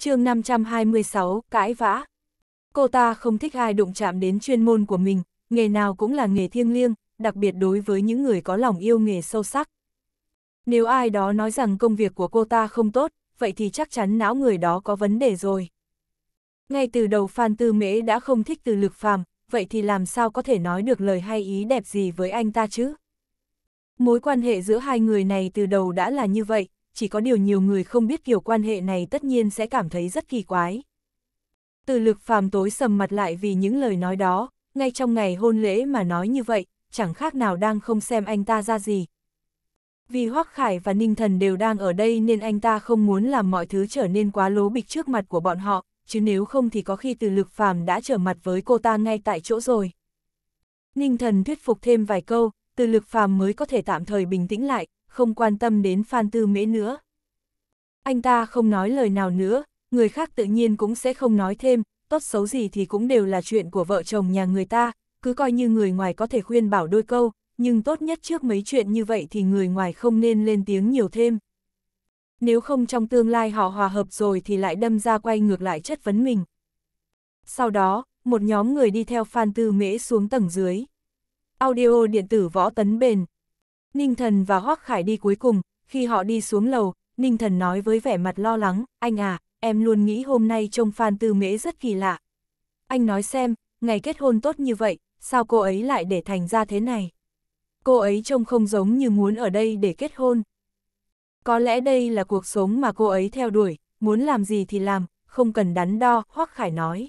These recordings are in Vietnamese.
chương 526, cãi vã. Cô ta không thích ai đụng chạm đến chuyên môn của mình, nghề nào cũng là nghề thiêng liêng, đặc biệt đối với những người có lòng yêu nghề sâu sắc. Nếu ai đó nói rằng công việc của cô ta không tốt, vậy thì chắc chắn não người đó có vấn đề rồi. Ngay từ đầu Phan Tư Mễ đã không thích từ lực phàm, vậy thì làm sao có thể nói được lời hay ý đẹp gì với anh ta chứ? Mối quan hệ giữa hai người này từ đầu đã là như vậy, chỉ có điều nhiều người không biết kiểu quan hệ này tất nhiên sẽ cảm thấy rất kỳ quái. Từ lực phàm tối sầm mặt lại vì những lời nói đó, ngay trong ngày hôn lễ mà nói như vậy, chẳng khác nào đang không xem anh ta ra gì. Vì Hoắc Khải và Ninh Thần đều đang ở đây nên anh ta không muốn làm mọi thứ trở nên quá lố bịch trước mặt của bọn họ, chứ nếu không thì có khi từ lực phàm đã trở mặt với cô ta ngay tại chỗ rồi. Ninh Thần thuyết phục thêm vài câu, từ lực phàm mới có thể tạm thời bình tĩnh lại, không quan tâm đến Phan Tư Mễ nữa. Anh ta không nói lời nào nữa, người khác tự nhiên cũng sẽ không nói thêm, tốt xấu gì thì cũng đều là chuyện của vợ chồng nhà người ta, cứ coi như người ngoài có thể khuyên bảo đôi câu, nhưng tốt nhất trước mấy chuyện như vậy thì người ngoài không nên lên tiếng nhiều thêm. Nếu không trong tương lai họ hòa hợp rồi thì lại đâm ra quay ngược lại chất vấn mình. Sau đó, một nhóm người đi theo Phan Tư Mễ xuống tầng dưới. Audio điện tử võ tấn bền, Ninh Thần và Hoắc Khải đi cuối cùng, khi họ đi xuống lầu, Ninh Thần nói với vẻ mặt lo lắng, anh à, em luôn nghĩ hôm nay trông Phan Tư Mễ rất kỳ lạ. Anh nói xem, ngày kết hôn tốt như vậy, sao cô ấy lại để thành ra thế này? Cô ấy trông không giống như muốn ở đây để kết hôn. Có lẽ đây là cuộc sống mà cô ấy theo đuổi, muốn làm gì thì làm, không cần đắn đo, Hoắc Khải nói.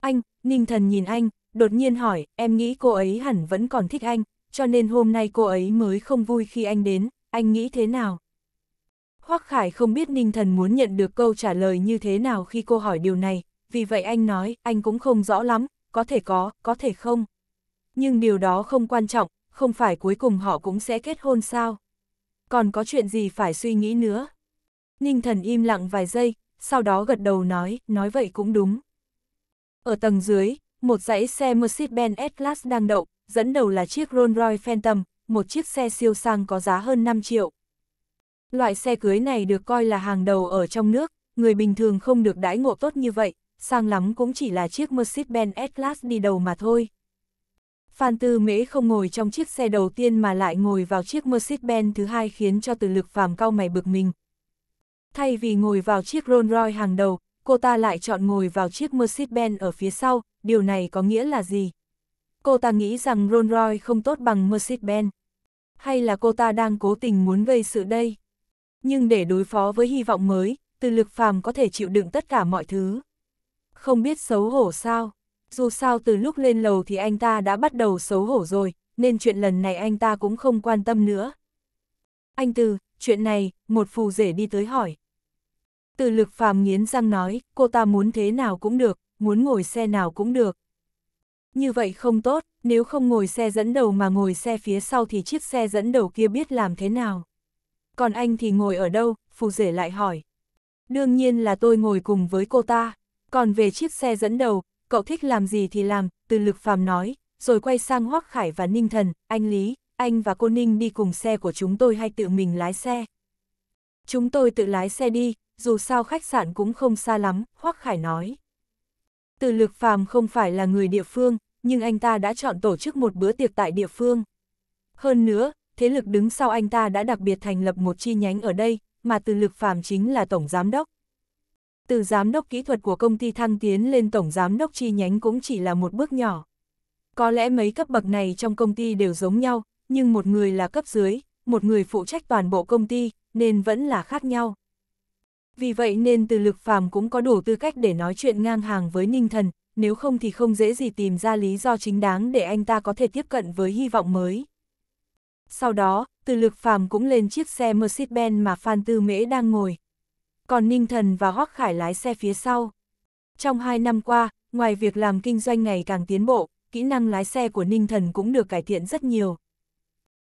Anh, Ninh Thần nhìn anh, đột nhiên hỏi, em nghĩ cô ấy hẳn vẫn còn thích anh, cho nên hôm nay cô ấy mới không vui khi anh đến, anh nghĩ thế nào? Hoắc Khải không biết Ninh Thần muốn nhận được câu trả lời như thế nào khi cô hỏi điều này, vì vậy anh nói, anh cũng không rõ lắm, có thể có, có thể không. Nhưng điều đó không quan trọng, không phải cuối cùng họ cũng sẽ kết hôn sao? Còn có chuyện gì phải suy nghĩ nữa? Ninh Thần im lặng vài giây, sau đó gật đầu nói, nói vậy cũng đúng. Ở tầng dưới, một dãy xe Mercedes-Benz S-Class đang đậu, dẫn đầu là chiếc Rolls Royce Phantom, một chiếc xe siêu sang có giá hơn 5 triệu. Loại xe cưới này được coi là hàng đầu ở trong nước, người bình thường không được đãi ngộ tốt như vậy, sang lắm cũng chỉ là chiếc Mercedes-Benz S-Class đi đầu mà thôi. Phan Tư Mễ không ngồi trong chiếc xe đầu tiên mà lại ngồi vào chiếc Mercedes-Benz thứ hai khiến cho từ lực phàm cao mày bực mình. Thay vì ngồi vào chiếc Rolls Royce hàng đầu, cô ta lại chọn ngồi vào chiếc Mercedes-Benz ở phía sau, điều này có nghĩa là gì? Cô ta nghĩ rằng Rolls không tốt bằng Mercedes-Benz. Hay là cô ta đang cố tình muốn gây sự đây? Nhưng để đối phó với hy vọng mới, từ lực phàm có thể chịu đựng tất cả mọi thứ. Không biết xấu hổ sao? Dù sao từ lúc lên lầu thì anh ta đã bắt đầu xấu hổ rồi, nên chuyện lần này anh ta cũng không quan tâm nữa. Anh Từ, chuyện này, một phù rể đi tới hỏi. Từ lực phàm nghiến răng nói, cô ta muốn thế nào cũng được, muốn ngồi xe nào cũng được, như vậy không tốt, nếu không ngồi xe dẫn đầu mà ngồi xe phía sau thì chiếc xe dẫn đầu kia biết làm thế nào. Còn anh thì ngồi ở đâu, phù rể lại hỏi. Đương nhiên là tôi ngồi cùng với cô ta. Còn về chiếc xe dẫn đầu, cậu thích làm gì thì làm, từ lực phàm nói, rồi quay sang Hoắc Khải và Ninh Thần, anh Lý, anh và cô Ninh đi cùng xe của chúng tôi hay tự mình lái xe. Chúng tôi tự lái xe đi, dù sao khách sạn cũng không xa lắm, Hoắc Khải nói. Từ lực phàm không phải là người địa phương, nhưng anh ta đã chọn tổ chức một bữa tiệc tại địa phương. Hơn nữa, thế lực đứng sau anh ta đã đặc biệt thành lập một chi nhánh ở đây, mà từ lực phàm chính là tổng giám đốc. Từ giám đốc kỹ thuật của công ty thăng tiến lên tổng giám đốc chi nhánh cũng chỉ là một bước nhỏ. Có lẽ mấy cấp bậc này trong công ty đều giống nhau, nhưng một người là cấp dưới, một người phụ trách toàn bộ công ty, nên vẫn là khác nhau vì vậy nên từ lực phàm cũng có đủ tư cách để nói chuyện ngang hàng với Ninh Thần, nếu không thì không dễ gì tìm ra lý do chính đáng để anh ta có thể tiếp cận với hy vọng mới. Sau đó, từ lực phàm cũng lên chiếc xe Mercedes-Benz mà Phan Tư Mễ đang ngồi. Còn Ninh Thần và Hoác Khải lái xe phía sau. Trong hai năm qua, ngoài việc làm kinh doanh ngày càng tiến bộ, kỹ năng lái xe của Ninh Thần cũng được cải thiện rất nhiều.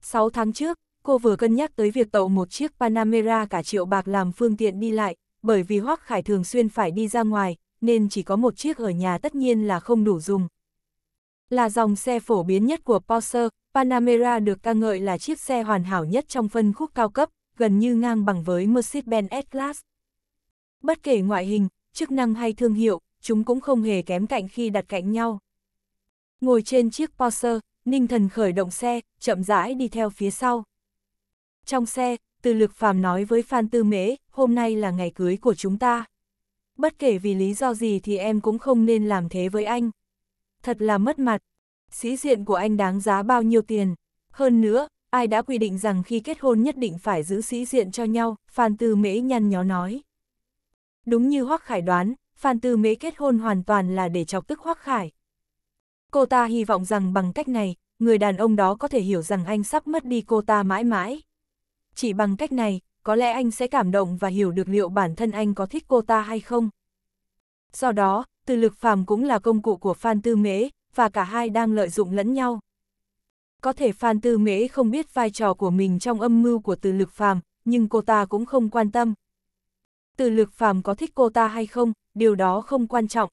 6 tháng trước, cô vừa cân nhắc tới việc tậu một chiếc Panamera cả triệu bạc làm phương tiện đi lại, bởi vì Hoắc Khải thường xuyên phải đi ra ngoài, nên chỉ có một chiếc ở nhà tất nhiên là không đủ dùng. Là dòng xe phổ biến nhất của Porsche, Panamera được ca ngợi là chiếc xe hoàn hảo nhất trong phân khúc cao cấp, gần như ngang bằng với Mercedes-Benz S-Class. Bất kể ngoại hình, chức năng hay thương hiệu, chúng cũng không hề kém cạnh khi đặt cạnh nhau. Ngồi trên chiếc Porsche, Ninh Thần khởi động xe, chậm rãi đi theo phía sau. Trong xe, từ lực phàm nói với Phan Tư Mễ, hôm nay là ngày cưới của chúng ta. Bất kể vì lý do gì thì em cũng không nên làm thế với anh. Thật là mất mặt. Sĩ diện của anh đáng giá bao nhiêu tiền. Hơn nữa, ai đã quy định rằng khi kết hôn nhất định phải giữ sĩ diện cho nhau, Phan Tư Mễ nhăn nhó nói. Đúng như Hoắc Khải đoán, Phan Tư Mễ kết hôn hoàn toàn là để chọc tức Hoắc Khải. Cô ta hy vọng rằng bằng cách này, người đàn ông đó có thể hiểu rằng anh sắp mất đi cô ta mãi mãi chỉ bằng cách này, có lẽ anh sẽ cảm động và hiểu được liệu bản thân anh có thích cô ta hay không. Do đó, từ lực phàm cũng là công cụ của Phan Tư Mễ, và cả hai đang lợi dụng lẫn nhau. Có thể Phan Tư Mễ không biết vai trò của mình trong âm mưu của từ lực phàm, nhưng cô ta cũng không quan tâm. Từ lực phàm có thích cô ta hay không, điều đó không quan trọng.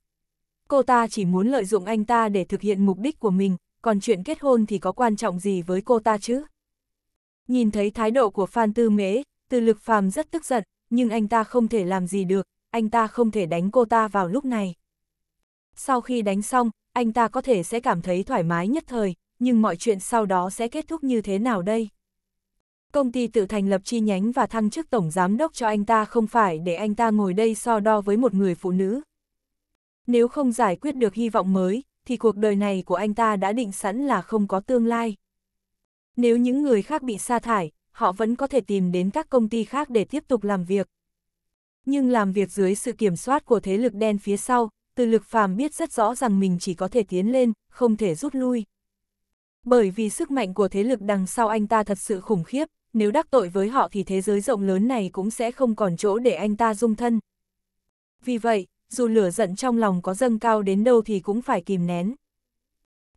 Cô ta chỉ muốn lợi dụng anh ta để thực hiện mục đích của mình, còn chuyện kết hôn thì có quan trọng gì với cô ta chứ? Nhìn thấy thái độ của Phan Tư Mễ, Từ Lực Phàm rất tức giận, nhưng anh ta không thể làm gì được, anh ta không thể đánh cô ta vào lúc này. Sau khi đánh xong, anh ta có thể sẽ cảm thấy thoải mái nhất thời, nhưng mọi chuyện sau đó sẽ kết thúc như thế nào đây? Công ty tự thành lập chi nhánh và thăng chức tổng giám đốc cho anh ta không phải để anh ta ngồi đây so đo với một người phụ nữ. Nếu không giải quyết được hy vọng mới, thì cuộc đời này của anh ta đã định sẵn là không có tương lai. Nếu những người khác bị sa thải, họ vẫn có thể tìm đến các công ty khác để tiếp tục làm việc. Nhưng làm việc dưới sự kiểm soát của thế lực đen phía sau, từ lực phàm biết rất rõ rằng mình chỉ có thể tiến lên, không thể rút lui. Bởi vì sức mạnh của thế lực đằng sau anh ta thật sự khủng khiếp, nếu đắc tội với họ thì thế giới rộng lớn này cũng sẽ không còn chỗ để anh ta dung thân. Vì vậy, dù lửa giận trong lòng có dâng cao đến đâu thì cũng phải kìm nén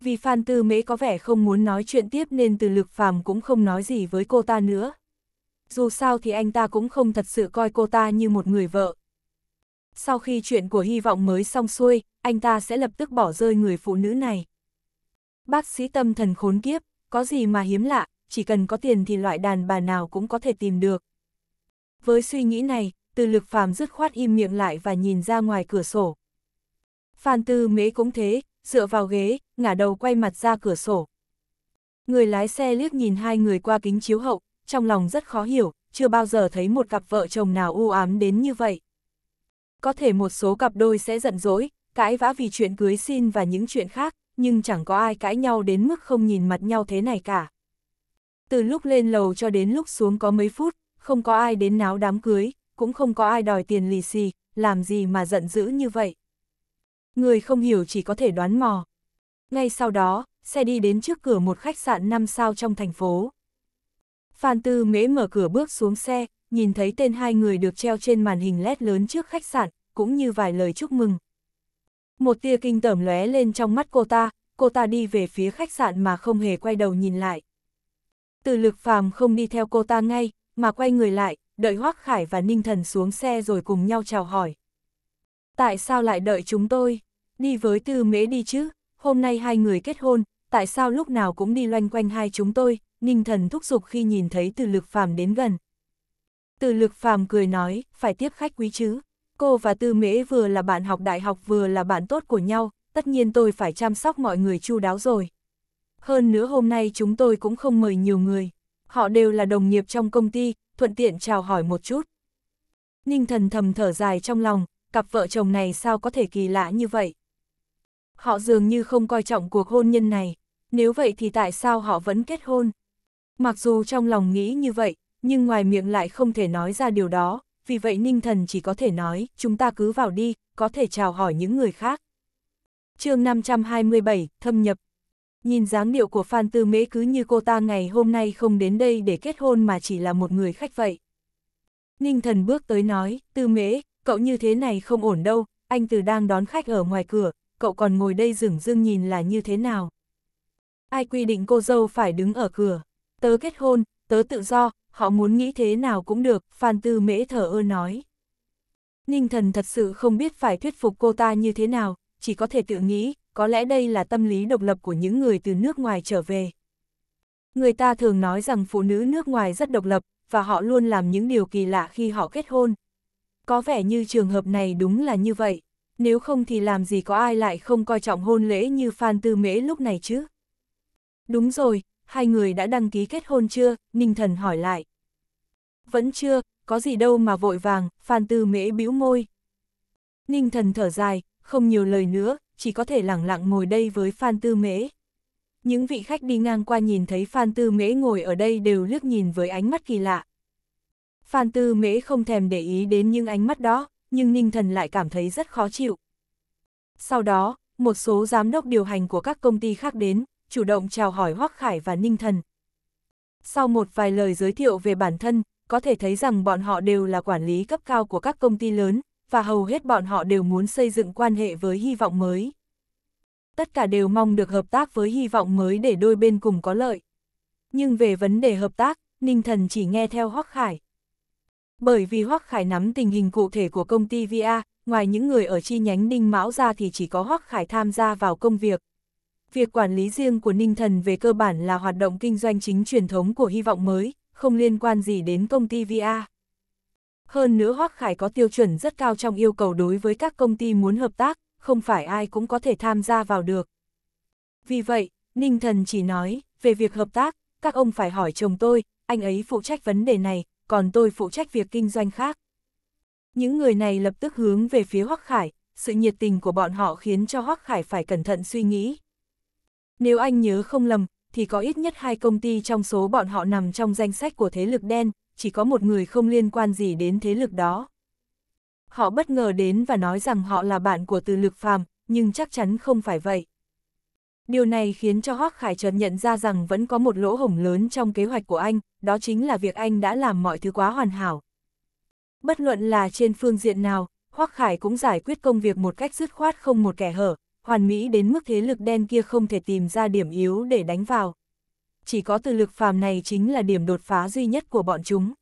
vì Phan Tư Mễ có vẻ không muốn nói chuyện tiếp nên từ lực phàm cũng không nói gì với cô ta nữa. Dù sao thì anh ta cũng không thật sự coi cô ta như một người vợ. Sau khi chuyện của hy vọng mới xong xuôi, anh ta sẽ lập tức bỏ rơi người phụ nữ này. Bác sĩ tâm thần khốn kiếp, có gì mà hiếm lạ, chỉ cần có tiền thì loại đàn bà nào cũng có thể tìm được. Với suy nghĩ này, từ lực phàm dứt khoát im miệng lại và nhìn ra ngoài cửa sổ. Phan Tư Mễ cũng thế, dựa vào ghế, ngả đầu quay mặt ra cửa sổ. Người lái xe liếc nhìn hai người qua kính chiếu hậu, trong lòng rất khó hiểu, chưa bao giờ thấy một cặp vợ chồng nào u ám đến như vậy. Có thể một số cặp đôi sẽ giận dỗi, cãi vã vì chuyện cưới xin và những chuyện khác, nhưng chẳng có ai cãi nhau đến mức không nhìn mặt nhau thế này cả. Từ lúc lên lầu cho đến lúc xuống có mấy phút, không có ai đến náo đám cưới, cũng không có ai đòi tiền lì xì, làm gì mà giận dữ như vậy người không hiểu chỉ có thể đoán mò. Ngay sau đó, xe đi đến trước cửa một khách sạn 5 sao trong thành phố. Phan Tư Mễ mở cửa bước xuống xe, nhìn thấy tên hai người được treo trên màn hình LED lớn trước khách sạn, cũng như vài lời chúc mừng. Một tia kinh tởm lóe lên trong mắt cô ta, cô ta đi về phía khách sạn mà không hề quay đầu nhìn lại. Từ lực phàm không đi theo cô ta ngay, mà quay người lại, đợi Hoác Khải và Ninh Thần xuống xe rồi cùng nhau chào hỏi. Tại sao lại đợi chúng tôi? Đi với tư mễ đi chứ, hôm nay hai người kết hôn, tại sao lúc nào cũng đi loanh quanh hai chúng tôi, ninh thần thúc giục khi nhìn thấy từ lực phàm đến gần. Từ lực phàm cười nói, phải tiếp khách quý chứ, cô và tư mễ vừa là bạn học đại học vừa là bạn tốt của nhau, tất nhiên tôi phải chăm sóc mọi người chu đáo rồi. Hơn nữa hôm nay chúng tôi cũng không mời nhiều người, họ đều là đồng nghiệp trong công ty, thuận tiện chào hỏi một chút. Ninh thần thầm thở dài trong lòng, cặp vợ chồng này sao có thể kỳ lạ như vậy? Họ dường như không coi trọng cuộc hôn nhân này, nếu vậy thì tại sao họ vẫn kết hôn? Mặc dù trong lòng nghĩ như vậy, nhưng ngoài miệng lại không thể nói ra điều đó, vì vậy Ninh Thần chỉ có thể nói, chúng ta cứ vào đi, có thể chào hỏi những người khác. chương 527, Thâm nhập Nhìn dáng điệu của Phan Tư Mễ cứ như cô ta ngày hôm nay không đến đây để kết hôn mà chỉ là một người khách vậy. Ninh Thần bước tới nói, Tư Mễ, cậu như thế này không ổn đâu, anh từ đang đón khách ở ngoài cửa, cậu còn ngồi đây rừng rưng nhìn là như thế nào. Ai quy định cô dâu phải đứng ở cửa, tớ kết hôn, tớ tự do, họ muốn nghĩ thế nào cũng được, Phan Tư Mễ thở ơ nói. Ninh thần thật sự không biết phải thuyết phục cô ta như thế nào, chỉ có thể tự nghĩ, có lẽ đây là tâm lý độc lập của những người từ nước ngoài trở về. Người ta thường nói rằng phụ nữ nước ngoài rất độc lập, và họ luôn làm những điều kỳ lạ khi họ kết hôn. Có vẻ như trường hợp này đúng là như vậy, nếu không thì làm gì có ai lại không coi trọng hôn lễ như Phan Tư Mễ lúc này chứ. Đúng rồi, hai người đã đăng ký kết hôn chưa, Ninh Thần hỏi lại. Vẫn chưa, có gì đâu mà vội vàng, Phan Tư Mễ bĩu môi. Ninh Thần thở dài, không nhiều lời nữa, chỉ có thể lẳng lặng ngồi đây với Phan Tư Mễ. Những vị khách đi ngang qua nhìn thấy Phan Tư Mễ ngồi ở đây đều liếc nhìn với ánh mắt kỳ lạ, Phan Tư Mễ không thèm để ý đến những ánh mắt đó, nhưng Ninh Thần lại cảm thấy rất khó chịu. Sau đó, một số giám đốc điều hành của các công ty khác đến, chủ động chào hỏi Hoắc Khải và Ninh Thần. Sau một vài lời giới thiệu về bản thân, có thể thấy rằng bọn họ đều là quản lý cấp cao của các công ty lớn, và hầu hết bọn họ đều muốn xây dựng quan hệ với hy vọng mới. Tất cả đều mong được hợp tác với hy vọng mới để đôi bên cùng có lợi. Nhưng về vấn đề hợp tác, Ninh Thần chỉ nghe theo Hoắc Khải, bởi vì Hoắc Khải nắm tình hình cụ thể của công ty VA, ngoài những người ở chi nhánh Ninh Mão ra thì chỉ có Hoắc Khải tham gia vào công việc. Việc quản lý riêng của Ninh Thần về cơ bản là hoạt động kinh doanh chính truyền thống của Hy vọng mới, không liên quan gì đến công ty VA. Hơn nữa Hoắc Khải có tiêu chuẩn rất cao trong yêu cầu đối với các công ty muốn hợp tác, không phải ai cũng có thể tham gia vào được. Vì vậy, Ninh Thần chỉ nói, về việc hợp tác, các ông phải hỏi chồng tôi, anh ấy phụ trách vấn đề này, còn tôi phụ trách việc kinh doanh khác. Những người này lập tức hướng về phía Hoắc Khải, sự nhiệt tình của bọn họ khiến cho Hoắc Khải phải cẩn thận suy nghĩ. Nếu anh nhớ không lầm, thì có ít nhất hai công ty trong số bọn họ nằm trong danh sách của thế lực đen, chỉ có một người không liên quan gì đến thế lực đó. Họ bất ngờ đến và nói rằng họ là bạn của Từ Lực Phàm, nhưng chắc chắn không phải vậy. Điều này khiến cho Hoác Khải trần nhận ra rằng vẫn có một lỗ hổng lớn trong kế hoạch của anh, đó chính là việc anh đã làm mọi thứ quá hoàn hảo. Bất luận là trên phương diện nào, Hoác Khải cũng giải quyết công việc một cách dứt khoát không một kẻ hở, hoàn mỹ đến mức thế lực đen kia không thể tìm ra điểm yếu để đánh vào. Chỉ có từ lực phàm này chính là điểm đột phá duy nhất của bọn chúng.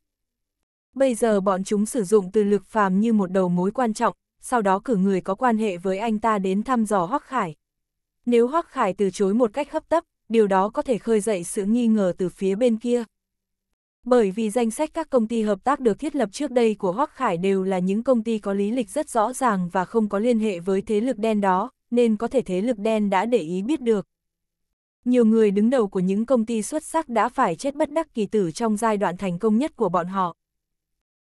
Bây giờ bọn chúng sử dụng từ lực phàm như một đầu mối quan trọng, sau đó cử người có quan hệ với anh ta đến thăm dò Hoác Khải. Nếu Hoắc Khải từ chối một cách hấp tấp, điều đó có thể khơi dậy sự nghi ngờ từ phía bên kia. Bởi vì danh sách các công ty hợp tác được thiết lập trước đây của Hoắc Khải đều là những công ty có lý lịch rất rõ ràng và không có liên hệ với thế lực đen đó, nên có thể thế lực đen đã để ý biết được. Nhiều người đứng đầu của những công ty xuất sắc đã phải chết bất đắc kỳ tử trong giai đoạn thành công nhất của bọn họ.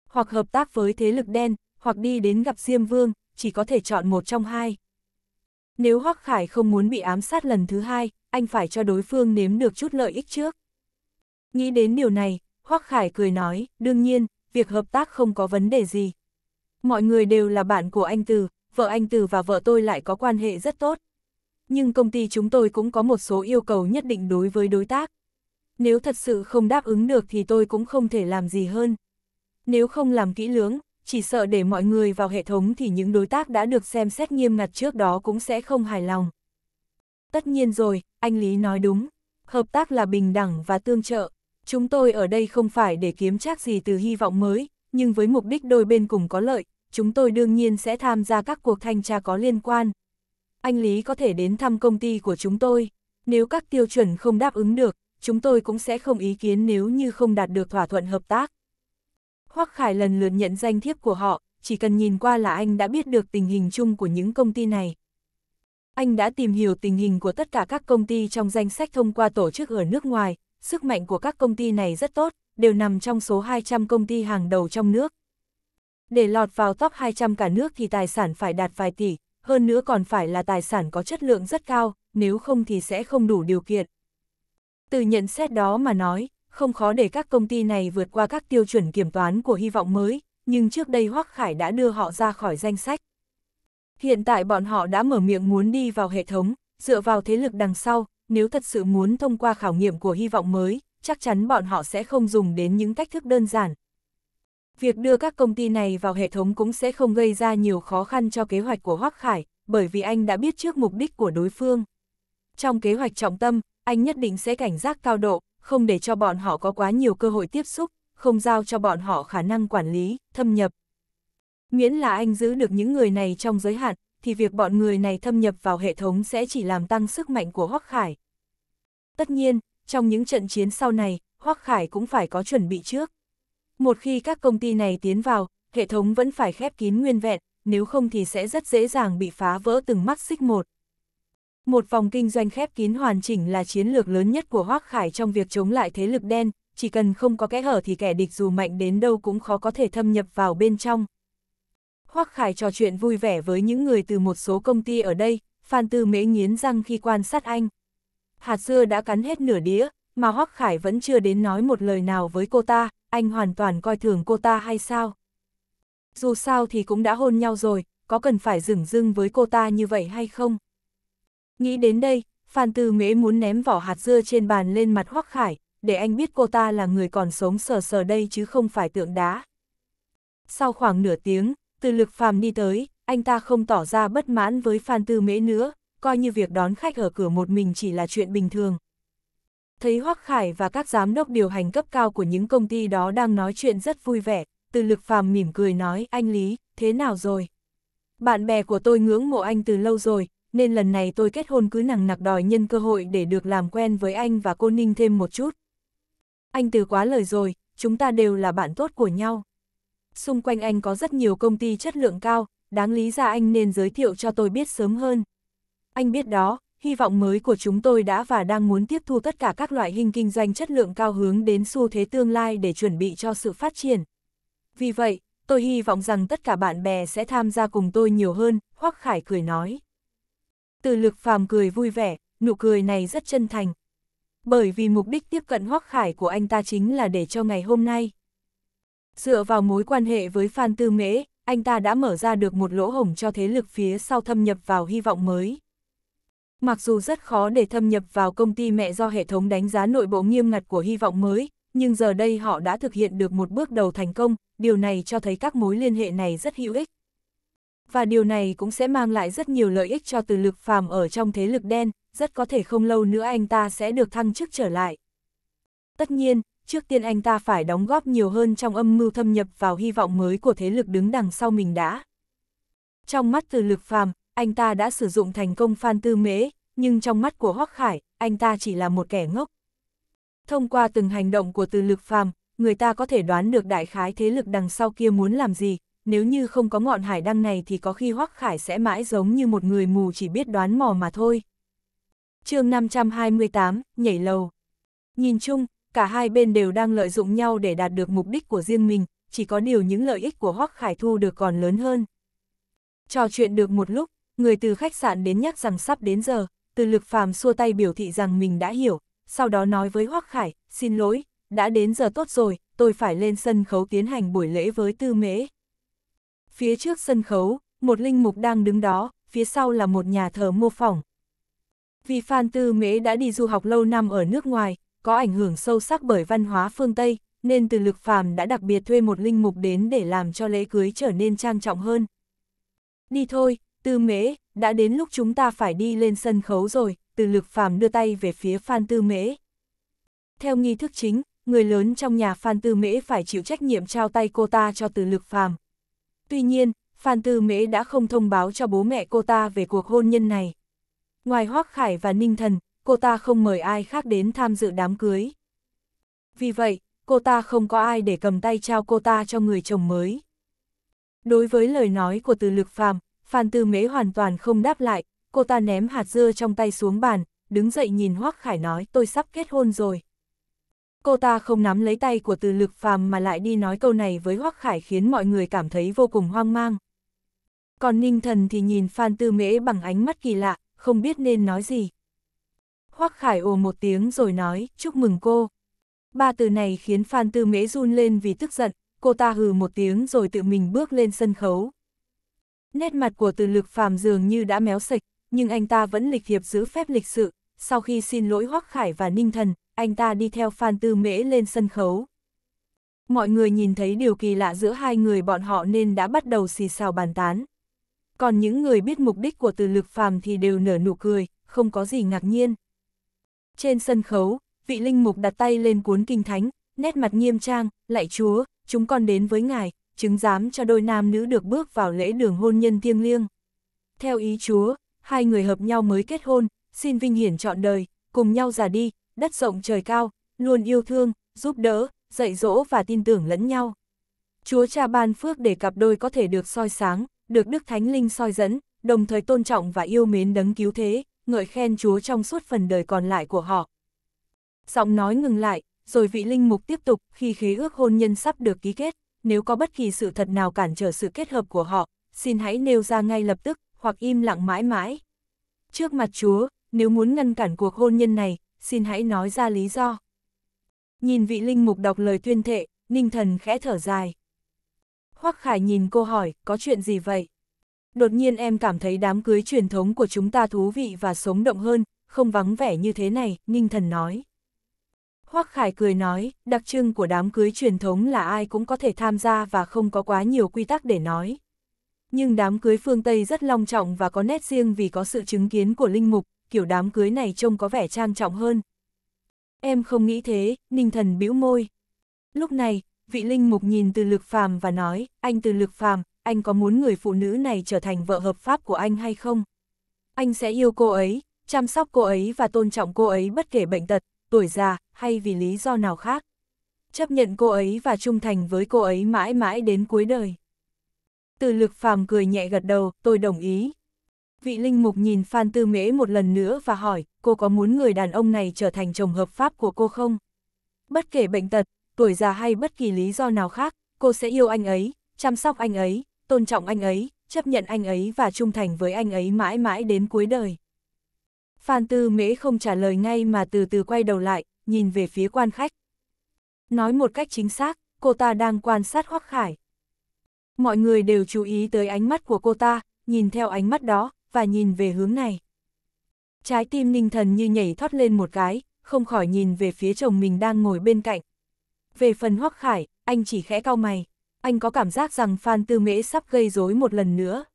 Hoặc hợp tác với thế lực đen, hoặc đi đến gặp Diêm Vương, chỉ có thể chọn một trong hai. Nếu Hoắc Khải không muốn bị ám sát lần thứ hai, anh phải cho đối phương nếm được chút lợi ích trước. Nghĩ đến điều này, Hoắc Khải cười nói, đương nhiên, việc hợp tác không có vấn đề gì. Mọi người đều là bạn của anh Từ, vợ anh Từ và vợ tôi lại có quan hệ rất tốt. Nhưng công ty chúng tôi cũng có một số yêu cầu nhất định đối với đối tác. Nếu thật sự không đáp ứng được thì tôi cũng không thể làm gì hơn. Nếu không làm kỹ lưỡng, chỉ sợ để mọi người vào hệ thống thì những đối tác đã được xem xét nghiêm ngặt trước đó cũng sẽ không hài lòng. Tất nhiên rồi, anh Lý nói đúng, hợp tác là bình đẳng và tương trợ. Chúng tôi ở đây không phải để kiếm trác gì từ hy vọng mới, nhưng với mục đích đôi bên cùng có lợi, chúng tôi đương nhiên sẽ tham gia các cuộc thanh tra có liên quan. Anh Lý có thể đến thăm công ty của chúng tôi, nếu các tiêu chuẩn không đáp ứng được, chúng tôi cũng sẽ không ý kiến nếu như không đạt được thỏa thuận hợp tác. Hoắc Khải lần lượt nhận danh thiếp của họ, chỉ cần nhìn qua là anh đã biết được tình hình chung của những công ty này. Anh đã tìm hiểu tình hình của tất cả các công ty trong danh sách thông qua tổ chức ở nước ngoài, sức mạnh của các công ty này rất tốt, đều nằm trong số 200 công ty hàng đầu trong nước. Để lọt vào top 200 cả nước thì tài sản phải đạt vài tỷ, hơn nữa còn phải là tài sản có chất lượng rất cao, nếu không thì sẽ không đủ điều kiện. Từ nhận xét đó mà nói, không khó để các công ty này vượt qua các tiêu chuẩn kiểm toán của hy vọng mới, nhưng trước đây Hoắc Khải đã đưa họ ra khỏi danh sách. Hiện tại bọn họ đã mở miệng muốn đi vào hệ thống, dựa vào thế lực đằng sau, nếu thật sự muốn thông qua khảo nghiệm của hy vọng mới, chắc chắn bọn họ sẽ không dùng đến những cách thức đơn giản. Việc đưa các công ty này vào hệ thống cũng sẽ không gây ra nhiều khó khăn cho kế hoạch của Hoắc Khải, bởi vì anh đã biết trước mục đích của đối phương. Trong kế hoạch trọng tâm, anh nhất định sẽ cảnh giác cao độ, không để cho bọn họ có quá nhiều cơ hội tiếp xúc, không giao cho bọn họ khả năng quản lý, thâm nhập. Miễn là anh giữ được những người này trong giới hạn, thì việc bọn người này thâm nhập vào hệ thống sẽ chỉ làm tăng sức mạnh của Hoắc Khải. Tất nhiên, trong những trận chiến sau này, Hoắc Khải cũng phải có chuẩn bị trước. Một khi các công ty này tiến vào, hệ thống vẫn phải khép kín nguyên vẹn, nếu không thì sẽ rất dễ dàng bị phá vỡ từng mắt xích một. Một vòng kinh doanh khép kín hoàn chỉnh là chiến lược lớn nhất của Hoác Khải trong việc chống lại thế lực đen, chỉ cần không có kẽ hở thì kẻ địch dù mạnh đến đâu cũng khó có thể thâm nhập vào bên trong. Hoác Khải trò chuyện vui vẻ với những người từ một số công ty ở đây, Phan Tư Mễ nghiến răng khi quan sát anh. Hạt dưa đã cắn hết nửa đĩa, mà Hoác Khải vẫn chưa đến nói một lời nào với cô ta, anh hoàn toàn coi thường cô ta hay sao? Dù sao thì cũng đã hôn nhau rồi, có cần phải dửng dưng với cô ta như vậy hay không? Nghĩ đến đây, Phan Tư Mễ muốn ném vỏ hạt dưa trên bàn lên mặt Hoắc Khải, để anh biết cô ta là người còn sống sờ sờ đây chứ không phải tượng đá. Sau khoảng nửa tiếng, từ lực phàm đi tới, anh ta không tỏ ra bất mãn với Phan Tư Mễ nữa, coi như việc đón khách ở cửa một mình chỉ là chuyện bình thường. Thấy Hoắc Khải và các giám đốc điều hành cấp cao của những công ty đó đang nói chuyện rất vui vẻ, từ lực phàm mỉm cười nói anh Lý, thế nào rồi? Bạn bè của tôi ngưỡng mộ anh từ lâu rồi, nên lần này tôi kết hôn cứ nằng nặc đòi nhân cơ hội để được làm quen với anh và cô Ninh thêm một chút. Anh từ quá lời rồi, chúng ta đều là bạn tốt của nhau. Xung quanh anh có rất nhiều công ty chất lượng cao, đáng lý ra anh nên giới thiệu cho tôi biết sớm hơn. Anh biết đó, hy vọng mới của chúng tôi đã và đang muốn tiếp thu tất cả các loại hình kinh doanh chất lượng cao hướng đến xu thế tương lai để chuẩn bị cho sự phát triển. Vì vậy, tôi hy vọng rằng tất cả bạn bè sẽ tham gia cùng tôi nhiều hơn, Hoắc Khải cười nói. Từ lực phàm cười vui vẻ, nụ cười này rất chân thành. Bởi vì mục đích tiếp cận hoắc khải của anh ta chính là để cho ngày hôm nay. Dựa vào mối quan hệ với Phan Tư Mễ, anh ta đã mở ra được một lỗ hổng cho thế lực phía sau thâm nhập vào hy vọng mới. Mặc dù rất khó để thâm nhập vào công ty mẹ do hệ thống đánh giá nội bộ nghiêm ngặt của hy vọng mới, nhưng giờ đây họ đã thực hiện được một bước đầu thành công, điều này cho thấy các mối liên hệ này rất hữu ích và điều này cũng sẽ mang lại rất nhiều lợi ích cho từ lực phàm ở trong thế lực đen, rất có thể không lâu nữa anh ta sẽ được thăng chức trở lại. Tất nhiên, trước tiên anh ta phải đóng góp nhiều hơn trong âm mưu thâm nhập vào hy vọng mới của thế lực đứng đằng sau mình đã. Trong mắt từ lực phàm, anh ta đã sử dụng thành công Phan Tư mế nhưng trong mắt của Hoắc Khải, anh ta chỉ là một kẻ ngốc. Thông qua từng hành động của từ lực phàm, người ta có thể đoán được đại khái thế lực đằng sau kia muốn làm gì, nếu như không có ngọn hải đăng này thì có khi Hoắc Khải sẽ mãi giống như một người mù chỉ biết đoán mò mà thôi. chương 528, nhảy lầu. Nhìn chung, cả hai bên đều đang lợi dụng nhau để đạt được mục đích của riêng mình, chỉ có điều những lợi ích của Hoắc Khải thu được còn lớn hơn. Trò chuyện được một lúc, người từ khách sạn đến nhắc rằng sắp đến giờ, từ lực phàm xua tay biểu thị rằng mình đã hiểu, sau đó nói với Hoắc Khải, xin lỗi, đã đến giờ tốt rồi, tôi phải lên sân khấu tiến hành buổi lễ với tư mễ. Phía trước sân khấu, một linh mục đang đứng đó, phía sau là một nhà thờ mô phỏng. Vì Phan Tư Mễ đã đi du học lâu năm ở nước ngoài, có ảnh hưởng sâu sắc bởi văn hóa phương Tây, nên từ lực phàm đã đặc biệt thuê một linh mục đến để làm cho lễ cưới trở nên trang trọng hơn. Đi thôi, Tư Mễ, đã đến lúc chúng ta phải đi lên sân khấu rồi, từ lực phàm đưa tay về phía Phan Tư Mễ. Theo nghi thức chính, người lớn trong nhà Phan Tư Mễ phải chịu trách nhiệm trao tay cô ta cho từ lực phàm, Tuy nhiên, Phan Tư Mễ đã không thông báo cho bố mẹ cô ta về cuộc hôn nhân này. Ngoài Hoác Khải và Ninh Thần, cô ta không mời ai khác đến tham dự đám cưới. Vì vậy, cô ta không có ai để cầm tay trao cô ta cho người chồng mới. Đối với lời nói của từ lực phàm, Phan Tư Mễ hoàn toàn không đáp lại, cô ta ném hạt dưa trong tay xuống bàn, đứng dậy nhìn Hoác Khải nói tôi sắp kết hôn rồi cô ta không nắm lấy tay của từ lực phàm mà lại đi nói câu này với Hoắc Khải khiến mọi người cảm thấy vô cùng hoang mang. Còn ninh thần thì nhìn Phan Tư Mễ bằng ánh mắt kỳ lạ, không biết nên nói gì. Hoắc Khải ồ một tiếng rồi nói, chúc mừng cô. Ba từ này khiến Phan Tư Mễ run lên vì tức giận, cô ta hừ một tiếng rồi tự mình bước lên sân khấu. Nét mặt của từ lực phàm dường như đã méo sạch, nhưng anh ta vẫn lịch hiệp giữ phép lịch sự. Sau khi xin lỗi Hoắc Khải và Ninh Thần, anh ta đi theo Phan Tư Mễ lên sân khấu. Mọi người nhìn thấy điều kỳ lạ giữa hai người bọn họ nên đã bắt đầu xì xào bàn tán. Còn những người biết mục đích của từ lực phàm thì đều nở nụ cười, không có gì ngạc nhiên. Trên sân khấu, vị linh mục đặt tay lên cuốn kinh thánh, nét mặt nghiêm trang, lạy chúa, chúng con đến với ngài, chứng giám cho đôi nam nữ được bước vào lễ đường hôn nhân thiêng liêng. Theo ý chúa, hai người hợp nhau mới kết hôn, xin vinh hiển chọn đời, cùng nhau già đi, đất rộng trời cao, luôn yêu thương, giúp đỡ, dạy dỗ và tin tưởng lẫn nhau. Chúa cha ban phước để cặp đôi có thể được soi sáng, được Đức Thánh Linh soi dẫn, đồng thời tôn trọng và yêu mến đấng cứu thế, ngợi khen Chúa trong suốt phần đời còn lại của họ. Giọng nói ngừng lại, rồi vị linh mục tiếp tục khi khế ước hôn nhân sắp được ký kết, nếu có bất kỳ sự thật nào cản trở sự kết hợp của họ, xin hãy nêu ra ngay lập tức, hoặc im lặng mãi mãi. Trước mặt Chúa, nếu muốn ngăn cản cuộc hôn nhân này, xin hãy nói ra lý do. Nhìn vị linh mục đọc lời tuyên thệ, ninh thần khẽ thở dài. Hoắc Khải nhìn cô hỏi, có chuyện gì vậy? Đột nhiên em cảm thấy đám cưới truyền thống của chúng ta thú vị và sống động hơn, không vắng vẻ như thế này, ninh thần nói. Hoắc Khải cười nói, đặc trưng của đám cưới truyền thống là ai cũng có thể tham gia và không có quá nhiều quy tắc để nói. Nhưng đám cưới phương Tây rất long trọng và có nét riêng vì có sự chứng kiến của linh mục, kiểu đám cưới này trông có vẻ trang trọng hơn. Em không nghĩ thế, ninh thần bĩu môi. Lúc này, vị linh mục nhìn từ lực phàm và nói, anh từ lực phàm, anh có muốn người phụ nữ này trở thành vợ hợp pháp của anh hay không? Anh sẽ yêu cô ấy, chăm sóc cô ấy và tôn trọng cô ấy bất kể bệnh tật, tuổi già, hay vì lý do nào khác. Chấp nhận cô ấy và trung thành với cô ấy mãi mãi đến cuối đời. Từ lực phàm cười nhẹ gật đầu, tôi đồng ý. Vị linh mục nhìn Phan Tư Mễ một lần nữa và hỏi, cô có muốn người đàn ông này trở thành chồng hợp pháp của cô không? Bất kể bệnh tật, tuổi già hay bất kỳ lý do nào khác, cô sẽ yêu anh ấy, chăm sóc anh ấy, tôn trọng anh ấy, chấp nhận anh ấy và trung thành với anh ấy mãi mãi đến cuối đời. Phan Tư Mễ không trả lời ngay mà từ từ quay đầu lại, nhìn về phía quan khách. Nói một cách chính xác, cô ta đang quan sát Hoắc Khải. Mọi người đều chú ý tới ánh mắt của cô ta, nhìn theo ánh mắt đó, và nhìn về hướng này. Trái tim ninh thần như nhảy thoát lên một cái, không khỏi nhìn về phía chồng mình đang ngồi bên cạnh. Về phần hoắc khải, anh chỉ khẽ cau mày. Anh có cảm giác rằng Phan Tư Mễ sắp gây rối một lần nữa.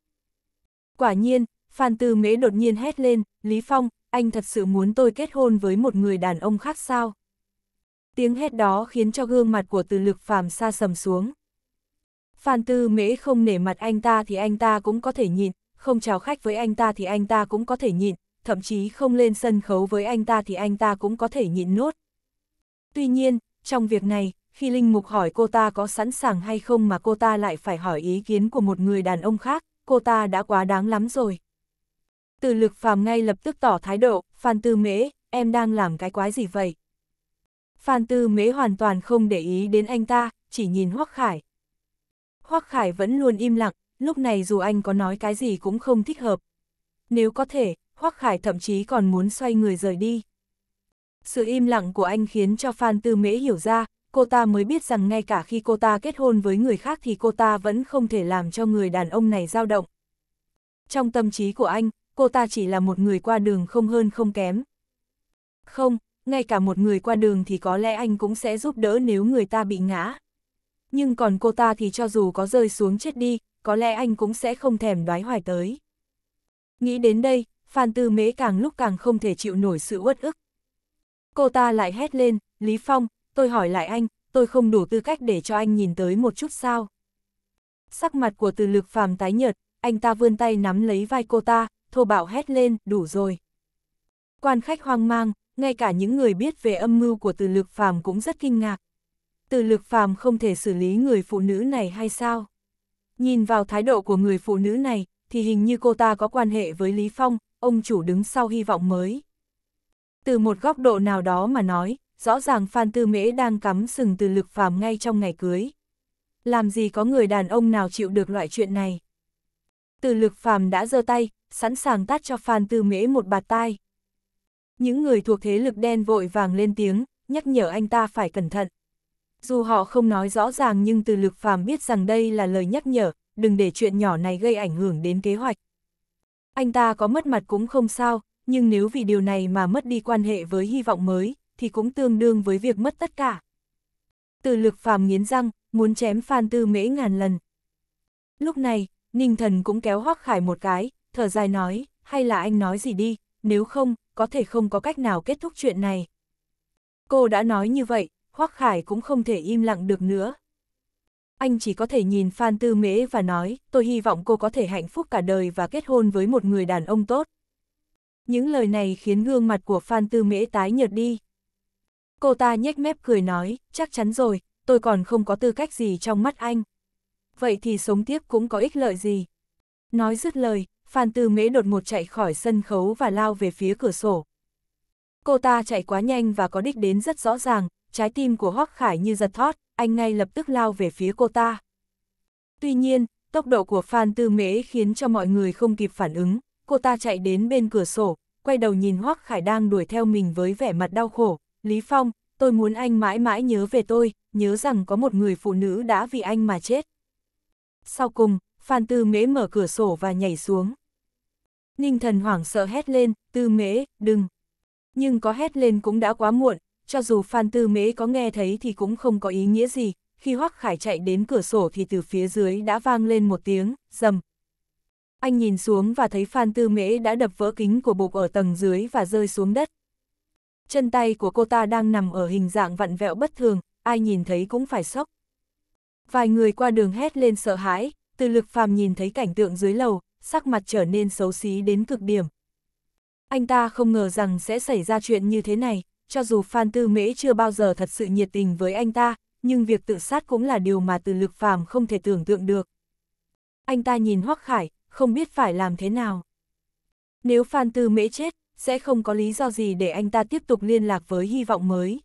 Quả nhiên, Phan Tư Mễ đột nhiên hét lên, Lý Phong, anh thật sự muốn tôi kết hôn với một người đàn ông khác sao? Tiếng hét đó khiến cho gương mặt của từ lực phàm xa sầm xuống. Phan Tư Mễ không nể mặt anh ta thì anh ta cũng có thể nhịn, không chào khách với anh ta thì anh ta cũng có thể nhịn, thậm chí không lên sân khấu với anh ta thì anh ta cũng có thể nhịn nốt. Tuy nhiên, trong việc này, khi Linh Mục hỏi cô ta có sẵn sàng hay không mà cô ta lại phải hỏi ý kiến của một người đàn ông khác, cô ta đã quá đáng lắm rồi. Từ lực phàm ngay lập tức tỏ thái độ, Phan Tư Mễ, em đang làm cái quái gì vậy? Phan Tư Mễ hoàn toàn không để ý đến anh ta, chỉ nhìn Hoắc Khải. Hoắc Khải vẫn luôn im lặng, lúc này dù anh có nói cái gì cũng không thích hợp. Nếu có thể, Hoắc Khải thậm chí còn muốn xoay người rời đi. Sự im lặng của anh khiến cho Phan Tư Mễ hiểu ra, cô ta mới biết rằng ngay cả khi cô ta kết hôn với người khác thì cô ta vẫn không thể làm cho người đàn ông này dao động. Trong tâm trí của anh, cô ta chỉ là một người qua đường không hơn không kém. Không, ngay cả một người qua đường thì có lẽ anh cũng sẽ giúp đỡ nếu người ta bị ngã. Nhưng còn cô ta thì cho dù có rơi xuống chết đi, có lẽ anh cũng sẽ không thèm đoái hoài tới. Nghĩ đến đây, Phan Tư Mễ càng lúc càng không thể chịu nổi sự uất ức. Cô ta lại hét lên, Lý Phong, tôi hỏi lại anh, tôi không đủ tư cách để cho anh nhìn tới một chút sao. Sắc mặt của từ lực phàm tái nhợt, anh ta vươn tay nắm lấy vai cô ta, thô bạo hét lên, đủ rồi. Quan khách hoang mang, ngay cả những người biết về âm mưu của từ lực phàm cũng rất kinh ngạc. Từ lực phàm không thể xử lý người phụ nữ này hay sao? Nhìn vào thái độ của người phụ nữ này, thì hình như cô ta có quan hệ với Lý Phong, ông chủ đứng sau hy vọng mới. Từ một góc độ nào đó mà nói, rõ ràng Phan Tư Mễ đang cắm sừng từ lực phàm ngay trong ngày cưới. Làm gì có người đàn ông nào chịu được loại chuyện này? Từ lực phàm đã giơ tay, sẵn sàng tát cho Phan Tư Mễ một bạt tai. Những người thuộc thế lực đen vội vàng lên tiếng, nhắc nhở anh ta phải cẩn thận. Dù họ không nói rõ ràng nhưng từ lực phàm biết rằng đây là lời nhắc nhở, đừng để chuyện nhỏ này gây ảnh hưởng đến kế hoạch. Anh ta có mất mặt cũng không sao, nhưng nếu vì điều này mà mất đi quan hệ với hy vọng mới, thì cũng tương đương với việc mất tất cả. Từ lực phàm nghiến răng, muốn chém Phan Tư Mễ ngàn lần. Lúc này, Ninh Thần cũng kéo Hoắc Khải một cái, thở dài nói, hay là anh nói gì đi, nếu không, có thể không có cách nào kết thúc chuyện này. Cô đã nói như vậy, Hoắc Khải cũng không thể im lặng được nữa. Anh chỉ có thể nhìn Phan Tư Mễ và nói, tôi hy vọng cô có thể hạnh phúc cả đời và kết hôn với một người đàn ông tốt. Những lời này khiến gương mặt của Phan Tư Mễ tái nhợt đi. Cô ta nhếch mép cười nói, chắc chắn rồi, tôi còn không có tư cách gì trong mắt anh. Vậy thì sống tiếp cũng có ích lợi gì. Nói dứt lời, Phan Tư Mễ đột ngột chạy khỏi sân khấu và lao về phía cửa sổ. Cô ta chạy quá nhanh và có đích đến rất rõ ràng, trái tim của Hoắc Khải như giật thót, anh ngay lập tức lao về phía cô ta. Tuy nhiên, tốc độ của Phan Tư Mễ khiến cho mọi người không kịp phản ứng, cô ta chạy đến bên cửa sổ, quay đầu nhìn Hoắc Khải đang đuổi theo mình với vẻ mặt đau khổ, Lý Phong, tôi muốn anh mãi mãi nhớ về tôi, nhớ rằng có một người phụ nữ đã vì anh mà chết. Sau cùng, Phan Tư Mễ mở cửa sổ và nhảy xuống. Ninh thần hoảng sợ hét lên, Tư Mễ, đừng. Nhưng có hét lên cũng đã quá muộn, cho dù Phan Tư Mễ có nghe thấy thì cũng không có ý nghĩa gì, khi Hoắc Khải chạy đến cửa sổ thì từ phía dưới đã vang lên một tiếng, dầm. Anh nhìn xuống và thấy Phan Tư Mễ đã đập vỡ kính của bục ở tầng dưới và rơi xuống đất. Chân tay của cô ta đang nằm ở hình dạng vặn vẹo bất thường, ai nhìn thấy cũng phải sốc. Vài người qua đường hét lên sợ hãi, từ lực phàm nhìn thấy cảnh tượng dưới lầu, sắc mặt trở nên xấu xí đến cực điểm. Anh ta không ngờ rằng sẽ xảy ra chuyện như thế này cho dù Phan Tư Mễ chưa bao giờ thật sự nhiệt tình với anh ta, nhưng việc tự sát cũng là điều mà từ lực phàm không thể tưởng tượng được. Anh ta nhìn Hoắc Khải, không biết phải làm thế nào. Nếu Phan Tư Mễ chết, sẽ không có lý do gì để anh ta tiếp tục liên lạc với hy vọng mới.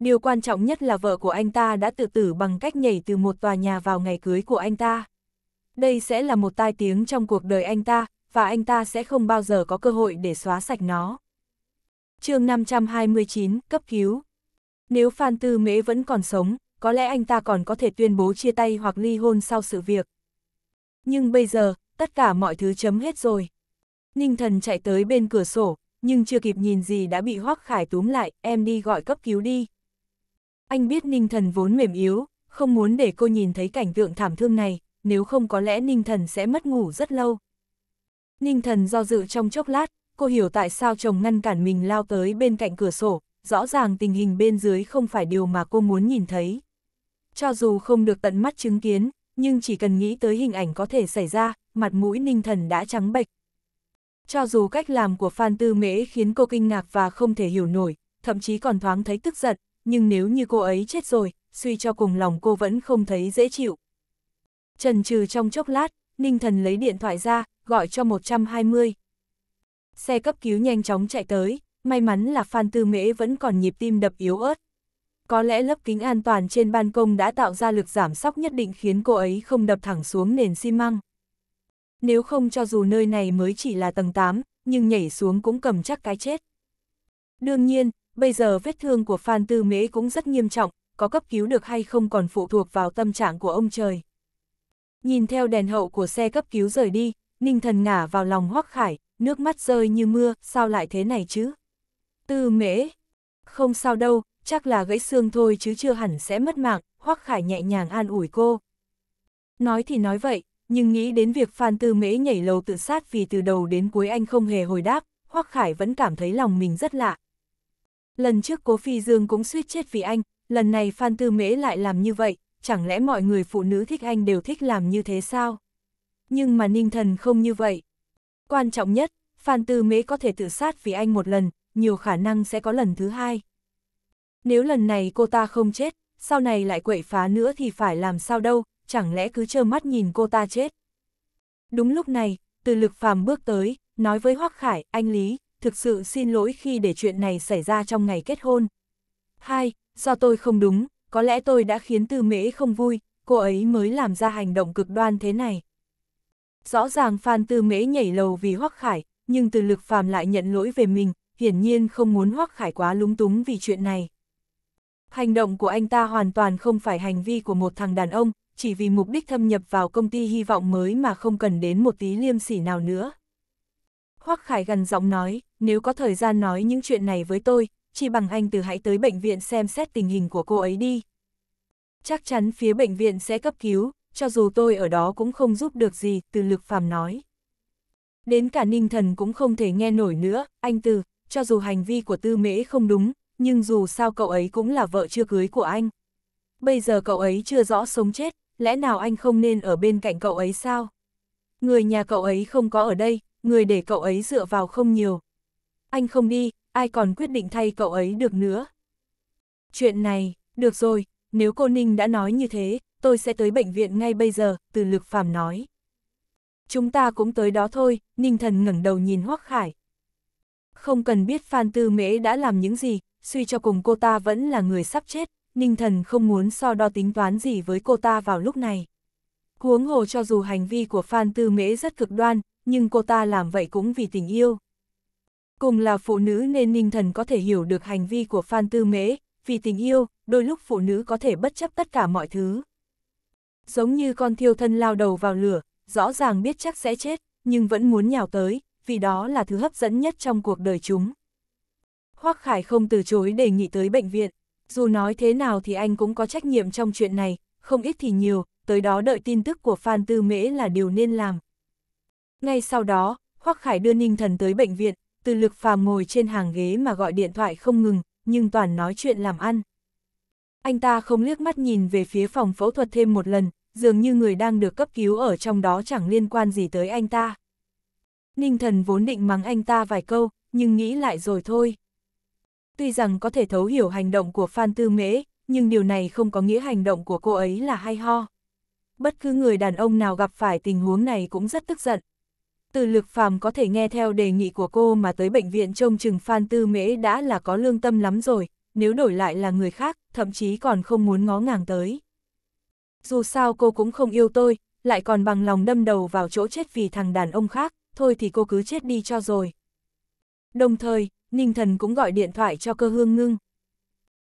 Điều quan trọng nhất là vợ của anh ta đã tự tử bằng cách nhảy từ một tòa nhà vào ngày cưới của anh ta. Đây sẽ là một tai tiếng trong cuộc đời anh ta, và anh ta sẽ không bao giờ có cơ hội để xóa sạch nó chương 529, cấp cứu. Nếu Phan Tư Mễ vẫn còn sống, có lẽ anh ta còn có thể tuyên bố chia tay hoặc ly hôn sau sự việc. Nhưng bây giờ, tất cả mọi thứ chấm hết rồi. Ninh thần chạy tới bên cửa sổ, nhưng chưa kịp nhìn gì đã bị Hoác Khải túm lại, em đi gọi cấp cứu đi. Anh biết Ninh thần vốn mềm yếu, không muốn để cô nhìn thấy cảnh tượng thảm thương này, nếu không có lẽ Ninh thần sẽ mất ngủ rất lâu. Ninh thần do dự trong chốc lát, cô hiểu tại sao chồng ngăn cản mình lao tới bên cạnh cửa sổ, rõ ràng tình hình bên dưới không phải điều mà cô muốn nhìn thấy. Cho dù không được tận mắt chứng kiến, nhưng chỉ cần nghĩ tới hình ảnh có thể xảy ra, mặt mũi ninh thần đã trắng bệch. Cho dù cách làm của Phan Tư Mễ khiến cô kinh ngạc và không thể hiểu nổi, thậm chí còn thoáng thấy tức giận, nhưng nếu như cô ấy chết rồi, suy cho cùng lòng cô vẫn không thấy dễ chịu. Trần trừ trong chốc lát, Ninh Thần lấy điện thoại ra, gọi cho 120, xe cấp cứu nhanh chóng chạy tới, may mắn là Phan Tư Mễ vẫn còn nhịp tim đập yếu ớt. Có lẽ lớp kính an toàn trên ban công đã tạo ra lực giảm sóc nhất định khiến cô ấy không đập thẳng xuống nền xi măng. Nếu không cho dù nơi này mới chỉ là tầng 8, nhưng nhảy xuống cũng cầm chắc cái chết. Đương nhiên, bây giờ vết thương của Phan Tư Mễ cũng rất nghiêm trọng, có cấp cứu được hay không còn phụ thuộc vào tâm trạng của ông trời. Nhìn theo đèn hậu của xe cấp cứu rời đi, Ninh Thần ngả vào lòng Hoắc Khải, nước mắt rơi như mưa, sao lại thế này chứ? Tư mễ, không sao đâu, chắc là gãy xương thôi chứ chưa hẳn sẽ mất mạng, Hoắc Khải nhẹ nhàng an ủi cô. Nói thì nói vậy, nhưng nghĩ đến việc Phan Tư Mễ nhảy lầu tự sát vì từ đầu đến cuối anh không hề hồi đáp, Hoắc Khải vẫn cảm thấy lòng mình rất lạ. Lần trước Cố Phi Dương cũng suýt chết vì anh, lần này Phan Tư Mễ lại làm như vậy, chẳng lẽ mọi người phụ nữ thích anh đều thích làm như thế sao? Nhưng mà Ninh Thần không như vậy. Quan trọng nhất, Phan Tư Mễ có thể tự sát vì anh một lần, nhiều khả năng sẽ có lần thứ hai. Nếu lần này cô ta không chết, sau này lại quậy phá nữa thì phải làm sao đâu, chẳng lẽ cứ trơ mắt nhìn cô ta chết. Đúng lúc này, từ lực phàm bước tới, nói với Hoác Khải, anh Lý, thực sự xin lỗi khi để chuyện này xảy ra trong ngày kết hôn. Hai, do tôi không đúng, có lẽ tôi đã khiến tư mễ không vui, cô ấy mới làm ra hành động cực đoan thế này. Rõ ràng Phan Tư Mễ nhảy lầu vì Hoắc Khải, nhưng từ lực phàm lại nhận lỗi về mình, hiển nhiên không muốn Hoắc Khải quá lúng túng vì chuyện này. Hành động của anh ta hoàn toàn không phải hành vi của một thằng đàn ông, chỉ vì mục đích thâm nhập vào công ty hy vọng mới mà không cần đến một tí liêm sỉ nào nữa. Hoắc Khải gần giọng nói, nếu có thời gian nói những chuyện này với tôi, chỉ bằng anh từ hãy tới bệnh viện xem xét tình hình của cô ấy đi. Chắc chắn phía bệnh viện sẽ cấp cứu, cho dù tôi ở đó cũng không giúp được gì, từ lực phàm nói. Đến cả ninh thần cũng không thể nghe nổi nữa, anh từ, cho dù hành vi của tư mễ không đúng, nhưng dù sao cậu ấy cũng là vợ chưa cưới của anh. Bây giờ cậu ấy chưa rõ sống chết, lẽ nào anh không nên ở bên cạnh cậu ấy sao? Người nhà cậu ấy không có ở đây, người để cậu ấy dựa vào không nhiều. Anh không đi, ai còn quyết định thay cậu ấy được nữa. Chuyện này, được rồi, nếu cô Ninh đã nói như thế, tôi sẽ tới bệnh viện ngay bây giờ, từ lực phàm nói. Chúng ta cũng tới đó thôi, Ninh Thần ngẩng đầu nhìn Hoắc Khải. Không cần biết Phan Tư Mễ đã làm những gì, suy cho cùng cô ta vẫn là người sắp chết, Ninh Thần không muốn so đo tính toán gì với cô ta vào lúc này. Huống hồ cho dù hành vi của Phan Tư Mễ rất cực đoan, nhưng cô ta làm vậy cũng vì tình yêu. Cùng là phụ nữ nên Ninh Thần có thể hiểu được hành vi của Phan Tư Mễ, vì tình yêu, đôi lúc phụ nữ có thể bất chấp tất cả mọi thứ giống như con thiêu thân lao đầu vào lửa, rõ ràng biết chắc sẽ chết, nhưng vẫn muốn nhào tới, vì đó là thứ hấp dẫn nhất trong cuộc đời chúng. Hoắc Khải không từ chối đề nghị tới bệnh viện, dù nói thế nào thì anh cũng có trách nhiệm trong chuyện này, không ít thì nhiều, tới đó đợi tin tức của Phan Tư Mễ là điều nên làm. Ngay sau đó, Hoắc Khải đưa Ninh Thần tới bệnh viện, từ lực phàm ngồi trên hàng ghế mà gọi điện thoại không ngừng, nhưng toàn nói chuyện làm ăn. Anh ta không liếc mắt nhìn về phía phòng phẫu thuật thêm một lần, dường như người đang được cấp cứu ở trong đó chẳng liên quan gì tới anh ta. Ninh thần vốn định mắng anh ta vài câu, nhưng nghĩ lại rồi thôi. Tuy rằng có thể thấu hiểu hành động của Phan Tư Mễ, nhưng điều này không có nghĩa hành động của cô ấy là hay ho. Bất cứ người đàn ông nào gặp phải tình huống này cũng rất tức giận. Từ lực phàm có thể nghe theo đề nghị của cô mà tới bệnh viện trông chừng Phan Tư Mễ đã là có lương tâm lắm rồi, nếu đổi lại là người khác, thậm chí còn không muốn ngó ngàng tới dù sao cô cũng không yêu tôi, lại còn bằng lòng đâm đầu vào chỗ chết vì thằng đàn ông khác, thôi thì cô cứ chết đi cho rồi. Đồng thời, Ninh Thần cũng gọi điện thoại cho cơ hương ngưng.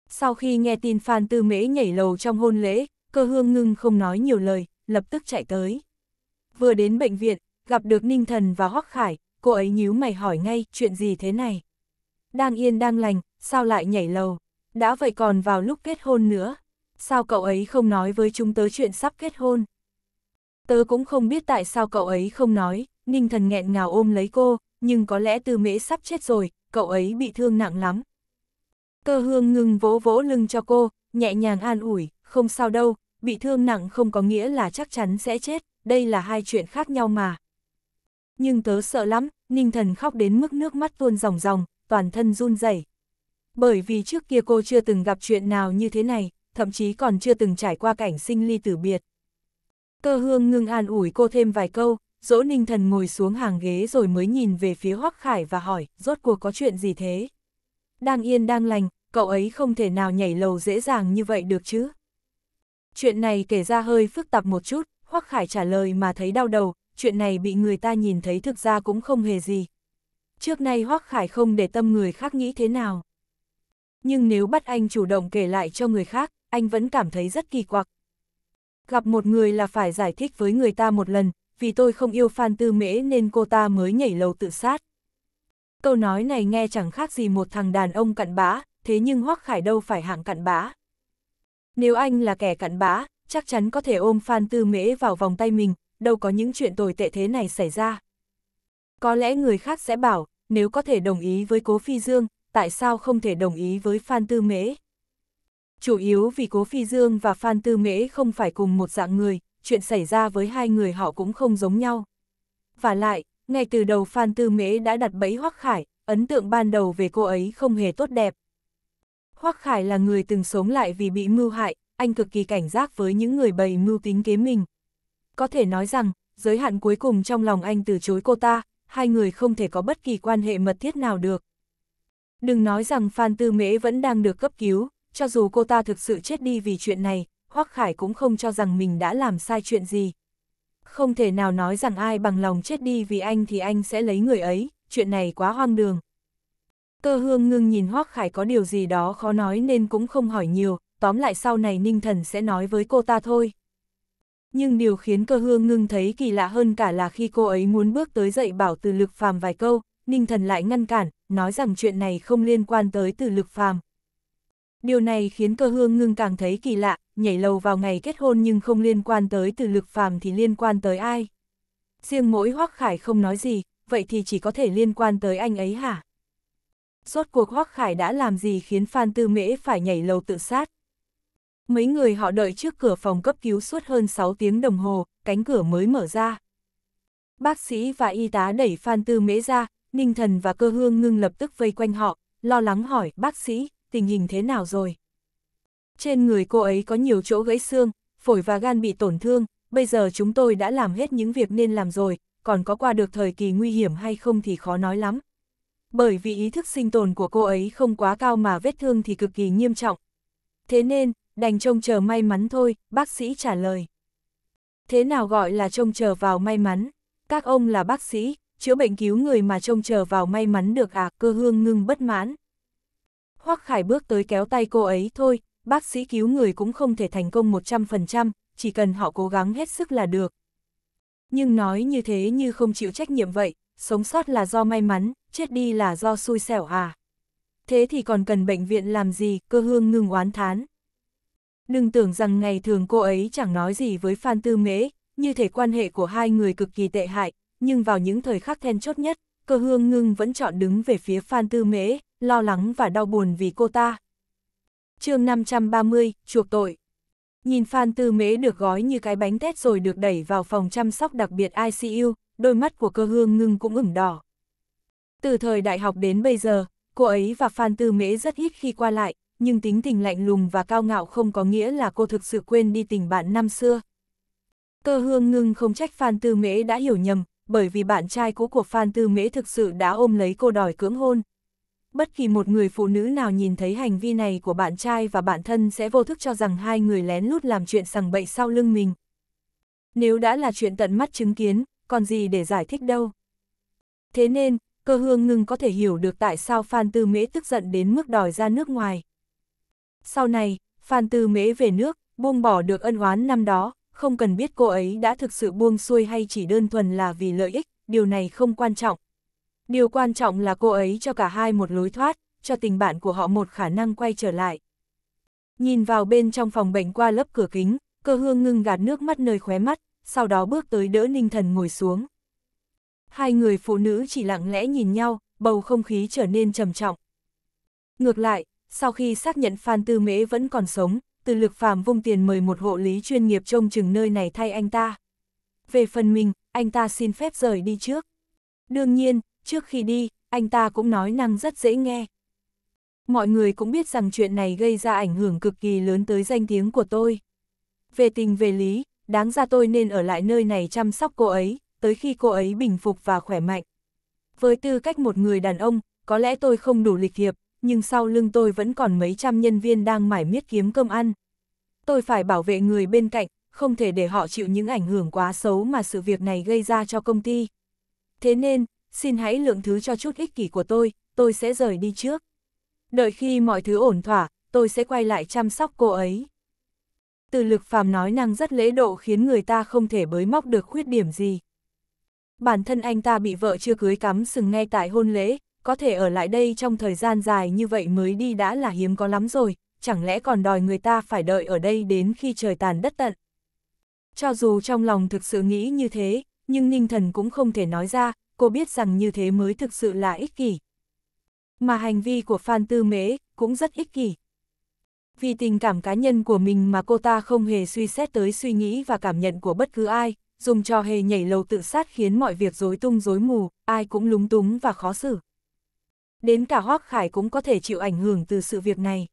Sau khi nghe tin Phan Tư Mễ nhảy lầu trong hôn lễ, cơ hương ngưng không nói nhiều lời, lập tức chạy tới. Vừa đến bệnh viện, gặp được Ninh Thần và Hoắc Khải, cô ấy nhíu mày hỏi ngay chuyện gì thế này. Đang yên đang lành, sao lại nhảy lầu, đã vậy còn vào lúc kết hôn nữa sao cậu ấy không nói với chúng tớ chuyện sắp kết hôn? Tớ cũng không biết tại sao cậu ấy không nói, Ninh Thần nghẹn ngào ôm lấy cô, nhưng có lẽ Tư Mễ sắp chết rồi, cậu ấy bị thương nặng lắm. Cơ hương ngừng vỗ vỗ lưng cho cô, nhẹ nhàng an ủi, không sao đâu, bị thương nặng không có nghĩa là chắc chắn sẽ chết, đây là hai chuyện khác nhau mà. Nhưng tớ sợ lắm, Ninh Thần khóc đến mức nước mắt tuôn ròng ròng, toàn thân run rẩy. Bởi vì trước kia cô chưa từng gặp chuyện nào như thế này, thậm chí còn chưa từng trải qua cảnh sinh ly tử biệt. Cơ hương ngưng an ủi cô thêm vài câu, dỗ ninh thần ngồi xuống hàng ghế rồi mới nhìn về phía Hoắc Khải và hỏi, rốt cuộc có chuyện gì thế? Đang yên đang lành, cậu ấy không thể nào nhảy lầu dễ dàng như vậy được chứ? Chuyện này kể ra hơi phức tạp một chút, Hoắc Khải trả lời mà thấy đau đầu, chuyện này bị người ta nhìn thấy thực ra cũng không hề gì. Trước nay Hoắc Khải không để tâm người khác nghĩ thế nào. Nhưng nếu bắt anh chủ động kể lại cho người khác, anh vẫn cảm thấy rất kỳ quặc. Gặp một người là phải giải thích với người ta một lần, vì tôi không yêu Phan Tư Mễ nên cô ta mới nhảy lầu tự sát. Câu nói này nghe chẳng khác gì một thằng đàn ông cặn bã, thế nhưng Hoắc Khải đâu phải hạng cặn bã. Nếu anh là kẻ cặn bã, chắc chắn có thể ôm Phan Tư Mễ vào vòng tay mình, đâu có những chuyện tồi tệ thế này xảy ra. Có lẽ người khác sẽ bảo, nếu có thể đồng ý với Cố Phi Dương, tại sao không thể đồng ý với Phan Tư Mễ? Chủ yếu vì Cố Phi Dương và Phan Tư Mễ không phải cùng một dạng người, chuyện xảy ra với hai người họ cũng không giống nhau. Và lại, ngay từ đầu Phan Tư Mễ đã đặt bẫy Hoắc Khải, ấn tượng ban đầu về cô ấy không hề tốt đẹp. Hoắc Khải là người từng sống lại vì bị mưu hại, anh cực kỳ cảnh giác với những người bày mưu tính kế mình. Có thể nói rằng, giới hạn cuối cùng trong lòng anh từ chối cô ta, hai người không thể có bất kỳ quan hệ mật thiết nào được. Đừng nói rằng Phan Tư Mễ vẫn đang được cấp cứu, cho dù cô ta thực sự chết đi vì chuyện này, Hoắc Khải cũng không cho rằng mình đã làm sai chuyện gì. Không thể nào nói rằng ai bằng lòng chết đi vì anh thì anh sẽ lấy người ấy, chuyện này quá hoang đường. Cơ hương ngưng nhìn Hoắc Khải có điều gì đó khó nói nên cũng không hỏi nhiều, tóm lại sau này Ninh Thần sẽ nói với cô ta thôi. Nhưng điều khiến cơ hương ngưng thấy kỳ lạ hơn cả là khi cô ấy muốn bước tới dạy bảo từ lực phàm vài câu, Ninh Thần lại ngăn cản, nói rằng chuyện này không liên quan tới từ lực phàm. Điều này khiến cơ hương ngưng càng thấy kỳ lạ, nhảy lầu vào ngày kết hôn nhưng không liên quan tới từ lực phàm thì liên quan tới ai. Riêng mỗi Hoác Khải không nói gì, vậy thì chỉ có thể liên quan tới anh ấy hả? Rốt cuộc Hoác Khải đã làm gì khiến Phan Tư Mễ phải nhảy lầu tự sát? Mấy người họ đợi trước cửa phòng cấp cứu suốt hơn 6 tiếng đồng hồ, cánh cửa mới mở ra. Bác sĩ và y tá đẩy Phan Tư Mễ ra, Ninh Thần và Cơ Hương ngưng lập tức vây quanh họ, lo lắng hỏi, bác sĩ, tình hình thế nào rồi? Trên người cô ấy có nhiều chỗ gãy xương, phổi và gan bị tổn thương, bây giờ chúng tôi đã làm hết những việc nên làm rồi, còn có qua được thời kỳ nguy hiểm hay không thì khó nói lắm. Bởi vì ý thức sinh tồn của cô ấy không quá cao mà vết thương thì cực kỳ nghiêm trọng. Thế nên, đành trông chờ may mắn thôi, bác sĩ trả lời. Thế nào gọi là trông chờ vào may mắn? Các ông là bác sĩ, chữa bệnh cứu người mà trông chờ vào may mắn được à, cơ hương ngưng bất mãn. Hoắc Khải bước tới kéo tay cô ấy thôi, bác sĩ cứu người cũng không thể thành công 100%, chỉ cần họ cố gắng hết sức là được. Nhưng nói như thế như không chịu trách nhiệm vậy, sống sót là do may mắn, chết đi là do xui xẻo à. Thế thì còn cần bệnh viện làm gì, cơ hương ngừng oán thán. Đừng tưởng rằng ngày thường cô ấy chẳng nói gì với Phan Tư Mễ, như thể quan hệ của hai người cực kỳ tệ hại, nhưng vào những thời khắc then chốt nhất, cơ hương ngưng vẫn chọn đứng về phía Phan Tư Mễ, lo lắng và đau buồn vì cô ta. chương 530, chuộc tội. Nhìn Phan Tư Mễ được gói như cái bánh tét rồi được đẩy vào phòng chăm sóc đặc biệt ICU, đôi mắt của cơ hương ngưng cũng ửng đỏ. Từ thời đại học đến bây giờ, cô ấy và Phan Tư Mễ rất ít khi qua lại, nhưng tính tình lạnh lùng và cao ngạo không có nghĩa là cô thực sự quên đi tình bạn năm xưa. Cơ hương ngưng không trách Phan Tư Mễ đã hiểu nhầm, bởi vì bạn trai cũ của Phan Tư Mễ thực sự đã ôm lấy cô đòi cưỡng hôn. Bất kỳ một người phụ nữ nào nhìn thấy hành vi này của bạn trai và bản thân sẽ vô thức cho rằng hai người lén lút làm chuyện sằng bậy sau lưng mình. Nếu đã là chuyện tận mắt chứng kiến, còn gì để giải thích đâu. Thế nên, cơ hương ngưng có thể hiểu được tại sao Phan Tư Mễ tức giận đến mức đòi ra nước ngoài. Sau này, Phan Tư Mễ về nước, buông bỏ được ân oán năm đó, không cần biết cô ấy đã thực sự buông xuôi hay chỉ đơn thuần là vì lợi ích, điều này không quan trọng. Điều quan trọng là cô ấy cho cả hai một lối thoát, cho tình bạn của họ một khả năng quay trở lại. Nhìn vào bên trong phòng bệnh qua lớp cửa kính, cơ hương ngưng gạt nước mắt nơi khóe mắt, sau đó bước tới đỡ ninh thần ngồi xuống. Hai người phụ nữ chỉ lặng lẽ nhìn nhau, bầu không khí trở nên trầm trọng. Ngược lại, sau khi xác nhận Phan Tư Mễ vẫn còn sống, từ lực phàm vung tiền mời một hộ lý chuyên nghiệp trông chừng nơi này thay anh ta. Về phần mình, anh ta xin phép rời đi trước. Đương nhiên, trước khi đi, anh ta cũng nói năng rất dễ nghe. Mọi người cũng biết rằng chuyện này gây ra ảnh hưởng cực kỳ lớn tới danh tiếng của tôi. Về tình về lý, đáng ra tôi nên ở lại nơi này chăm sóc cô ấy, tới khi cô ấy bình phục và khỏe mạnh. Với tư cách một người đàn ông, có lẽ tôi không đủ lịch thiệp, nhưng sau lưng tôi vẫn còn mấy trăm nhân viên đang mải miết kiếm cơm ăn. Tôi phải bảo vệ người bên cạnh, không thể để họ chịu những ảnh hưởng quá xấu mà sự việc này gây ra cho công ty. Thế nên, xin hãy lượng thứ cho chút ích kỷ của tôi, tôi sẽ rời đi trước. Đợi khi mọi thứ ổn thỏa, tôi sẽ quay lại chăm sóc cô ấy. Từ lực phàm nói năng rất lễ độ khiến người ta không thể bới móc được khuyết điểm gì. Bản thân anh ta bị vợ chưa cưới cắm sừng ngay tại hôn lễ, có thể ở lại đây trong thời gian dài như vậy mới đi đã là hiếm có lắm rồi, chẳng lẽ còn đòi người ta phải đợi ở đây đến khi trời tàn đất tận. Cho dù trong lòng thực sự nghĩ như thế, nhưng Ninh Thần cũng không thể nói ra, cô biết rằng như thế mới thực sự là ích kỷ. Mà hành vi của Phan Tư Mễ cũng rất ích kỷ. Vì tình cảm cá nhân của mình mà cô ta không hề suy xét tới suy nghĩ và cảm nhận của bất cứ ai, dùng trò hề nhảy lầu tự sát khiến mọi việc rối tung rối mù, ai cũng lúng túng và khó xử. Đến cả Hoác Khải cũng có thể chịu ảnh hưởng từ sự việc này.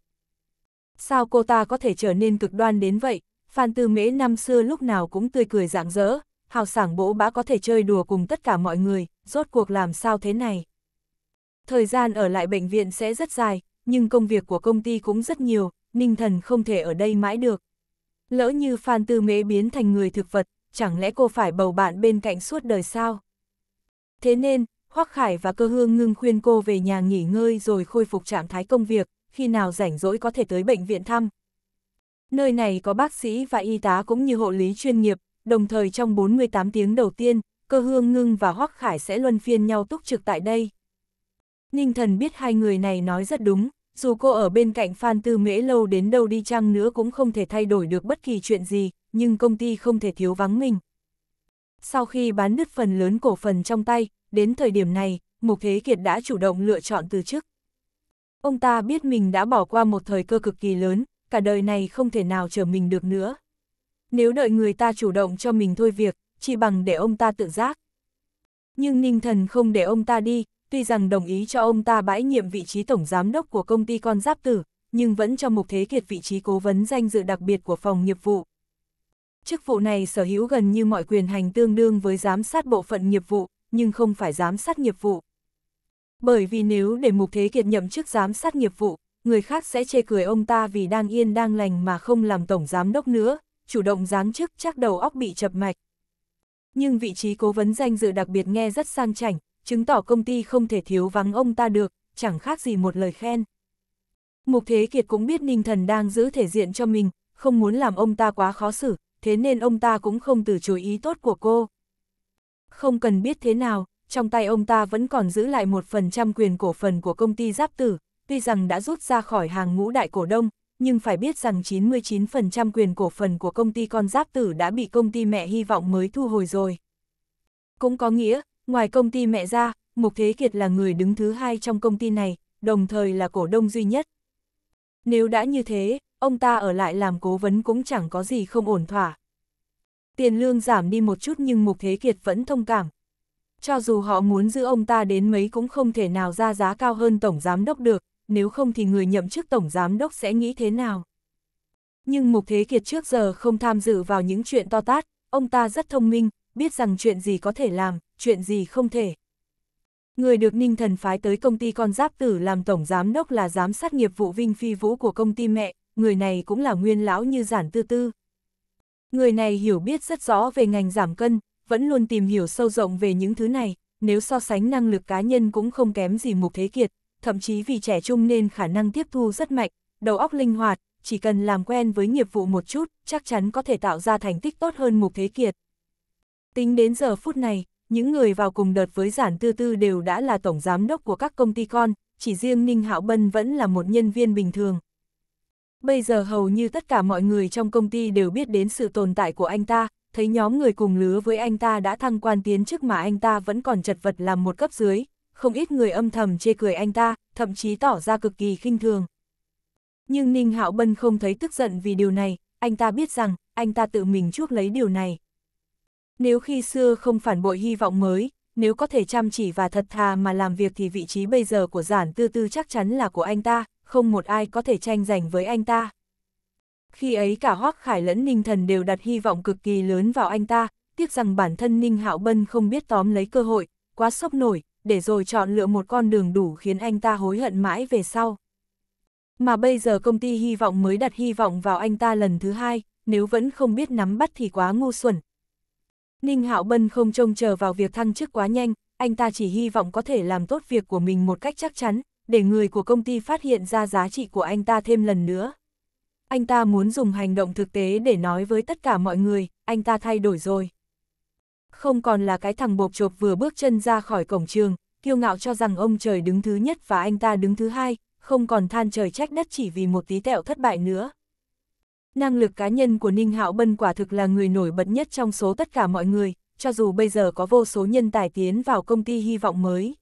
Sao cô ta có thể trở nên cực đoan đến vậy? Phan Tư Mễ năm xưa lúc nào cũng tươi cười rạng rỡ, hào sảng bỗ bã có thể chơi đùa cùng tất cả mọi người, rốt cuộc làm sao thế này? Thời gian ở lại bệnh viện sẽ rất dài, nhưng công việc của công ty cũng rất nhiều, Ninh Thần không thể ở đây mãi được. Lỡ như Phan Tư Mễ biến thành người thực vật, chẳng lẽ cô phải bầu bạn bên cạnh suốt đời sao? Thế nên, Hoắc Khải và cơ hương ngưng khuyên cô về nhà nghỉ ngơi rồi khôi phục trạng thái công việc, khi nào rảnh rỗi có thể tới bệnh viện thăm. Nơi này có bác sĩ và y tá cũng như hộ lý chuyên nghiệp, đồng thời trong 48 tiếng đầu tiên, cơ hương ngưng và Hoắc Khải sẽ luân phiên nhau túc trực tại đây. Ninh thần biết hai người này nói rất đúng, dù cô ở bên cạnh Phan Tư Mễ lâu đến đâu đi chăng nữa cũng không thể thay đổi được bất kỳ chuyện gì, nhưng công ty không thể thiếu vắng mình. Sau khi bán đứt phần lớn cổ phần trong tay, đến thời điểm này, Mục Thế Kiệt đã chủ động lựa chọn từ chức. Ông ta biết mình đã bỏ qua một thời cơ cực kỳ lớn, cả đời này không thể nào chờ mình được nữa. Nếu đợi người ta chủ động cho mình thôi việc, chỉ bằng để ông ta tự giác. Nhưng Ninh Thần không để ông ta đi, tuy rằng đồng ý cho ông ta bãi nhiệm vị trí tổng giám đốc của công ty con giáp tử, nhưng vẫn cho Mục Thế Kiệt vị trí cố vấn danh dự đặc biệt của phòng nghiệp vụ. Chức vụ này sở hữu gần như mọi quyền hành tương đương với giám sát bộ phận nghiệp vụ, nhưng không phải giám sát nghiệp vụ. Bởi vì nếu để Mục Thế Kiệt nhậm chức giám sát nghiệp vụ, người khác sẽ chê cười ông ta vì đang yên đang lành mà không làm tổng giám đốc nữa, chủ động giáng chức chắc đầu óc bị chập mạch. Nhưng vị trí cố vấn danh dự đặc biệt nghe rất sang chảnh, chứng tỏ công ty không thể thiếu vắng ông ta được, chẳng khác gì một lời khen. Mục Thế Kiệt cũng biết Ninh Thần đang giữ thể diện cho mình, không muốn làm ông ta quá khó xử, thế nên ông ta cũng không từ chối ý tốt của cô không cần biết thế nào, trong tay ông ta vẫn còn giữ lại một phần trăm quyền cổ phần của công ty giáp tử, tuy rằng đã rút ra khỏi hàng ngũ đại cổ đông, nhưng phải biết rằng 99% quyền cổ phần của công ty con giáp tử đã bị công ty mẹ hy vọng mới thu hồi rồi. Cũng có nghĩa, ngoài công ty mẹ ra, Mục Thế Kiệt là người đứng thứ hai trong công ty này, đồng thời là cổ đông duy nhất. Nếu đã như thế, ông ta ở lại làm cố vấn cũng chẳng có gì không ổn thỏa, tiền lương giảm đi một chút nhưng Mục Thế Kiệt vẫn thông cảm. Cho dù họ muốn giữ ông ta đến mấy cũng không thể nào ra giá cao hơn Tổng Giám Đốc được, nếu không thì người nhậm chức Tổng Giám Đốc sẽ nghĩ thế nào. Nhưng Mục Thế Kiệt trước giờ không tham dự vào những chuyện to tát, ông ta rất thông minh, biết rằng chuyện gì có thể làm, chuyện gì không thể. Người được Ninh Thần phái tới công ty con giáp tử làm tổng giám đốc là giám sát nghiệp vụ Vinh Phi Vũ của công ty mẹ, người này cũng là nguyên lão như giản tư tư. Người này hiểu biết rất rõ về ngành giảm cân, vẫn luôn tìm hiểu sâu rộng về những thứ này, nếu so sánh năng lực cá nhân cũng không kém gì Mục Thế Kiệt, thậm chí vì trẻ trung nên khả năng tiếp thu rất mạnh, đầu óc linh hoạt, chỉ cần làm quen với nghiệp vụ một chút, chắc chắn có thể tạo ra thành tích tốt hơn Mục Thế Kiệt. Tính đến giờ phút này, những người vào cùng đợt với Giản Tư Tư đều đã là tổng giám đốc của các công ty con, chỉ riêng Ninh Hạo Bân vẫn là một nhân viên bình thường, bây giờ hầu như tất cả mọi người trong công ty đều biết đến sự tồn tại của anh ta, thấy nhóm người cùng lứa với anh ta đã thăng quan tiến chức mà anh ta vẫn còn chật vật làm một cấp dưới, không ít người âm thầm chê cười anh ta, thậm chí tỏ ra cực kỳ khinh thường. Nhưng Ninh Hạo Bân không thấy tức giận vì điều này, anh ta biết rằng, anh ta tự mình chuốc lấy điều này. Nếu khi xưa không phản bội hy vọng mới, nếu có thể chăm chỉ và thật thà mà làm việc thì vị trí bây giờ của giản tư tư chắc chắn là của anh ta, không một ai có thể tranh giành với anh ta. Khi ấy cả Hoác Khải lẫn Ninh Thần đều đặt hy vọng cực kỳ lớn vào anh ta, tiếc rằng bản thân Ninh Hạo Bân không biết tóm lấy cơ hội, quá sốc nổi, để rồi chọn lựa một con đường đủ khiến anh ta hối hận mãi về sau. Mà bây giờ công ty hy vọng mới đặt hy vọng vào anh ta lần thứ hai, nếu vẫn không biết nắm bắt thì quá ngu xuẩn. Ninh Hạo Bân không trông chờ vào việc thăng chức quá nhanh, anh ta chỉ hy vọng có thể làm tốt việc của mình một cách chắc chắn, để người của công ty phát hiện ra giá trị của anh ta thêm lần nữa. Anh ta muốn dùng hành động thực tế để nói với tất cả mọi người, anh ta thay đổi rồi. Không còn là cái thằng bộp chộp vừa bước chân ra khỏi cổng trường, kiêu ngạo cho rằng ông trời đứng thứ nhất và anh ta đứng thứ hai, không còn than trời trách đất chỉ vì một tí tẹo thất bại nữa. Năng lực cá nhân của Ninh Hạo Bân quả thực là người nổi bật nhất trong số tất cả mọi người, cho dù bây giờ có vô số nhân tài tiến vào công ty hy vọng mới.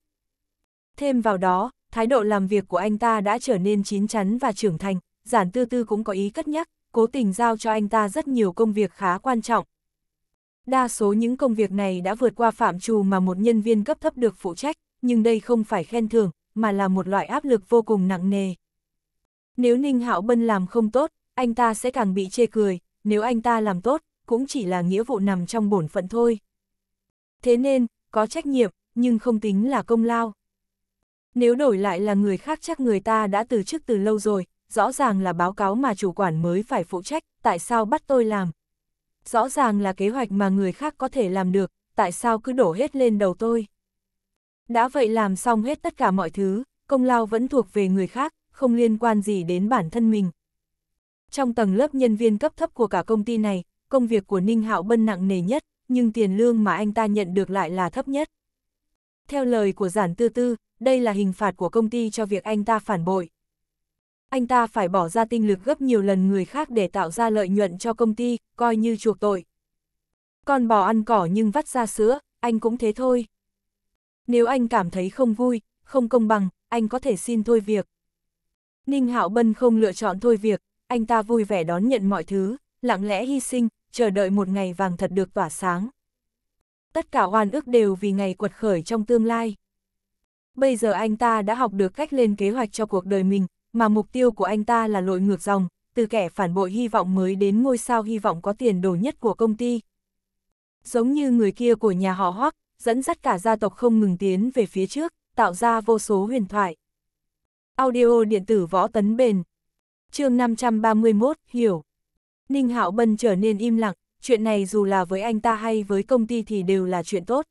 Thêm vào đó, thái độ làm việc của anh ta đã trở nên chín chắn và trưởng thành, giản tư tư cũng có ý cất nhắc, cố tình giao cho anh ta rất nhiều công việc khá quan trọng. Đa số những công việc này đã vượt qua phạm trù mà một nhân viên cấp thấp được phụ trách, nhưng đây không phải khen thưởng, mà là một loại áp lực vô cùng nặng nề. Nếu Ninh Hạo Bân làm không tốt, anh ta sẽ càng bị chê cười, nếu anh ta làm tốt, cũng chỉ là nghĩa vụ nằm trong bổn phận thôi. Thế nên, có trách nhiệm, nhưng không tính là công lao. Nếu đổi lại là người khác chắc người ta đã từ chức từ lâu rồi, rõ ràng là báo cáo mà chủ quản mới phải phụ trách, tại sao bắt tôi làm? Rõ ràng là kế hoạch mà người khác có thể làm được, tại sao cứ đổ hết lên đầu tôi? Đã vậy làm xong hết tất cả mọi thứ, công lao vẫn thuộc về người khác, không liên quan gì đến bản thân mình. Trong tầng lớp nhân viên cấp thấp của cả công ty này, công việc của Ninh Hạo Bân nặng nề nhất, nhưng tiền lương mà anh ta nhận được lại là thấp nhất. Theo lời của giản tư tư, đây là hình phạt của công ty cho việc anh ta phản bội. Anh ta phải bỏ ra tinh lực gấp nhiều lần người khác để tạo ra lợi nhuận cho công ty, coi như chuộc tội. Con bò ăn cỏ nhưng vắt ra sữa, anh cũng thế thôi. Nếu anh cảm thấy không vui, không công bằng, anh có thể xin thôi việc. Ninh Hạo Bân không lựa chọn thôi việc, anh ta vui vẻ đón nhận mọi thứ, lặng lẽ hy sinh, chờ đợi một ngày vàng thật được tỏa sáng tất cả oan ước đều vì ngày quật khởi trong tương lai. Bây giờ anh ta đã học được cách lên kế hoạch cho cuộc đời mình, mà mục tiêu của anh ta là lội ngược dòng, từ kẻ phản bội hy vọng mới đến ngôi sao hy vọng có tiền đồ nhất của công ty. Giống như người kia của nhà họ Hoắc, dẫn dắt cả gia tộc không ngừng tiến về phía trước, tạo ra vô số huyền thoại. Audio điện tử võ tấn bền. Chương 531, hiểu. Ninh Hạo Bân trở nên im lặng, chuyện này dù là với anh ta hay với công ty thì đều là chuyện tốt.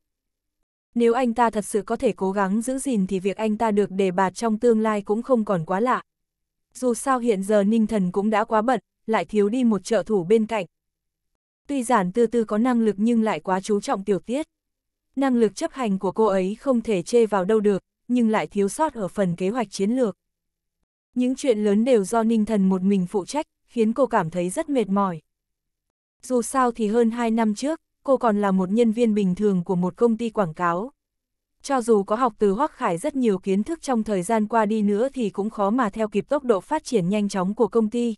Nếu anh ta thật sự có thể cố gắng giữ gìn thì việc anh ta được đề bạt trong tương lai cũng không còn quá lạ. Dù sao hiện giờ Ninh Thần cũng đã quá bận, lại thiếu đi một trợ thủ bên cạnh. Tuy giản tư tư có năng lực nhưng lại quá chú trọng tiểu tiết. Năng lực chấp hành của cô ấy không thể chê vào đâu được, nhưng lại thiếu sót ở phần kế hoạch chiến lược. Những chuyện lớn đều do Ninh Thần một mình phụ trách, khiến cô cảm thấy rất mệt mỏi. Dù sao thì hơn 2 năm trước, cô còn là một nhân viên bình thường của một công ty quảng cáo. Cho dù có học từ Hoắc Khải rất nhiều kiến thức trong thời gian qua đi nữa thì cũng khó mà theo kịp tốc độ phát triển nhanh chóng của công ty.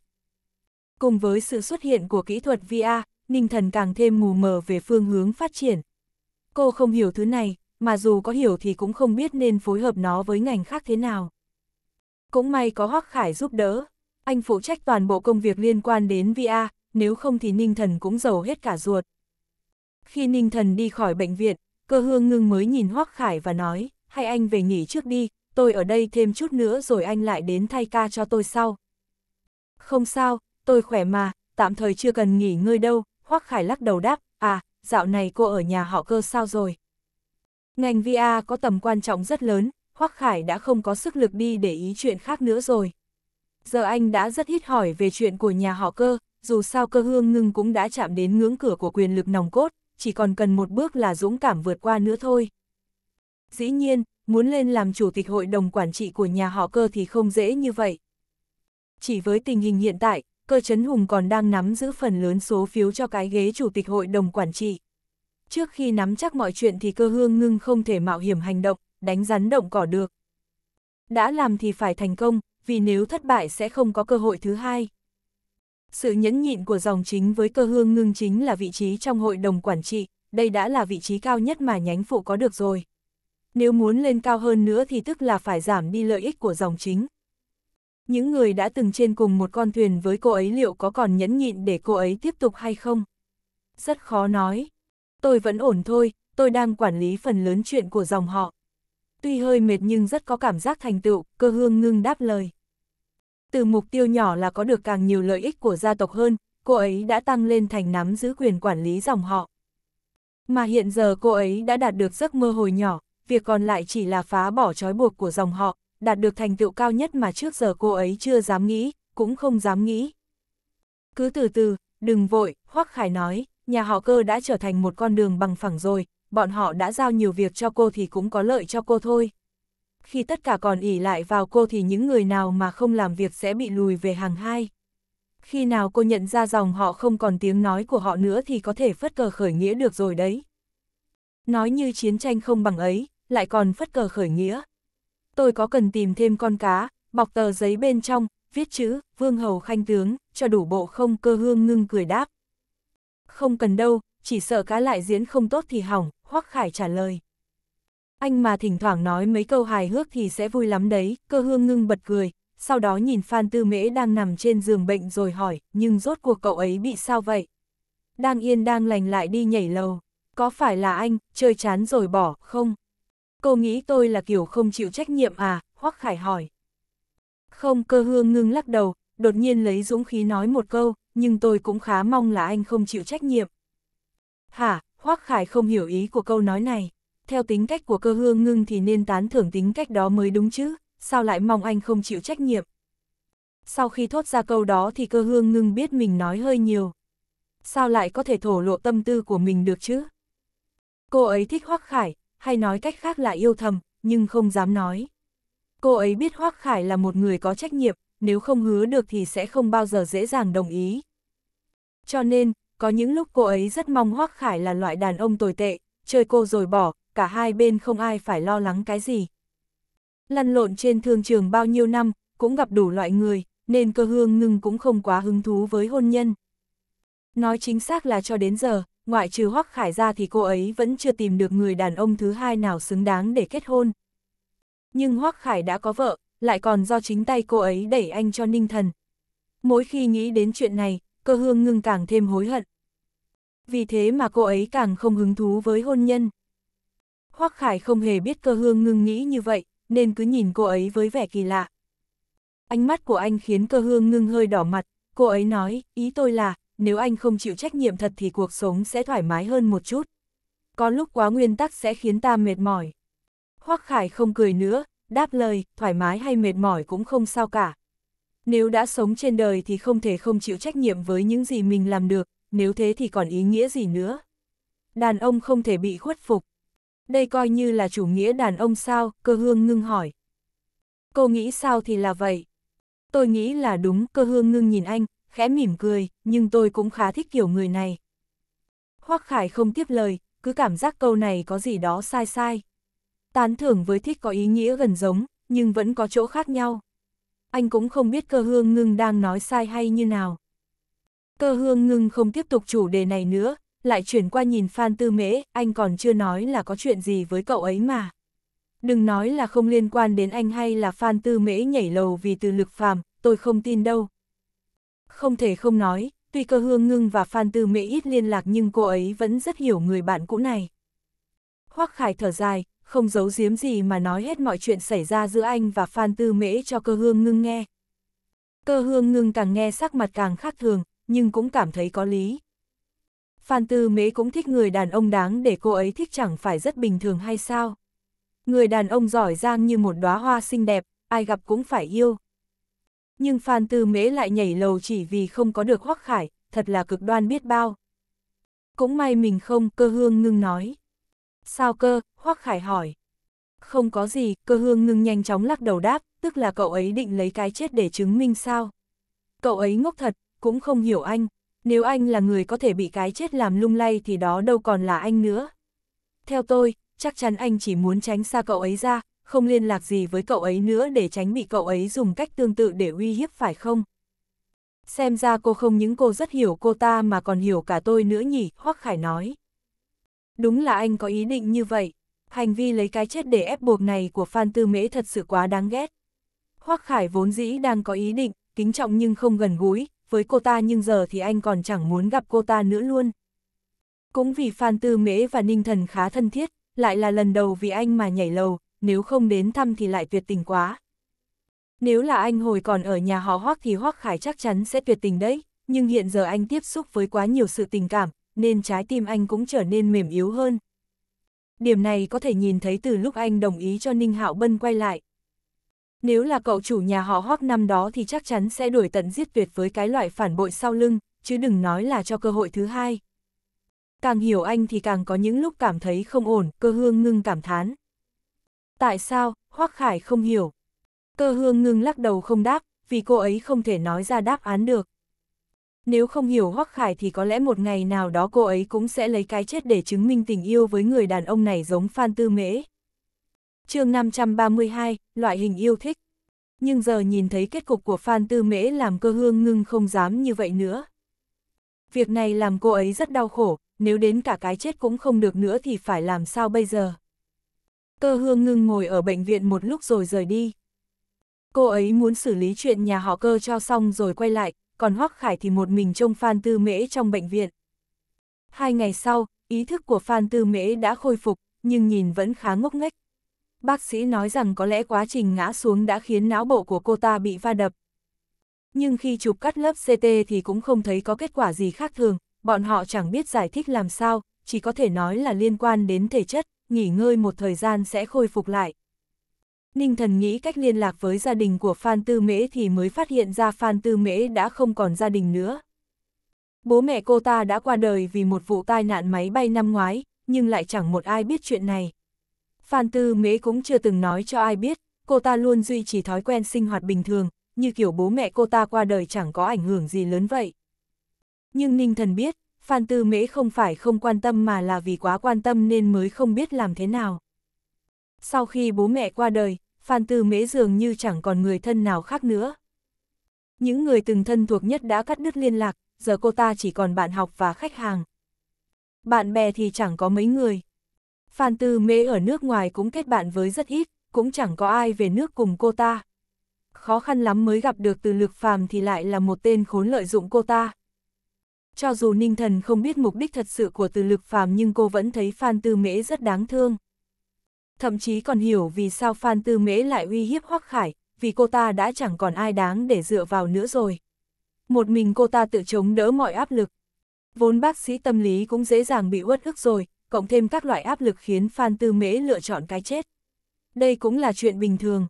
Cùng với sự xuất hiện của kỹ thuật VR, Ninh Thần càng thêm mù mờ về phương hướng phát triển. Cô không hiểu thứ này, mà dù có hiểu thì cũng không biết nên phối hợp nó với ngành khác thế nào. Cũng may có Hoắc Khải giúp đỡ, anh phụ trách toàn bộ công việc liên quan đến VR, nếu không thì ninh thần cũng giàu hết cả ruột. Khi ninh thần đi khỏi bệnh viện, cơ hương ngưng mới nhìn Hoắc Khải và nói, hay anh về nghỉ trước đi, tôi ở đây thêm chút nữa rồi anh lại đến thay ca cho tôi sau. Không sao, tôi khỏe mà, tạm thời chưa cần nghỉ ngơi đâu, Hoắc Khải lắc đầu đáp, à, dạo này cô ở nhà họ cơ sao rồi. Ngành VA có tầm quan trọng rất lớn, Hoắc Khải đã không có sức lực đi để ý chuyện khác nữa rồi. Giờ anh đã rất ít hỏi về chuyện của nhà họ cơ, dù sao cơ hương ngưng cũng đã chạm đến ngưỡng cửa của quyền lực nòng cốt, chỉ còn cần một bước là dũng cảm vượt qua nữa thôi. Dĩ nhiên, muốn lên làm chủ tịch hội đồng quản trị của nhà họ cơ thì không dễ như vậy. Chỉ với tình hình hiện tại, cơ chấn hùng còn đang nắm giữ phần lớn số phiếu cho cái ghế chủ tịch hội đồng quản trị. Trước khi nắm chắc mọi chuyện thì cơ hương ngưng không thể mạo hiểm hành động, đánh rắn động cỏ được. Đã làm thì phải thành công, vì nếu thất bại sẽ không có cơ hội thứ hai. Sự nhẫn nhịn của dòng chính với cơ hương ngưng chính là vị trí trong hội đồng quản trị, đây đã là vị trí cao nhất mà nhánh phụ có được rồi. Nếu muốn lên cao hơn nữa thì tức là phải giảm đi lợi ích của dòng chính. Những người đã từng trên cùng một con thuyền với cô ấy liệu có còn nhẫn nhịn để cô ấy tiếp tục hay không? Rất khó nói. Tôi vẫn ổn thôi, tôi đang quản lý phần lớn chuyện của dòng họ. Tuy hơi mệt nhưng rất có cảm giác thành tựu, cơ hương ngưng đáp lời từ mục tiêu nhỏ là có được càng nhiều lợi ích của gia tộc hơn, cô ấy đã tăng lên thành nắm giữ quyền quản lý dòng họ. Mà hiện giờ cô ấy đã đạt được giấc mơ hồi nhỏ, việc còn lại chỉ là phá bỏ trói buộc của dòng họ, đạt được thành tựu cao nhất mà trước giờ cô ấy chưa dám nghĩ, cũng không dám nghĩ. Cứ từ từ, đừng vội, Hoắc Khải nói, nhà họ cơ đã trở thành một con đường bằng phẳng rồi, bọn họ đã giao nhiều việc cho cô thì cũng có lợi cho cô thôi khi tất cả còn ỉ lại vào cô thì những người nào mà không làm việc sẽ bị lùi về hàng hai. Khi nào cô nhận ra dòng họ không còn tiếng nói của họ nữa thì có thể phất cờ khởi nghĩa được rồi đấy. Nói như chiến tranh không bằng ấy, lại còn phất cờ khởi nghĩa. Tôi có cần tìm thêm con cá, bọc tờ giấy bên trong, viết chữ, vương hầu khanh tướng, cho đủ bộ không cơ hương ngưng cười đáp. Không cần đâu, chỉ sợ cá lại diễn không tốt thì hỏng, Hoắc Khải trả lời anh mà thỉnh thoảng nói mấy câu hài hước thì sẽ vui lắm đấy, cơ hương ngưng bật cười, sau đó nhìn Phan Tư Mễ đang nằm trên giường bệnh rồi hỏi, nhưng rốt cuộc cậu ấy bị sao vậy? Đang yên đang lành lại đi nhảy lầu, có phải là anh, chơi chán rồi bỏ, không? Cô nghĩ tôi là kiểu không chịu trách nhiệm à, Hoắc Khải hỏi. Không cơ hương ngưng lắc đầu, đột nhiên lấy dũng khí nói một câu, nhưng tôi cũng khá mong là anh không chịu trách nhiệm. Hả, Hoắc Khải không hiểu ý của câu nói này theo tính cách của cơ hương ngưng thì nên tán thưởng tính cách đó mới đúng chứ, sao lại mong anh không chịu trách nhiệm. Sau khi thốt ra câu đó thì cơ hương ngưng biết mình nói hơi nhiều. Sao lại có thể thổ lộ tâm tư của mình được chứ? Cô ấy thích Hoác Khải, hay nói cách khác là yêu thầm, nhưng không dám nói. Cô ấy biết Hoác Khải là một người có trách nhiệm, nếu không hứa được thì sẽ không bao giờ dễ dàng đồng ý. Cho nên, có những lúc cô ấy rất mong Hoác Khải là loại đàn ông tồi tệ, chơi cô rồi bỏ, cả hai bên không ai phải lo lắng cái gì. Lăn lộn trên thương trường bao nhiêu năm, cũng gặp đủ loại người, nên cơ hương ngưng cũng không quá hứng thú với hôn nhân. Nói chính xác là cho đến giờ, ngoại trừ hoắc khải ra thì cô ấy vẫn chưa tìm được người đàn ông thứ hai nào xứng đáng để kết hôn. Nhưng hoắc khải đã có vợ, lại còn do chính tay cô ấy đẩy anh cho ninh thần. Mỗi khi nghĩ đến chuyện này, cơ hương ngưng càng thêm hối hận. Vì thế mà cô ấy càng không hứng thú với hôn nhân. Hoắc Khải không hề biết cơ hương ngưng nghĩ như vậy, nên cứ nhìn cô ấy với vẻ kỳ lạ. Ánh mắt của anh khiến cơ hương ngưng hơi đỏ mặt, cô ấy nói, ý tôi là, nếu anh không chịu trách nhiệm thật thì cuộc sống sẽ thoải mái hơn một chút. Có lúc quá nguyên tắc sẽ khiến ta mệt mỏi. Hoắc Khải không cười nữa, đáp lời, thoải mái hay mệt mỏi cũng không sao cả. Nếu đã sống trên đời thì không thể không chịu trách nhiệm với những gì mình làm được, nếu thế thì còn ý nghĩa gì nữa. Đàn ông không thể bị khuất phục đây coi như là chủ nghĩa đàn ông sao, cơ hương ngưng hỏi. Cô nghĩ sao thì là vậy. Tôi nghĩ là đúng, cơ hương ngưng nhìn anh, khẽ mỉm cười, nhưng tôi cũng khá thích kiểu người này. Hoắc Khải không tiếp lời, cứ cảm giác câu này có gì đó sai sai. Tán thưởng với thích có ý nghĩa gần giống, nhưng vẫn có chỗ khác nhau. Anh cũng không biết cơ hương ngưng đang nói sai hay như nào. Cơ hương ngưng không tiếp tục chủ đề này nữa, lại chuyển qua nhìn Phan Tư Mễ, anh còn chưa nói là có chuyện gì với cậu ấy mà. Đừng nói là không liên quan đến anh hay là Phan Tư Mễ nhảy lầu vì từ lực phàm, tôi không tin đâu. Không thể không nói, tuy cơ hương ngưng và Phan Tư Mễ ít liên lạc nhưng cô ấy vẫn rất hiểu người bạn cũ này. Hoắc Khải thở dài, không giấu giếm gì mà nói hết mọi chuyện xảy ra giữa anh và Phan Tư Mễ cho cơ hương ngưng nghe. Cơ hương ngưng càng nghe sắc mặt càng khác thường, nhưng cũng cảm thấy có lý. Phan Tư Mễ cũng thích người đàn ông đáng để cô ấy thích chẳng phải rất bình thường hay sao? Người đàn ông giỏi giang như một đóa hoa xinh đẹp, ai gặp cũng phải yêu. Nhưng Phan Tư Mễ lại nhảy lầu chỉ vì không có được Hoắc Khải, thật là cực đoan biết bao. Cũng may mình không, cơ hương ngưng nói. Sao cơ, Hoắc Khải hỏi. Không có gì, cơ hương ngưng nhanh chóng lắc đầu đáp, tức là cậu ấy định lấy cái chết để chứng minh sao. Cậu ấy ngốc thật, cũng không hiểu anh nếu anh là người có thể bị cái chết làm lung lay thì đó đâu còn là anh nữa. Theo tôi, chắc chắn anh chỉ muốn tránh xa cậu ấy ra, không liên lạc gì với cậu ấy nữa để tránh bị cậu ấy dùng cách tương tự để uy hiếp phải không? Xem ra cô không những cô rất hiểu cô ta mà còn hiểu cả tôi nữa nhỉ, Hoắc Khải nói. Đúng là anh có ý định như vậy, hành vi lấy cái chết để ép buộc này của Phan Tư Mễ thật sự quá đáng ghét. Hoắc Khải vốn dĩ đang có ý định, kính trọng nhưng không gần gũi, với cô ta nhưng giờ thì anh còn chẳng muốn gặp cô ta nữa luôn. Cũng vì Phan Tư Mễ và Ninh Thần khá thân thiết, lại là lần đầu vì anh mà nhảy lầu, nếu không đến thăm thì lại tuyệt tình quá. Nếu là anh hồi còn ở nhà họ Hoác thì Hoác Khải chắc chắn sẽ tuyệt tình đấy, nhưng hiện giờ anh tiếp xúc với quá nhiều sự tình cảm, nên trái tim anh cũng trở nên mềm yếu hơn. Điểm này có thể nhìn thấy từ lúc anh đồng ý cho Ninh Hạo Bân quay lại, nếu là cậu chủ nhà họ Hoắc năm đó thì chắc chắn sẽ đuổi tận giết tuyệt với cái loại phản bội sau lưng, chứ đừng nói là cho cơ hội thứ hai. Càng hiểu anh thì càng có những lúc cảm thấy không ổn, cơ hương ngưng cảm thán. Tại sao, Hoắc Khải không hiểu. Cơ hương ngưng lắc đầu không đáp, vì cô ấy không thể nói ra đáp án được. Nếu không hiểu Hoắc Khải thì có lẽ một ngày nào đó cô ấy cũng sẽ lấy cái chết để chứng minh tình yêu với người đàn ông này giống Phan Tư Mễ chương 532, loại hình yêu thích. Nhưng giờ nhìn thấy kết cục của Phan Tư Mễ làm cơ hương ngưng không dám như vậy nữa. Việc này làm cô ấy rất đau khổ, nếu đến cả cái chết cũng không được nữa thì phải làm sao bây giờ. Cơ hương ngưng ngồi ở bệnh viện một lúc rồi rời đi. Cô ấy muốn xử lý chuyện nhà họ cơ cho xong rồi quay lại, còn Hoắc Khải thì một mình trông Phan Tư Mễ trong bệnh viện. Hai ngày sau, ý thức của Phan Tư Mễ đã khôi phục, nhưng nhìn vẫn khá ngốc nghếch bác sĩ nói rằng có lẽ quá trình ngã xuống đã khiến não bộ của cô ta bị va đập. Nhưng khi chụp cắt lớp CT thì cũng không thấy có kết quả gì khác thường, bọn họ chẳng biết giải thích làm sao, chỉ có thể nói là liên quan đến thể chất, nghỉ ngơi một thời gian sẽ khôi phục lại. Ninh thần nghĩ cách liên lạc với gia đình của Phan Tư Mễ thì mới phát hiện ra Phan Tư Mễ đã không còn gia đình nữa. Bố mẹ cô ta đã qua đời vì một vụ tai nạn máy bay năm ngoái, nhưng lại chẳng một ai biết chuyện này. Phan Tư Mễ cũng chưa từng nói cho ai biết, cô ta luôn duy trì thói quen sinh hoạt bình thường, như kiểu bố mẹ cô ta qua đời chẳng có ảnh hưởng gì lớn vậy. Nhưng Ninh Thần biết, Phan Tư Mễ không phải không quan tâm mà là vì quá quan tâm nên mới không biết làm thế nào. Sau khi bố mẹ qua đời, Phan Tư Mễ dường như chẳng còn người thân nào khác nữa. Những người từng thân thuộc nhất đã cắt đứt liên lạc, giờ cô ta chỉ còn bạn học và khách hàng. Bạn bè thì chẳng có mấy người. Phan Tư Mễ ở nước ngoài cũng kết bạn với rất ít, cũng chẳng có ai về nước cùng cô ta. Khó khăn lắm mới gặp được từ lực phàm thì lại là một tên khốn lợi dụng cô ta. Cho dù Ninh Thần không biết mục đích thật sự của từ lực phàm nhưng cô vẫn thấy Phan Tư Mễ rất đáng thương. Thậm chí còn hiểu vì sao Phan Tư Mễ lại uy hiếp Hoắc Khải, vì cô ta đã chẳng còn ai đáng để dựa vào nữa rồi. Một mình cô ta tự chống đỡ mọi áp lực. Vốn bác sĩ tâm lý cũng dễ dàng bị uất ức rồi, cộng thêm các loại áp lực khiến Phan Tư Mễ lựa chọn cái chết. Đây cũng là chuyện bình thường.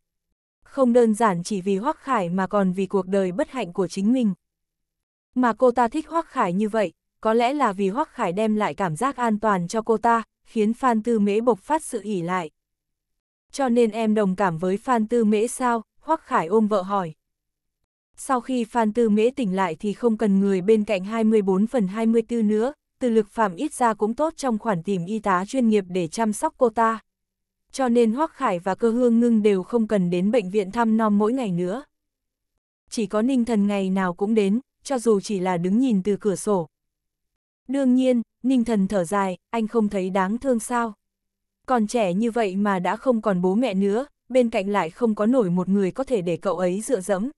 Không đơn giản chỉ vì Hoắc Khải mà còn vì cuộc đời bất hạnh của chính mình. Mà cô ta thích Hoắc Khải như vậy, có lẽ là vì Hoắc Khải đem lại cảm giác an toàn cho cô ta, khiến Phan Tư Mễ bộc phát sự ỉ lại. Cho nên em đồng cảm với Phan Tư Mễ sao? Hoắc Khải ôm vợ hỏi. Sau khi Phan Tư Mễ tỉnh lại thì không cần người bên cạnh 24 phần 24 nữa, từ lực phạm ít ra cũng tốt trong khoản tìm y tá chuyên nghiệp để chăm sóc cô ta. Cho nên Hoắc Khải và cơ hương ngưng đều không cần đến bệnh viện thăm nom mỗi ngày nữa. Chỉ có ninh thần ngày nào cũng đến, cho dù chỉ là đứng nhìn từ cửa sổ. Đương nhiên, ninh thần thở dài, anh không thấy đáng thương sao. Còn trẻ như vậy mà đã không còn bố mẹ nữa, bên cạnh lại không có nổi một người có thể để cậu ấy dựa dẫm.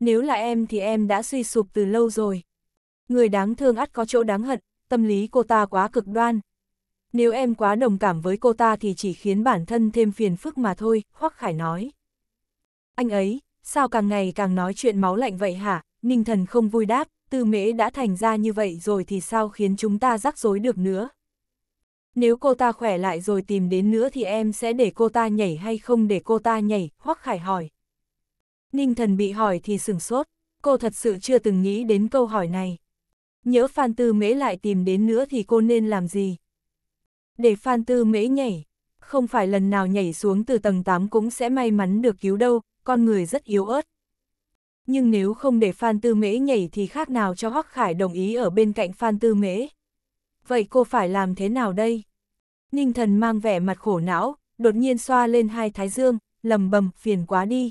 Nếu là em thì em đã suy sụp từ lâu rồi. Người đáng thương ắt có chỗ đáng hận, tâm lý cô ta quá cực đoan. Nếu em quá đồng cảm với cô ta thì chỉ khiến bản thân thêm phiền phức mà thôi, Hoắc Khải nói. Anh ấy, sao càng ngày càng nói chuyện máu lạnh vậy hả? Ninh thần không vui đáp, tư mễ đã thành ra như vậy rồi thì sao khiến chúng ta rắc rối được nữa? Nếu cô ta khỏe lại rồi tìm đến nữa thì em sẽ để cô ta nhảy hay không để cô ta nhảy, Hoắc Khải hỏi. Ninh thần bị hỏi thì sửng sốt, cô thật sự chưa từng nghĩ đến câu hỏi này nhớ Phan Tư Mễ lại tìm đến nữa thì cô nên làm gì? Để Phan Tư Mễ nhảy, không phải lần nào nhảy xuống từ tầng 8 cũng sẽ may mắn được cứu đâu, con người rất yếu ớt. Nhưng nếu không để Phan Tư Mễ nhảy thì khác nào cho Hoắc Khải đồng ý ở bên cạnh Phan Tư Mễ. Vậy cô phải làm thế nào đây? Ninh thần mang vẻ mặt khổ não, đột nhiên xoa lên hai thái dương, lầm bầm, phiền quá đi.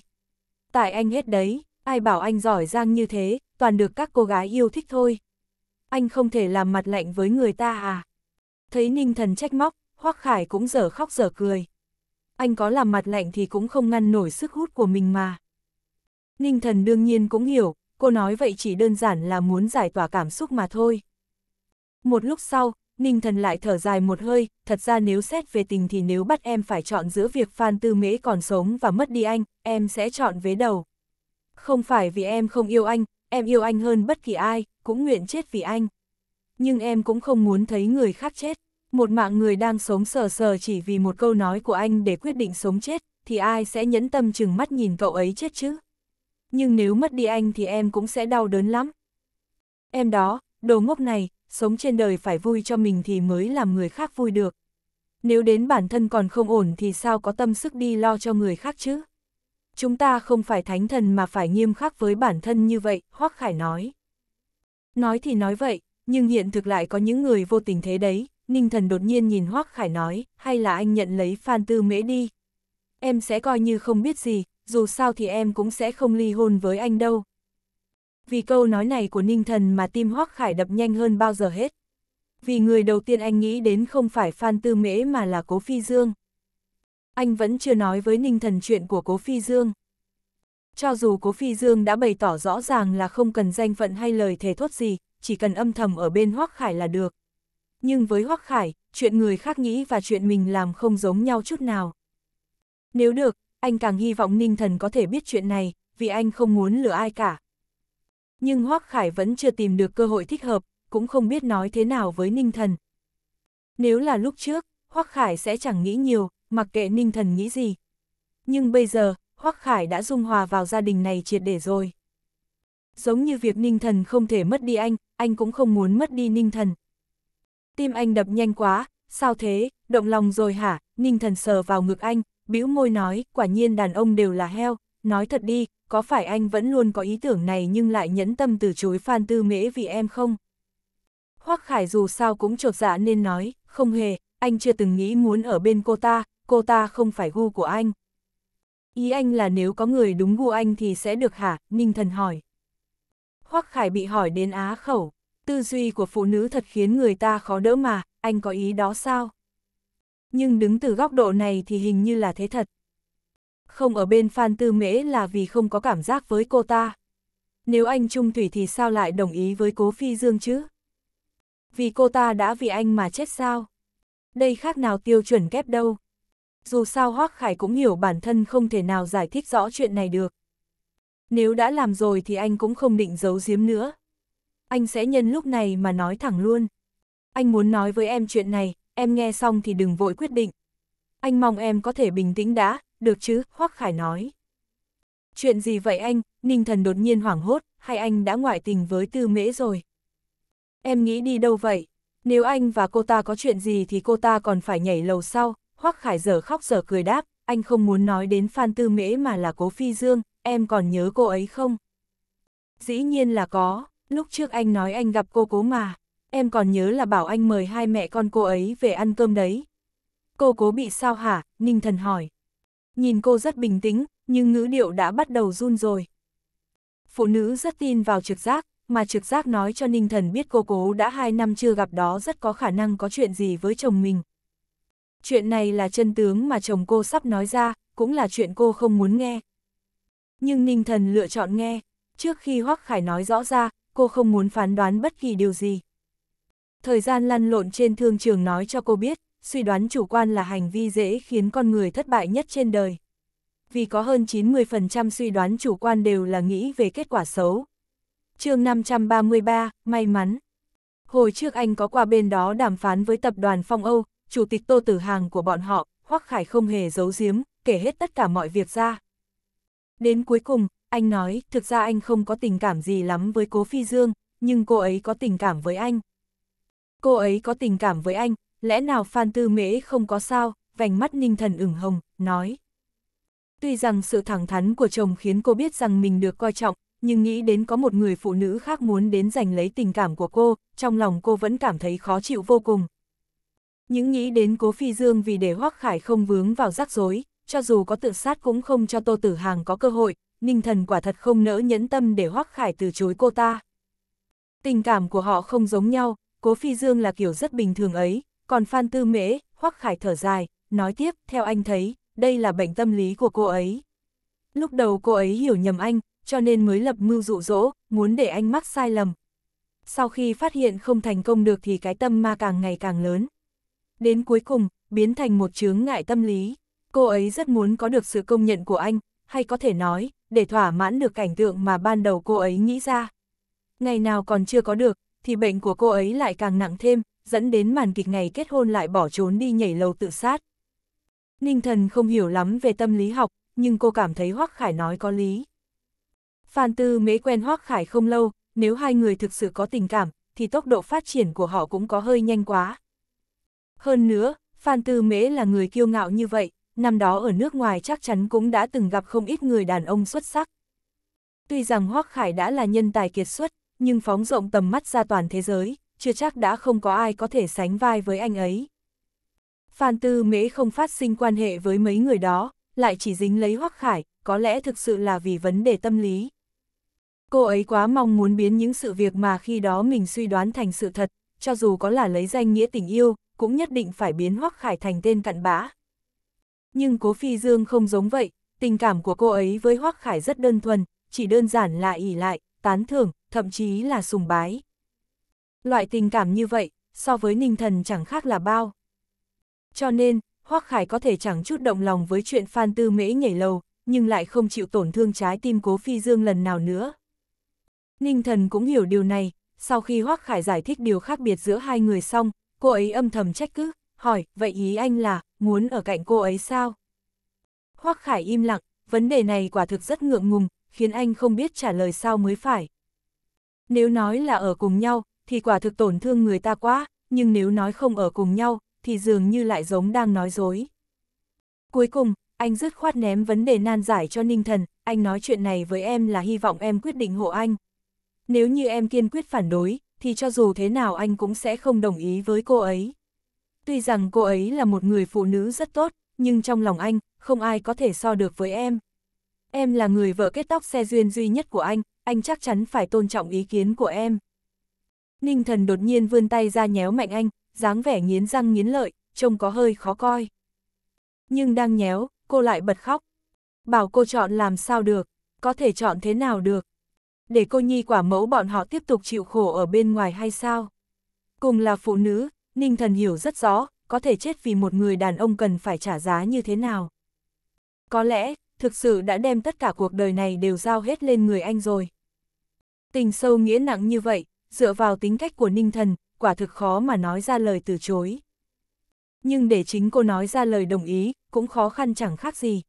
Tại anh hết đấy, ai bảo anh giỏi giang như thế, toàn được các cô gái yêu thích thôi anh không thể làm mặt lạnh với người ta à? Thấy ninh thần trách móc, Hoắc Khải cũng dở khóc dở cười. Anh có làm mặt lạnh thì cũng không ngăn nổi sức hút của mình mà. Ninh thần đương nhiên cũng hiểu, cô nói vậy chỉ đơn giản là muốn giải tỏa cảm xúc mà thôi. Một lúc sau, Ninh thần lại thở dài một hơi, thật ra nếu xét về tình thì nếu bắt em phải chọn giữa việc Phan Tư Mễ còn sống và mất đi anh, em sẽ chọn vế đầu. Không phải vì em không yêu anh, em yêu anh hơn bất kỳ ai, cũng nguyện chết vì anh. Nhưng em cũng không muốn thấy người khác chết, một mạng người đang sống sờ sờ chỉ vì một câu nói của anh để quyết định sống chết, thì ai sẽ nhẫn tâm chừng mắt nhìn cậu ấy chết chứ? Nhưng nếu mất đi anh thì em cũng sẽ đau đớn lắm. Em đó, đồ ngốc này, sống trên đời phải vui cho mình thì mới làm người khác vui được. Nếu đến bản thân còn không ổn thì sao có tâm sức đi lo cho người khác chứ? Chúng ta không phải thánh thần mà phải nghiêm khắc với bản thân như vậy, Hoác Khải nói. Nói thì nói vậy, nhưng hiện thực lại có những người vô tình thế đấy, Ninh Thần đột nhiên nhìn Hoác Khải nói, hay là anh nhận lấy Phan Tư Mễ đi. Em sẽ coi như không biết gì, dù sao thì em cũng sẽ không ly hôn với anh đâu. Vì câu nói này của Ninh Thần mà tim Hoác Khải đập nhanh hơn bao giờ hết. Vì người đầu tiên anh nghĩ đến không phải Phan Tư Mễ mà là Cố Phi Dương. Anh vẫn chưa nói với Ninh Thần chuyện của Cố Phi Dương. Cho dù Cố Phi Dương đã bày tỏ rõ ràng là không cần danh phận hay lời thề thốt gì, chỉ cần âm thầm ở bên Hoắc Khải là được. Nhưng với Hoắc Khải, chuyện người khác nghĩ và chuyện mình làm không giống nhau chút nào. Nếu được, anh càng hy vọng Ninh Thần có thể biết chuyện này, vì anh không muốn lừa ai cả. Nhưng Hoắc Khải vẫn chưa tìm được cơ hội thích hợp, cũng không biết nói thế nào với Ninh Thần. Nếu là lúc trước, Hoắc Khải sẽ chẳng nghĩ nhiều, mặc kệ Ninh Thần nghĩ gì. Nhưng bây giờ, Hoắc Khải đã dung hòa vào gia đình này triệt để rồi. Giống như việc Ninh Thần không thể mất đi anh, anh cũng không muốn mất đi Ninh Thần. Tim anh đập nhanh quá, sao thế, động lòng rồi hả, Ninh Thần sờ vào ngực anh, bĩu môi nói, quả nhiên đàn ông đều là heo, nói thật đi, có phải anh vẫn luôn có ý tưởng này nhưng lại nhẫn tâm từ chối Phan Tư Mễ vì em không? Hoắc Khải dù sao cũng trột dạ nên nói, không hề, anh chưa từng nghĩ muốn ở bên cô ta, cô ta không phải gu của anh. Ý anh là nếu có người đúng gu anh thì sẽ được hả? Ninh thần hỏi. Hoắc Khải bị hỏi đến á khẩu, tư duy của phụ nữ thật khiến người ta khó đỡ mà, anh có ý đó sao? Nhưng đứng từ góc độ này thì hình như là thế thật. Không ở bên Phan Tư Mễ là vì không có cảm giác với cô ta. Nếu anh trung thủy thì sao lại đồng ý với cố phi dương chứ? Vì cô ta đã vì anh mà chết sao? Đây khác nào tiêu chuẩn kép đâu dù sao Hoác Khải cũng hiểu bản thân không thể nào giải thích rõ chuyện này được. Nếu đã làm rồi thì anh cũng không định giấu giếm nữa. Anh sẽ nhân lúc này mà nói thẳng luôn. Anh muốn nói với em chuyện này, em nghe xong thì đừng vội quyết định. Anh mong em có thể bình tĩnh đã, được chứ, Hoác Khải nói. Chuyện gì vậy anh, Ninh Thần đột nhiên hoảng hốt, hay anh đã ngoại tình với Tư Mễ rồi? Em nghĩ đi đâu vậy? Nếu anh và cô ta có chuyện gì thì cô ta còn phải nhảy lầu sau, Hoắc Khải giờ khóc giờ cười đáp, anh không muốn nói đến Phan Tư Mễ mà là Cố Phi Dương, em còn nhớ cô ấy không? Dĩ nhiên là có, lúc trước anh nói anh gặp cô cố mà, em còn nhớ là bảo anh mời hai mẹ con cô ấy về ăn cơm đấy. Cô cố bị sao hả? Ninh thần hỏi. Nhìn cô rất bình tĩnh, nhưng ngữ điệu đã bắt đầu run rồi. Phụ nữ rất tin vào trực giác, mà trực giác nói cho Ninh thần biết cô cố đã hai năm chưa gặp đó rất có khả năng có chuyện gì với chồng mình. Chuyện này là chân tướng mà chồng cô sắp nói ra, cũng là chuyện cô không muốn nghe. Nhưng Ninh Thần lựa chọn nghe, trước khi Hoắc Khải nói rõ ra, cô không muốn phán đoán bất kỳ điều gì. Thời gian lăn lộn trên thương trường nói cho cô biết, suy đoán chủ quan là hành vi dễ khiến con người thất bại nhất trên đời. Vì có hơn 90% suy đoán chủ quan đều là nghĩ về kết quả xấu. chương 533, may mắn. Hồi trước anh có qua bên đó đàm phán với tập đoàn Phong Âu, chủ tịch Tô Tử Hàng của bọn họ, Hoắc Khải không hề giấu giếm, kể hết tất cả mọi việc ra. Đến cuối cùng, anh nói, thực ra anh không có tình cảm gì lắm với Cố Phi Dương, nhưng cô ấy có tình cảm với anh. Cô ấy có tình cảm với anh, lẽ nào Phan Tư Mễ không có sao, vành mắt ninh thần ửng hồng, nói. Tuy rằng sự thẳng thắn của chồng khiến cô biết rằng mình được coi trọng, nhưng nghĩ đến có một người phụ nữ khác muốn đến giành lấy tình cảm của cô, trong lòng cô vẫn cảm thấy khó chịu vô cùng. Những nghĩ đến Cố Phi Dương vì để Hoắc Khải không vướng vào rắc rối, cho dù có tự sát cũng không cho Tô Tử Hàng có cơ hội, Ninh Thần quả thật không nỡ nhẫn tâm để Hoắc Khải từ chối cô ta. Tình cảm của họ không giống nhau, Cố Phi Dương là kiểu rất bình thường ấy, còn Phan Tư Mễ, Hoắc Khải thở dài, nói tiếp, theo anh thấy, đây là bệnh tâm lý của cô ấy. Lúc đầu cô ấy hiểu nhầm anh, cho nên mới lập mưu dụ dỗ, muốn để anh mắc sai lầm. Sau khi phát hiện không thành công được thì cái tâm ma càng ngày càng lớn đến cuối cùng, biến thành một chướng ngại tâm lý. Cô ấy rất muốn có được sự công nhận của anh, hay có thể nói, để thỏa mãn được cảnh tượng mà ban đầu cô ấy nghĩ ra. Ngày nào còn chưa có được, thì bệnh của cô ấy lại càng nặng thêm, dẫn đến màn kịch ngày kết hôn lại bỏ trốn đi nhảy lầu tự sát. Ninh thần không hiểu lắm về tâm lý học, nhưng cô cảm thấy Hoắc Khải nói có lý. Phan Tư Mễ quen Hoắc Khải không lâu, nếu hai người thực sự có tình cảm, thì tốc độ phát triển của họ cũng có hơi nhanh quá. Hơn nữa, Phan Tư Mễ là người kiêu ngạo như vậy, năm đó ở nước ngoài chắc chắn cũng đã từng gặp không ít người đàn ông xuất sắc. Tuy rằng Hoác Khải đã là nhân tài kiệt xuất, nhưng phóng rộng tầm mắt ra toàn thế giới, chưa chắc đã không có ai có thể sánh vai với anh ấy. Phan Tư Mễ không phát sinh quan hệ với mấy người đó, lại chỉ dính lấy Hoắc Khải, có lẽ thực sự là vì vấn đề tâm lý. Cô ấy quá mong muốn biến những sự việc mà khi đó mình suy đoán thành sự thật, cho dù có là lấy danh nghĩa tình yêu, cũng nhất định phải biến Hoắc Khải thành tên cặn bã. Nhưng Cố Phi Dương không giống vậy, tình cảm của cô ấy với Hoắc Khải rất đơn thuần, chỉ đơn giản là ỉ lại, tán thưởng, thậm chí là sùng bái. Loại tình cảm như vậy, so với Ninh Thần chẳng khác là bao. Cho nên, Hoắc Khải có thể chẳng chút động lòng với chuyện Phan Tư Mễ nhảy lầu, nhưng lại không chịu tổn thương trái tim Cố Phi Dương lần nào nữa. Ninh Thần cũng hiểu điều này, sau khi Hoắc Khải giải thích điều khác biệt giữa hai người xong, cô ấy âm thầm trách cứ, hỏi, vậy ý anh là, muốn ở cạnh cô ấy sao? Hoác Khải im lặng, vấn đề này quả thực rất ngượng ngùng, khiến anh không biết trả lời sao mới phải. Nếu nói là ở cùng nhau, thì quả thực tổn thương người ta quá, nhưng nếu nói không ở cùng nhau, thì dường như lại giống đang nói dối. Cuối cùng, anh dứt khoát ném vấn đề nan giải cho Ninh Thần, anh nói chuyện này với em là hy vọng em quyết định hộ anh. Nếu như em kiên quyết phản đối, thì cho dù thế nào anh cũng sẽ không đồng ý với cô ấy. Tuy rằng cô ấy là một người phụ nữ rất tốt, nhưng trong lòng anh, không ai có thể so được với em. Em là người vợ kết tóc xe duyên duy nhất của anh, anh chắc chắn phải tôn trọng ý kiến của em. Ninh thần đột nhiên vươn tay ra nhéo mạnh anh, dáng vẻ nghiến răng nghiến lợi, trông có hơi khó coi. Nhưng đang nhéo, cô lại bật khóc. Bảo cô chọn làm sao được, có thể chọn thế nào được, để cô nhi quả mẫu bọn họ tiếp tục chịu khổ ở bên ngoài hay sao? Cùng là phụ nữ, Ninh Thần hiểu rất rõ, có thể chết vì một người đàn ông cần phải trả giá như thế nào. Có lẽ, thực sự đã đem tất cả cuộc đời này đều giao hết lên người anh rồi. Tình sâu nghĩa nặng như vậy, dựa vào tính cách của Ninh Thần, quả thực khó mà nói ra lời từ chối. Nhưng để chính cô nói ra lời đồng ý, cũng khó khăn chẳng khác gì.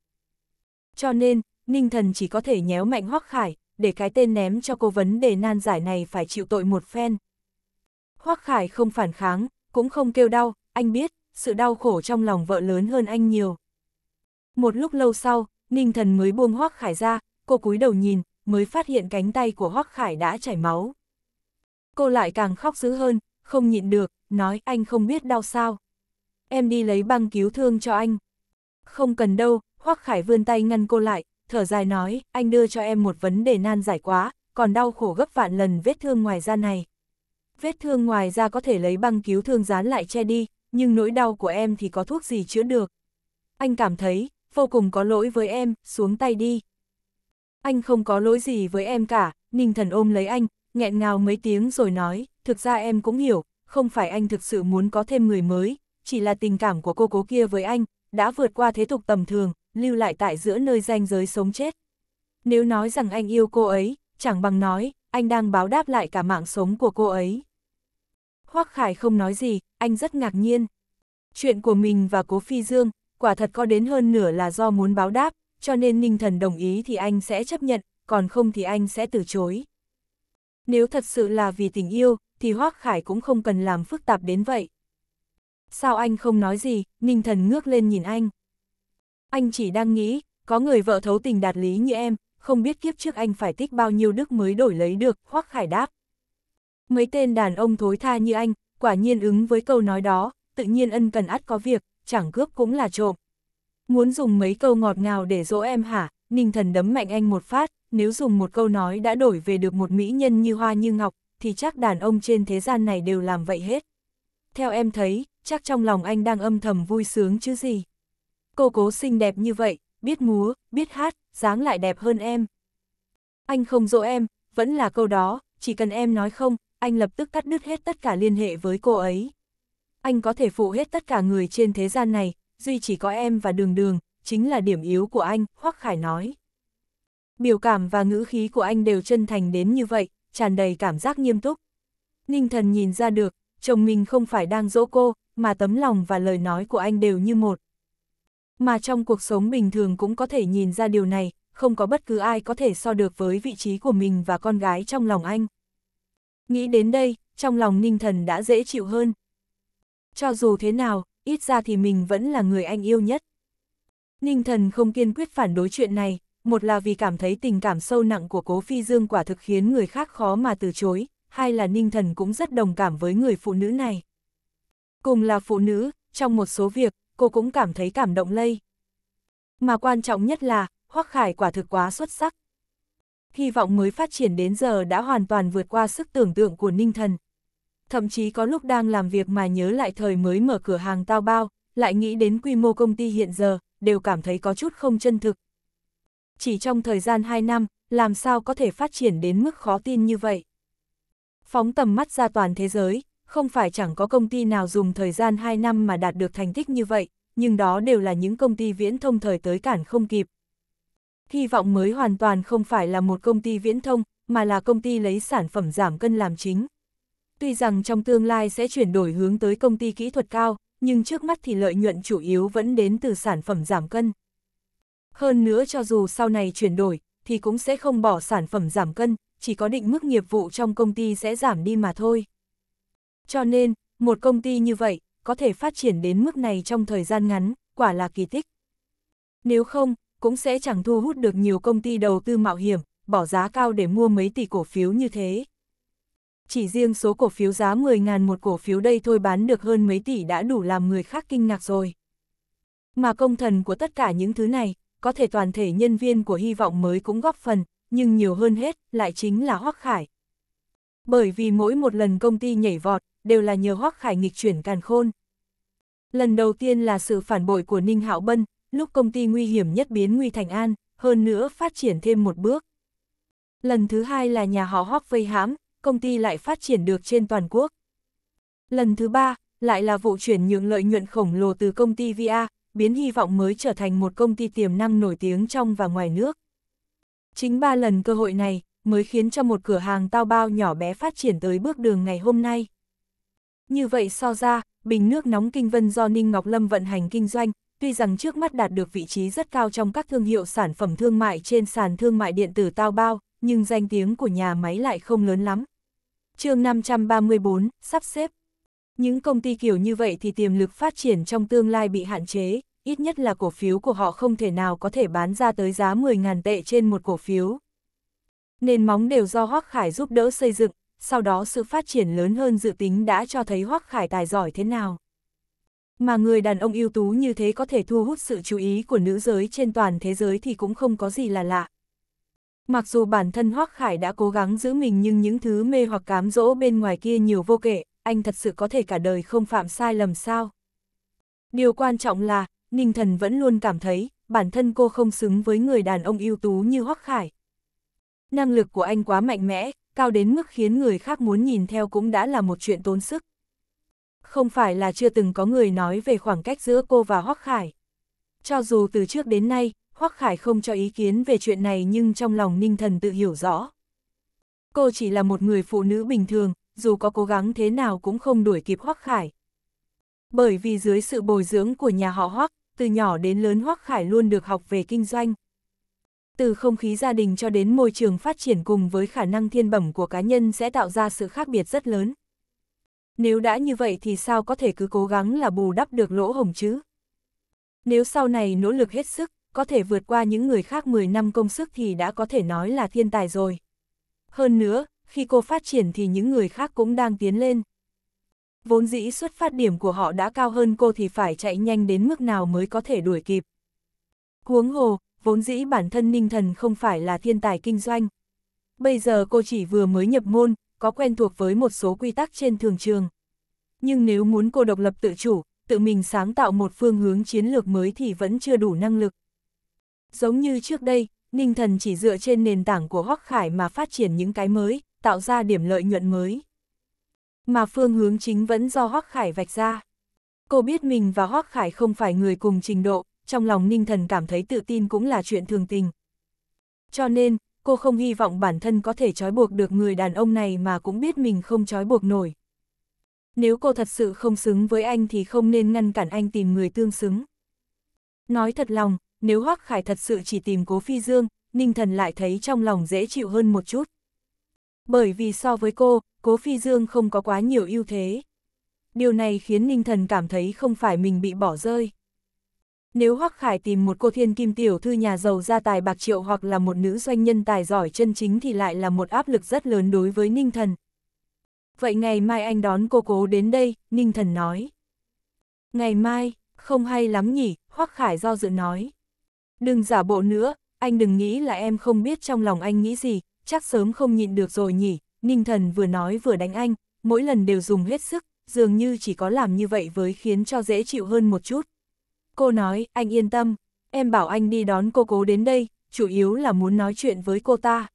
Cho nên, Ninh Thần chỉ có thể nhéo mạnh Hoắc Khải, để cái tên ném cho cô vấn đề nan giải này phải chịu tội một phen. Hoác Khải không phản kháng, cũng không kêu đau, anh biết, sự đau khổ trong lòng vợ lớn hơn anh nhiều. Một lúc lâu sau, Ninh Thần mới buông Hoác Khải ra, cô cúi đầu nhìn, mới phát hiện cánh tay của Hoác Khải đã chảy máu. Cô lại càng khóc dữ hơn, không nhịn được, nói anh không biết đau sao. Em đi lấy băng cứu thương cho anh. Không cần đâu, Hoác Khải vươn tay ngăn cô lại, thở dài nói, anh đưa cho em một vấn đề nan giải quá, còn đau khổ gấp vạn lần vết thương ngoài da này. Vết thương ngoài da có thể lấy băng cứu thương dán lại che đi, nhưng nỗi đau của em thì có thuốc gì chữa được. Anh cảm thấy, vô cùng có lỗi với em, xuống tay đi. Anh không có lỗi gì với em cả, Ninh Thần ôm lấy anh, nghẹn ngào mấy tiếng rồi nói, thực ra em cũng hiểu, không phải anh thực sự muốn có thêm người mới, chỉ là tình cảm của cô cố kia với anh, đã vượt qua thế tục tầm thường, lưu lại tại giữa nơi ranh giới sống chết. Nếu nói rằng anh yêu cô ấy, chẳng bằng nói, anh đang báo đáp lại cả mạng sống của cô ấy. Hoắc Khải không nói gì, anh rất ngạc nhiên. Chuyện của mình và Cố Phi Dương, quả thật có đến hơn nửa là do muốn báo đáp, cho nên Ninh Thần đồng ý thì anh sẽ chấp nhận, còn không thì anh sẽ từ chối. Nếu thật sự là vì tình yêu, thì Hoắc Khải cũng không cần làm phức tạp đến vậy. Sao anh không nói gì, Ninh Thần ngước lên nhìn anh. Anh chỉ đang nghĩ, có người vợ thấu tình đạt lý như em, không biết kiếp trước anh phải tích bao nhiêu đức mới đổi lấy được, Hoắc Khải đáp. Mấy tên đàn ông thối tha như anh, quả nhiên ứng với câu nói đó, tự nhiên ân cần ắt có việc, chẳng cướp cũng là trộm. Muốn dùng mấy câu ngọt ngào để dỗ em hả, Ninh Thần đấm mạnh anh một phát, nếu dùng một câu nói đã đổi về được một mỹ nhân như hoa như ngọc, thì chắc đàn ông trên thế gian này đều làm vậy hết. Theo em thấy, chắc trong lòng anh đang âm thầm vui sướng chứ gì cô cố xinh đẹp như vậy, biết múa, biết hát, dáng lại đẹp hơn em. Anh không dỗ em, vẫn là câu đó, chỉ cần em nói không, anh lập tức cắt đứt hết tất cả liên hệ với cô ấy. Anh có thể phụ hết tất cả người trên thế gian này, duy chỉ có em và đường đường, chính là điểm yếu của anh, Hoắc Khải nói. Biểu cảm và ngữ khí của anh đều chân thành đến như vậy, tràn đầy cảm giác nghiêm túc. Ninh thần nhìn ra được, chồng mình không phải đang dỗ cô, mà tấm lòng và lời nói của anh đều như một mà trong cuộc sống bình thường cũng có thể nhìn ra điều này, không có bất cứ ai có thể so được với vị trí của mình và con gái trong lòng anh. Nghĩ đến đây, trong lòng Ninh Thần đã dễ chịu hơn. Cho dù thế nào, ít ra thì mình vẫn là người anh yêu nhất. Ninh Thần không kiên quyết phản đối chuyện này, một là vì cảm thấy tình cảm sâu nặng của Cố Phi Dương quả thực khiến người khác khó mà từ chối, hai là Ninh Thần cũng rất đồng cảm với người phụ nữ này. Cùng là phụ nữ, trong một số việc, cô cũng cảm thấy cảm động lây. Mà quan trọng nhất là, Hoắc Khải quả thực quá xuất sắc. Hy vọng mới phát triển đến giờ đã hoàn toàn vượt qua sức tưởng tượng của Ninh Thần. Thậm chí có lúc đang làm việc mà nhớ lại thời mới mở cửa hàng tao bao, lại nghĩ đến quy mô công ty hiện giờ, đều cảm thấy có chút không chân thực. Chỉ trong thời gian 2 năm, làm sao có thể phát triển đến mức khó tin như vậy? Phóng tầm mắt ra toàn thế giới, không phải chẳng có công ty nào dùng thời gian 2 năm mà đạt được thành tích như vậy, nhưng đó đều là những công ty viễn thông thời tới cản không kịp. Hy vọng mới hoàn toàn không phải là một công ty viễn thông, mà là công ty lấy sản phẩm giảm cân làm chính. Tuy rằng trong tương lai sẽ chuyển đổi hướng tới công ty kỹ thuật cao, nhưng trước mắt thì lợi nhuận chủ yếu vẫn đến từ sản phẩm giảm cân. Hơn nữa cho dù sau này chuyển đổi, thì cũng sẽ không bỏ sản phẩm giảm cân, chỉ có định mức nghiệp vụ trong công ty sẽ giảm đi mà thôi. Cho nên, một công ty như vậy, có thể phát triển đến mức này trong thời gian ngắn, quả là kỳ tích. Nếu không, cũng sẽ chẳng thu hút được nhiều công ty đầu tư mạo hiểm, bỏ giá cao để mua mấy tỷ cổ phiếu như thế. Chỉ riêng số cổ phiếu giá 10.000 một cổ phiếu đây thôi bán được hơn mấy tỷ đã đủ làm người khác kinh ngạc rồi. Mà công thần của tất cả những thứ này, có thể toàn thể nhân viên của hy vọng mới cũng góp phần, nhưng nhiều hơn hết lại chính là Hoắc Khải. Bởi vì mỗi một lần công ty nhảy vọt, đều là nhờ Hoắc Khải nghịch chuyển càn khôn. Lần đầu tiên là sự phản bội của Ninh Hạo Bân, lúc công ty nguy hiểm nhất biến nguy thành an, hơn nữa phát triển thêm một bước. Lần thứ hai là nhà họ Hoắc vây hãm, công ty lại phát triển được trên toàn quốc. Lần thứ ba, lại là vụ chuyển nhượng lợi nhuận khổng lồ từ công ty VIA, biến hy vọng mới trở thành một công ty tiềm năng nổi tiếng trong và ngoài nước. Chính ba lần cơ hội này mới khiến cho một cửa hàng tao bao nhỏ bé phát triển tới bước đường ngày hôm nay. Như vậy so ra, bình nước nóng kinh vân do Ninh Ngọc Lâm vận hành kinh doanh, tuy rằng trước mắt đạt được vị trí rất cao trong các thương hiệu sản phẩm thương mại trên sàn thương mại điện tử Tao Bao, nhưng danh tiếng của nhà máy lại không lớn lắm. chương 534, sắp xếp. Những công ty kiểu như vậy thì tiềm lực phát triển trong tương lai bị hạn chế, ít nhất là cổ phiếu của họ không thể nào có thể bán ra tới giá 10.000 tệ trên một cổ phiếu. Nền móng đều do Hoác Khải giúp đỡ xây dựng, sau đó sự phát triển lớn hơn dự tính đã cho thấy Hoắc Khải tài giỏi thế nào. Mà người đàn ông ưu tú như thế có thể thu hút sự chú ý của nữ giới trên toàn thế giới thì cũng không có gì là lạ. Mặc dù bản thân Hoắc Khải đã cố gắng giữ mình nhưng những thứ mê hoặc cám dỗ bên ngoài kia nhiều vô kể anh thật sự có thể cả đời không phạm sai lầm sao. Điều quan trọng là, Ninh Thần vẫn luôn cảm thấy, bản thân cô không xứng với người đàn ông ưu tú như Hoắc Khải. Năng lực của anh quá mạnh mẽ, cao đến mức khiến người khác muốn nhìn theo cũng đã là một chuyện tốn sức. Không phải là chưa từng có người nói về khoảng cách giữa cô và Hoắc Khải. Cho dù từ trước đến nay, Hoắc Khải không cho ý kiến về chuyện này nhưng trong lòng Ninh Thần tự hiểu rõ. Cô chỉ là một người phụ nữ bình thường, dù có cố gắng thế nào cũng không đuổi kịp Hoắc Khải. Bởi vì dưới sự bồi dưỡng của nhà họ Hoắc, từ nhỏ đến lớn Hoắc Khải luôn được học về kinh doanh, từ không khí gia đình cho đến môi trường phát triển cùng với khả năng thiên bẩm của cá nhân sẽ tạo ra sự khác biệt rất lớn. Nếu đã như vậy thì sao có thể cứ cố gắng là bù đắp được lỗ hồng chứ? Nếu sau này nỗ lực hết sức, có thể vượt qua những người khác 10 năm công sức thì đã có thể nói là thiên tài rồi. Hơn nữa, khi cô phát triển thì những người khác cũng đang tiến lên. Vốn dĩ xuất phát điểm của họ đã cao hơn cô thì phải chạy nhanh đến mức nào mới có thể đuổi kịp. Huống hồ, vốn dĩ bản thân Ninh Thần không phải là thiên tài kinh doanh. Bây giờ cô chỉ vừa mới nhập môn, có quen thuộc với một số quy tắc trên thường trường. Nhưng nếu muốn cô độc lập tự chủ, tự mình sáng tạo một phương hướng chiến lược mới thì vẫn chưa đủ năng lực. Giống như trước đây, Ninh Thần chỉ dựa trên nền tảng của Hoắc Khải mà phát triển những cái mới, tạo ra điểm lợi nhuận mới. Mà phương hướng chính vẫn do Hoắc Khải vạch ra. Cô biết mình và Hoắc Khải không phải người cùng trình độ, trong lòng ninh thần cảm thấy tự tin cũng là chuyện thường tình. Cho nên, cô không hy vọng bản thân có thể trói buộc được người đàn ông này mà cũng biết mình không trói buộc nổi. Nếu cô thật sự không xứng với anh thì không nên ngăn cản anh tìm người tương xứng. Nói thật lòng, nếu Hoác Khải thật sự chỉ tìm Cố Phi Dương, Ninh Thần lại thấy trong lòng dễ chịu hơn một chút. Bởi vì so với cô, Cố Phi Dương không có quá nhiều ưu thế. Điều này khiến Ninh Thần cảm thấy không phải mình bị bỏ rơi. Nếu Hoắc Khải tìm một cô thiên kim tiểu thư nhà giàu gia tài bạc triệu hoặc là một nữ doanh nhân tài giỏi chân chính thì lại là một áp lực rất lớn đối với Ninh Thần. Vậy ngày mai anh đón cô cố đến đây, Ninh Thần nói. Ngày mai, không hay lắm nhỉ, Hoắc Khải do dự nói. Đừng giả bộ nữa, anh đừng nghĩ là em không biết trong lòng anh nghĩ gì, chắc sớm không nhịn được rồi nhỉ, Ninh Thần vừa nói vừa đánh anh, mỗi lần đều dùng hết sức, dường như chỉ có làm như vậy với khiến cho dễ chịu hơn một chút. Cô nói, anh yên tâm, em bảo anh đi đón cô cố đến đây, chủ yếu là muốn nói chuyện với cô ta.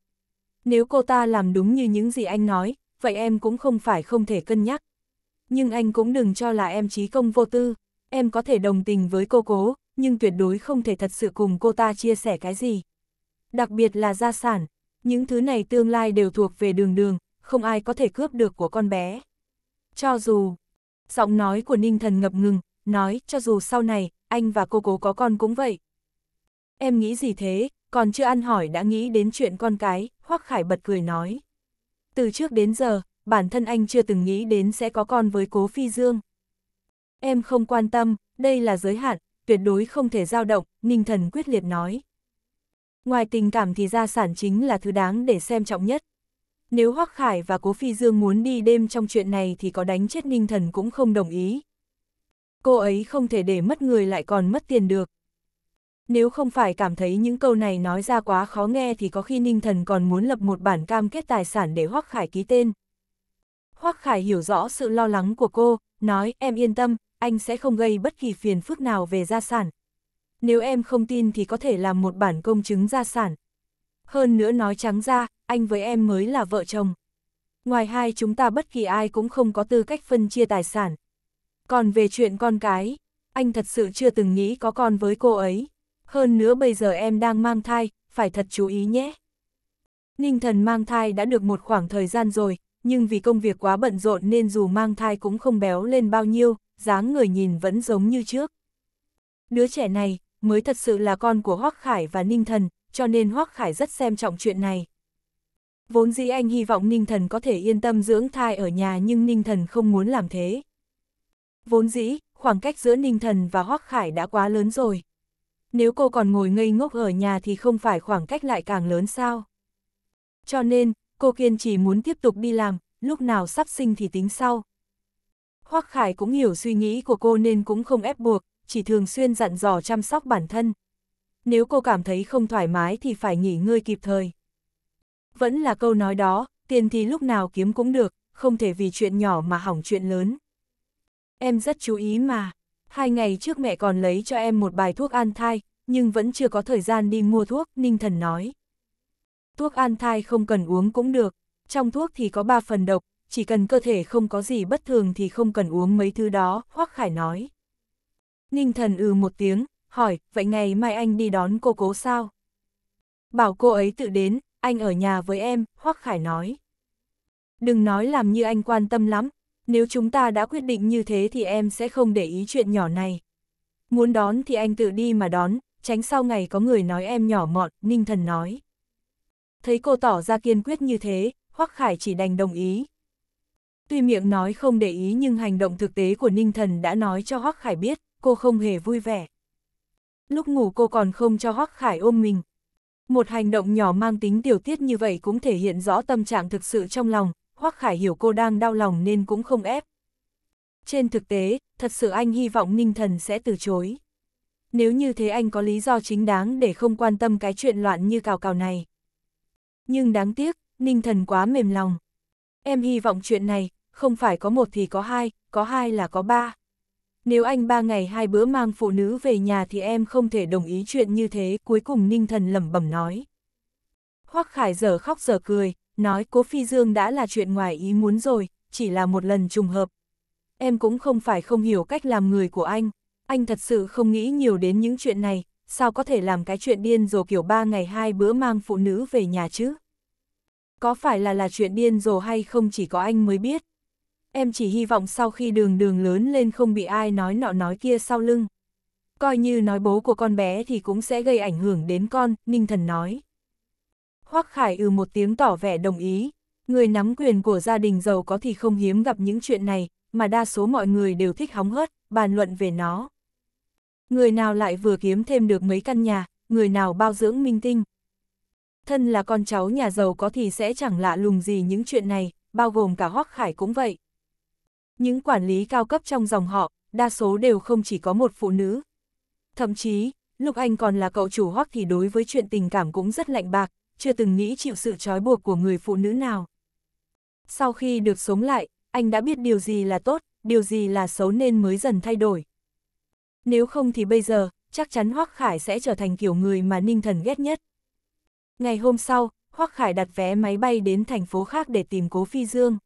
Nếu cô ta làm đúng như những gì anh nói, vậy em cũng không phải không thể cân nhắc. Nhưng anh cũng đừng cho là em trí công vô tư, em có thể đồng tình với cô cố, nhưng tuyệt đối không thể thật sự cùng cô ta chia sẻ cái gì. Đặc biệt là gia sản, những thứ này tương lai đều thuộc về đường đường, không ai có thể cướp được của con bé. Cho dù, giọng nói của Ninh Thần ngập ngừng, nói cho dù sau này, anh và cô cố có con cũng vậy. Em nghĩ gì thế, còn chưa ăn hỏi đã nghĩ đến chuyện con cái, Hoắc Khải bật cười nói. Từ trước đến giờ, bản thân anh chưa từng nghĩ đến sẽ có con với cố Phi Dương. Em không quan tâm, đây là giới hạn, tuyệt đối không thể dao động, Ninh Thần quyết liệt nói. Ngoài tình cảm thì gia sản chính là thứ đáng để xem trọng nhất. Nếu Hoắc Khải và Cố Phi Dương muốn đi đêm trong chuyện này thì có đánh chết Ninh Thần cũng không đồng ý, cô ấy không thể để mất người lại còn mất tiền được. Nếu không phải cảm thấy những câu này nói ra quá khó nghe thì có khi Ninh Thần còn muốn lập một bản cam kết tài sản để Hoắc Khải ký tên. Hoắc Khải hiểu rõ sự lo lắng của cô, nói em yên tâm, anh sẽ không gây bất kỳ phiền phức nào về gia sản. Nếu em không tin thì có thể làm một bản công chứng gia sản. Hơn nữa nói trắng ra, anh với em mới là vợ chồng. Ngoài hai chúng ta bất kỳ ai cũng không có tư cách phân chia tài sản. Còn về chuyện con cái, anh thật sự chưa từng nghĩ có con với cô ấy. Hơn nữa bây giờ em đang mang thai, phải thật chú ý nhé. Ninh thần mang thai đã được một khoảng thời gian rồi, nhưng vì công việc quá bận rộn nên dù mang thai cũng không béo lên bao nhiêu, dáng người nhìn vẫn giống như trước. Đứa trẻ này mới thật sự là con của Hoắc Khải và Ninh Thần, cho nên Hoắc Khải rất xem trọng chuyện này. Vốn dĩ anh hy vọng Ninh Thần có thể yên tâm dưỡng thai ở nhà nhưng Ninh Thần không muốn làm thế. Vốn dĩ, khoảng cách giữa Ninh Thần và Hoắc Khải đã quá lớn rồi. Nếu cô còn ngồi ngây ngốc ở nhà thì không phải khoảng cách lại càng lớn sao. Cho nên, cô kiên trì muốn tiếp tục đi làm, lúc nào sắp sinh thì tính sau. Hoắc Khải cũng hiểu suy nghĩ của cô nên cũng không ép buộc, chỉ thường xuyên dặn dò chăm sóc bản thân. Nếu cô cảm thấy không thoải mái thì phải nghỉ ngơi kịp thời. Vẫn là câu nói đó, tiền thì lúc nào kiếm cũng được, không thể vì chuyện nhỏ mà hỏng chuyện lớn em rất chú ý mà. Hai ngày trước mẹ còn lấy cho em một bài thuốc an thai, nhưng vẫn chưa có thời gian đi mua thuốc, Ninh Thần nói. Thuốc an thai không cần uống cũng được, trong thuốc thì có ba phần độc, chỉ cần cơ thể không có gì bất thường thì không cần uống mấy thứ đó, Hoắc Khải nói. Ninh Thần ừ một tiếng, hỏi, vậy ngày mai anh đi đón cô cố sao? Bảo cô ấy tự đến, anh ở nhà với em, Hoắc Khải nói. Đừng nói làm như anh quan tâm lắm, nếu chúng ta đã quyết định như thế thì em sẽ không để ý chuyện nhỏ này. Muốn đón thì anh tự đi mà đón, tránh sau ngày có người nói em nhỏ mọn, Ninh Thần nói. Thấy cô tỏ ra kiên quyết như thế, Hoắc Khải chỉ đành đồng ý. Tuy miệng nói không để ý nhưng hành động thực tế của Ninh Thần đã nói cho Hoắc Khải biết, cô không hề vui vẻ. Lúc ngủ cô còn không cho Hoắc Khải ôm mình. Một hành động nhỏ mang tính tiểu tiết như vậy cũng thể hiện rõ tâm trạng thực sự trong lòng, Hoắc Khải hiểu cô đang đau lòng nên cũng không ép. Trên thực tế, thật sự anh hy vọng Ninh Thần sẽ từ chối. Nếu như thế anh có lý do chính đáng để không quan tâm cái chuyện loạn như cào cào này. Nhưng đáng tiếc, Ninh Thần quá mềm lòng. Em hy vọng chuyện này, không phải có một thì có hai, có hai là có ba. Nếu anh ba ngày hai bữa mang phụ nữ về nhà thì em không thể đồng ý chuyện như thế, cuối cùng Ninh Thần lẩm bẩm nói. Hoắc Khải giờ khóc giờ cười, Nói cố phi dương đã là chuyện ngoài ý muốn rồi, chỉ là một lần trùng hợp. Em cũng không phải không hiểu cách làm người của anh, anh thật sự không nghĩ nhiều đến những chuyện này, sao có thể làm cái chuyện điên rồ kiểu ba ngày hai bữa mang phụ nữ về nhà chứ? Có phải là là chuyện điên rồ hay không chỉ có anh mới biết? Em chỉ hy vọng sau khi đường đường lớn lên không bị ai nói nọ nói kia sau lưng. Coi như nói bố của con bé thì cũng sẽ gây ảnh hưởng đến con, Ninh Thần nói. Hoắc Khải ừ một tiếng tỏ vẻ đồng ý. Người nắm quyền của gia đình giàu có thì không hiếm gặp những chuyện này, mà đa số mọi người đều thích hóng hớt, bàn luận về nó. Người nào lại vừa kiếm thêm được mấy căn nhà, người nào bao dưỡng minh tinh. Thân là con cháu nhà giàu có thì sẽ chẳng lạ lùng gì những chuyện này, bao gồm cả Hoắc Khải cũng vậy. Những quản lý cao cấp trong dòng họ, đa số đều không chỉ có một phụ nữ. Thậm chí, Lục anh còn là cậu chủ Hoắc thì đối với chuyện tình cảm cũng rất lạnh bạc, chưa từng nghĩ chịu sự trói buộc của người phụ nữ nào. Sau khi được sống lại, anh đã biết điều gì là tốt, điều gì là xấu nên mới dần thay đổi. Nếu không thì bây giờ, chắc chắn Hoắc Khải sẽ trở thành kiểu người mà Ninh Thần ghét nhất. Ngày hôm sau, Hoắc Khải đặt vé máy bay đến thành phố khác để tìm Cố Phi Dương.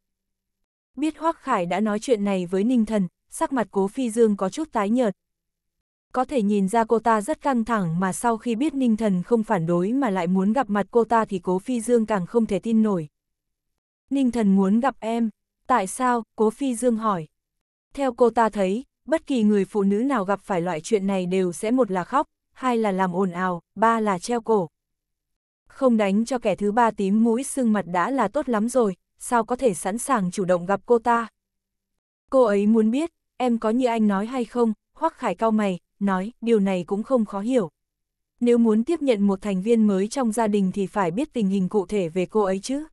Biết Hoắc Khải đã nói chuyện này với Ninh Thần, sắc mặt Cố Phi Dương có chút tái nhợt, có thể nhìn ra cô ta rất căng thẳng mà sau khi biết Ninh Thần không phản đối mà lại muốn gặp mặt cô ta thì Cố Phi Dương càng không thể tin nổi. Ninh Thần muốn gặp em, tại sao? Cố Phi Dương hỏi. Theo cô ta thấy, bất kỳ người phụ nữ nào gặp phải loại chuyện này đều sẽ một là khóc, hai là làm ồn ào, ba là treo cổ. Không đánh cho kẻ thứ ba tím mũi sưng mặt đã là tốt lắm rồi, sao có thể sẵn sàng chủ động gặp cô ta? Cô ấy muốn biết, em có như anh nói hay không, hoắc khải cao mày, nói, điều này cũng không khó hiểu. Nếu muốn tiếp nhận một thành viên mới trong gia đình thì phải biết tình hình cụ thể về cô ấy chứ.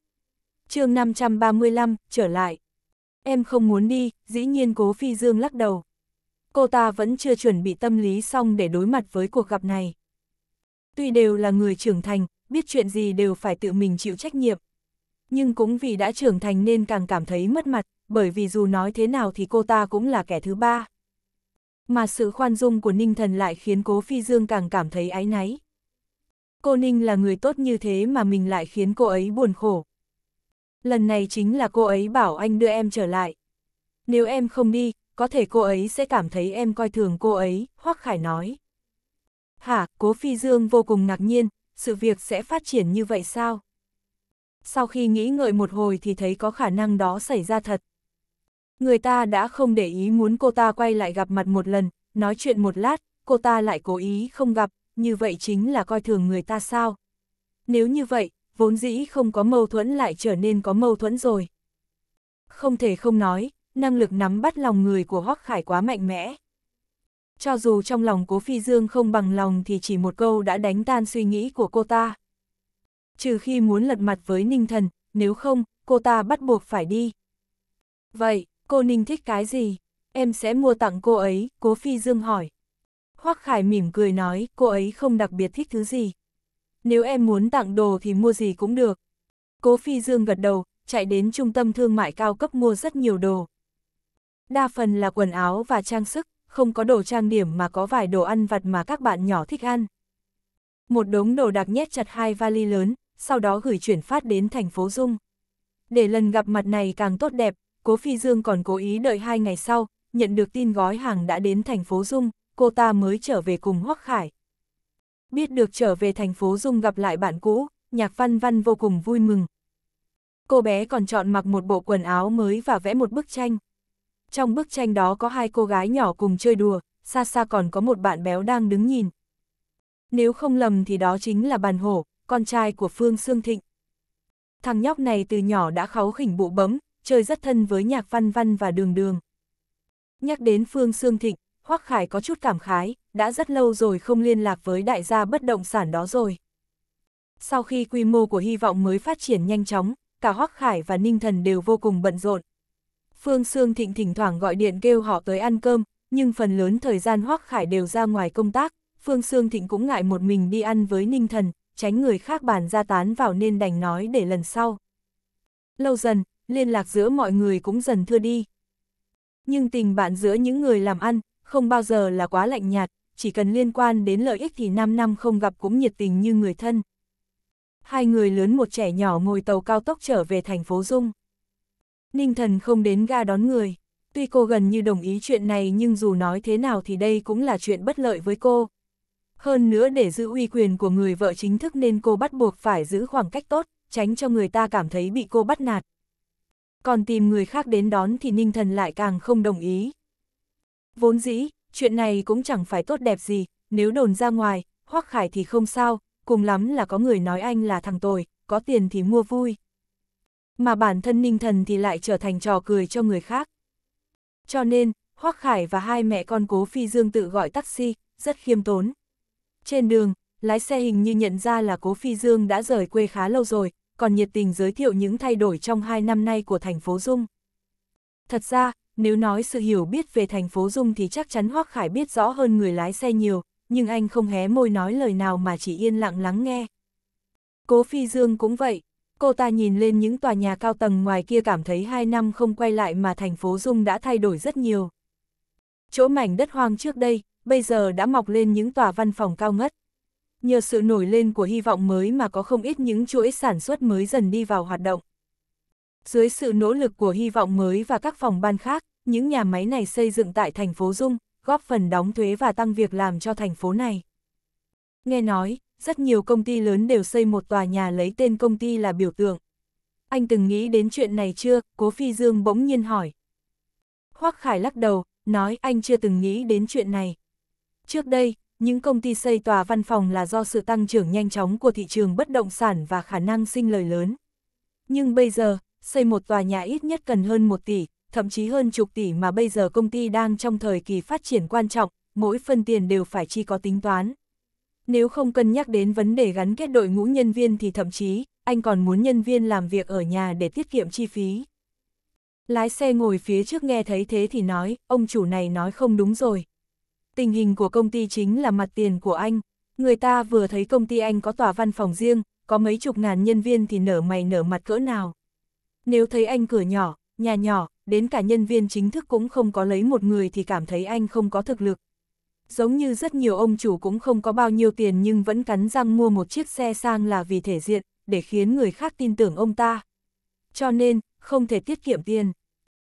chương 535, trở lại. Em không muốn đi, dĩ nhiên cố phi dương lắc đầu. Cô ta vẫn chưa chuẩn bị tâm lý xong để đối mặt với cuộc gặp này. Tuy đều là người trưởng thành, biết chuyện gì đều phải tự mình chịu trách nhiệm. Nhưng cũng vì đã trưởng thành nên càng cảm thấy mất mặt, bởi vì dù nói thế nào thì cô ta cũng là kẻ thứ ba mà sự khoan dung của Ninh Thần lại khiến Cố Phi Dương càng cảm thấy áy náy. Cô Ninh là người tốt như thế mà mình lại khiến cô ấy buồn khổ. Lần này chính là cô ấy bảo anh đưa em trở lại. Nếu em không đi, có thể cô ấy sẽ cảm thấy em coi thường cô ấy, Hoắc Khải nói. Hả, Cố Phi Dương vô cùng ngạc nhiên, sự việc sẽ phát triển như vậy sao? Sau khi nghĩ ngợi một hồi thì thấy có khả năng đó xảy ra thật. Người ta đã không để ý muốn cô ta quay lại gặp mặt một lần, nói chuyện một lát, cô ta lại cố ý không gặp, như vậy chính là coi thường người ta sao. Nếu như vậy, vốn dĩ không có mâu thuẫn lại trở nên có mâu thuẫn rồi. Không thể không nói, năng lực nắm bắt lòng người của Hoắc Khải quá mạnh mẽ. Cho dù trong lòng Cố Phi Dương không bằng lòng thì chỉ một câu đã đánh tan suy nghĩ của cô ta. Trừ khi muốn lật mặt với Ninh Thần, nếu không, cô ta bắt buộc phải đi. Vậy, Cô Ninh thích cái gì? Em sẽ mua tặng cô ấy, Cố Phi Dương hỏi. Hoắc Khải mỉm cười nói, cô ấy không đặc biệt thích thứ gì. Nếu em muốn tặng đồ thì mua gì cũng được. Cố Phi Dương gật đầu, chạy đến trung tâm thương mại cao cấp mua rất nhiều đồ. Đa phần là quần áo và trang sức, không có đồ trang điểm mà có vài đồ ăn vặt mà các bạn nhỏ thích ăn. Một đống đồ đặc nhét chặt hai vali lớn, sau đó gửi chuyển phát đến thành phố Dung. Để lần gặp mặt này càng tốt đẹp, Cố Phi Dương còn cố ý đợi hai ngày sau, nhận được tin gói hàng đã đến thành phố Dung, cô ta mới trở về cùng Hoắc Khải. Biết được trở về thành phố Dung gặp lại bạn cũ, nhạc văn văn vô cùng vui mừng. Cô bé còn chọn mặc một bộ quần áo mới và vẽ một bức tranh. Trong bức tranh đó có hai cô gái nhỏ cùng chơi đùa, xa xa còn có một bạn béo đang đứng nhìn. Nếu không lầm thì đó chính là bàn hổ, con trai của Phương Sương Thịnh. Thằng nhóc này từ nhỏ đã kháu khỉnh bụ bấm, chơi rất thân với nhạc văn văn và đường đường. Nhắc đến Phương Sương Thịnh, Hoắc Khải có chút cảm khái, đã rất lâu rồi không liên lạc với đại gia bất động sản đó rồi. Sau khi quy mô của hy vọng mới phát triển nhanh chóng, cả Hoắc Khải và Ninh Thần đều vô cùng bận rộn. Phương Sương Thịnh thỉnh thoảng gọi điện kêu họ tới ăn cơm, nhưng phần lớn thời gian Hoắc Khải đều ra ngoài công tác, Phương Sương Thịnh cũng ngại một mình đi ăn với Ninh Thần, tránh người khác bàn ra tán vào nên đành nói để lần sau. Lâu dần, liên lạc giữa mọi người cũng dần thưa đi. Nhưng tình bạn giữa những người làm ăn, không bao giờ là quá lạnh nhạt, chỉ cần liên quan đến lợi ích thì 5 năm không gặp cũng nhiệt tình như người thân. Hai người lớn một trẻ nhỏ ngồi tàu cao tốc trở về thành phố Dung. Ninh thần không đến ga đón người, tuy cô gần như đồng ý chuyện này nhưng dù nói thế nào thì đây cũng là chuyện bất lợi với cô. Hơn nữa để giữ uy quyền của người vợ chính thức nên cô bắt buộc phải giữ khoảng cách tốt, tránh cho người ta cảm thấy bị cô bắt nạt còn tìm người khác đến đón thì Ninh Thần lại càng không đồng ý. Vốn dĩ, chuyện này cũng chẳng phải tốt đẹp gì, nếu đồn ra ngoài, Hoắc Khải thì không sao, cùng lắm là có người nói anh là thằng tồi, có tiền thì mua vui. Mà bản thân Ninh Thần thì lại trở thành trò cười cho người khác. Cho nên, Hoắc Khải và hai mẹ con cố Phi Dương tự gọi taxi, rất khiêm tốn. Trên đường, lái xe hình như nhận ra là cố Phi Dương đã rời quê khá lâu rồi, còn nhiệt tình giới thiệu những thay đổi trong hai năm nay của thành phố Dung. Thật ra, nếu nói sự hiểu biết về thành phố Dung thì chắc chắn Hoác Khải biết rõ hơn người lái xe nhiều, nhưng anh không hé môi nói lời nào mà chỉ yên lặng lắng nghe. Cố Phi Dương cũng vậy, cô ta nhìn lên những tòa nhà cao tầng ngoài kia cảm thấy hai năm không quay lại mà thành phố Dung đã thay đổi rất nhiều. Chỗ mảnh đất hoang trước đây, bây giờ đã mọc lên những tòa văn phòng cao ngất nhờ sự nổi lên của hy vọng mới mà có không ít những chuỗi sản xuất mới dần đi vào hoạt động. Dưới sự nỗ lực của hy vọng mới và các phòng ban khác, những nhà máy này xây dựng tại thành phố Dung, góp phần đóng thuế và tăng việc làm cho thành phố này. Nghe nói, rất nhiều công ty lớn đều xây một tòa nhà lấy tên công ty là biểu tượng. Anh từng nghĩ đến chuyện này chưa? Cố Phi Dương bỗng nhiên hỏi. Hoắc Khải lắc đầu, nói anh chưa từng nghĩ đến chuyện này. Trước đây, những công ty xây tòa văn phòng là do sự tăng trưởng nhanh chóng của thị trường bất động sản và khả năng sinh lời lớn. Nhưng bây giờ, xây một tòa nhà ít nhất cần hơn 1 tỷ, thậm chí hơn chục tỷ mà bây giờ công ty đang trong thời kỳ phát triển quan trọng, mỗi phân tiền đều phải chi có tính toán. Nếu không cân nhắc đến vấn đề gắn kết đội ngũ nhân viên thì thậm chí, anh còn muốn nhân viên làm việc ở nhà để tiết kiệm chi phí. Lái xe ngồi phía trước nghe thấy thế thì nói, ông chủ này nói không đúng rồi, tình hình của công ty chính là mặt tiền của anh. Người ta vừa thấy công ty anh có tòa văn phòng riêng, có mấy chục ngàn nhân viên thì nở mày nở mặt cỡ nào. Nếu thấy anh cửa nhỏ, nhà nhỏ, đến cả nhân viên chính thức cũng không có lấy một người thì cảm thấy anh không có thực lực. Giống như rất nhiều ông chủ cũng không có bao nhiêu tiền nhưng vẫn cắn răng mua một chiếc xe sang là vì thể diện, để khiến người khác tin tưởng ông ta. Cho nên, không thể tiết kiệm tiền.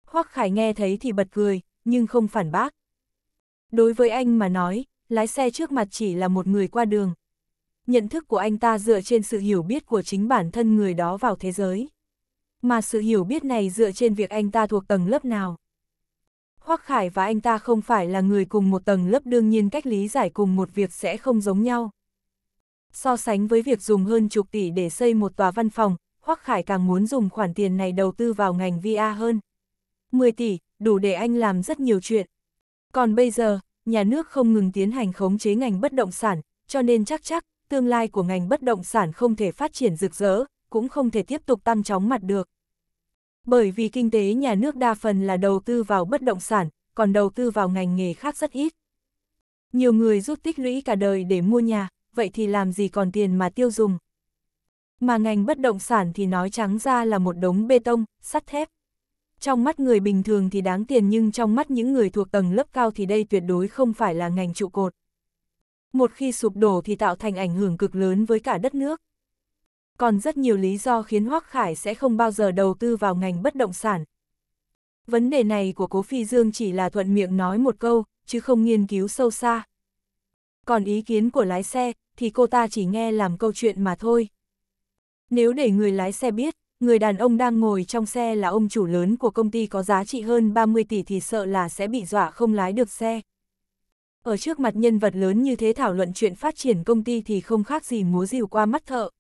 Hoắc Khải nghe thấy thì bật cười, nhưng không phản bác. Đối với anh mà nói, lái xe trước mặt chỉ là một người qua đường. Nhận thức của anh ta dựa trên sự hiểu biết của chính bản thân người đó vào thế giới. Mà sự hiểu biết này dựa trên việc anh ta thuộc tầng lớp nào. Hoắc Khải và anh ta không phải là người cùng một tầng lớp đương nhiên cách lý giải cùng một việc sẽ không giống nhau. So sánh với việc dùng hơn chục tỷ để xây một tòa văn phòng, Hoắc Khải càng muốn dùng khoản tiền này đầu tư vào ngành VR hơn. 10 tỷ, đủ để anh làm rất nhiều chuyện. Còn bây giờ, nhà nước không ngừng tiến hành khống chế ngành bất động sản, cho nên chắc chắc, tương lai của ngành bất động sản không thể phát triển rực rỡ, cũng không thể tiếp tục tăng chóng mặt được. Bởi vì kinh tế nhà nước đa phần là đầu tư vào bất động sản, còn đầu tư vào ngành nghề khác rất ít. Nhiều người rút tích lũy cả đời để mua nhà, vậy thì làm gì còn tiền mà tiêu dùng. Mà ngành bất động sản thì nói trắng ra là một đống bê tông, sắt thép trong mắt người bình thường thì đáng tiền nhưng trong mắt những người thuộc tầng lớp cao thì đây tuyệt đối không phải là ngành trụ cột. Một khi sụp đổ thì tạo thành ảnh hưởng cực lớn với cả đất nước. Còn rất nhiều lý do khiến Hoác Khải sẽ không bao giờ đầu tư vào ngành bất động sản. Vấn đề này của Cố Phi Dương chỉ là thuận miệng nói một câu, chứ không nghiên cứu sâu xa. Còn ý kiến của lái xe, thì cô ta chỉ nghe làm câu chuyện mà thôi. Nếu để người lái xe biết, người đàn ông đang ngồi trong xe là ông chủ lớn của công ty có giá trị hơn 30 tỷ thì sợ là sẽ bị dọa không lái được xe. Ở trước mặt nhân vật lớn như thế thảo luận chuyện phát triển công ty thì không khác gì múa rìu qua mắt thợ.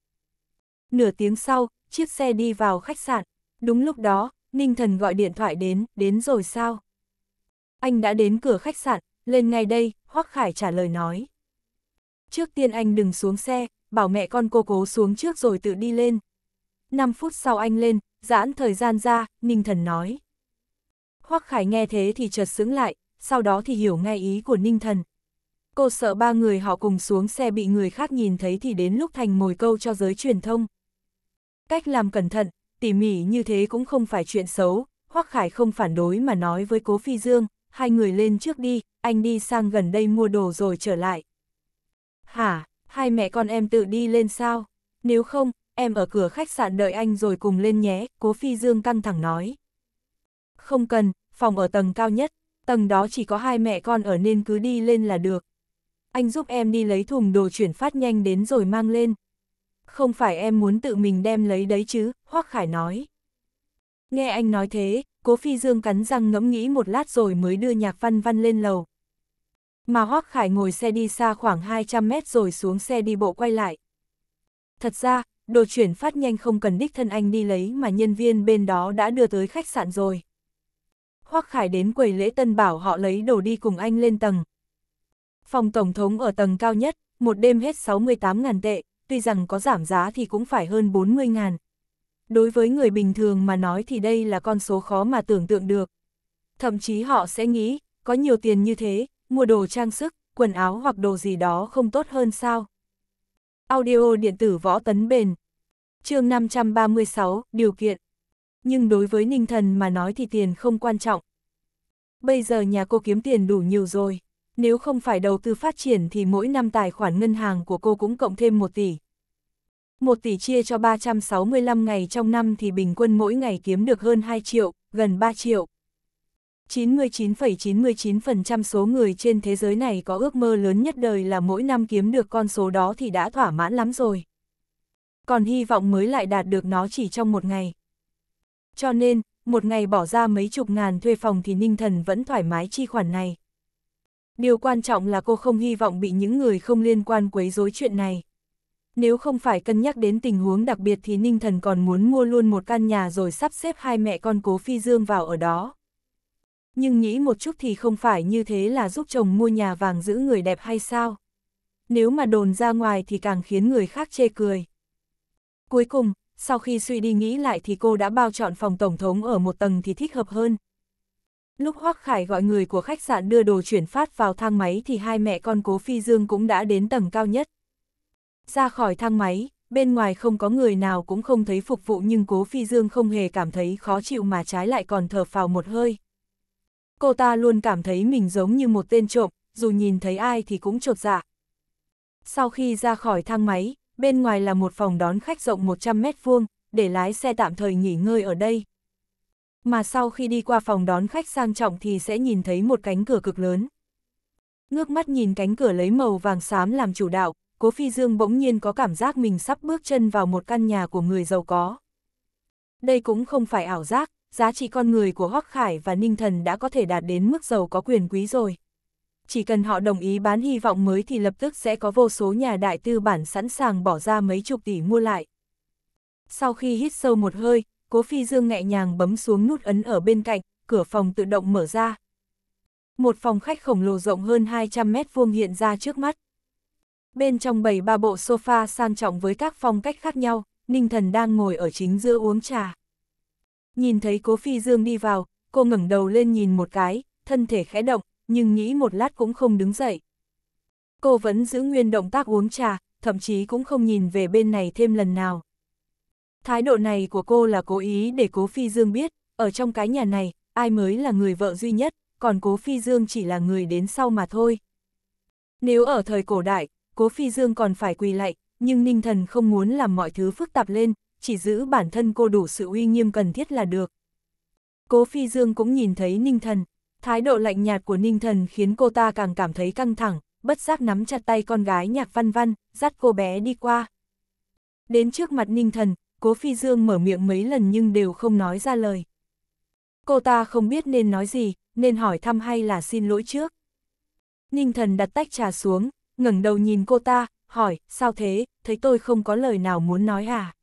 Nửa tiếng sau, chiếc xe đi vào khách sạn. Đúng lúc đó, Ninh Thần gọi điện thoại đến, đến rồi sao? Anh đã đến cửa khách sạn, lên ngay đây, Hoắc Khải trả lời nói. Trước tiên anh đừng xuống xe, bảo mẹ con cô cố xuống trước rồi tự đi lên, 5 phút sau anh lên, giãn thời gian ra, Ninh Thần nói. Hoắc Khải nghe thế thì chợt sững lại, sau đó thì hiểu ngay ý của Ninh Thần. Cô sợ ba người họ cùng xuống xe bị người khác nhìn thấy thì đến lúc thành mồi câu cho giới truyền thông. Cách làm cẩn thận, tỉ mỉ như thế cũng không phải chuyện xấu, Hoắc Khải không phản đối mà nói với Cố Phi Dương, hai người lên trước đi, anh đi sang gần đây mua đồ rồi trở lại. Hả, hai mẹ con em tự đi lên sao? Nếu không, em ở cửa khách sạn đợi anh rồi cùng lên nhé, cố phi dương căng thẳng nói. Không cần, phòng ở tầng cao nhất, tầng đó chỉ có hai mẹ con ở nên cứ đi lên là được. Anh giúp em đi lấy thùng đồ chuyển phát nhanh đến rồi mang lên. Không phải em muốn tự mình đem lấy đấy chứ, Hoác Khải nói. Nghe anh nói thế, cố phi dương cắn răng ngẫm nghĩ một lát rồi mới đưa nhạc văn văn lên lầu. Mà Hoác Khải ngồi xe đi xa khoảng 200 mét rồi xuống xe đi bộ quay lại. Thật ra, đồ chuyển phát nhanh không cần đích thân anh đi lấy mà nhân viên bên đó đã đưa tới khách sạn rồi. Hoắc Khải đến quầy lễ tân bảo họ lấy đồ đi cùng anh lên tầng. Phòng Tổng thống ở tầng cao nhất, một đêm hết 68.000 tệ, tuy rằng có giảm giá thì cũng phải hơn 40.000. Đối với người bình thường mà nói thì đây là con số khó mà tưởng tượng được. Thậm chí họ sẽ nghĩ, có nhiều tiền như thế, mua đồ trang sức, quần áo hoặc đồ gì đó không tốt hơn sao. Audio điện tử võ tấn bền, chương 536, điều kiện. Nhưng đối với Ninh Thần mà nói thì tiền không quan trọng. Bây giờ nhà cô kiếm tiền đủ nhiều rồi. Nếu không phải đầu tư phát triển thì mỗi năm tài khoản ngân hàng của cô cũng cộng thêm 1 tỷ. 1 tỷ chia cho 365 ngày trong năm thì bình quân mỗi ngày kiếm được hơn 2 triệu, gần 3 triệu. 99,99% ,99 số người trên thế giới này có ước mơ lớn nhất đời là mỗi năm kiếm được con số đó thì đã thỏa mãn lắm rồi còn hy vọng mới lại đạt được nó chỉ trong một ngày. Cho nên, một ngày bỏ ra mấy chục ngàn thuê phòng thì Ninh Thần vẫn thoải mái chi khoản này. Điều quan trọng là cô không hy vọng bị những người không liên quan quấy rối chuyện này. Nếu không phải cân nhắc đến tình huống đặc biệt thì Ninh Thần còn muốn mua luôn một căn nhà rồi sắp xếp hai mẹ con cố phi dương vào ở đó. Nhưng nghĩ một chút thì không phải như thế là giúp chồng mua nhà vàng giữ người đẹp hay sao? Nếu mà đồn ra ngoài thì càng khiến người khác chê cười. Cuối cùng, sau khi suy đi nghĩ lại thì cô đã bao chọn phòng tổng thống ở một tầng thì thích hợp hơn. Lúc Hoắc Khải gọi người của khách sạn đưa đồ chuyển phát vào thang máy thì hai mẹ con Cố Phi Dương cũng đã đến tầng cao nhất. Ra khỏi thang máy, bên ngoài không có người nào cũng không thấy phục vụ nhưng Cố Phi Dương không hề cảm thấy khó chịu mà trái lại còn thở phào một hơi. Cô ta luôn cảm thấy mình giống như một tên trộm, dù nhìn thấy ai thì cũng trột dạ. Sau khi ra khỏi thang máy, bên ngoài là một phòng đón khách rộng 100 mét vuông, để lái xe tạm thời nghỉ ngơi ở đây. Mà sau khi đi qua phòng đón khách sang trọng thì sẽ nhìn thấy một cánh cửa cực lớn. Ngước mắt nhìn cánh cửa lấy màu vàng xám làm chủ đạo, Cố Phi Dương bỗng nhiên có cảm giác mình sắp bước chân vào một căn nhà của người giàu có. Đây cũng không phải ảo giác, giá trị con người của Hoắc Khải và Ninh Thần đã có thể đạt đến mức giàu có quyền quý rồi chỉ cần họ đồng ý bán hy vọng mới thì lập tức sẽ có vô số nhà đại tư bản sẵn sàng bỏ ra mấy chục tỷ mua lại. Sau khi hít sâu một hơi, Cố Phi Dương nhẹ nhàng bấm xuống nút ấn ở bên cạnh, cửa phòng tự động mở ra. Một phòng khách khổng lồ rộng hơn 200 mét vuông hiện ra trước mắt. Bên trong bầy ba bộ sofa sang trọng với các phong cách khác nhau, Ninh Thần đang ngồi ở chính giữa uống trà. Nhìn thấy Cố Phi Dương đi vào, cô ngẩng đầu lên nhìn một cái, thân thể khẽ động, nhưng nghĩ một lát cũng không đứng dậy. Cô vẫn giữ nguyên động tác uống trà, thậm chí cũng không nhìn về bên này thêm lần nào. Thái độ này của cô là cố ý để Cố Phi Dương biết, ở trong cái nhà này, ai mới là người vợ duy nhất, còn Cố Phi Dương chỉ là người đến sau mà thôi. Nếu ở thời cổ đại, Cố Phi Dương còn phải quỳ lạy, nhưng Ninh Thần không muốn làm mọi thứ phức tạp lên, chỉ giữ bản thân cô đủ sự uy nghiêm cần thiết là được. Cố Phi Dương cũng nhìn thấy Ninh Thần. Thái độ lạnh nhạt của Ninh Thần khiến cô ta càng cảm thấy căng thẳng, bất giác nắm chặt tay con gái nhạc văn văn, dắt cô bé đi qua. Đến trước mặt Ninh Thần, Cố Phi Dương mở miệng mấy lần nhưng đều không nói ra lời. Cô ta không biết nên nói gì, nên hỏi thăm hay là xin lỗi trước. Ninh Thần đặt tách trà xuống, ngẩng đầu nhìn cô ta, hỏi, sao thế, thấy tôi không có lời nào muốn nói à?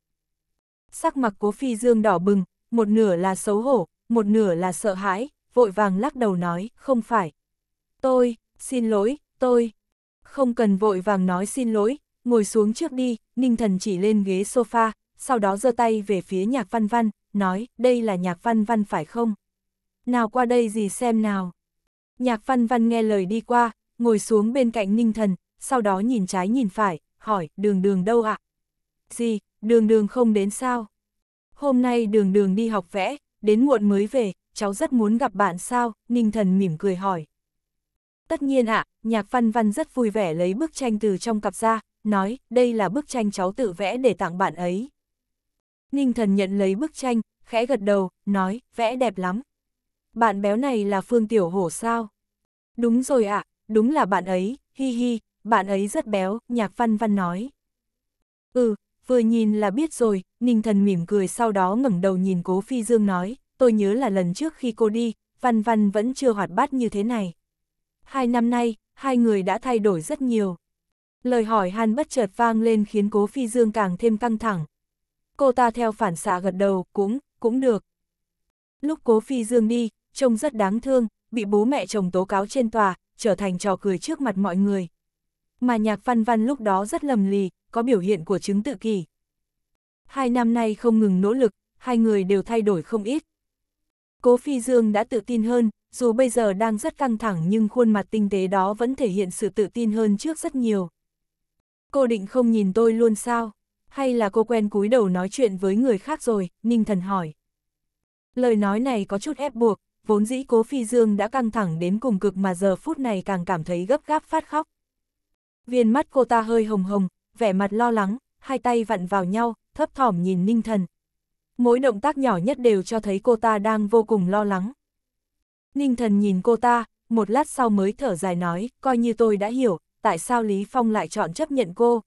Sắc mặt Cố Phi Dương đỏ bừng, một nửa là xấu hổ, một nửa là sợ hãi, vội vàng lắc đầu nói, không phải. Tôi, xin lỗi, tôi. Không cần vội vàng nói xin lỗi, ngồi xuống trước đi, Ninh Thần chỉ lên ghế sofa, sau đó giơ tay về phía nhạc văn văn, nói, đây là nhạc văn văn phải không? Nào qua đây gì xem nào. Nhạc văn văn nghe lời đi qua, ngồi xuống bên cạnh Ninh Thần, sau đó nhìn trái nhìn phải, hỏi, đường đường đâu ạ? Gì, đường đường không đến sao? Hôm nay đường đường đi học vẽ, đến muộn mới về, cháu rất muốn gặp bạn sao, Ninh Thần mỉm cười hỏi. Tất nhiên ạ, à, nhạc văn văn rất vui vẻ lấy bức tranh từ trong cặp ra, nói, đây là bức tranh cháu tự vẽ để tặng bạn ấy. Ninh Thần nhận lấy bức tranh, khẽ gật đầu, nói, vẽ đẹp lắm. Bạn béo này là Phương Tiểu Hổ sao? Đúng rồi ạ, à, đúng là bạn ấy, hi hi, bạn ấy rất béo, nhạc văn văn nói. Ừ, vừa nhìn là biết rồi, Ninh Thần mỉm cười sau đó ngẩng đầu nhìn Cố Phi Dương nói, tôi nhớ là lần trước khi cô đi, Văn Văn vẫn chưa hoạt bát như thế này. Hai năm nay, hai người đã thay đổi rất nhiều. Lời hỏi han bất chợt vang lên khiến cố phi dương càng thêm căng thẳng. Cô ta theo phản xạ gật đầu, cũng, cũng được. Lúc cố phi dương đi, trông rất đáng thương, bị bố mẹ chồng tố cáo trên tòa, trở thành trò cười trước mặt mọi người. Mà nhạc văn văn lúc đó rất lầm lì, có biểu hiện của chứng tự kỷ. Hai năm nay không ngừng nỗ lực, hai người đều thay đổi không ít. Cố Phi Dương đã tự tin hơn, dù bây giờ đang rất căng thẳng nhưng khuôn mặt tinh tế đó vẫn thể hiện sự tự tin hơn trước rất nhiều. Cô định không nhìn tôi luôn sao? Hay là cô quen cúi đầu nói chuyện với người khác rồi? Ninh thần hỏi. Lời nói này có chút ép buộc, vốn dĩ cố phi dương đã căng thẳng đến cùng cực mà giờ phút này càng cảm thấy gấp gáp phát khóc. Viên mắt cô ta hơi hồng hồng, vẻ mặt lo lắng, hai tay vặn vào nhau, thấp thỏm nhìn ninh thần, mỗi động tác nhỏ nhất đều cho thấy cô ta đang vô cùng lo lắng. Ninh thần nhìn cô ta, một lát sau mới thở dài nói, coi như tôi đã hiểu, tại sao Lý Phong lại chọn chấp nhận cô.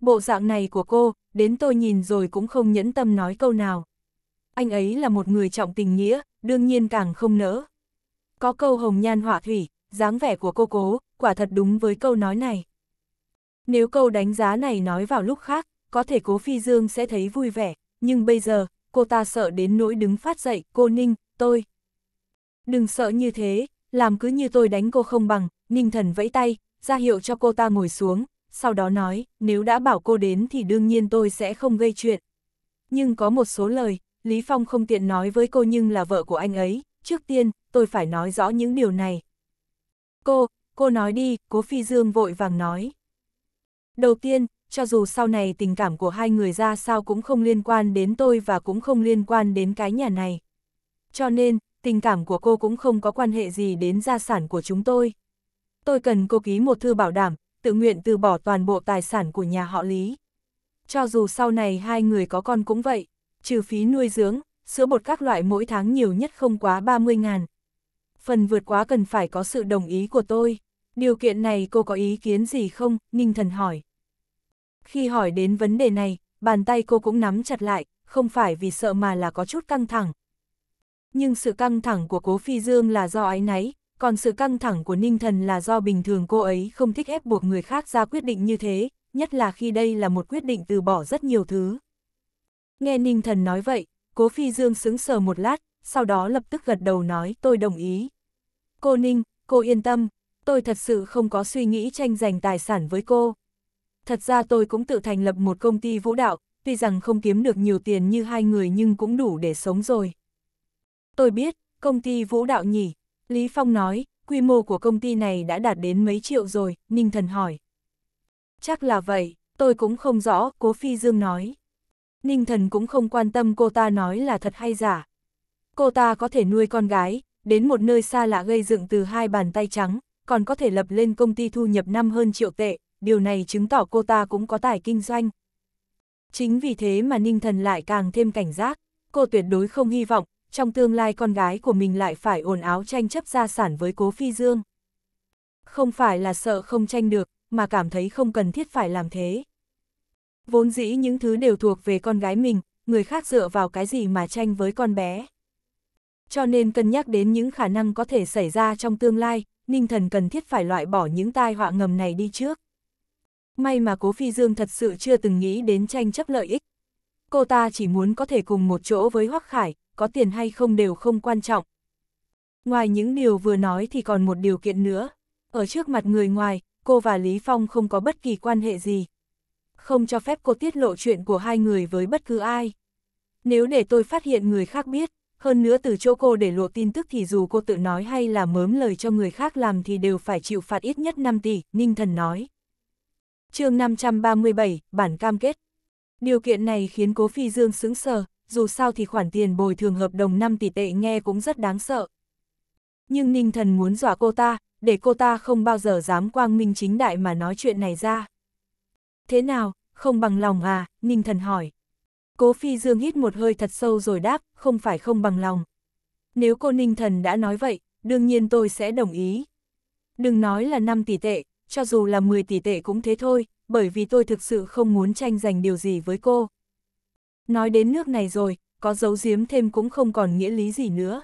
Bộ dạng này của cô, đến tôi nhìn rồi cũng không nhẫn tâm nói câu nào. Anh ấy là một người trọng tình nghĩa, đương nhiên càng không nỡ. Có câu hồng nhan họa thủy, dáng vẻ của cô cố, quả thật đúng với câu nói này. Nếu câu đánh giá này nói vào lúc khác, có thể cố phi dương sẽ thấy vui vẻ, nhưng bây giờ, cô ta sợ đến nỗi đứng phát dậy, cô Ninh, tôi. Đừng sợ như thế, làm cứ như tôi đánh cô không bằng, Ninh thần vẫy tay, ra hiệu cho cô ta ngồi xuống, sau đó nói, nếu đã bảo cô đến thì đương nhiên tôi sẽ không gây chuyện. Nhưng có một số lời, Lý Phong không tiện nói với cô nhưng là vợ của anh ấy, trước tiên, tôi phải nói rõ những điều này. Cô, cô nói đi, cố Phi Dương vội vàng nói. Đầu tiên, cho dù sau này tình cảm của hai người ra sao cũng không liên quan đến tôi và cũng không liên quan đến cái nhà này. Cho nên, tình cảm của cô cũng không có quan hệ gì đến gia sản của chúng tôi. Tôi cần cô ký một thư bảo đảm, tự nguyện từ bỏ toàn bộ tài sản của nhà họ Lý. Cho dù sau này hai người có con cũng vậy, trừ phí nuôi dưỡng, sữa bột các loại mỗi tháng nhiều nhất không quá 30 ngàn. Phần vượt quá cần phải có sự đồng ý của tôi. Điều kiện này cô có ý kiến gì không? Ninh Thần hỏi. Khi hỏi đến vấn đề này, bàn tay cô cũng nắm chặt lại, không phải vì sợ mà là có chút căng thẳng. Nhưng sự căng thẳng của Cố Phi Dương là do ái náy, còn sự căng thẳng của Ninh Thần là do bình thường cô ấy không thích ép buộc người khác ra quyết định như thế, nhất là khi đây là một quyết định từ bỏ rất nhiều thứ. Nghe Ninh Thần nói vậy, Cố Phi Dương sững sờ một lát, sau đó lập tức gật đầu nói tôi đồng ý. Cô Ninh, cô yên tâm, tôi thật sự không có suy nghĩ tranh giành tài sản với cô. Thật ra tôi cũng tự thành lập một công ty vũ đạo, tuy rằng không kiếm được nhiều tiền như hai người nhưng cũng đủ để sống rồi. Tôi biết, công ty vũ đạo nhỉ, Lý Phong nói, quy mô của công ty này đã đạt đến mấy triệu rồi, Ninh Thần hỏi. Chắc là vậy, tôi cũng không rõ, Cố Phi Dương nói. Ninh Thần cũng không quan tâm cô ta nói là thật hay giả. Cô ta có thể nuôi con gái, đến một nơi xa lạ gây dựng từ hai bàn tay trắng, còn có thể lập lên công ty thu nhập năm hơn triệu tệ, điều này chứng tỏ cô ta cũng có tài kinh doanh. Chính vì thế mà Ninh Thần lại càng thêm cảnh giác, cô tuyệt đối không hy vọng, trong tương lai con gái của mình lại phải ồn áo tranh chấp gia sản với Cố Phi Dương. Không phải là sợ không tranh được, mà cảm thấy không cần thiết phải làm thế. Vốn dĩ những thứ đều thuộc về con gái mình, người khác dựa vào cái gì mà tranh với con bé. Cho nên cân nhắc đến những khả năng có thể xảy ra trong tương lai, Ninh Thần cần thiết phải loại bỏ những tai họa ngầm này đi trước may mà Cố Phi Dương thật sự chưa từng nghĩ đến tranh chấp lợi ích. Cô ta chỉ muốn có thể cùng một chỗ với Hoắc Khải, có tiền hay không đều không quan trọng. Ngoài những điều vừa nói thì còn một điều kiện nữa. Ở trước mặt người ngoài, cô và Lý Phong không có bất kỳ quan hệ gì. Không cho phép cô tiết lộ chuyện của hai người với bất cứ ai. Nếu để tôi phát hiện người khác biết, hơn nữa từ chỗ cô để lộ tin tức thì dù cô tự nói hay là mớm lời cho người khác làm thì đều phải chịu phạt ít nhất 5 tỷ, Ninh Thần nói chương 537, bản cam kết. Điều kiện này khiến Cố Phi Dương sững sờ, dù sao thì khoản tiền bồi thường hợp đồng 5 tỷ tệ nghe cũng rất đáng sợ. Nhưng Ninh Thần muốn dọa cô ta, để cô ta không bao giờ dám quang minh chính đại mà nói chuyện này ra. Thế nào, không bằng lòng à, Ninh Thần hỏi. Cố Phi Dương hít một hơi thật sâu rồi đáp, không phải không bằng lòng. Nếu cô Ninh Thần đã nói vậy, đương nhiên tôi sẽ đồng ý. Đừng nói là 5 tỷ tệ, cho dù là 10 tỷ tệ cũng thế thôi, bởi vì tôi thực sự không muốn tranh giành điều gì với cô. Nói đến nước này rồi, có giấu giếm thêm cũng không còn nghĩa lý gì nữa.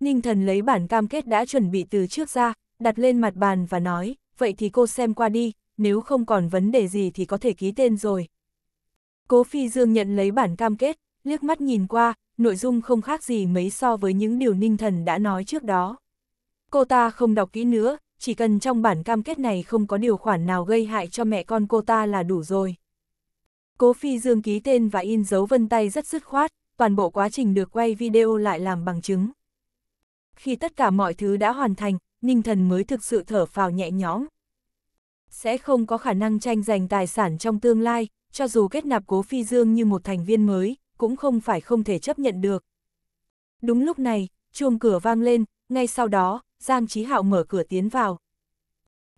Ninh thần lấy bản cam kết đã chuẩn bị từ trước ra, đặt lên mặt bàn và nói, vậy thì cô xem qua đi, nếu không còn vấn đề gì thì có thể ký tên rồi. Cố Phi Dương nhận lấy bản cam kết, liếc mắt nhìn qua, nội dung không khác gì mấy so với những điều Ninh Thần đã nói trước đó. Cô ta không đọc kỹ nữa, chỉ cần trong bản cam kết này không có điều khoản nào gây hại cho mẹ con cô ta là đủ rồi. Cố Phi Dương ký tên và in dấu vân tay rất dứt khoát, toàn bộ quá trình được quay video lại làm bằng chứng. Khi tất cả mọi thứ đã hoàn thành, Ninh Thần mới thực sự thở phào nhẹ nhõm. Sẽ không có khả năng tranh giành tài sản trong tương lai, cho dù kết nạp Cố Phi Dương như một thành viên mới, cũng không phải không thể chấp nhận được. Đúng lúc này, chuông cửa vang lên, ngay sau đó, Giang Chí Hạo mở cửa tiến vào.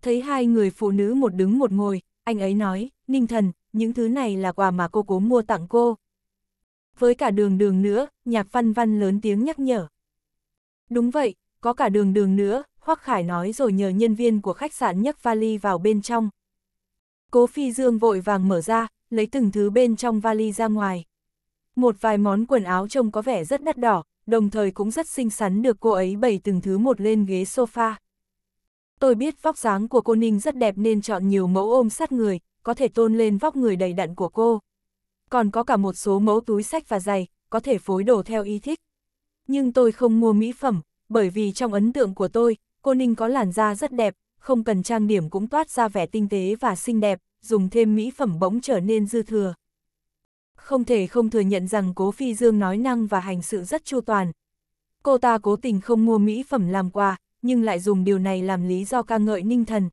Thấy hai người phụ nữ một đứng một ngồi, anh ấy nói, Ninh Thần, những thứ này là quà mà cô cố mua tặng cô. Với cả đường đường nữa, nhạc văn văn lớn tiếng nhắc nhở. Đúng vậy, có cả đường đường nữa, Hoắc Khải nói rồi nhờ nhân viên của khách sạn nhấc vali vào bên trong. Cố Phi Dương vội vàng mở ra, lấy từng thứ bên trong vali ra ngoài. Một vài món quần áo trông có vẻ rất đắt đỏ, đồng thời cũng rất xinh xắn được cô ấy bày từng thứ một lên ghế sofa. Tôi biết vóc dáng của cô Ninh rất đẹp nên chọn nhiều mẫu ôm sát người, có thể tôn lên vóc người đầy đặn của cô. Còn có cả một số mẫu túi sách và giày, có thể phối đồ theo ý thích. Nhưng tôi không mua mỹ phẩm, bởi vì trong ấn tượng của tôi, cô Ninh có làn da rất đẹp, không cần trang điểm cũng toát ra vẻ tinh tế và xinh đẹp, dùng thêm mỹ phẩm bỗng trở nên dư thừa không thể không thừa nhận rằng Cố Phi Dương nói năng và hành sự rất chu toàn. Cô ta cố tình không mua mỹ phẩm làm quà, nhưng lại dùng điều này làm lý do ca ngợi ninh thần.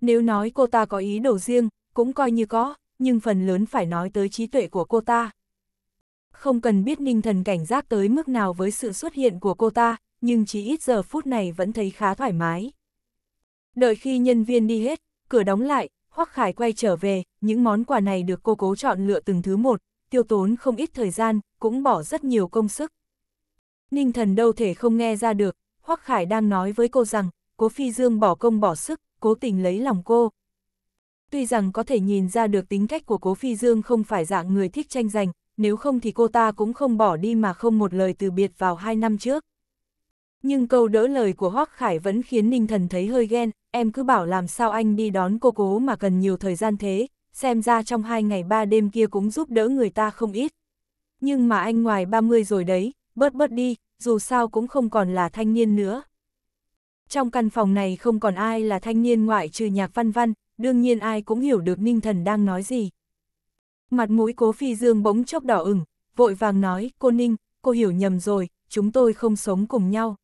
Nếu nói cô ta có ý đồ riêng, cũng coi như có, nhưng phần lớn phải nói tới trí tuệ của cô ta. Không cần biết ninh thần cảnh giác tới mức nào với sự xuất hiện của cô ta, nhưng chỉ ít giờ phút này vẫn thấy khá thoải mái. Đợi khi nhân viên đi hết, cửa đóng lại, Hoắc Khải quay trở về, những món quà này được cô cố chọn lựa từng thứ một, tiêu tốn không ít thời gian, cũng bỏ rất nhiều công sức. Ninh thần đâu thể không nghe ra được, Hoắc Khải đang nói với cô rằng, cố Phi Dương bỏ công bỏ sức, cố tình lấy lòng cô. Tuy rằng có thể nhìn ra được tính cách của cố Phi Dương không phải dạng người thích tranh giành, nếu không thì cô ta cũng không bỏ đi mà không một lời từ biệt vào hai năm trước nhưng câu đỡ lời của Hoắc Khải vẫn khiến Ninh Thần thấy hơi ghen, em cứ bảo làm sao anh đi đón cô cố mà cần nhiều thời gian thế, xem ra trong hai ngày ba đêm kia cũng giúp đỡ người ta không ít. Nhưng mà anh ngoài 30 rồi đấy, bớt bớt đi, dù sao cũng không còn là thanh niên nữa. Trong căn phòng này không còn ai là thanh niên ngoại trừ nhạc văn văn, đương nhiên ai cũng hiểu được Ninh Thần đang nói gì. Mặt mũi cố phi dương bỗng chốc đỏ ửng, vội vàng nói, cô Ninh, cô hiểu nhầm rồi, chúng tôi không sống cùng nhau.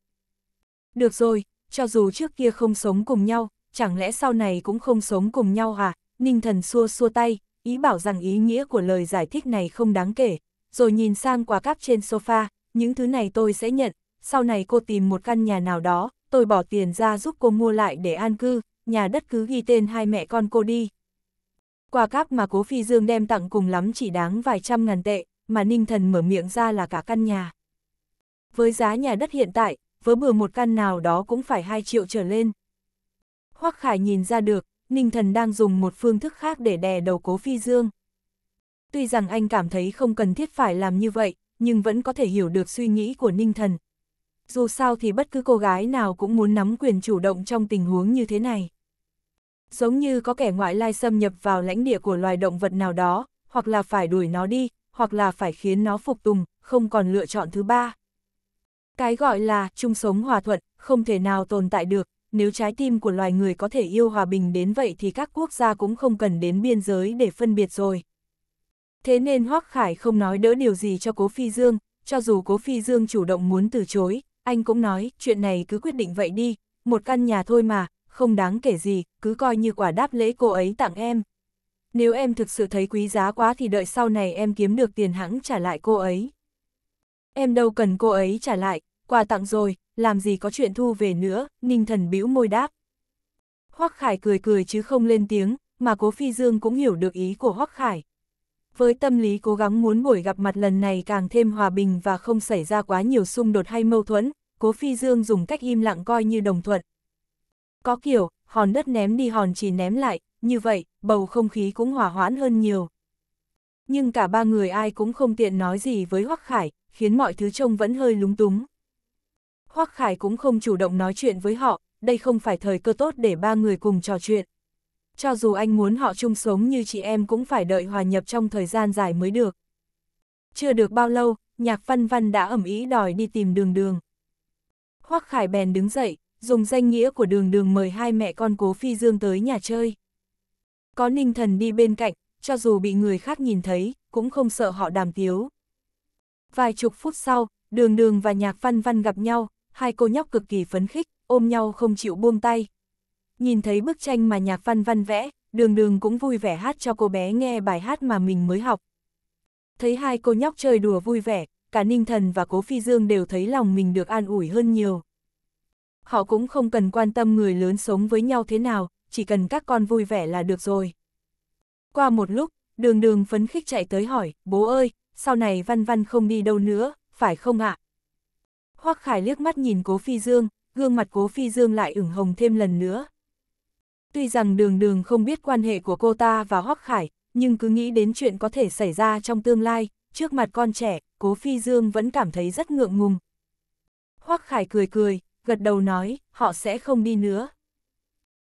Được rồi, cho dù trước kia không sống cùng nhau, chẳng lẽ sau này cũng không sống cùng nhau hả? À? Ninh thần xua xua tay, ý bảo rằng ý nghĩa của lời giải thích này không đáng kể, rồi nhìn sang quà cáp trên sofa, những thứ này tôi sẽ nhận, sau này cô tìm một căn nhà nào đó, tôi bỏ tiền ra giúp cô mua lại để an cư, nhà đất cứ ghi tên hai mẹ con cô đi. Quà cáp mà cố phi dương đem tặng cùng lắm chỉ đáng vài trăm ngàn tệ, mà ninh thần mở miệng ra là cả căn nhà. Với giá nhà đất hiện tại, vớ bừa một căn nào đó cũng phải 2 triệu trở lên. Hoắc Khải nhìn ra được, Ninh Thần đang dùng một phương thức khác để đè đầu Cố Phi Dương. Tuy rằng anh cảm thấy không cần thiết phải làm như vậy, nhưng vẫn có thể hiểu được suy nghĩ của Ninh Thần. Dù sao thì bất cứ cô gái nào cũng muốn nắm quyền chủ động trong tình huống như thế này. Giống như có kẻ ngoại lai xâm nhập vào lãnh địa của loài động vật nào đó, hoặc là phải đuổi nó đi, hoặc là phải khiến nó phục tùng, không còn lựa chọn thứ ba. Cái gọi là chung sống hòa thuận không thể nào tồn tại được, nếu trái tim của loài người có thể yêu hòa bình đến vậy thì các quốc gia cũng không cần đến biên giới để phân biệt rồi. Thế nên Hoác Khải không nói đỡ điều gì cho Cố Phi Dương, cho dù Cố Phi Dương chủ động muốn từ chối, anh cũng nói chuyện này cứ quyết định vậy đi, một căn nhà thôi mà, không đáng kể gì, cứ coi như quả đáp lễ cô ấy tặng em. Nếu em thực sự thấy quý giá quá thì đợi sau này em kiếm được tiền hãng trả lại cô ấy. Em đâu cần cô ấy trả lại, quà tặng rồi, làm gì có chuyện thu về nữa, ninh thần bĩu môi đáp. Hoắc Khải cười cười chứ không lên tiếng, mà Cố Phi Dương cũng hiểu được ý của Hoắc Khải. Với tâm lý cố gắng muốn buổi gặp mặt lần này càng thêm hòa bình và không xảy ra quá nhiều xung đột hay mâu thuẫn, Cố Phi Dương dùng cách im lặng coi như đồng thuận. Có kiểu, hòn đất ném đi hòn chỉ ném lại, như vậy, bầu không khí cũng hòa hoãn hơn nhiều. Nhưng cả ba người ai cũng không tiện nói gì với Hoắc Khải, khiến mọi thứ trông vẫn hơi lúng túng. Hoắc Khải cũng không chủ động nói chuyện với họ, đây không phải thời cơ tốt để ba người cùng trò chuyện. Cho dù anh muốn họ chung sống như chị em cũng phải đợi hòa nhập trong thời gian dài mới được. Chưa được bao lâu, nhạc văn văn đã ẩm ý đòi đi tìm đường đường. Hoắc Khải bèn đứng dậy, dùng danh nghĩa của đường đường mời hai mẹ con cố phi dương tới nhà chơi. Có ninh thần đi bên cạnh, cho dù bị người khác nhìn thấy, cũng không sợ họ đàm tiếu. Vài chục phút sau, đường đường và nhạc văn văn gặp nhau, hai cô nhóc cực kỳ phấn khích, ôm nhau không chịu buông tay. Nhìn thấy bức tranh mà nhạc văn văn vẽ, đường đường cũng vui vẻ hát cho cô bé nghe bài hát mà mình mới học. Thấy hai cô nhóc chơi đùa vui vẻ, cả Ninh Thần và Cố Phi Dương đều thấy lòng mình được an ủi hơn nhiều. Họ cũng không cần quan tâm người lớn sống với nhau thế nào, chỉ cần các con vui vẻ là được rồi. Qua một lúc, đường đường phấn khích chạy tới hỏi, bố ơi, sau này văn văn không đi đâu nữa, phải không ạ? Hoắc Khải liếc mắt nhìn Cố Phi Dương, gương mặt Cố Phi Dương lại ửng hồng thêm lần nữa. Tuy rằng đường đường không biết quan hệ của cô ta và Hoắc Khải, nhưng cứ nghĩ đến chuyện có thể xảy ra trong tương lai, trước mặt con trẻ, Cố Phi Dương vẫn cảm thấy rất ngượng ngùng. Hoắc Khải cười cười, gật đầu nói, họ sẽ không đi nữa.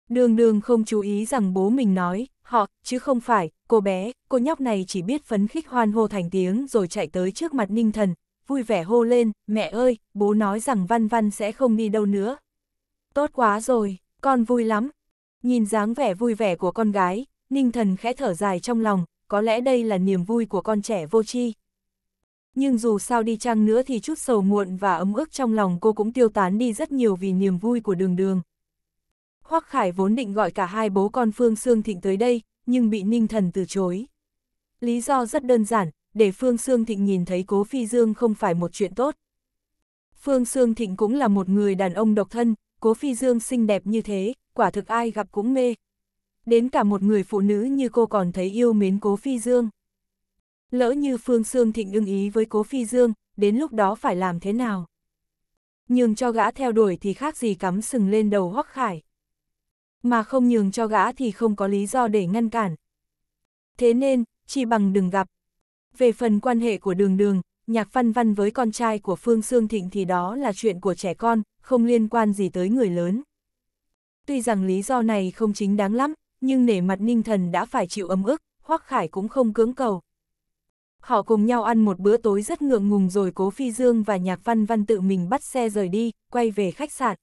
Đường đường không chú ý rằng bố mình nói, họ, chứ không phải, cô bé, cô nhóc này chỉ biết phấn khích hoan hô thành tiếng rồi chạy tới trước mặt Ninh Thần, vui vẻ hô lên, mẹ ơi, bố nói rằng Văn Văn sẽ không đi đâu nữa. Tốt quá rồi, con vui lắm. Nhìn dáng vẻ vui vẻ của con gái, Ninh Thần khẽ thở dài trong lòng, có lẽ đây là niềm vui của con trẻ vô tri. Nhưng dù sao đi chăng nữa thì chút sầu muộn và ấm ức trong lòng cô cũng tiêu tán đi rất nhiều vì niềm vui của đường đường. Hoắc Khải vốn định gọi cả hai bố con Phương Sương Thịnh tới đây, nhưng bị Ninh Thần từ chối. Lý do rất đơn giản, để Phương Sương Thịnh nhìn thấy Cố Phi Dương không phải một chuyện tốt. Phương Sương Thịnh cũng là một người đàn ông độc thân, Cố Phi Dương xinh đẹp như thế, quả thực ai gặp cũng mê. Đến cả một người phụ nữ như cô còn thấy yêu mến Cố Phi Dương. Lỡ như Phương Sương Thịnh ưng ý với Cố Phi Dương, đến lúc đó phải làm thế nào? Nhưng cho gã theo đuổi thì khác gì cắm sừng lên đầu Hoắc Khải mà không nhường cho gã thì không có lý do để ngăn cản. Thế nên, chỉ bằng đừng gặp. Về phần quan hệ của đường đường, nhạc văn văn với con trai của Phương Sương Thịnh thì đó là chuyện của trẻ con, không liên quan gì tới người lớn. Tuy rằng lý do này không chính đáng lắm, nhưng nể mặt ninh thần đã phải chịu ấm ức, Hoắc Khải cũng không cưỡng cầu. Họ cùng nhau ăn một bữa tối rất ngượng ngùng rồi Cố Phi Dương và Nhạc Văn Văn tự mình bắt xe rời đi, quay về khách sạn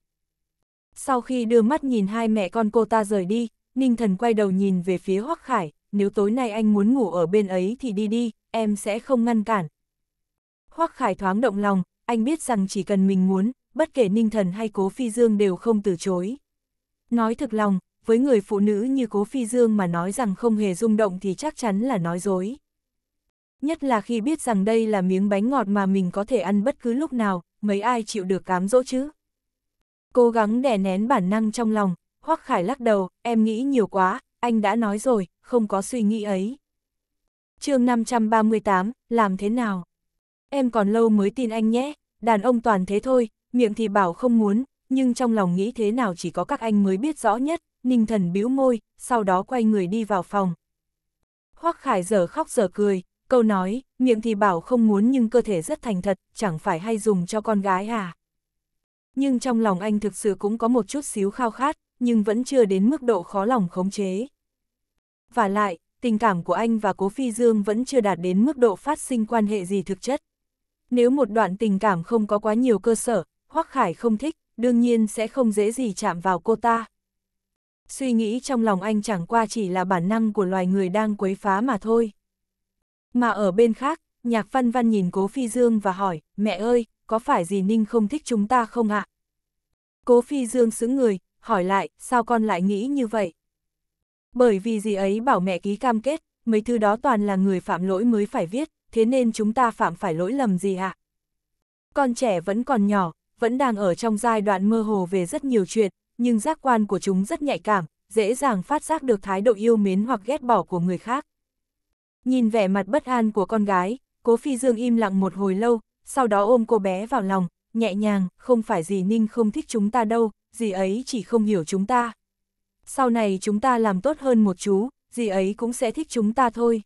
sau khi đưa mắt nhìn hai mẹ con cô ta rời đi, Ninh Thần quay đầu nhìn về phía Hoắc Khải, nếu tối nay anh muốn ngủ ở bên ấy thì đi đi, em sẽ không ngăn cản. Hoắc Khải thoáng động lòng, anh biết rằng chỉ cần mình muốn, bất kể Ninh Thần hay Cố Phi Dương đều không từ chối. Nói thực lòng, với người phụ nữ như Cố Phi Dương mà nói rằng không hề rung động thì chắc chắn là nói dối. Nhất là khi biết rằng đây là miếng bánh ngọt mà mình có thể ăn bất cứ lúc nào, mấy ai chịu được cám dỗ chứ. Cố gắng đè nén bản năng trong lòng, Hoắc Khải lắc đầu, em nghĩ nhiều quá, anh đã nói rồi, không có suy nghĩ ấy. chương 538, làm thế nào? Em còn lâu mới tin anh nhé, đàn ông toàn thế thôi, miệng thì bảo không muốn, nhưng trong lòng nghĩ thế nào chỉ có các anh mới biết rõ nhất, ninh thần bĩu môi, sau đó quay người đi vào phòng. Hoắc Khải giờ khóc giờ cười, câu nói, miệng thì bảo không muốn nhưng cơ thể rất thành thật, chẳng phải hay dùng cho con gái à. Nhưng trong lòng anh thực sự cũng có một chút xíu khao khát, nhưng vẫn chưa đến mức độ khó lòng khống chế. Và lại, tình cảm của anh và Cố Phi Dương vẫn chưa đạt đến mức độ phát sinh quan hệ gì thực chất. Nếu một đoạn tình cảm không có quá nhiều cơ sở, Hoắc Khải không thích, đương nhiên sẽ không dễ gì chạm vào cô ta. Suy nghĩ trong lòng anh chẳng qua chỉ là bản năng của loài người đang quấy phá mà thôi. Mà ở bên khác, nhạc văn văn nhìn Cố Phi Dương và hỏi, mẹ ơi, có phải gì Ninh không thích chúng ta không ạ? À? Cố Phi Dương xứng người, hỏi lại, sao con lại nghĩ như vậy? Bởi vì gì ấy bảo mẹ ký cam kết, mấy thứ đó toàn là người phạm lỗi mới phải viết, thế nên chúng ta phạm phải lỗi lầm gì ạ? À? Con trẻ vẫn còn nhỏ, vẫn đang ở trong giai đoạn mơ hồ về rất nhiều chuyện, nhưng giác quan của chúng rất nhạy cảm, dễ dàng phát giác được thái độ yêu mến hoặc ghét bỏ của người khác. Nhìn vẻ mặt bất an của con gái, Cố Phi Dương im lặng một hồi lâu, sau đó ôm cô bé vào lòng, nhẹ nhàng, không phải gì Ninh không thích chúng ta đâu, gì ấy chỉ không hiểu chúng ta. Sau này chúng ta làm tốt hơn một chú, gì ấy cũng sẽ thích chúng ta thôi.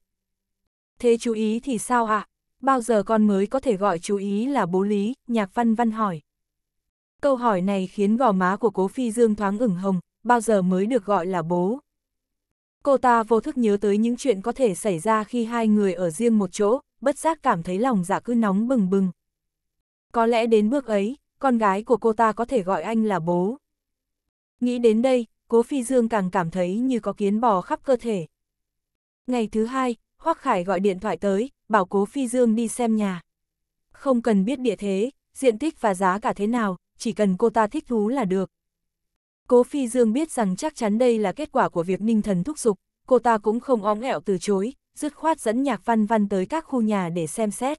Thế chú ý thì sao ạ? À? Bao giờ con mới có thể gọi chú ý là bố lý, nhạc văn văn hỏi. Câu hỏi này khiến gò má của cố phi dương thoáng ửng hồng, bao giờ mới được gọi là bố. Cô ta vô thức nhớ tới những chuyện có thể xảy ra khi hai người ở riêng một chỗ, bất giác cảm thấy lòng dạ cứ nóng bừng bừng. Có lẽ đến bước ấy, con gái của cô ta có thể gọi anh là bố. Nghĩ đến đây, Cố Phi Dương càng cảm thấy như có kiến bò khắp cơ thể. Ngày thứ hai, Hoắc Khải gọi điện thoại tới, bảo Cố Phi Dương đi xem nhà. Không cần biết địa thế, diện tích và giá cả thế nào, chỉ cần cô ta thích thú là được. Cố Phi Dương biết rằng chắc chắn đây là kết quả của việc ninh thần thúc giục, cô ta cũng không óng ẹo từ chối, dứt khoát dẫn nhạc văn văn tới các khu nhà để xem xét.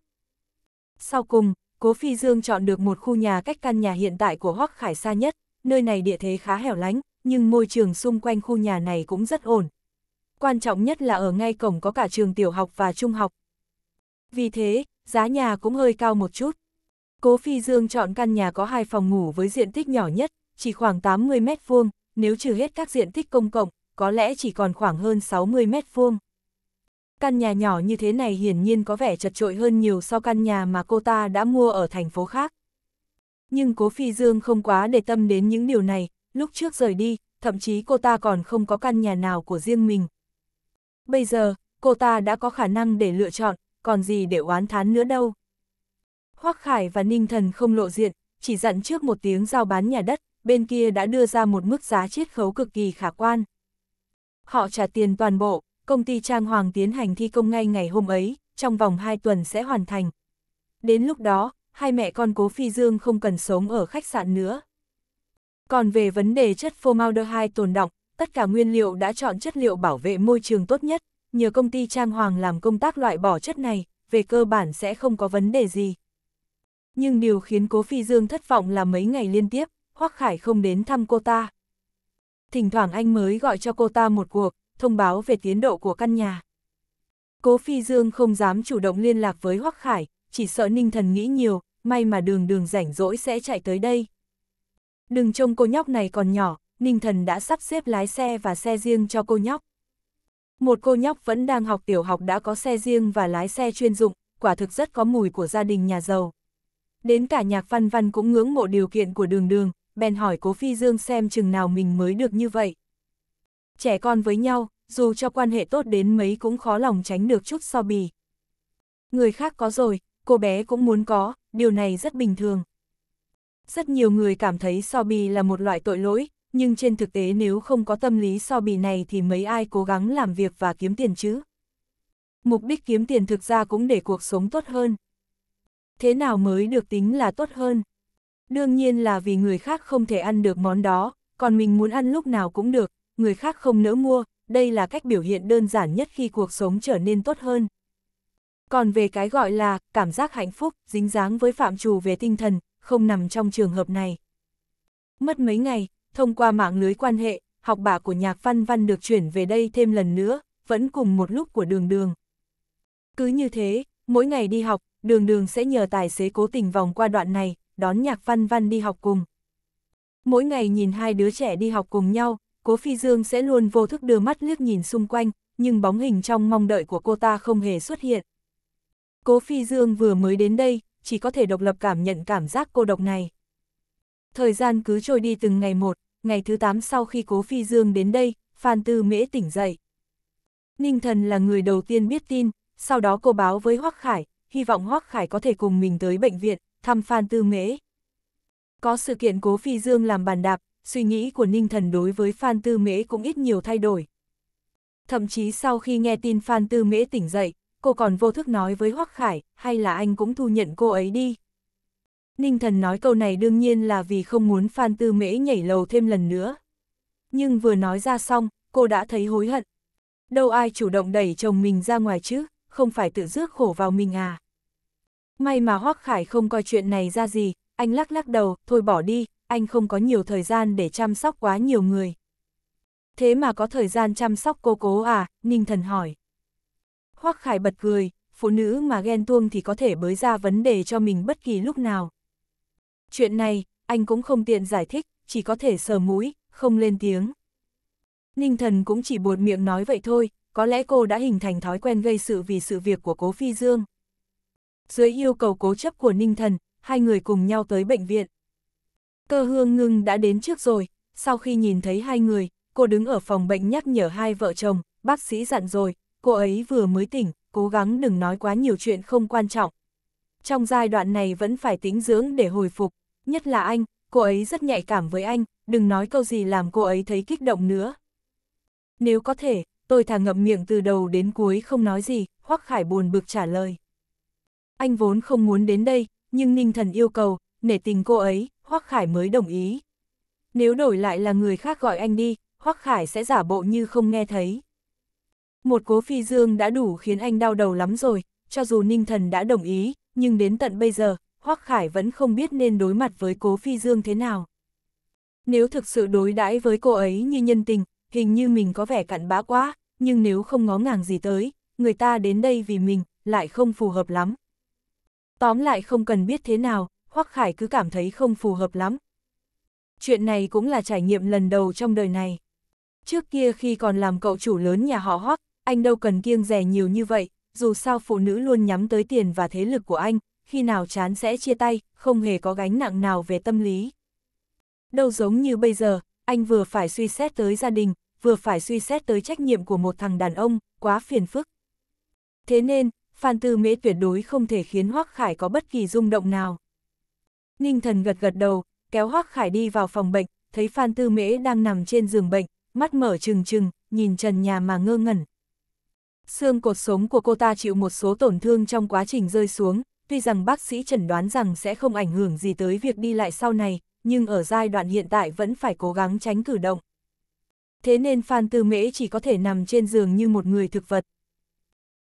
Sau cùng, Cố Phi Dương chọn được một khu nhà cách căn nhà hiện tại của Hoắc Khải xa nhất, nơi này địa thế khá hẻo lánh, nhưng môi trường xung quanh khu nhà này cũng rất ổn. Quan trọng nhất là ở ngay cổng có cả trường tiểu học và trung học. Vì thế, giá nhà cũng hơi cao một chút. Cố Phi Dương chọn căn nhà có hai phòng ngủ với diện tích nhỏ nhất, chỉ khoảng 80 mét vuông, nếu trừ hết các diện tích công cộng, có lẽ chỉ còn khoảng hơn 60 mét vuông. Căn nhà nhỏ như thế này hiển nhiên có vẻ chật trội hơn nhiều so căn nhà mà cô ta đã mua ở thành phố khác. Nhưng Cố Phi Dương không quá để tâm đến những điều này, lúc trước rời đi, thậm chí cô ta còn không có căn nhà nào của riêng mình. Bây giờ, cô ta đã có khả năng để lựa chọn, còn gì để oán thán nữa đâu. hoắc Khải và Ninh Thần không lộ diện, chỉ dặn trước một tiếng giao bán nhà đất, bên kia đã đưa ra một mức giá chiết khấu cực kỳ khả quan. Họ trả tiền toàn bộ, công ty Trang Hoàng tiến hành thi công ngay ngày hôm ấy, trong vòng 2 tuần sẽ hoàn thành. Đến lúc đó, hai mẹ con cố Phi Dương không cần sống ở khách sạn nữa. Còn về vấn đề chất formaldehyde tồn động, tất cả nguyên liệu đã chọn chất liệu bảo vệ môi trường tốt nhất, nhờ công ty Trang Hoàng làm công tác loại bỏ chất này, về cơ bản sẽ không có vấn đề gì. Nhưng điều khiến Cố Phi Dương thất vọng là mấy ngày liên tiếp, Hoắc Khải không đến thăm cô ta. Thỉnh thoảng anh mới gọi cho cô ta một cuộc, thông báo về tiến độ của căn nhà. Cố Phi Dương không dám chủ động liên lạc với Hoắc Khải, chỉ sợ Ninh Thần nghĩ nhiều, may mà đường đường rảnh rỗi sẽ chạy tới đây. Đừng trông cô nhóc này còn nhỏ, Ninh Thần đã sắp xếp lái xe và xe riêng cho cô nhóc. Một cô nhóc vẫn đang học tiểu học đã có xe riêng và lái xe chuyên dụng, quả thực rất có mùi của gia đình nhà giàu. Đến cả nhạc văn văn cũng ngưỡng mộ điều kiện của đường đường, bèn hỏi cố Phi Dương xem chừng nào mình mới được như vậy trẻ con với nhau, dù cho quan hệ tốt đến mấy cũng khó lòng tránh được chút so bì. Người khác có rồi, cô bé cũng muốn có, điều này rất bình thường. Rất nhiều người cảm thấy so bì là một loại tội lỗi, nhưng trên thực tế nếu không có tâm lý so bì này thì mấy ai cố gắng làm việc và kiếm tiền chứ. Mục đích kiếm tiền thực ra cũng để cuộc sống tốt hơn. Thế nào mới được tính là tốt hơn? Đương nhiên là vì người khác không thể ăn được món đó, còn mình muốn ăn lúc nào cũng được, người khác không nỡ mua, đây là cách biểu hiện đơn giản nhất khi cuộc sống trở nên tốt hơn. Còn về cái gọi là cảm giác hạnh phúc, dính dáng với phạm trù về tinh thần, không nằm trong trường hợp này. Mất mấy ngày, thông qua mạng lưới quan hệ, học bạ của nhạc văn văn được chuyển về đây thêm lần nữa, vẫn cùng một lúc của đường đường. Cứ như thế, mỗi ngày đi học, đường đường sẽ nhờ tài xế cố tình vòng qua đoạn này, đón nhạc văn văn đi học cùng. Mỗi ngày nhìn hai đứa trẻ đi học cùng nhau, Cố Phi Dương sẽ luôn vô thức đưa mắt liếc nhìn xung quanh, nhưng bóng hình trong mong đợi của cô ta không hề xuất hiện. Cố Phi Dương vừa mới đến đây, chỉ có thể độc lập cảm nhận cảm giác cô độc này. Thời gian cứ trôi đi từng ngày một, ngày thứ 8 sau khi Cố Phi Dương đến đây, Phan Tư Mễ tỉnh dậy. Ninh Thần là người đầu tiên biết tin, sau đó cô báo với Hoắc Khải, hy vọng Hoắc Khải có thể cùng mình tới bệnh viện, thăm Phan Tư Mễ. Có sự kiện Cố Phi Dương làm bàn đạp, suy nghĩ của Ninh Thần đối với Phan Tư Mễ cũng ít nhiều thay đổi. Thậm chí sau khi nghe tin Phan Tư Mễ tỉnh dậy, cô còn vô thức nói với Hoắc Khải, hay là anh cũng thu nhận cô ấy đi. Ninh Thần nói câu này đương nhiên là vì không muốn Phan Tư Mễ nhảy lầu thêm lần nữa. Nhưng vừa nói ra xong, cô đã thấy hối hận. Đâu ai chủ động đẩy chồng mình ra ngoài chứ, không phải tự rước khổ vào mình à. May mà Hoắc Khải không coi chuyện này ra gì, anh lắc lắc đầu, thôi bỏ đi, anh không có nhiều thời gian để chăm sóc quá nhiều người. Thế mà có thời gian chăm sóc cô cố à, Ninh Thần hỏi. Hoắc Khải bật cười, phụ nữ mà ghen tuông thì có thể bới ra vấn đề cho mình bất kỳ lúc nào. Chuyện này, anh cũng không tiện giải thích, chỉ có thể sờ mũi, không lên tiếng. Ninh Thần cũng chỉ buột miệng nói vậy thôi, có lẽ cô đã hình thành thói quen gây sự vì sự việc của cố Phi Dương. Dưới yêu cầu cố chấp của Ninh Thần, hai người cùng nhau tới bệnh viện. Cơ hương ngưng đã đến trước rồi, sau khi nhìn thấy hai người, cô đứng ở phòng bệnh nhắc nhở hai vợ chồng, bác sĩ dặn rồi, cô ấy vừa mới tỉnh, cố gắng đừng nói quá nhiều chuyện không quan trọng. Trong giai đoạn này vẫn phải tính dưỡng để hồi phục, nhất là anh, cô ấy rất nhạy cảm với anh, đừng nói câu gì làm cô ấy thấy kích động nữa. Nếu có thể, tôi thà ngậm miệng từ đầu đến cuối không nói gì, Hoắc Khải buồn bực trả lời. Anh vốn không muốn đến đây, nhưng Ninh Thần yêu cầu, nể tình cô ấy, Hoắc Khải mới đồng ý. Nếu đổi lại là người khác gọi anh đi, Hoắc Khải sẽ giả bộ như không nghe thấy. Một cố phi dương đã đủ khiến anh đau đầu lắm rồi, cho dù Ninh Thần đã đồng ý, nhưng đến tận bây giờ, Hoắc Khải vẫn không biết nên đối mặt với cố phi dương thế nào. Nếu thực sự đối đãi với cô ấy như nhân tình, hình như mình có vẻ cặn bã quá, nhưng nếu không ngó ngàng gì tới, người ta đến đây vì mình, lại không phù hợp lắm. Tóm lại không cần biết thế nào, Hoắc Khải cứ cảm thấy không phù hợp lắm. Chuyện này cũng là trải nghiệm lần đầu trong đời này. Trước kia khi còn làm cậu chủ lớn nhà họ Hoắc, anh đâu cần kiêng rẻ nhiều như vậy, dù sao phụ nữ luôn nhắm tới tiền và thế lực của anh, khi nào chán sẽ chia tay, không hề có gánh nặng nào về tâm lý. Đâu giống như bây giờ, anh vừa phải suy xét tới gia đình, vừa phải suy xét tới trách nhiệm của một thằng đàn ông, quá phiền phức. Thế nên, Phan Tư Mễ tuyệt đối không thể khiến Hoắc Khải có bất kỳ rung động nào. Ninh thần gật gật đầu, kéo Hoác Khải đi vào phòng bệnh, thấy Phan Tư Mễ đang nằm trên giường bệnh, mắt mở trừng trừng, nhìn trần nhà mà ngơ ngẩn. Xương cột sống của cô ta chịu một số tổn thương trong quá trình rơi xuống, tuy rằng bác sĩ chẩn đoán rằng sẽ không ảnh hưởng gì tới việc đi lại sau này, nhưng ở giai đoạn hiện tại vẫn phải cố gắng tránh cử động. Thế nên Phan Tư Mễ chỉ có thể nằm trên giường như một người thực vật.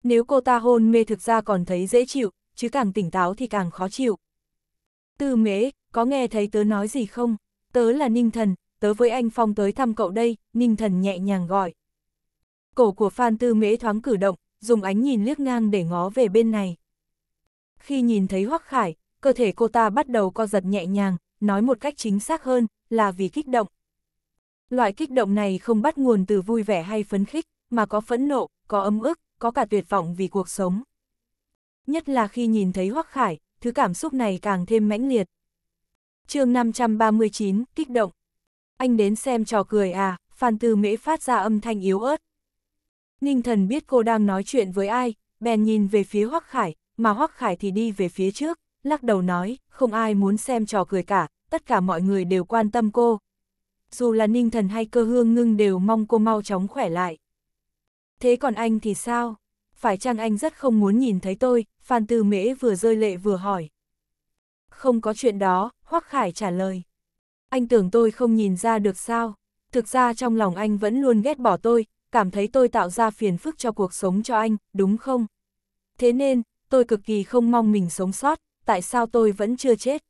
Nếu cô ta hôn mê thực ra còn thấy dễ chịu, chứ càng tỉnh táo thì càng khó chịu. Tư mễ, có nghe thấy tớ nói gì không? Tớ là Ninh Thần, tớ với anh Phong tới thăm cậu đây, Ninh Thần nhẹ nhàng gọi. Cổ của Phan Tư mễ thoáng cử động, dùng ánh nhìn liếc ngang để ngó về bên này. Khi nhìn thấy Hoắc Khải, cơ thể cô ta bắt đầu co giật nhẹ nhàng, nói một cách chính xác hơn, là vì kích động. Loại kích động này không bắt nguồn từ vui vẻ hay phấn khích, mà có phẫn nộ, có ấm ức, có cả tuyệt vọng vì cuộc sống. Nhất là khi nhìn thấy Hoắc Khải, thứ cảm xúc này càng thêm mãnh liệt. chương 539, kích động. Anh đến xem trò cười à, Phan Tư Mễ phát ra âm thanh yếu ớt. Ninh thần biết cô đang nói chuyện với ai, bèn nhìn về phía Hoắc Khải, mà Hoắc Khải thì đi về phía trước, lắc đầu nói, không ai muốn xem trò cười cả, tất cả mọi người đều quan tâm cô. Dù là Ninh thần hay cơ hương ngưng đều mong cô mau chóng khỏe lại. Thế còn anh thì sao? phải chăng anh rất không muốn nhìn thấy tôi, Phan Tư Mễ vừa rơi lệ vừa hỏi. Không có chuyện đó, Hoắc Khải trả lời. Anh tưởng tôi không nhìn ra được sao, thực ra trong lòng anh vẫn luôn ghét bỏ tôi, cảm thấy tôi tạo ra phiền phức cho cuộc sống cho anh, đúng không? Thế nên, tôi cực kỳ không mong mình sống sót, tại sao tôi vẫn chưa chết?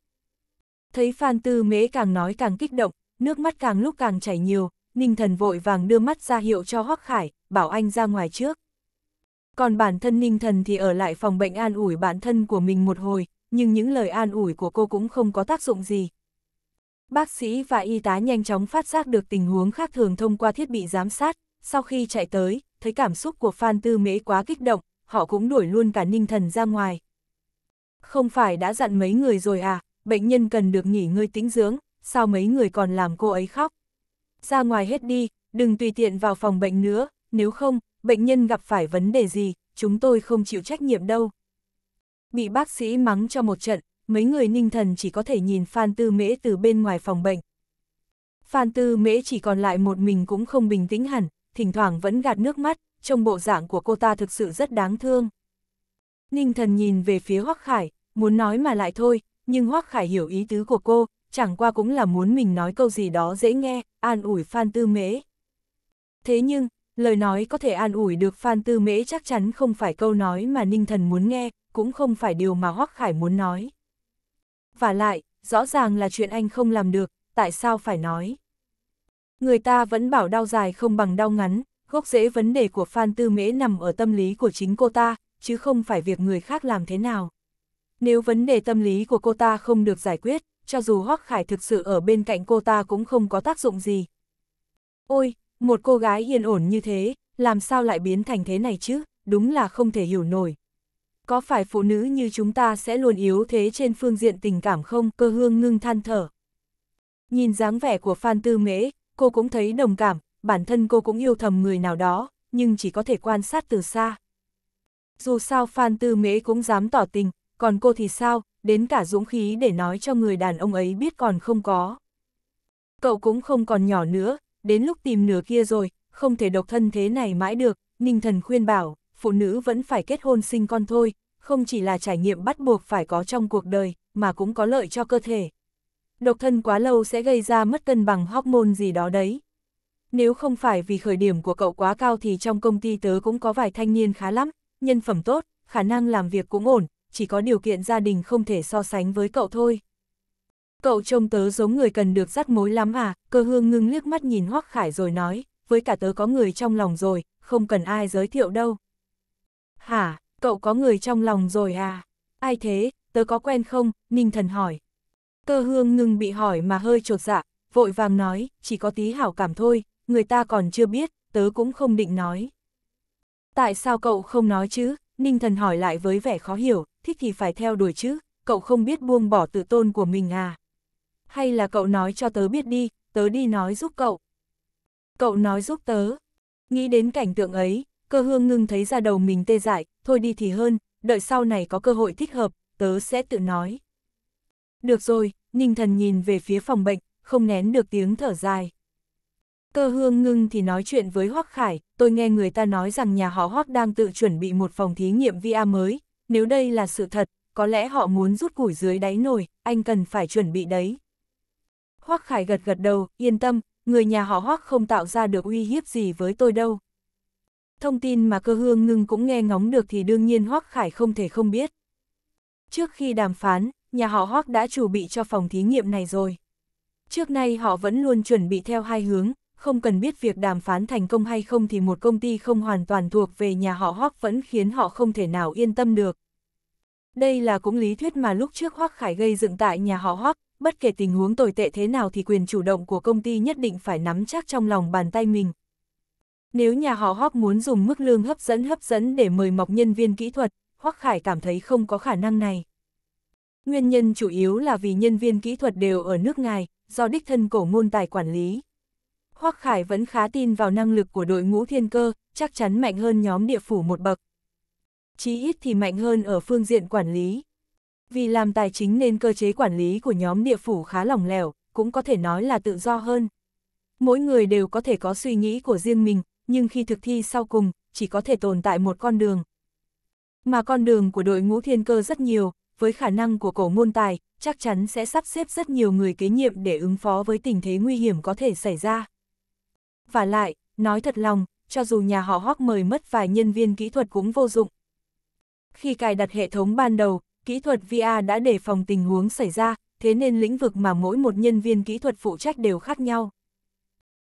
Thấy Phan Tư Mễ càng nói càng kích động, nước mắt càng lúc càng chảy nhiều, Ninh Thần vội vàng đưa mắt ra hiệu cho Hoắc Khải, bảo anh ra ngoài trước còn bản thân ninh thần thì ở lại phòng bệnh an ủi bản thân của mình một hồi, nhưng những lời an ủi của cô cũng không có tác dụng gì. Bác sĩ và y tá nhanh chóng phát giác được tình huống khác thường thông qua thiết bị giám sát, sau khi chạy tới, thấy cảm xúc của Phan Tư Mễ quá kích động, họ cũng đuổi luôn cả ninh thần ra ngoài. Không phải đã dặn mấy người rồi à, bệnh nhân cần được nghỉ ngơi tĩnh dưỡng, sao mấy người còn làm cô ấy khóc? Ra ngoài hết đi, đừng tùy tiện vào phòng bệnh nữa, nếu không, bệnh nhân gặp phải vấn đề gì, chúng tôi không chịu trách nhiệm đâu. Bị bác sĩ mắng cho một trận, mấy người ninh thần chỉ có thể nhìn Phan Tư Mễ từ bên ngoài phòng bệnh. Phan Tư Mễ chỉ còn lại một mình cũng không bình tĩnh hẳn, thỉnh thoảng vẫn gạt nước mắt, trông bộ dạng của cô ta thực sự rất đáng thương. Ninh thần nhìn về phía Hoắc Khải, muốn nói mà lại thôi, nhưng Hoắc Khải hiểu ý tứ của cô, chẳng qua cũng là muốn mình nói câu gì đó dễ nghe, an ủi Phan Tư Mễ. Thế nhưng, Lời nói có thể an ủi được Phan Tư Mễ chắc chắn không phải câu nói mà Ninh Thần muốn nghe, cũng không phải điều mà Hoắc Khải muốn nói. Và lại, rõ ràng là chuyện anh không làm được, tại sao phải nói? Người ta vẫn bảo đau dài không bằng đau ngắn, gốc rễ vấn đề của Phan Tư Mễ nằm ở tâm lý của chính cô ta, chứ không phải việc người khác làm thế nào. Nếu vấn đề tâm lý của cô ta không được giải quyết, cho dù Hoắc Khải thực sự ở bên cạnh cô ta cũng không có tác dụng gì. Ôi, một cô gái yên ổn như thế, làm sao lại biến thành thế này chứ, đúng là không thể hiểu nổi. Có phải phụ nữ như chúng ta sẽ luôn yếu thế trên phương diện tình cảm không? Cơ hương ngưng than thở. Nhìn dáng vẻ của Phan Tư Mễ, cô cũng thấy đồng cảm, bản thân cô cũng yêu thầm người nào đó, nhưng chỉ có thể quan sát từ xa. Dù sao Phan Tư Mễ cũng dám tỏ tình, còn cô thì sao, đến cả dũng khí để nói cho người đàn ông ấy biết còn không có. Cậu cũng không còn nhỏ nữa, đến lúc tìm nửa kia rồi, không thể độc thân thế này mãi được, Ninh Thần khuyên bảo, phụ nữ vẫn phải kết hôn sinh con thôi, không chỉ là trải nghiệm bắt buộc phải có trong cuộc đời, mà cũng có lợi cho cơ thể. Độc thân quá lâu sẽ gây ra mất cân bằng hormone gì đó đấy. Nếu không phải vì khởi điểm của cậu quá cao thì trong công ty tớ cũng có vài thanh niên khá lắm, nhân phẩm tốt, khả năng làm việc cũng ổn, chỉ có điều kiện gia đình không thể so sánh với cậu thôi cậu trông tớ giống người cần được dắt mối lắm à, cơ hương ngưng liếc mắt nhìn Hoắc Khải rồi nói, với cả tớ có người trong lòng rồi, không cần ai giới thiệu đâu. Hả, cậu có người trong lòng rồi à? Ai thế, tớ có quen không? Ninh thần hỏi. Cơ hương ngưng bị hỏi mà hơi trột dạ, vội vàng nói, chỉ có tí hảo cảm thôi, người ta còn chưa biết, tớ cũng không định nói. Tại sao cậu không nói chứ? Ninh thần hỏi lại với vẻ khó hiểu, thích thì phải theo đuổi chứ, cậu không biết buông bỏ tự tôn của mình à? hay là cậu nói cho tớ biết đi, tớ đi nói giúp cậu. Cậu nói giúp tớ. Nghĩ đến cảnh tượng ấy, cơ hương ngưng thấy ra đầu mình tê dại, thôi đi thì hơn, đợi sau này có cơ hội thích hợp, tớ sẽ tự nói. Được rồi, Ninh thần nhìn về phía phòng bệnh, không nén được tiếng thở dài. Cơ hương ngưng thì nói chuyện với Hoác Khải, tôi nghe người ta nói rằng nhà họ Hoác đang tự chuẩn bị một phòng thí nghiệm VA mới, nếu đây là sự thật, có lẽ họ muốn rút củi dưới đáy nồi, anh cần phải chuẩn bị đấy. Hoắc Khải gật gật đầu, yên tâm, người nhà họ Hoắc không tạo ra được uy hiếp gì với tôi đâu. Thông tin mà cơ hương ngưng cũng nghe ngóng được thì đương nhiên Hoắc Khải không thể không biết. Trước khi đàm phán, nhà họ Hoắc đã chuẩn bị cho phòng thí nghiệm này rồi. Trước nay họ vẫn luôn chuẩn bị theo hai hướng, không cần biết việc đàm phán thành công hay không thì một công ty không hoàn toàn thuộc về nhà họ Hoắc vẫn khiến họ không thể nào yên tâm được. Đây là cũng lý thuyết mà lúc trước Hoắc Khải gây dựng tại nhà họ Hoắc, bất kể tình huống tồi tệ thế nào thì quyền chủ động của công ty nhất định phải nắm chắc trong lòng bàn tay mình. Nếu nhà họ Hop muốn dùng mức lương hấp dẫn hấp dẫn để mời mọc nhân viên kỹ thuật, Hoắc Khải cảm thấy không có khả năng này. Nguyên nhân chủ yếu là vì nhân viên kỹ thuật đều ở nước ngoài, do đích thân cổ ngôn tài quản lý. Hoắc Khải vẫn khá tin vào năng lực của đội ngũ thiên cơ, chắc chắn mạnh hơn nhóm địa phủ một bậc. Chí ít thì mạnh hơn ở phương diện quản lý, vì làm tài chính nên cơ chế quản lý của nhóm địa phủ khá lỏng lẻo, cũng có thể nói là tự do hơn. Mỗi người đều có thể có suy nghĩ của riêng mình, nhưng khi thực thi sau cùng, chỉ có thể tồn tại một con đường. Mà con đường của đội ngũ thiên cơ rất nhiều, với khả năng của cổ ngôn tài, chắc chắn sẽ sắp xếp rất nhiều người kế nhiệm để ứng phó với tình thế nguy hiểm có thể xảy ra. Và lại, nói thật lòng, cho dù nhà họ Hoắc mời mất vài nhân viên kỹ thuật cũng vô dụng. Khi cài đặt hệ thống ban đầu, kỹ thuật VR đã đề phòng tình huống xảy ra, thế nên lĩnh vực mà mỗi một nhân viên kỹ thuật phụ trách đều khác nhau.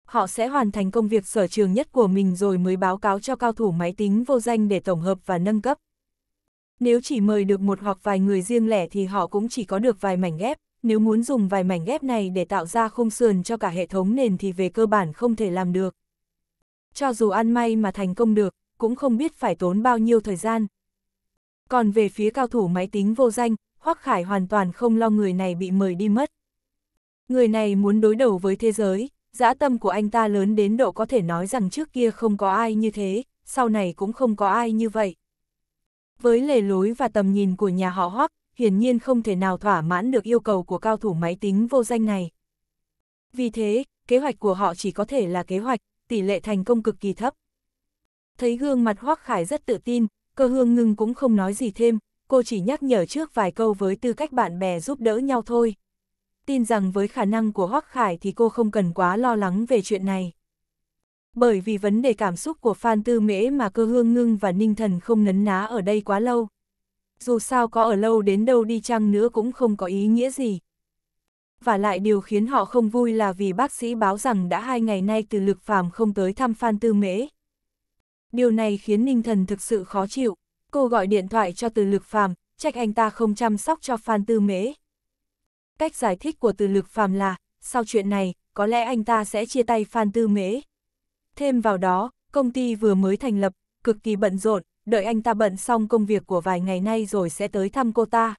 Họ sẽ hoàn thành công việc sở trường nhất của mình rồi mới báo cáo cho cao thủ máy tính vô danh để tổng hợp và nâng cấp. Nếu chỉ mời được một hoặc vài người riêng lẻ thì họ cũng chỉ có được vài mảnh ghép, nếu muốn dùng vài mảnh ghép này để tạo ra khung sườn cho cả hệ thống nền thì về cơ bản không thể làm được. Cho dù ăn may mà thành công được, cũng không biết phải tốn bao nhiêu thời gian, còn về phía cao thủ máy tính vô danh, Hoắc Khải hoàn toàn không lo người này bị mời đi mất. Người này muốn đối đầu với thế giới, dã tâm của anh ta lớn đến độ có thể nói rằng trước kia không có ai như thế, sau này cũng không có ai như vậy. Với lề lối và tầm nhìn của nhà họ Hoắc, hiển nhiên không thể nào thỏa mãn được yêu cầu của cao thủ máy tính vô danh này. Vì thế, kế hoạch của họ chỉ có thể là kế hoạch, tỷ lệ thành công cực kỳ thấp. Thấy gương mặt Hoắc Khải rất tự tin, cơ hương ngưng cũng không nói gì thêm, cô chỉ nhắc nhở trước vài câu với tư cách bạn bè giúp đỡ nhau thôi. Tin rằng với khả năng của Hoắc Khải thì cô không cần quá lo lắng về chuyện này. Bởi vì vấn đề cảm xúc của Phan Tư Mễ mà cơ hương ngưng và ninh thần không nấn ná ở đây quá lâu. Dù sao có ở lâu đến đâu đi chăng nữa cũng không có ý nghĩa gì. Và lại điều khiến họ không vui là vì bác sĩ báo rằng đã hai ngày nay từ lực phàm không tới thăm Phan Tư Mễ điều này khiến Ninh Thần thực sự khó chịu. Cô gọi điện thoại cho từ lực phàm, trách anh ta không chăm sóc cho Phan Tư Mễ. Cách giải thích của từ lực phàm là, sau chuyện này, có lẽ anh ta sẽ chia tay Phan Tư Mễ. Thêm vào đó, công ty vừa mới thành lập, cực kỳ bận rộn, đợi anh ta bận xong công việc của vài ngày nay rồi sẽ tới thăm cô ta.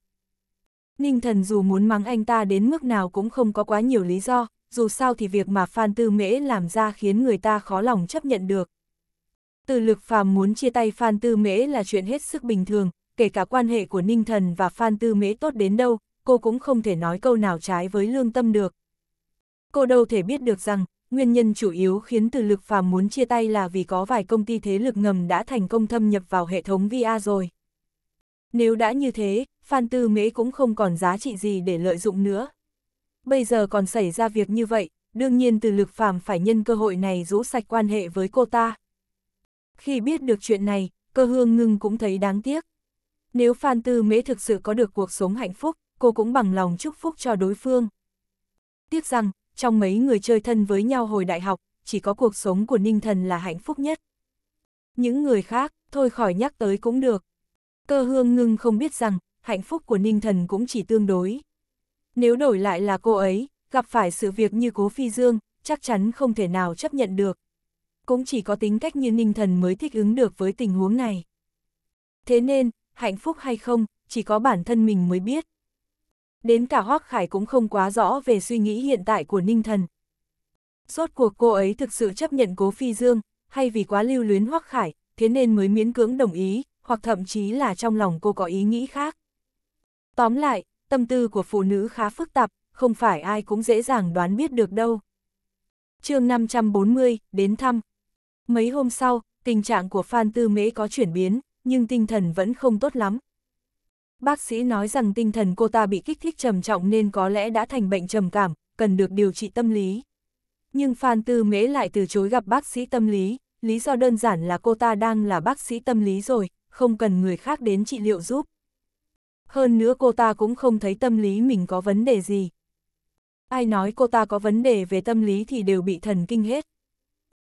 Ninh thần dù muốn mắng anh ta đến mức nào cũng không có quá nhiều lý do, dù sao thì việc mà Phan Tư Mễ làm ra khiến người ta khó lòng chấp nhận được. Từ lực phàm muốn chia tay Phan Tư Mễ là chuyện hết sức bình thường, kể cả quan hệ của Ninh Thần và Phan Tư Mễ tốt đến đâu, cô cũng không thể nói câu nào trái với lương tâm được. Cô đâu thể biết được rằng, nguyên nhân chủ yếu khiến từ lực phàm muốn chia tay là vì có vài công ty thế lực ngầm đã thành công thâm nhập vào hệ thống VIA rồi. Nếu đã như thế, Phan Tư Mễ cũng không còn giá trị gì để lợi dụng nữa. Bây giờ còn xảy ra việc như vậy, đương nhiên từ lực phàm phải nhân cơ hội này rũ sạch quan hệ với cô ta. Khi biết được chuyện này, cơ hương ngưng cũng thấy đáng tiếc. Nếu Phan Tư Mễ thực sự có được cuộc sống hạnh phúc, cô cũng bằng lòng chúc phúc cho đối phương. Tiếc rằng, trong mấy người chơi thân với nhau hồi đại học, chỉ có cuộc sống của Ninh Thần là hạnh phúc nhất. Những người khác, thôi khỏi nhắc tới cũng được. Cơ hương ngưng không biết rằng, hạnh phúc của Ninh Thần cũng chỉ tương đối. Nếu đổi lại là cô ấy, gặp phải sự việc như cố phi dương, chắc chắn không thể nào chấp nhận được cũng chỉ có tính cách như ninh thần mới thích ứng được với tình huống này. Thế nên, hạnh phúc hay không, chỉ có bản thân mình mới biết. Đến cả Hoác Khải cũng không quá rõ về suy nghĩ hiện tại của ninh thần. Rốt cuộc cô ấy thực sự chấp nhận cố phi dương, hay vì quá lưu luyến Hoác Khải, thế nên mới miễn cưỡng đồng ý, hoặc thậm chí là trong lòng cô có ý nghĩ khác. Tóm lại, tâm tư của phụ nữ khá phức tạp, không phải ai cũng dễ dàng đoán biết được đâu. chương 540, đến thăm. Mấy hôm sau, tình trạng của Phan Tư Mễ có chuyển biến, nhưng tinh thần vẫn không tốt lắm. Bác sĩ nói rằng tinh thần cô ta bị kích thích trầm trọng nên có lẽ đã thành bệnh trầm cảm, cần được điều trị tâm lý. Nhưng Phan Tư Mễ lại từ chối gặp bác sĩ tâm lý, lý do đơn giản là cô ta đang là bác sĩ tâm lý rồi, không cần người khác đến trị liệu giúp. Hơn nữa cô ta cũng không thấy tâm lý mình có vấn đề gì. Ai nói cô ta có vấn đề về tâm lý thì đều bị thần kinh hết.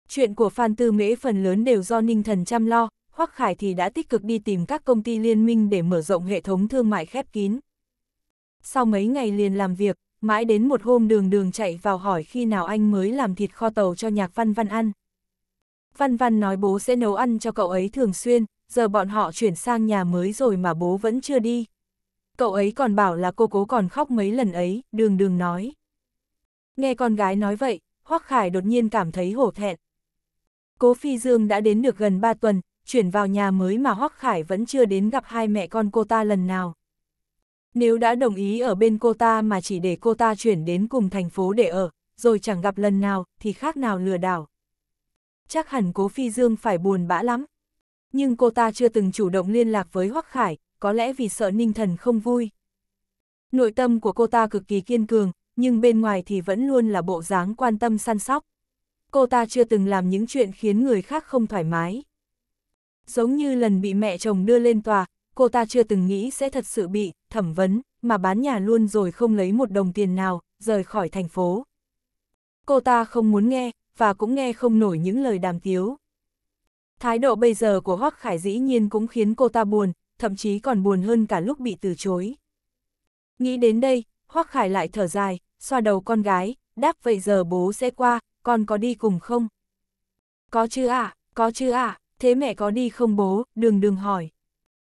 Chuyện của Phan Tư Mễ phần lớn đều do Ninh Thần chăm lo, Hoắc Khải thì đã tích cực đi tìm các công ty liên minh để mở rộng hệ thống thương mại khép kín. Sau mấy ngày liền làm việc, mãi đến một hôm đường đường chạy vào hỏi khi nào anh mới làm thịt kho tàu cho nhạc văn văn ăn. Văn văn nói bố sẽ nấu ăn cho cậu ấy thường xuyên, giờ bọn họ chuyển sang nhà mới rồi mà bố vẫn chưa đi. Cậu ấy còn bảo là cô cố còn khóc mấy lần ấy, đường đường nói. Nghe con gái nói vậy, Hoắc Khải đột nhiên cảm thấy hổ thẹn. Cố Phi Dương đã đến được gần 3 tuần, chuyển vào nhà mới mà Hoắc Khải vẫn chưa đến gặp hai mẹ con cô ta lần nào. Nếu đã đồng ý ở bên cô ta mà chỉ để cô ta chuyển đến cùng thành phố để ở, rồi chẳng gặp lần nào, thì khác nào lừa đảo. Chắc hẳn Cố Phi Dương phải buồn bã lắm. Nhưng cô ta chưa từng chủ động liên lạc với Hoắc Khải, có lẽ vì sợ Ninh Thần không vui. Nội tâm của cô ta cực kỳ kiên cường, nhưng bên ngoài thì vẫn luôn là bộ dáng quan tâm săn sóc cô ta chưa từng làm những chuyện khiến người khác không thoải mái. Giống như lần bị mẹ chồng đưa lên tòa, cô ta chưa từng nghĩ sẽ thật sự bị thẩm vấn, mà bán nhà luôn rồi không lấy một đồng tiền nào, rời khỏi thành phố. Cô ta không muốn nghe, và cũng nghe không nổi những lời đàm tiếu. Thái độ bây giờ của Hoắc Khải dĩ nhiên cũng khiến cô ta buồn, thậm chí còn buồn hơn cả lúc bị từ chối. Nghĩ đến đây, Hoắc Khải lại thở dài, xoa đầu con gái, đáp vậy giờ bố sẽ qua, con có đi cùng không? Có chứ ạ, à, có chứ ạ, à, thế mẹ có đi không bố, đừng đừng hỏi.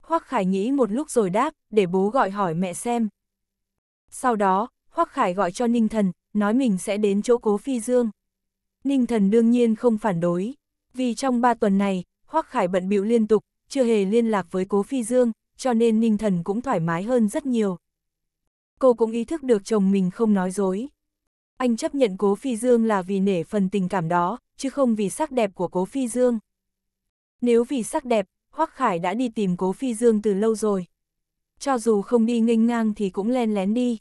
Hoắc Khải nghĩ một lúc rồi đáp, để bố gọi hỏi mẹ xem. Sau đó, Hoắc Khải gọi cho Ninh Thần, nói mình sẽ đến chỗ cố phi dương. Ninh Thần đương nhiên không phản đối, vì trong ba tuần này, Hoắc Khải bận bịu liên tục, chưa hề liên lạc với cố phi dương, cho nên Ninh Thần cũng thoải mái hơn rất nhiều. Cô cũng ý thức được chồng mình không nói dối. Anh chấp nhận Cố Phi Dương là vì nể phần tình cảm đó, chứ không vì sắc đẹp của Cố Phi Dương. Nếu vì sắc đẹp, Hoắc Khải đã đi tìm Cố Phi Dương từ lâu rồi. Cho dù không đi nghênh ngang thì cũng len lén đi.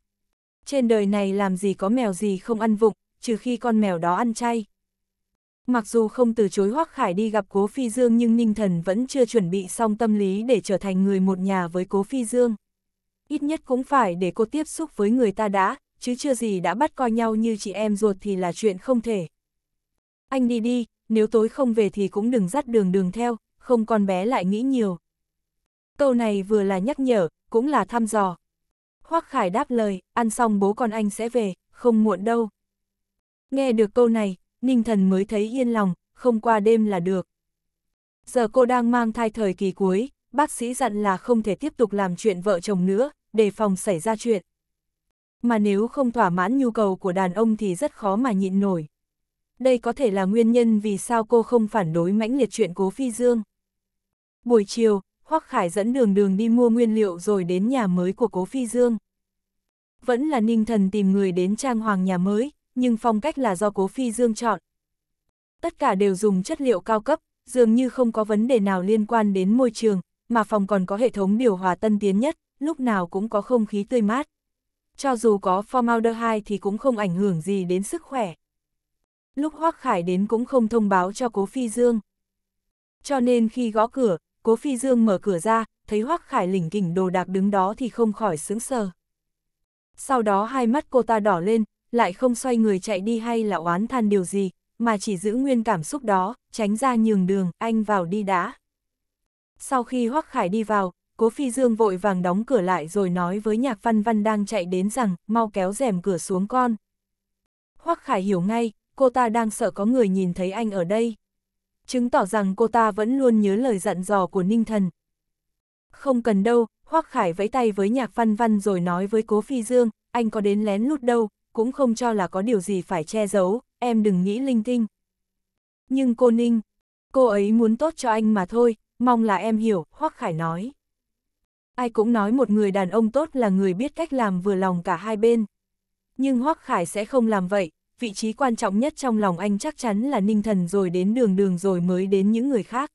Trên đời này làm gì có mèo gì không ăn vụng, trừ khi con mèo đó ăn chay. Mặc dù không từ chối Hoắc Khải đi gặp Cố Phi Dương nhưng Ninh Thần vẫn chưa chuẩn bị xong tâm lý để trở thành người một nhà với Cố Phi Dương. Ít nhất cũng phải để cô tiếp xúc với người ta đã, chứ chưa gì đã bắt coi nhau như chị em ruột thì là chuyện không thể. Anh đi đi, nếu tối không về thì cũng đừng dắt đường đường theo, không con bé lại nghĩ nhiều. Câu này vừa là nhắc nhở, cũng là thăm dò. Hoác Khải đáp lời, ăn xong bố con anh sẽ về, không muộn đâu. Nghe được câu này, Ninh Thần mới thấy yên lòng, không qua đêm là được. Giờ cô đang mang thai thời kỳ cuối, bác sĩ dặn là không thể tiếp tục làm chuyện vợ chồng nữa, để phòng xảy ra chuyện mà nếu không thỏa mãn nhu cầu của đàn ông thì rất khó mà nhịn nổi. Đây có thể là nguyên nhân vì sao cô không phản đối mãnh liệt chuyện cố phi dương. Buổi chiều, Hoắc Khải dẫn đường đường đi mua nguyên liệu rồi đến nhà mới của cố phi dương. Vẫn là ninh thần tìm người đến trang hoàng nhà mới, nhưng phong cách là do cố phi dương chọn. Tất cả đều dùng chất liệu cao cấp, dường như không có vấn đề nào liên quan đến môi trường, mà phòng còn có hệ thống điều hòa tân tiến nhất, lúc nào cũng có không khí tươi mát cho dù có formaldehyde thì cũng không ảnh hưởng gì đến sức khỏe. Lúc Hoác Khải đến cũng không thông báo cho Cố Phi Dương. Cho nên khi gõ cửa, Cố Phi Dương mở cửa ra, thấy Hoác Khải lỉnh kỉnh đồ đạc đứng đó thì không khỏi sướng sờ. Sau đó hai mắt cô ta đỏ lên, lại không xoay người chạy đi hay là oán than điều gì, mà chỉ giữ nguyên cảm xúc đó, tránh ra nhường đường, anh vào đi đã. Sau khi Hoác Khải đi vào, Cố Phi Dương vội vàng đóng cửa lại rồi nói với Nhạc Văn Văn đang chạy đến rằng, mau kéo rèm cửa xuống con. Hoắc Khải hiểu ngay, cô ta đang sợ có người nhìn thấy anh ở đây. Chứng tỏ rằng cô ta vẫn luôn nhớ lời dặn dò của Ninh Thần. Không cần đâu, Hoắc Khải vẫy tay với Nhạc Văn Văn rồi nói với Cố Phi Dương, anh có đến lén lút đâu, cũng không cho là có điều gì phải che giấu, em đừng nghĩ linh tinh. Nhưng cô Ninh, cô ấy muốn tốt cho anh mà thôi, mong là em hiểu, Hoắc Khải nói. Ai cũng nói một người đàn ông tốt là người biết cách làm vừa lòng cả hai bên. Nhưng Hoắc Khải sẽ không làm vậy, vị trí quan trọng nhất trong lòng anh chắc chắn là ninh thần rồi đến đường đường rồi mới đến những người khác.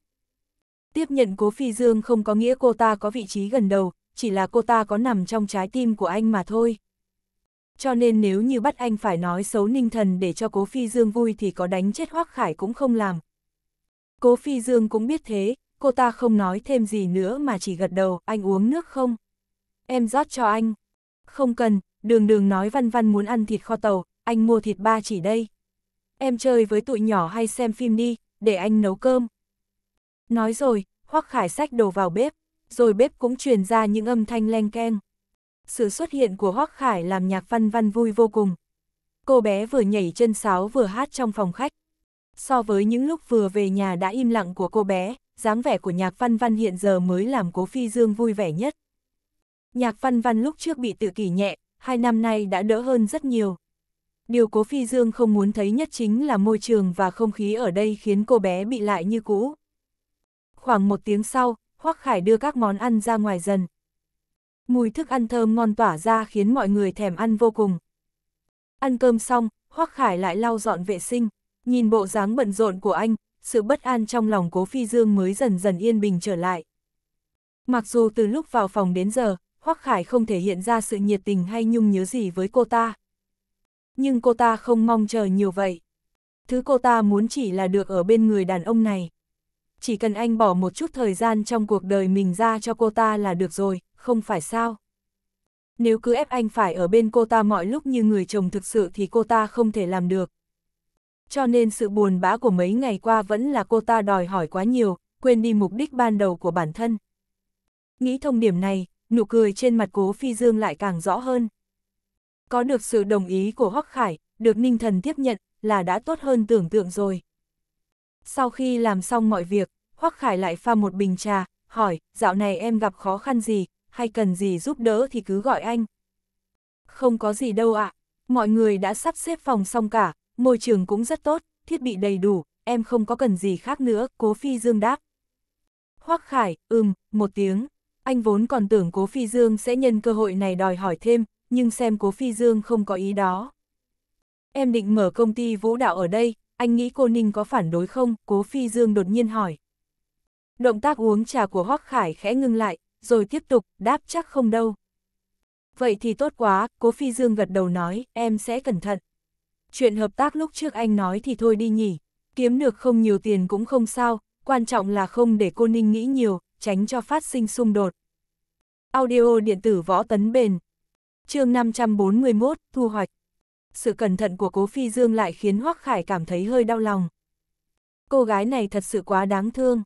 Tiếp nhận cố phi dương không có nghĩa cô ta có vị trí gần đầu, chỉ là cô ta có nằm trong trái tim của anh mà thôi. Cho nên nếu như bắt anh phải nói xấu ninh thần để cho cố phi dương vui thì có đánh chết hoắc khải cũng không làm. Cố phi dương cũng biết thế, cô ta không nói thêm gì nữa mà chỉ gật đầu, anh uống nước không? Em rót cho anh. Không cần, đường đường nói văn văn muốn ăn thịt kho tàu, anh mua thịt ba chỉ đây. Em chơi với tụi nhỏ hay xem phim đi, để anh nấu cơm. Nói rồi, Hoắc Khải xách đồ vào bếp, rồi bếp cũng truyền ra những âm thanh leng keng. Sự xuất hiện của Hoắc Khải làm nhạc văn văn vui vô cùng. Cô bé vừa nhảy chân sáo vừa hát trong phòng khách. So với những lúc vừa về nhà đã im lặng của cô bé, dáng vẻ của nhạc văn văn hiện giờ mới làm cố phi dương vui vẻ nhất. Nhạc văn văn lúc trước bị tự kỷ nhẹ, hai năm nay đã đỡ hơn rất nhiều. Điều cố phi dương không muốn thấy nhất chính là môi trường và không khí ở đây khiến cô bé bị lại như cũ. Khoảng một tiếng sau, Hoắc Khải đưa các món ăn ra ngoài dần. Mùi thức ăn thơm ngon tỏa ra khiến mọi người thèm ăn vô cùng. Ăn cơm xong, Hoắc Khải lại lau dọn vệ sinh, nhìn bộ dáng bận rộn của anh, sự bất an trong lòng cố phi dương mới dần dần yên bình trở lại. Mặc dù từ lúc vào phòng đến giờ, Hoắc Khải không thể hiện ra sự nhiệt tình hay nhung nhớ gì với cô ta. Nhưng cô ta không mong chờ nhiều vậy. Thứ cô ta muốn chỉ là được ở bên người đàn ông này. Chỉ cần anh bỏ một chút thời gian trong cuộc đời mình ra cho cô ta là được rồi, không phải sao? Nếu cứ ép anh phải ở bên cô ta mọi lúc như người chồng thực sự thì cô ta không thể làm được cho nên sự buồn bã của mấy ngày qua vẫn là cô ta đòi hỏi quá nhiều, quên đi mục đích ban đầu của bản thân. Nghĩ thông điểm này, nụ cười trên mặt cố phi dương lại càng rõ hơn. Có được sự đồng ý của Hoắc Khải, được ninh thần tiếp nhận, là đã tốt hơn tưởng tượng rồi. Sau khi làm xong mọi việc, Hoắc Khải lại pha một bình trà, hỏi, dạo này em gặp khó khăn gì, hay cần gì giúp đỡ thì cứ gọi anh. Không có gì đâu ạ, à. mọi người đã sắp xếp phòng xong cả, môi trường cũng rất tốt, thiết bị đầy đủ, em không có cần gì khác nữa, cố phi dương đáp. Hoắc Khải, ừm, một tiếng, anh vốn còn tưởng cố phi dương sẽ nhân cơ hội này đòi hỏi thêm, nhưng xem cố phi dương không có ý đó. Em định mở công ty vũ đạo ở đây, anh nghĩ cô Ninh có phản đối không? Cố phi dương đột nhiên hỏi. Động tác uống trà của Hoắc Khải khẽ ngưng lại, rồi tiếp tục, đáp chắc không đâu. Vậy thì tốt quá, cố phi dương gật đầu nói, em sẽ cẩn thận chuyện hợp tác lúc trước anh nói thì thôi đi nhỉ, kiếm được không nhiều tiền cũng không sao, quan trọng là không để cô Ninh nghĩ nhiều, tránh cho phát sinh xung đột. Audio điện tử võ tấn bền chương 541, thu hoạch. Sự cẩn thận của cố phi dương lại khiến Hoác Khải cảm thấy hơi đau lòng. Cô gái này thật sự quá đáng thương.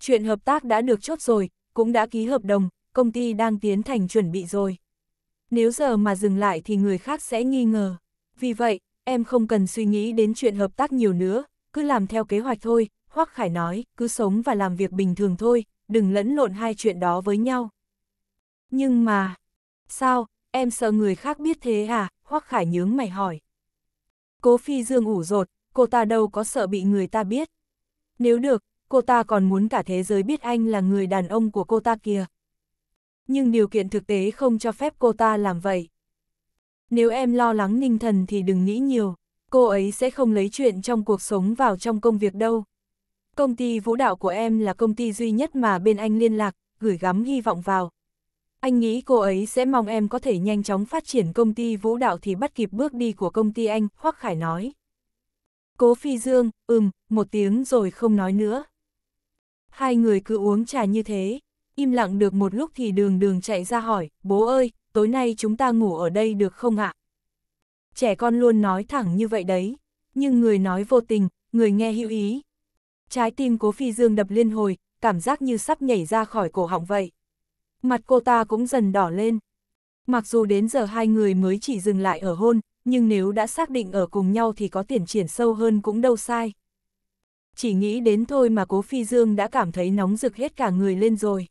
Chuyện hợp tác đã được chốt rồi, cũng đã ký hợp đồng, công ty đang tiến thành chuẩn bị rồi. Nếu giờ mà dừng lại thì người khác sẽ nghi ngờ. Vì vậy, em không cần suy nghĩ đến chuyện hợp tác nhiều nữa, cứ làm theo kế hoạch thôi, Hoắc Khải nói, cứ sống và làm việc bình thường thôi, đừng lẫn lộn hai chuyện đó với nhau. Nhưng mà, sao, em sợ người khác biết thế à, Hoắc Khải nhướng mày hỏi. Cố Phi Dương ủ rột, cô ta đâu có sợ bị người ta biết. Nếu được, cô ta còn muốn cả thế giới biết anh là người đàn ông của cô ta kia. Nhưng điều kiện thực tế không cho phép cô ta làm vậy. Nếu em lo lắng ninh thần thì đừng nghĩ nhiều, cô ấy sẽ không lấy chuyện trong cuộc sống vào trong công việc đâu. Công ty vũ đạo của em là công ty duy nhất mà bên anh liên lạc, gửi gắm hy vọng vào. Anh nghĩ cô ấy sẽ mong em có thể nhanh chóng phát triển công ty vũ đạo thì bắt kịp bước đi của công ty anh, Hoắc Khải nói. Cố Phi Dương, ừm, một tiếng rồi không nói nữa. Hai người cứ uống trà như thế, im lặng được một lúc thì đường đường chạy ra hỏi, bố ơi, tối nay chúng ta ngủ ở đây được không ạ? Trẻ con luôn nói thẳng như vậy đấy, nhưng người nói vô tình, người nghe hữu ý. Trái tim cố phi dương đập liên hồi, cảm giác như sắp nhảy ra khỏi cổ họng vậy. Mặt cô ta cũng dần đỏ lên. Mặc dù đến giờ hai người mới chỉ dừng lại ở hôn, nhưng nếu đã xác định ở cùng nhau thì có tiền triển sâu hơn cũng đâu sai. Chỉ nghĩ đến thôi mà cố phi dương đã cảm thấy nóng rực hết cả người lên rồi.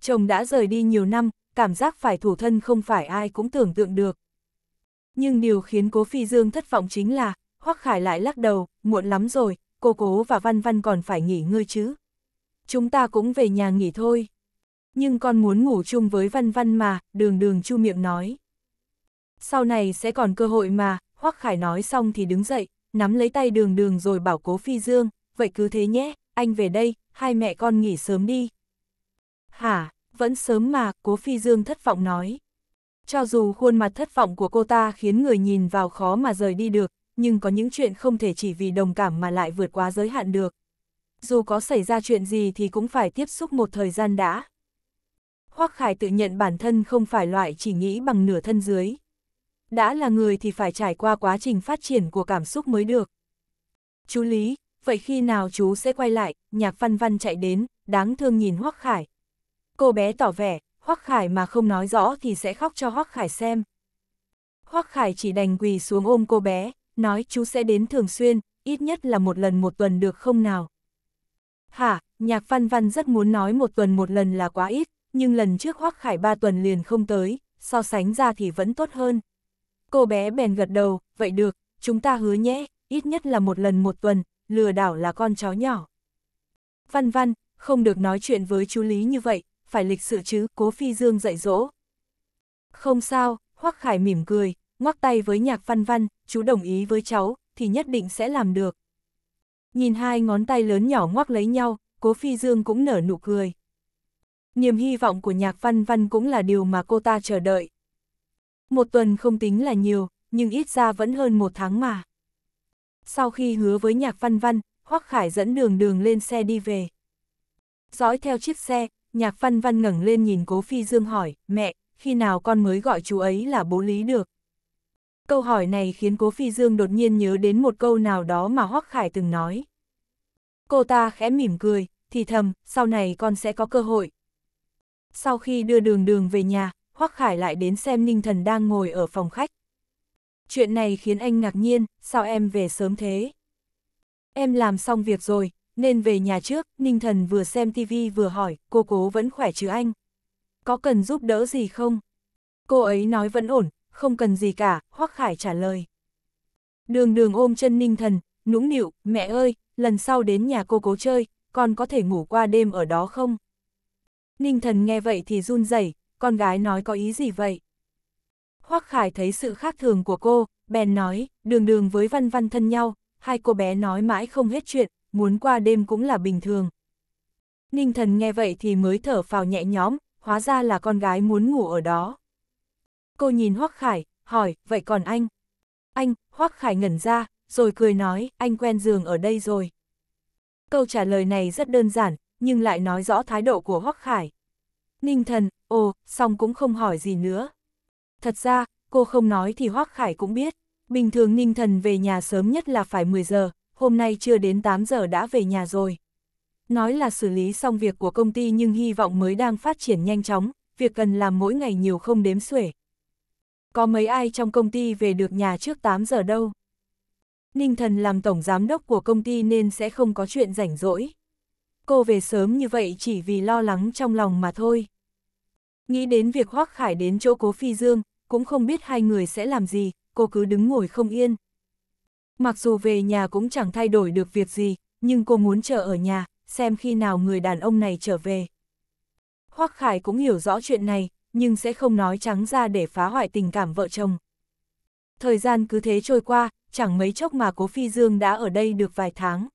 Chồng đã rời đi nhiều năm, cảm giác phải thủ thân không phải ai cũng tưởng tượng được. Nhưng điều khiến Cố Phi Dương thất vọng chính là, Hoắc Khải lại lắc đầu, muộn lắm rồi, cô Cố và Văn Văn còn phải nghỉ ngơi chứ. Chúng ta cũng về nhà nghỉ thôi. Nhưng con muốn ngủ chung với Văn Văn mà, đường đường chu miệng nói. Sau này sẽ còn cơ hội mà, Hoắc Khải nói xong thì đứng dậy, nắm lấy tay đường đường rồi bảo Cố Phi Dương, vậy cứ thế nhé, anh về đây, hai mẹ con nghỉ sớm đi. Hả? vẫn sớm mà, cố phi dương thất vọng nói. Cho dù khuôn mặt thất vọng của cô ta khiến người nhìn vào khó mà rời đi được, nhưng có những chuyện không thể chỉ vì đồng cảm mà lại vượt quá giới hạn được. Dù có xảy ra chuyện gì thì cũng phải tiếp xúc một thời gian đã. Hoắc Khải tự nhận bản thân không phải loại chỉ nghĩ bằng nửa thân dưới. Đã là người thì phải trải qua quá trình phát triển của cảm xúc mới được. Chú Lý, vậy khi nào chú sẽ quay lại, nhạc văn văn chạy đến, đáng thương nhìn Hoắc Khải, cô bé tỏ vẻ, Hoắc Khải mà không nói rõ thì sẽ khóc cho Hoắc Khải xem. Hoắc Khải chỉ đành quỳ xuống ôm cô bé, nói chú sẽ đến thường xuyên, ít nhất là một lần một tuần được không nào. Hả, nhạc văn văn rất muốn nói một tuần một lần là quá ít, nhưng lần trước Hoắc Khải ba tuần liền không tới, so sánh ra thì vẫn tốt hơn. Cô bé bèn gật đầu, vậy được, chúng ta hứa nhé, ít nhất là một lần một tuần, lừa đảo là con chó nhỏ. Văn văn, không được nói chuyện với chú Lý như vậy, phải lịch sự chứ, cố phi dương dạy dỗ. Không sao, Hoắc Khải mỉm cười, ngoắc tay với nhạc văn văn, chú đồng ý với cháu, thì nhất định sẽ làm được. Nhìn hai ngón tay lớn nhỏ ngoắc lấy nhau, cố phi dương cũng nở nụ cười. Niềm hy vọng của nhạc văn văn cũng là điều mà cô ta chờ đợi. Một tuần không tính là nhiều, nhưng ít ra vẫn hơn một tháng mà. Sau khi hứa với nhạc văn văn, Hoắc Khải dẫn đường đường lên xe đi về. Dõi theo chiếc xe, Nhạc văn văn ngẩng lên nhìn cố phi dương hỏi, mẹ, khi nào con mới gọi chú ấy là bố lý được? Câu hỏi này khiến cố phi dương đột nhiên nhớ đến một câu nào đó mà Hoắc Khải từng nói. Cô ta khẽ mỉm cười, thì thầm, sau này con sẽ có cơ hội. Sau khi đưa đường đường về nhà, Hoắc Khải lại đến xem Ninh Thần đang ngồi ở phòng khách. Chuyện này khiến anh ngạc nhiên, sao em về sớm thế? Em làm xong việc rồi, nên về nhà trước, Ninh Thần vừa xem TV vừa hỏi, cô cố vẫn khỏe chứ anh? Có cần giúp đỡ gì không? Cô ấy nói vẫn ổn, không cần gì cả, Hoắc Khải trả lời. Đường đường ôm chân Ninh Thần, nũng nịu, mẹ ơi, lần sau đến nhà cô cố chơi, con có thể ngủ qua đêm ở đó không? Ninh Thần nghe vậy thì run rẩy, con gái nói có ý gì vậy? Hoắc Khải thấy sự khác thường của cô, bèn nói, đường đường với văn văn thân nhau, hai cô bé nói mãi không hết chuyện, muốn qua đêm cũng là bình thường. Ninh thần nghe vậy thì mới thở phào nhẹ nhõm, hóa ra là con gái muốn ngủ ở đó. Cô nhìn Hoắc Khải, hỏi, vậy còn anh? Anh, Hoắc Khải ngẩn ra, rồi cười nói, anh quen giường ở đây rồi. Câu trả lời này rất đơn giản, nhưng lại nói rõ thái độ của Hoắc Khải. Ninh thần, ồ, xong cũng không hỏi gì nữa. Thật ra, cô không nói thì Hoắc Khải cũng biết. Bình thường Ninh thần về nhà sớm nhất là phải 10 giờ, hôm nay chưa đến 8 giờ đã về nhà rồi. Nói là xử lý xong việc của công ty nhưng hy vọng mới đang phát triển nhanh chóng, việc cần làm mỗi ngày nhiều không đếm xuể. Có mấy ai trong công ty về được nhà trước 8 giờ đâu. Ninh Thần làm tổng giám đốc của công ty nên sẽ không có chuyện rảnh rỗi. Cô về sớm như vậy chỉ vì lo lắng trong lòng mà thôi. Nghĩ đến việc Hoác Khải đến chỗ cố Phi Dương, cũng không biết hai người sẽ làm gì, cô cứ đứng ngồi không yên. Mặc dù về nhà cũng chẳng thay đổi được việc gì, nhưng cô muốn chờ ở nhà, xem khi nào người đàn ông này trở về. Hoắc Khải cũng hiểu rõ chuyện này, nhưng sẽ không nói trắng ra để phá hoại tình cảm vợ chồng. Thời gian cứ thế trôi qua, chẳng mấy chốc mà cố Phi Dương đã ở đây được vài tháng.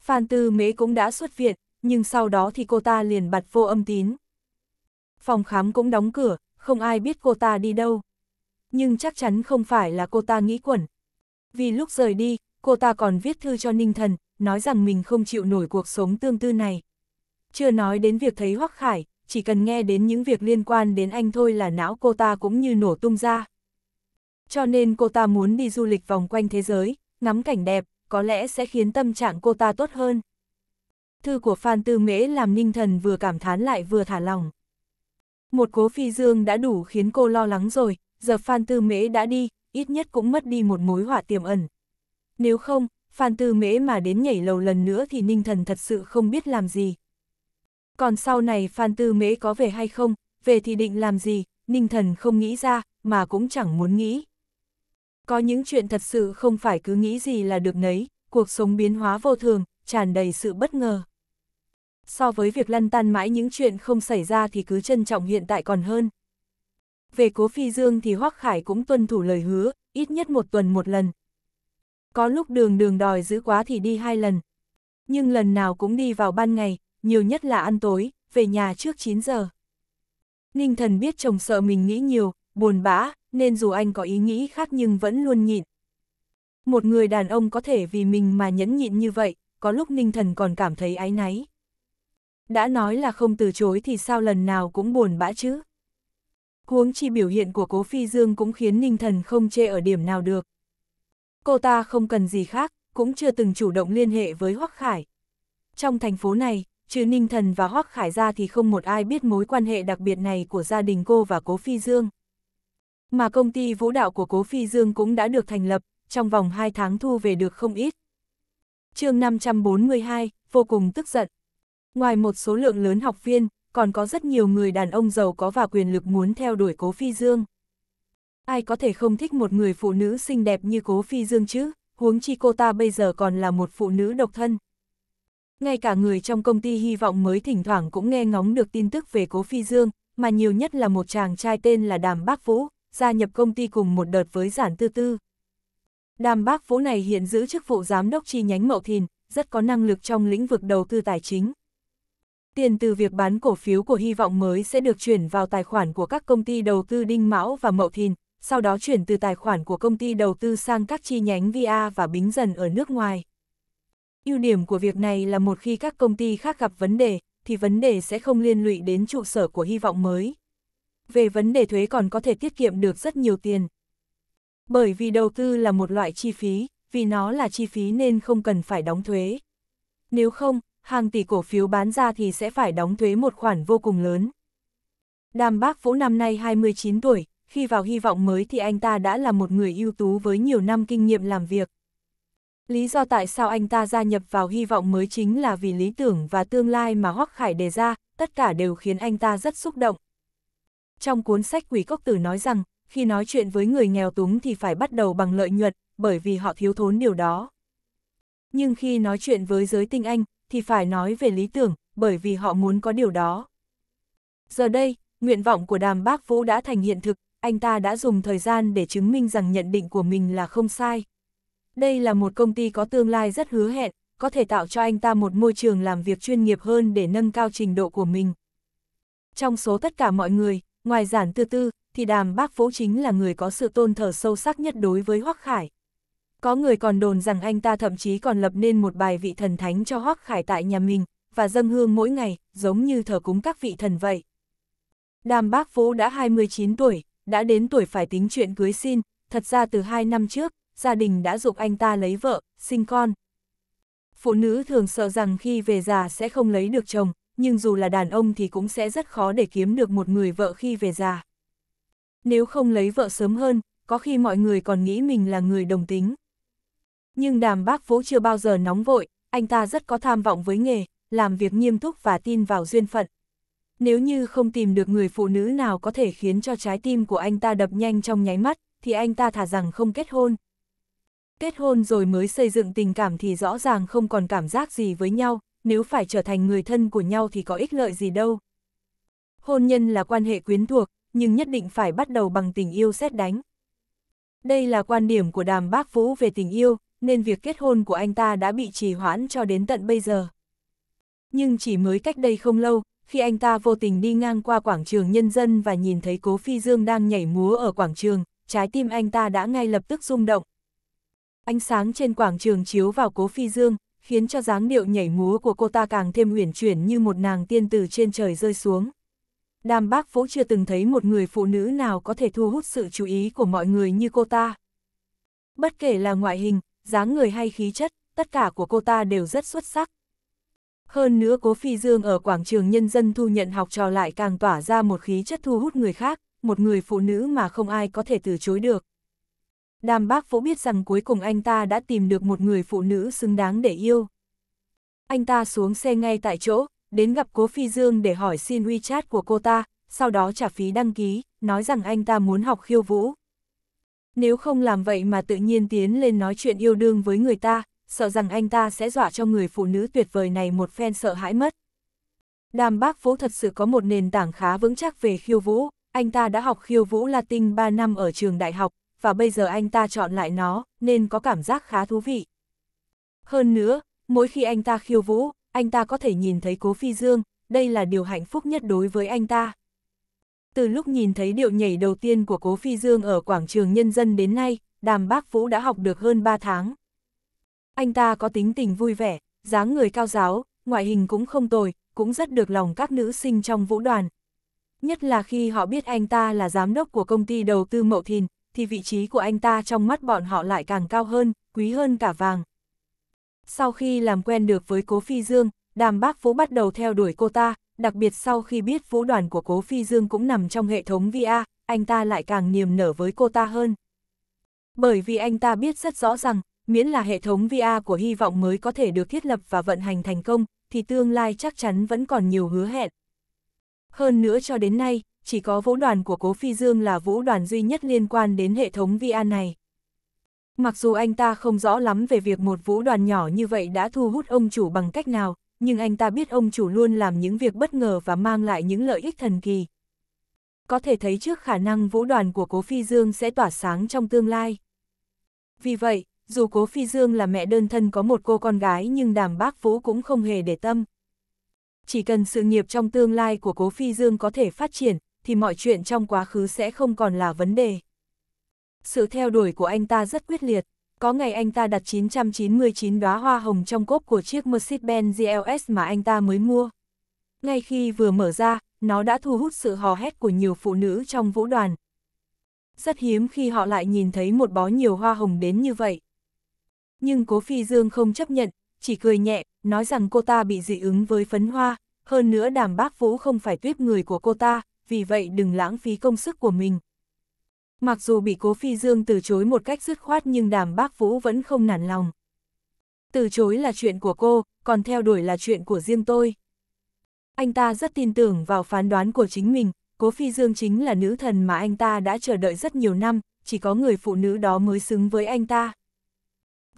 Phan Tư Mế cũng đã xuất viện, nhưng sau đó thì cô ta liền bật vô âm tín. Phòng khám cũng đóng cửa, không ai biết cô ta đi đâu. Nhưng chắc chắn không phải là cô ta nghĩ quẩn, vì lúc rời đi, cô ta còn viết thư cho Ninh Thần, nói rằng mình không chịu nổi cuộc sống tương tư này. Chưa nói đến việc thấy Hoắc Khải, chỉ cần nghe đến những việc liên quan đến anh thôi là não cô ta cũng như nổ tung ra. Cho nên cô ta muốn đi du lịch vòng quanh thế giới, ngắm cảnh đẹp, có lẽ sẽ khiến tâm trạng cô ta tốt hơn. Thư của Phan Tư Mễ làm Ninh Thần vừa cảm thán lại vừa thả lòng. Một cố phi dương đã đủ khiến cô lo lắng rồi, giờ Phan Tư Mễ đã đi, ít nhất cũng mất đi một mối họa tiềm ẩn. Nếu không, Phan Tư Mễ mà đến nhảy lầu lần nữa thì Ninh Thần thật sự không biết làm gì. Còn sau này Phan Tư Mễ có về hay không, về thì định làm gì, Ninh Thần không nghĩ ra, mà cũng chẳng muốn nghĩ. Có những chuyện thật sự không phải cứ nghĩ gì là được nấy, cuộc sống biến hóa vô thường, tràn đầy sự bất ngờ. So với việc lăn tan mãi những chuyện không xảy ra thì cứ trân trọng hiện tại còn hơn về cố phi dương thì Hoắc Khải cũng tuân thủ lời hứa, ít nhất một tuần một lần. Có lúc đường đường đòi giữ quá thì đi hai lần. Nhưng lần nào cũng đi vào ban ngày, nhiều nhất là ăn tối, về nhà trước 9 giờ. Ninh thần biết chồng sợ mình nghĩ nhiều, buồn bã, nên dù anh có ý nghĩ khác nhưng vẫn luôn nhịn. Một người đàn ông có thể vì mình mà nhẫn nhịn như vậy, có lúc ninh thần còn cảm thấy áy náy. Đã nói là không từ chối thì sao lần nào cũng buồn bã chứ huống chi biểu hiện của Cố Phi Dương cũng khiến Ninh Thần không chê ở điểm nào được. Cô ta không cần gì khác, cũng chưa từng chủ động liên hệ với Hoắc Khải. Trong thành phố này, trừ Ninh Thần và Hoắc Khải ra thì không một ai biết mối quan hệ đặc biệt này của gia đình cô và Cố Phi Dương. Mà công ty vũ đạo của Cố Phi Dương cũng đã được thành lập, trong vòng 2 tháng thu về được không ít. chương 542, vô cùng tức giận. Ngoài một số lượng lớn học viên, còn có rất nhiều người đàn ông giàu có và quyền lực muốn theo đuổi Cố Phi Dương. Ai có thể không thích một người phụ nữ xinh đẹp như Cố Phi Dương chứ, huống chi cô ta bây giờ còn là một phụ nữ độc thân. Ngay cả người trong công ty hy vọng mới thỉnh thoảng cũng nghe ngóng được tin tức về Cố Phi Dương, mà nhiều nhất là một chàng trai tên là Đàm Bác Vũ, gia nhập công ty cùng một đợt với Giản Tư Tư. Đàm Bác Vũ này hiện giữ chức vụ giám đốc chi nhánh Mậu Thìn, rất có năng lực trong lĩnh vực đầu tư tài chính. Tiền từ việc bán cổ phiếu của hy vọng mới sẽ được chuyển vào tài khoản của các công ty đầu tư Đinh Mão và Mậu Thìn, sau đó chuyển từ tài khoản của công ty đầu tư sang các chi nhánh VA và Bính Dần ở nước ngoài. Ưu điểm của việc này là một khi các công ty khác gặp vấn đề, thì vấn đề sẽ không liên lụy đến trụ sở của hy vọng mới. Về vấn đề thuế còn có thể tiết kiệm được rất nhiều tiền. Bởi vì đầu tư là một loại chi phí, vì nó là chi phí nên không cần phải đóng thuế. Nếu không, hàng tỷ cổ phiếu bán ra thì sẽ phải đóng thuế một khoản vô cùng lớn. Đàm Bác Vũ năm nay 29 tuổi, khi vào hy vọng mới thì anh ta đã là một người ưu tú với nhiều năm kinh nghiệm làm việc. Lý do tại sao anh ta gia nhập vào hy vọng mới chính là vì lý tưởng và tương lai mà Hoắc Khải đề ra, tất cả đều khiến anh ta rất xúc động. Trong cuốn sách Quỷ Cốc Tử nói rằng, khi nói chuyện với người nghèo túng thì phải bắt đầu bằng lợi nhuận, bởi vì họ thiếu thốn điều đó. Nhưng khi nói chuyện với giới tinh anh, thì phải nói về lý tưởng, bởi vì họ muốn có điều đó. Giờ đây, nguyện vọng của đàm bác Vũ đã thành hiện thực, anh ta đã dùng thời gian để chứng minh rằng nhận định của mình là không sai. Đây là một công ty có tương lai rất hứa hẹn, có thể tạo cho anh ta một môi trường làm việc chuyên nghiệp hơn để nâng cao trình độ của mình. Trong số tất cả mọi người, ngoài giản tư tư, thì đàm bác Vũ chính là người có sự tôn thờ sâu sắc nhất đối với Hoắc Khải. Có người còn đồn rằng anh ta thậm chí còn lập nên một bài vị thần thánh cho Hoắc Khải tại nhà mình, và dâng hương mỗi ngày, giống như thờ cúng các vị thần vậy. Đàm Bác Phú đã 29 tuổi, đã đến tuổi phải tính chuyện cưới xin, thật ra từ 2 năm trước, gia đình đã dục anh ta lấy vợ, sinh con. Phụ nữ thường sợ rằng khi về già sẽ không lấy được chồng, nhưng dù là đàn ông thì cũng sẽ rất khó để kiếm được một người vợ khi về già. Nếu không lấy vợ sớm hơn, có khi mọi người còn nghĩ mình là người đồng tính. Nhưng đàm bác vũ chưa bao giờ nóng vội, anh ta rất có tham vọng với nghề, làm việc nghiêm túc và tin vào duyên phận. Nếu như không tìm được người phụ nữ nào có thể khiến cho trái tim của anh ta đập nhanh trong nháy mắt, thì anh ta thả rằng không kết hôn. Kết hôn rồi mới xây dựng tình cảm thì rõ ràng không còn cảm giác gì với nhau, nếu phải trở thành người thân của nhau thì có ích lợi gì đâu. Hôn nhân là quan hệ quyến thuộc, nhưng nhất định phải bắt đầu bằng tình yêu xét đánh. Đây là quan điểm của đàm bác vũ về tình yêu, nên việc kết hôn của anh ta đã bị trì hoãn cho đến tận bây giờ. Nhưng chỉ mới cách đây không lâu, khi anh ta vô tình đi ngang qua quảng trường nhân dân và nhìn thấy Cố Phi Dương đang nhảy múa ở quảng trường, trái tim anh ta đã ngay lập tức rung động. Ánh sáng trên quảng trường chiếu vào Cố Phi Dương, khiến cho dáng điệu nhảy múa của cô ta càng thêm uyển chuyển như một nàng tiên từ trên trời rơi xuống. Đàm Bác Vũ chưa từng thấy một người phụ nữ nào có thể thu hút sự chú ý của mọi người như cô ta. Bất kể là ngoại hình, dáng người hay khí chất, tất cả của cô ta đều rất xuất sắc. Hơn nữa Cố Phi Dương ở quảng trường nhân dân thu nhận học trò lại càng tỏa ra một khí chất thu hút người khác, một người phụ nữ mà không ai có thể từ chối được. Đàm bác vũ biết rằng cuối cùng anh ta đã tìm được một người phụ nữ xứng đáng để yêu. Anh ta xuống xe ngay tại chỗ, đến gặp Cố Phi Dương để hỏi xin WeChat của cô ta, sau đó trả phí đăng ký, nói rằng anh ta muốn học khiêu vũ. Nếu không làm vậy mà tự nhiên tiến lên nói chuyện yêu đương với người ta, sợ rằng anh ta sẽ dọa cho người phụ nữ tuyệt vời này một phen sợ hãi mất. Đàm Bác Vũ thật sự có một nền tảng khá vững chắc về khiêu vũ, anh ta đã học khiêu vũ Latin 3 năm ở trường đại học, và bây giờ anh ta chọn lại nó, nên có cảm giác khá thú vị. Hơn nữa, mỗi khi anh ta khiêu vũ, anh ta có thể nhìn thấy Cố Phi Dương, đây là điều hạnh phúc nhất đối với anh ta. Từ lúc nhìn thấy điệu nhảy đầu tiên của Cố Phi Dương ở quảng trường nhân dân đến nay, đàm bác Vũ đã học được hơn 3 tháng. Anh ta có tính tình vui vẻ, dáng người cao giáo, ngoại hình cũng không tồi, cũng rất được lòng các nữ sinh trong vũ đoàn. Nhất là khi họ biết anh ta là giám đốc của công ty đầu tư Mậu Thìn, thì vị trí của anh ta trong mắt bọn họ lại càng cao hơn, quý hơn cả vàng. Sau khi làm quen được với Cố Phi Dương, đàm bác Vũ bắt đầu theo đuổi cô ta, đặc biệt sau khi biết vũ đoàn của Cố Phi Dương cũng nằm trong hệ thống VA, anh ta lại càng niềm nở với cô ta hơn. Bởi vì anh ta biết rất rõ rằng, miễn là hệ thống VA của hy vọng mới có thể được thiết lập và vận hành thành công, thì tương lai chắc chắn vẫn còn nhiều hứa hẹn. Hơn nữa cho đến nay, chỉ có vũ đoàn của Cố Phi Dương là vũ đoàn duy nhất liên quan đến hệ thống VA này. Mặc dù anh ta không rõ lắm về việc một vũ đoàn nhỏ như vậy đã thu hút ông chủ bằng cách nào, nhưng anh ta biết ông chủ luôn làm những việc bất ngờ và mang lại những lợi ích thần kỳ. Có thể thấy trước khả năng vũ đoàn của Cố Phi Dương sẽ tỏa sáng trong tương lai. Vì vậy, dù Cố Phi Dương là mẹ đơn thân có một cô con gái nhưng đàm bác Vũ cũng không hề để tâm. Chỉ cần sự nghiệp trong tương lai của Cố Phi Dương có thể phát triển, thì mọi chuyện trong quá khứ sẽ không còn là vấn đề. Sự theo đuổi của anh ta rất quyết liệt. Có ngày anh ta đặt 999 đóa hoa hồng trong cốp của chiếc Mercedes-Benz GLS mà anh ta mới mua. Ngay khi vừa mở ra, nó đã thu hút sự hò hét của nhiều phụ nữ trong vũ đoàn. Rất hiếm khi họ lại nhìn thấy một bó nhiều hoa hồng đến như vậy. Nhưng cố phi dương không chấp nhận, chỉ cười nhẹ, nói rằng cô ta bị dị ứng với phấn hoa, hơn nữa đàm bác vũ không phải tuyếp người của cô ta, vì vậy đừng lãng phí công sức của mình mặc dù bị Cố Phi Dương từ chối một cách dứt khoát nhưng đàm bác Vũ vẫn không nản lòng. Từ chối là chuyện của cô, còn theo đuổi là chuyện của riêng tôi. Anh ta rất tin tưởng vào phán đoán của chính mình, Cố Phi Dương chính là nữ thần mà anh ta đã chờ đợi rất nhiều năm, chỉ có người phụ nữ đó mới xứng với anh ta.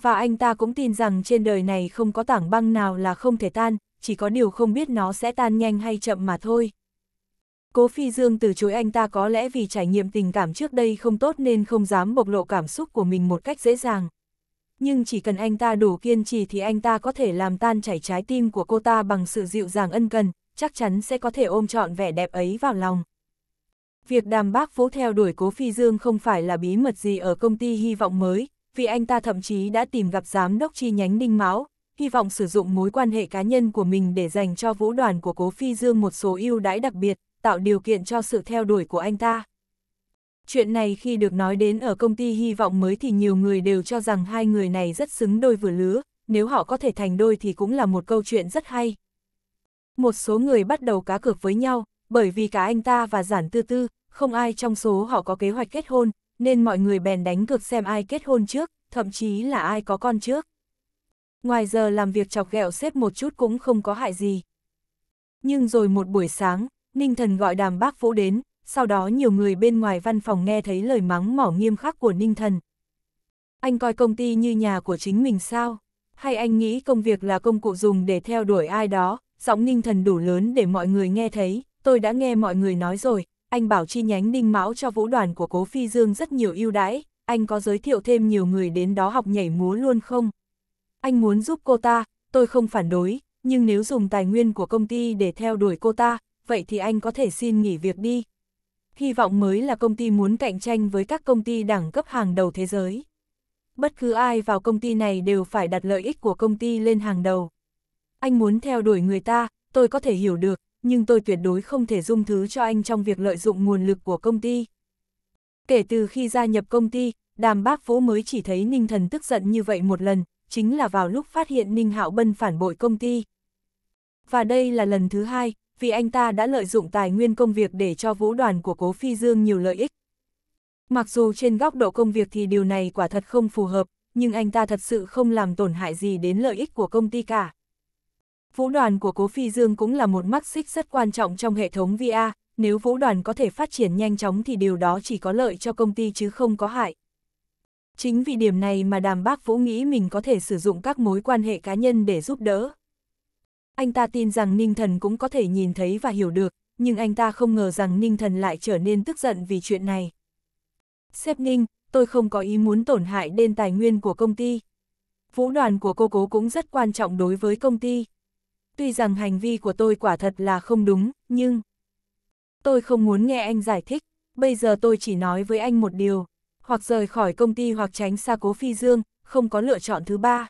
Và anh ta cũng tin rằng trên đời này không có tảng băng nào là không thể tan, chỉ có điều không biết nó sẽ tan nhanh hay chậm mà thôi. Cố Phi Dương từ chối anh ta có lẽ vì trải nghiệm tình cảm trước đây không tốt nên không dám bộc lộ cảm xúc của mình một cách dễ dàng. Nhưng chỉ cần anh ta đủ kiên trì thì anh ta có thể làm tan chảy trái tim của cô ta bằng sự dịu dàng ân cần, chắc chắn sẽ có thể ôm trọn vẻ đẹp ấy vào lòng. Việc đàm bác vũ theo đuổi Cố Phi Dương không phải là bí mật gì ở công ty hy vọng mới, vì anh ta thậm chí đã tìm gặp giám đốc chi nhánh Đinh Mão, hy vọng sử dụng mối quan hệ cá nhân của mình để dành cho vũ đoàn của Cố Phi Dương một số ưu đãi đặc biệt, tạo điều kiện cho sự theo đuổi của anh ta. Chuyện này khi được nói đến ở công ty hy vọng mới thì nhiều người đều cho rằng hai người này rất xứng đôi vừa lứa, nếu họ có thể thành đôi thì cũng là một câu chuyện rất hay. Một số người bắt đầu cá cược với nhau, bởi vì cả anh ta và giản tư tư, không ai trong số họ có kế hoạch kết hôn, nên mọi người bèn đánh cược xem ai kết hôn trước, thậm chí là ai có con trước. Ngoài giờ làm việc chọc ghẹo xếp một chút cũng không có hại gì. Nhưng rồi một buổi sáng, Ninh Thần gọi đàm bác vũ đến, sau đó nhiều người bên ngoài văn phòng nghe thấy lời mắng mỏ nghiêm khắc của Ninh Thần. Anh coi công ty như nhà của chính mình sao? Hay anh nghĩ công việc là công cụ dùng để theo đuổi ai đó? Giọng Ninh Thần đủ lớn để mọi người nghe thấy, tôi đã nghe mọi người nói rồi, anh bảo chi nhánh Ninh Mão cho vũ đoàn của Cố Phi Dương rất nhiều ưu đãi, anh có giới thiệu thêm nhiều người đến đó học nhảy múa luôn không? Anh muốn giúp cô ta, tôi không phản đối, nhưng nếu dùng tài nguyên của công ty để theo đuổi cô ta, vậy thì anh có thể xin nghỉ việc đi. Hy vọng mới là công ty muốn cạnh tranh với các công ty đẳng cấp hàng đầu thế giới. Bất cứ ai vào công ty này đều phải đặt lợi ích của công ty lên hàng đầu. Anh muốn theo đuổi người ta, tôi có thể hiểu được, nhưng tôi tuyệt đối không thể dung thứ cho anh trong việc lợi dụng nguồn lực của công ty. Kể từ khi gia nhập công ty, đàm bác phố mới chỉ thấy Ninh Thần tức giận như vậy một lần, chính là vào lúc phát hiện Ninh Hạo Bân phản bội công ty. Và đây là lần thứ hai, vì anh ta đã lợi dụng tài nguyên công việc để cho vũ đoàn của Cố Phi Dương nhiều lợi ích. Mặc dù trên góc độ công việc thì điều này quả thật không phù hợp, nhưng anh ta thật sự không làm tổn hại gì đến lợi ích của công ty cả. Vũ đoàn của Cố Phi Dương cũng là một mắt xích rất quan trọng trong hệ thống VA, nếu vũ đoàn có thể phát triển nhanh chóng thì điều đó chỉ có lợi cho công ty chứ không có hại. Chính vì điểm này mà đàm bác Vũ nghĩ mình có thể sử dụng các mối quan hệ cá nhân để giúp đỡ. Anh ta tin rằng Ninh Thần cũng có thể nhìn thấy và hiểu được, nhưng anh ta không ngờ rằng Ninh Thần lại trở nên tức giận vì chuyện này. Sếp Ninh, tôi không có ý muốn tổn hại đến tài nguyên của công ty. Vũ đoàn của cô cố cũng rất quan trọng đối với công ty. Tuy rằng hành vi của tôi quả thật là không đúng, nhưng... Tôi không muốn nghe anh giải thích, bây giờ tôi chỉ nói với anh một điều. Hoặc rời khỏi công ty hoặc tránh xa cố phi dương, không có lựa chọn thứ ba.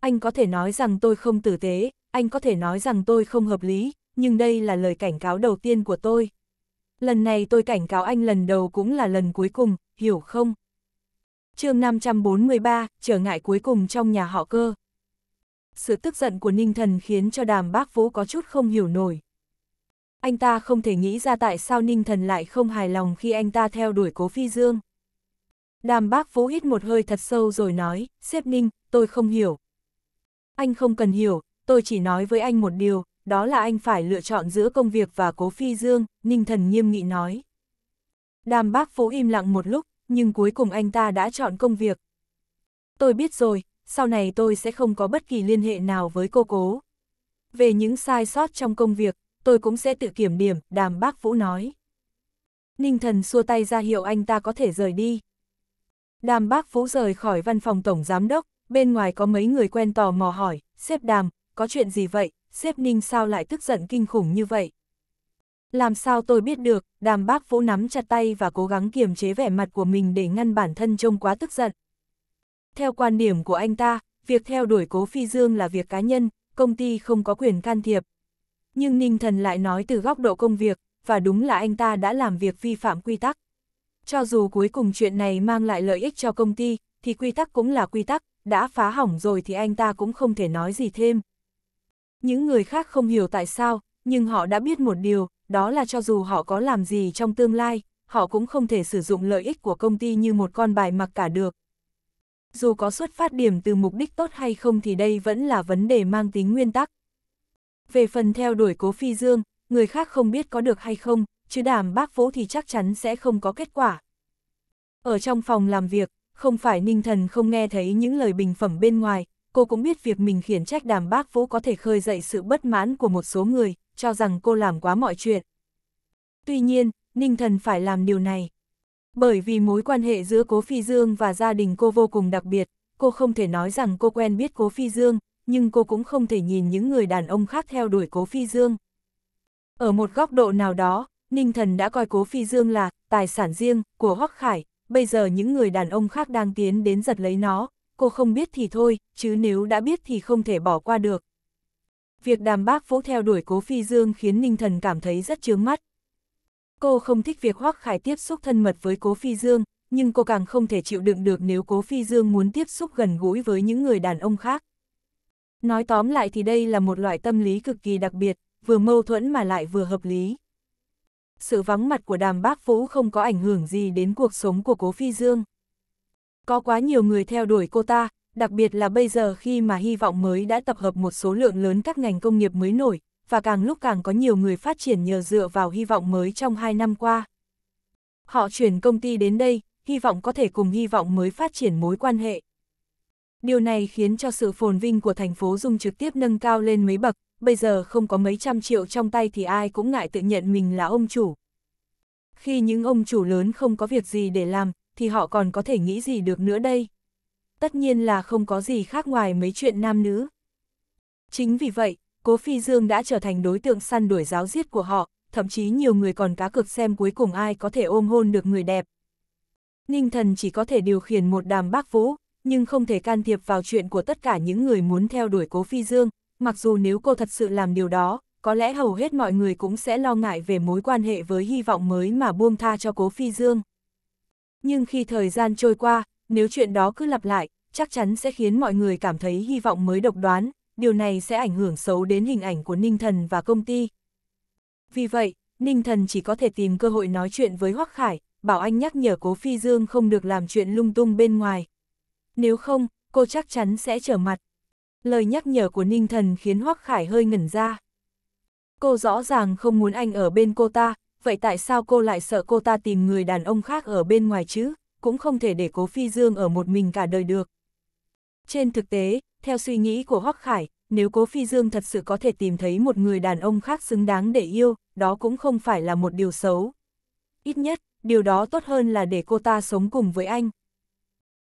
Anh có thể nói rằng tôi không tử tế, anh có thể nói rằng tôi không hợp lý, nhưng đây là lời cảnh cáo đầu tiên của tôi. Lần này tôi cảnh cáo anh lần đầu cũng là lần cuối cùng, hiểu không? chương 543, trở ngại cuối cùng trong nhà họ cơ. Sự tức giận của Ninh Thần khiến cho đàm bác Vũ có chút không hiểu nổi. Anh ta không thể nghĩ ra tại sao Ninh Thần lại không hài lòng khi anh ta theo đuổi cố phi dương. Đàm bác Vũ hít một hơi thật sâu rồi nói, xếp Ninh, tôi không hiểu. Anh không cần hiểu, tôi chỉ nói với anh một điều, đó là anh phải lựa chọn giữa công việc và cố phi dương, Ninh Thần nghiêm nghị nói. Đàm bác phố im lặng một lúc, nhưng cuối cùng anh ta đã chọn công việc. Tôi biết rồi, sau này tôi sẽ không có bất kỳ liên hệ nào với cô cố. Về những sai sót trong công việc, tôi cũng sẽ tự kiểm điểm, đàm bác Vũ nói. Ninh thần xua tay ra hiệu anh ta có thể rời đi. Đàm bác Vũ rời khỏi văn phòng tổng giám đốc, bên ngoài có mấy người quen tò mò hỏi, xếp đàm, có chuyện gì vậy, xếp ninh sao lại tức giận kinh khủng như vậy? Làm sao tôi biết được, đàm bác vũ nắm chặt tay và cố gắng kiềm chế vẻ mặt của mình để ngăn bản thân trông quá tức giận. Theo quan điểm của anh ta, việc theo đuổi cố phi dương là việc cá nhân, công ty không có quyền can thiệp. Nhưng Ninh Thần lại nói từ góc độ công việc, và đúng là anh ta đã làm việc vi phạm quy tắc. Cho dù cuối cùng chuyện này mang lại lợi ích cho công ty, thì quy tắc cũng là quy tắc, đã phá hỏng rồi thì anh ta cũng không thể nói gì thêm. Những người khác không hiểu tại sao, nhưng họ đã biết một điều, đó là cho dù họ có làm gì trong tương lai, họ cũng không thể sử dụng lợi ích của công ty như một con bài mặc cả được. Dù có xuất phát điểm từ mục đích tốt hay không thì đây vẫn là vấn đề mang tính nguyên tắc. Về phần theo đuổi cố phi dương, người khác không biết có được hay không, chứ đảm bác vũ thì chắc chắn sẽ không có kết quả. Ở trong phòng làm việc, không phải ninh thần không nghe thấy những lời bình phẩm bên ngoài, cô cũng biết việc mình khiển trách đàm bác Vũ có thể khơi dậy sự bất mãn của một số người, cho rằng cô làm quá mọi chuyện. Tuy nhiên, Ninh Thần phải làm điều này. Bởi vì mối quan hệ giữa Cố Phi Dương và gia đình cô vô cùng đặc biệt, cô không thể nói rằng cô quen biết Cố Phi Dương, nhưng cô cũng không thể nhìn những người đàn ông khác theo đuổi Cố Phi Dương. Ở một góc độ nào đó, Ninh Thần đã coi Cố Phi Dương là tài sản riêng của Hoắc Khải, bây giờ những người đàn ông khác đang tiến đến giật lấy nó, cô không biết thì thôi, chứ nếu đã biết thì không thể bỏ qua được. Việc đàm bác vũ theo đuổi cố phi dương khiến ninh thần cảm thấy rất chướng mắt. Cô không thích việc hoắc khải tiếp xúc thân mật với cố phi dương, nhưng cô càng không thể chịu đựng được nếu cố phi dương muốn tiếp xúc gần gũi với những người đàn ông khác. Nói tóm lại thì đây là một loại tâm lý cực kỳ đặc biệt, vừa mâu thuẫn mà lại vừa hợp lý. Sự vắng mặt của đàm bác vũ không có ảnh hưởng gì đến cuộc sống của cố phi dương. Có quá nhiều người theo đuổi cô ta, đặc biệt là bây giờ khi mà hy vọng mới đã tập hợp một số lượng lớn các ngành công nghiệp mới nổi, và càng lúc càng có nhiều người phát triển nhờ dựa vào hy vọng mới trong hai năm qua. Họ chuyển công ty đến đây, hy vọng có thể cùng hy vọng mới phát triển mối quan hệ. Điều này khiến cho sự phồn vinh của thành phố Dung trực tiếp nâng cao lên mấy bậc, bây giờ không có mấy trăm triệu trong tay thì ai cũng ngại tự nhận mình là ông chủ. Khi những ông chủ lớn không có việc gì để làm, thì họ còn có thể nghĩ gì được nữa đây? Tất nhiên là không có gì khác ngoài mấy chuyện nam nữ. Chính vì vậy, Cố Phi Dương đã trở thành đối tượng săn đuổi giáo giết của họ, thậm chí nhiều người còn cá cực xem cuối cùng ai có thể ôm hôn được người đẹp. Ninh thần chỉ có thể điều khiển một đàm bác vũ, nhưng không thể can thiệp vào chuyện của tất cả những người muốn theo đuổi Cố Phi Dương, mặc dù nếu cô thật sự làm điều đó, có lẽ hầu hết mọi người cũng sẽ lo ngại về mối quan hệ với hy vọng mới mà buông tha cho Cố Phi Dương nhưng khi thời gian trôi qua, nếu chuyện đó cứ lặp lại, chắc chắn sẽ khiến mọi người cảm thấy hy vọng mới độc đoán, điều này sẽ ảnh hưởng xấu đến hình ảnh của Ninh Thần và công ty. Vì vậy, Ninh Thần chỉ có thể tìm cơ hội nói chuyện với Hoắc Khải, bảo anh nhắc nhở Cố Phi Dương không được làm chuyện lung tung bên ngoài. Nếu không, cô chắc chắn sẽ trở mặt. Lời nhắc nhở của Ninh Thần khiến Hoắc Khải hơi ngẩn ra. Cô rõ ràng không muốn anh ở bên cô ta, vậy tại sao cô lại sợ cô ta tìm người đàn ông khác ở bên ngoài chứ, cũng không thể để cố phi dương ở một mình cả đời được. Trên thực tế, theo suy nghĩ của Hoắc Khải, nếu cố phi dương thật sự có thể tìm thấy một người đàn ông khác xứng đáng để yêu, đó cũng không phải là một điều xấu. Ít nhất, điều đó tốt hơn là để cô ta sống cùng với anh.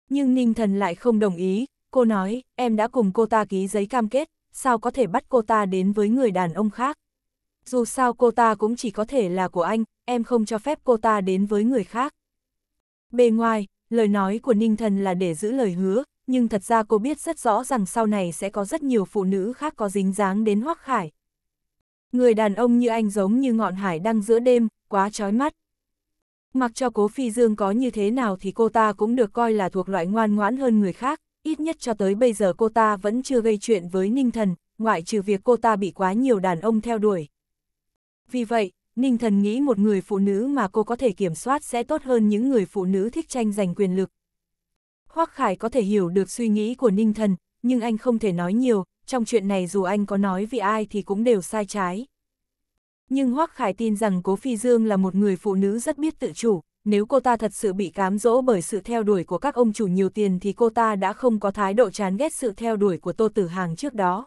Nhưng Ninh Thần lại không đồng ý, cô nói, em đã cùng cô ta ký giấy cam kết, sao có thể bắt cô ta đến với người đàn ông khác dù sao cô ta cũng chỉ có thể là của anh, em không cho phép cô ta đến với người khác. Bề ngoài, lời nói của Ninh Thần là để giữ lời hứa, nhưng thật ra cô biết rất rõ rằng sau này sẽ có rất nhiều phụ nữ khác có dính dáng đến Hoắc Khải. Người đàn ông như anh giống như ngọn hải đăng giữa đêm, quá chói mắt. Mặc cho cố phi dương có như thế nào thì cô ta cũng được coi là thuộc loại ngoan ngoãn hơn người khác, ít nhất cho tới bây giờ cô ta vẫn chưa gây chuyện với Ninh Thần, ngoại trừ việc cô ta bị quá nhiều đàn ông theo đuổi, vì vậy, Ninh Thần nghĩ một người phụ nữ mà cô có thể kiểm soát sẽ tốt hơn những người phụ nữ thích tranh giành quyền lực. Hoắc Khải có thể hiểu được suy nghĩ của Ninh Thần, nhưng anh không thể nói nhiều, trong chuyện này dù anh có nói vì ai thì cũng đều sai trái. Nhưng Hoắc Khải tin rằng Cố Phi Dương là một người phụ nữ rất biết tự chủ, nếu cô ta thật sự bị cám dỗ bởi sự theo đuổi của các ông chủ nhiều tiền thì cô ta đã không có thái độ chán ghét sự theo đuổi của Tô Tử Hàng trước đó.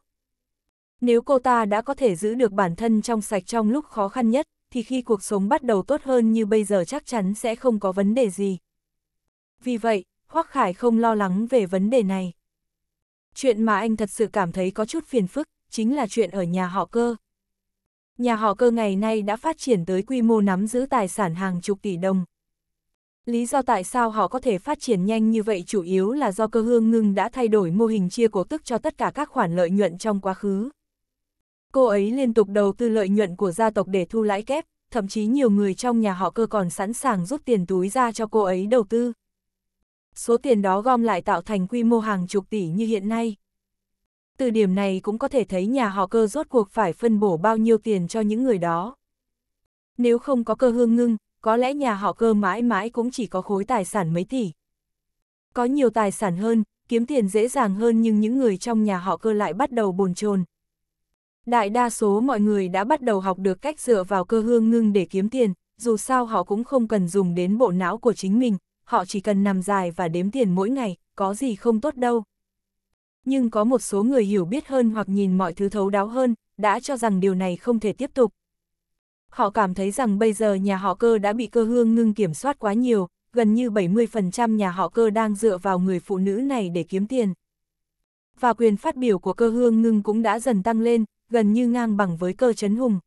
Nếu cô ta đã có thể giữ được bản thân trong sạch trong lúc khó khăn nhất, thì khi cuộc sống bắt đầu tốt hơn như bây giờ chắc chắn sẽ không có vấn đề gì. Vì vậy, Hoắc Khải không lo lắng về vấn đề này. Chuyện mà anh thật sự cảm thấy có chút phiền phức, chính là chuyện ở nhà họ cơ. Nhà họ cơ ngày nay đã phát triển tới quy mô nắm giữ tài sản hàng chục tỷ đồng. Lý do tại sao họ có thể phát triển nhanh như vậy chủ yếu là do cơ hương ngưng đã thay đổi mô hình chia cổ tức cho tất cả các khoản lợi nhuận trong quá khứ. Cô ấy liên tục đầu tư lợi nhuận của gia tộc để thu lãi kép, thậm chí nhiều người trong nhà họ cơ còn sẵn sàng rút tiền túi ra cho cô ấy đầu tư. Số tiền đó gom lại tạo thành quy mô hàng chục tỷ như hiện nay. Từ điểm này cũng có thể thấy nhà họ cơ rốt cuộc phải phân bổ bao nhiêu tiền cho những người đó. Nếu không có cơ hương ngưng, có lẽ nhà họ cơ mãi mãi cũng chỉ có khối tài sản mấy tỷ. Có nhiều tài sản hơn, kiếm tiền dễ dàng hơn nhưng những người trong nhà họ cơ lại bắt đầu bồn chồn Đại đa số mọi người đã bắt đầu học được cách dựa vào cơ hương ngưng để kiếm tiền, dù sao họ cũng không cần dùng đến bộ não của chính mình, họ chỉ cần nằm dài và đếm tiền mỗi ngày, có gì không tốt đâu. Nhưng có một số người hiểu biết hơn hoặc nhìn mọi thứ thấu đáo hơn, đã cho rằng điều này không thể tiếp tục. Họ cảm thấy rằng bây giờ nhà họ cơ đã bị cơ hương ngưng kiểm soát quá nhiều, gần như 70% nhà họ cơ đang dựa vào người phụ nữ này để kiếm tiền. Và quyền phát biểu của cơ hương ngưng cũng đã dần tăng lên, gần như ngang bằng với cơ chấn hùng.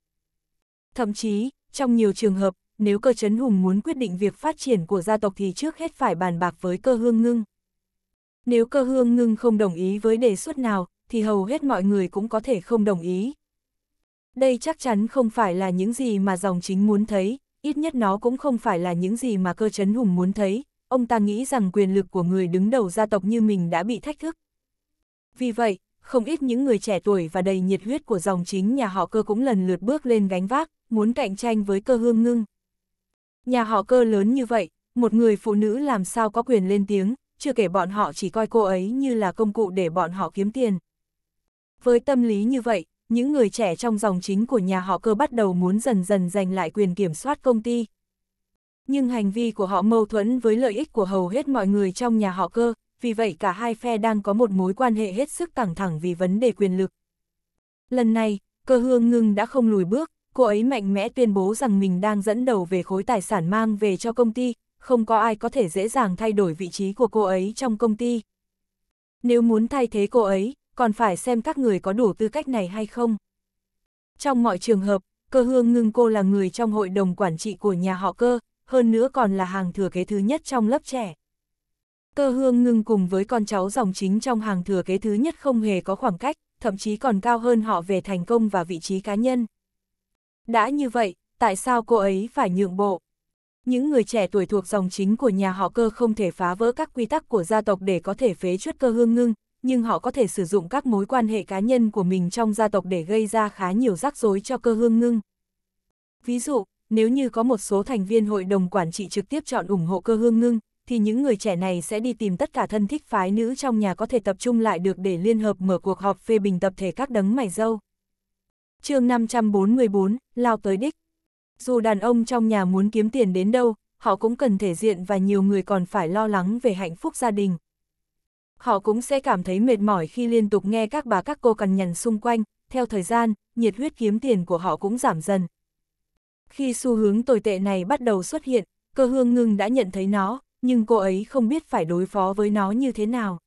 Thậm chí, trong nhiều trường hợp, nếu cơ chấn hùng muốn quyết định việc phát triển của gia tộc thì trước hết phải bàn bạc với cơ hương ngưng. Nếu cơ hương ngưng không đồng ý với đề xuất nào, thì hầu hết mọi người cũng có thể không đồng ý. Đây chắc chắn không phải là những gì mà dòng chính muốn thấy, ít nhất nó cũng không phải là những gì mà cơ chấn hùng muốn thấy, ông ta nghĩ rằng quyền lực của người đứng đầu gia tộc như mình đã bị thách thức. Vì vậy, không ít những người trẻ tuổi và đầy nhiệt huyết của dòng chính nhà họ cơ cũng lần lượt bước lên gánh vác, muốn cạnh tranh với cơ hương ngưng. Nhà họ cơ lớn như vậy, một người phụ nữ làm sao có quyền lên tiếng, chưa kể bọn họ chỉ coi cô ấy như là công cụ để bọn họ kiếm tiền. Với tâm lý như vậy, những người trẻ trong dòng chính của nhà họ cơ bắt đầu muốn dần dần giành lại quyền kiểm soát công ty. Nhưng hành vi của họ mâu thuẫn với lợi ích của hầu hết mọi người trong nhà họ cơ, vì vậy cả hai phe đang có một mối quan hệ hết sức căng thẳng vì vấn đề quyền lực. Lần này, cơ hương ngưng đã không lùi bước, cô ấy mạnh mẽ tuyên bố rằng mình đang dẫn đầu về khối tài sản mang về cho công ty, không có ai có thể dễ dàng thay đổi vị trí của cô ấy trong công ty. Nếu muốn thay thế cô ấy, còn phải xem các người có đủ tư cách này hay không. Trong mọi trường hợp, cơ hương ngưng cô là người trong hội đồng quản trị của nhà họ cơ, hơn nữa còn là hàng thừa kế thứ nhất trong lớp trẻ. Cơ hương ngưng cùng với con cháu dòng chính trong hàng thừa kế thứ nhất không hề có khoảng cách, thậm chí còn cao hơn họ về thành công và vị trí cá nhân. Đã như vậy, tại sao cô ấy phải nhượng bộ? Những người trẻ tuổi thuộc dòng chính của nhà họ cơ không thể phá vỡ các quy tắc của gia tộc để có thể phế chuất cơ hương ngưng, nhưng họ có thể sử dụng các mối quan hệ cá nhân của mình trong gia tộc để gây ra khá nhiều rắc rối cho cơ hương ngưng. Ví dụ, nếu như có một số thành viên hội đồng quản trị trực tiếp chọn ủng hộ cơ hương ngưng, thì những người trẻ này sẽ đi tìm tất cả thân thích phái nữ trong nhà có thể tập trung lại được để liên hợp mở cuộc họp phê bình tập thể các đấng mày dâu. chương 544, lao tới đích. Dù đàn ông trong nhà muốn kiếm tiền đến đâu, họ cũng cần thể diện và nhiều người còn phải lo lắng về hạnh phúc gia đình. Họ cũng sẽ cảm thấy mệt mỏi khi liên tục nghe các bà các cô cằn nhằn xung quanh, theo thời gian, nhiệt huyết kiếm tiền của họ cũng giảm dần. Khi xu hướng tồi tệ này bắt đầu xuất hiện, cơ hương ngưng đã nhận thấy nó, nhưng cô ấy không biết phải đối phó với nó như thế nào.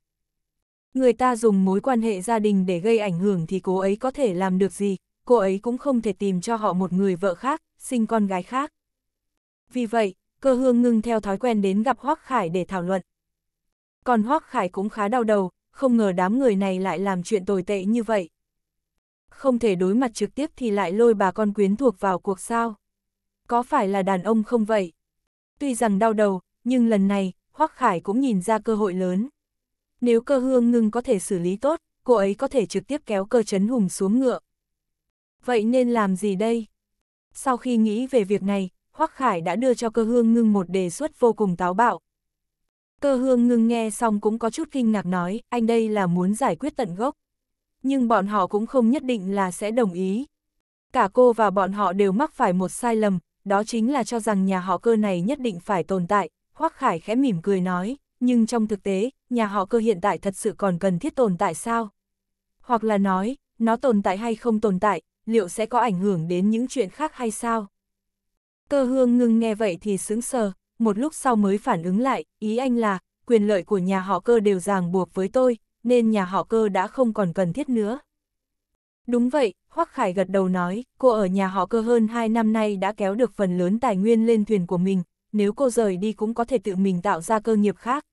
Người ta dùng mối quan hệ gia đình để gây ảnh hưởng thì cô ấy có thể làm được gì, cô ấy cũng không thể tìm cho họ một người vợ khác, sinh con gái khác. Vì vậy, cơ hương ngưng theo thói quen đến gặp Hoác Khải để thảo luận. Còn Hoác Khải cũng khá đau đầu, không ngờ đám người này lại làm chuyện tồi tệ như vậy. Không thể đối mặt trực tiếp thì lại lôi bà con quyến thuộc vào cuộc sao. Có phải là đàn ông không vậy? Tuy rằng đau đầu, nhưng lần này, Hoắc Khải cũng nhìn ra cơ hội lớn. Nếu cơ hương ngưng có thể xử lý tốt, cô ấy có thể trực tiếp kéo cơ chấn hùng xuống ngựa. Vậy nên làm gì đây? Sau khi nghĩ về việc này, Hoắc Khải đã đưa cho cơ hương ngưng một đề xuất vô cùng táo bạo. Cơ hương ngưng nghe xong cũng có chút kinh ngạc nói, anh đây là muốn giải quyết tận gốc. Nhưng bọn họ cũng không nhất định là sẽ đồng ý. Cả cô và bọn họ đều mắc phải một sai lầm, đó chính là cho rằng nhà họ cơ này nhất định phải tồn tại, Hoắc Khải khẽ mỉm cười nói, nhưng trong thực tế, nhà họ cơ hiện tại thật sự còn cần thiết tồn tại sao? Hoặc là nói, nó tồn tại hay không tồn tại, liệu sẽ có ảnh hưởng đến những chuyện khác hay sao? Cơ hương ngưng nghe vậy thì sững sờ, một lúc sau mới phản ứng lại, ý anh là, quyền lợi của nhà họ cơ đều ràng buộc với tôi, nên nhà họ cơ đã không còn cần thiết nữa. Đúng vậy, Hoắc Khải gật đầu nói, cô ở nhà họ cơ hơn 2 năm nay đã kéo được phần lớn tài nguyên lên thuyền của mình, nếu cô rời đi cũng có thể tự mình tạo ra cơ nghiệp khác.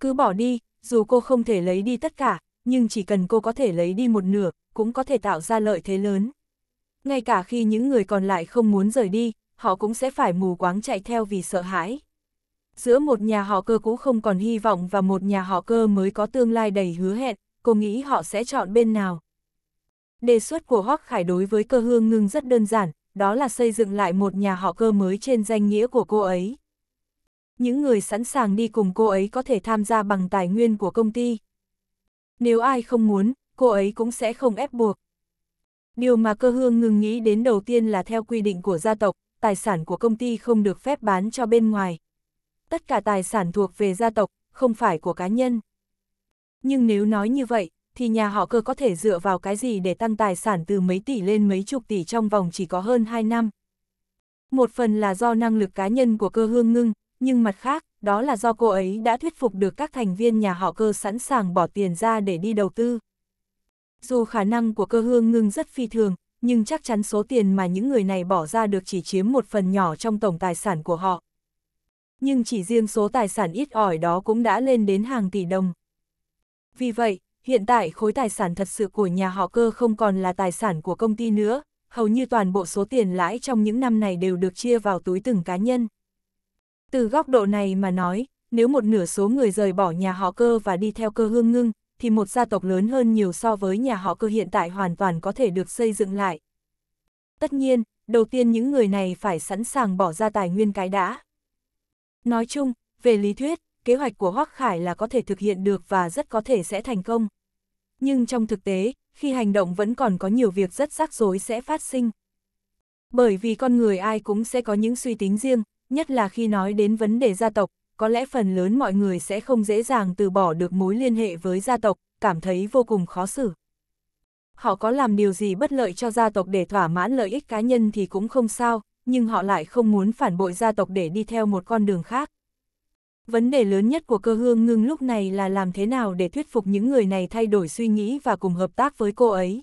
Cứ bỏ đi, dù cô không thể lấy đi tất cả, nhưng chỉ cần cô có thể lấy đi một nửa, cũng có thể tạo ra lợi thế lớn. Ngay cả khi những người còn lại không muốn rời đi, họ cũng sẽ phải mù quáng chạy theo vì sợ hãi. Giữa một nhà họ cơ cũ không còn hy vọng và một nhà họ cơ mới có tương lai đầy hứa hẹn, cô nghĩ họ sẽ chọn bên nào. Đề xuất của Hoắc Khải đối với cơ hương ngưng rất đơn giản, đó là xây dựng lại một nhà họ cơ mới trên danh nghĩa của cô ấy. Những người sẵn sàng đi cùng cô ấy có thể tham gia bằng tài nguyên của công ty. Nếu ai không muốn, cô ấy cũng sẽ không ép buộc. Điều mà cơ hương ngừng nghĩ đến đầu tiên là theo quy định của gia tộc, tài sản của công ty không được phép bán cho bên ngoài. Tất cả tài sản thuộc về gia tộc, không phải của cá nhân. Nhưng nếu nói như vậy, thì nhà họ cơ có thể dựa vào cái gì để tăng tài sản từ mấy tỷ lên mấy chục tỷ trong vòng chỉ có hơn 2 năm. Một phần là do năng lực cá nhân của cơ hương ngưng, nhưng mặt khác, đó là do cô ấy đã thuyết phục được các thành viên nhà họ cơ sẵn sàng bỏ tiền ra để đi đầu tư. Dù khả năng của cơ hương ngưng rất phi thường, nhưng chắc chắn số tiền mà những người này bỏ ra được chỉ chiếm một phần nhỏ trong tổng tài sản của họ. Nhưng chỉ riêng số tài sản ít ỏi đó cũng đã lên đến hàng tỷ đồng. Vì vậy, Hiện tại khối tài sản thật sự của nhà họ cơ không còn là tài sản của công ty nữa, hầu như toàn bộ số tiền lãi trong những năm này đều được chia vào túi từng cá nhân. Từ góc độ này mà nói, nếu một nửa số người rời bỏ nhà họ cơ và đi theo cơ hương ngưng, thì một gia tộc lớn hơn nhiều so với nhà họ cơ hiện tại hoàn toàn có thể được xây dựng lại. Tất nhiên, đầu tiên những người này phải sẵn sàng bỏ ra tài nguyên cái đã. Nói chung, về lý thuyết, kế hoạch của Hoác Khải là có thể thực hiện được và rất có thể sẽ thành công nhưng trong thực tế, khi hành động vẫn còn có nhiều việc rất rắc rối sẽ phát sinh. Bởi vì con người ai cũng sẽ có những suy tính riêng, nhất là khi nói đến vấn đề gia tộc, có lẽ phần lớn mọi người sẽ không dễ dàng từ bỏ được mối liên hệ với gia tộc, cảm thấy vô cùng khó xử. Họ có làm điều gì bất lợi cho gia tộc để thỏa mãn lợi ích cá nhân thì cũng không sao, nhưng họ lại không muốn phản bội gia tộc để đi theo một con đường khác. Vấn đề lớn nhất của cơ hương ngưng lúc này là làm thế nào để thuyết phục những người này thay đổi suy nghĩ và cùng hợp tác với cô ấy.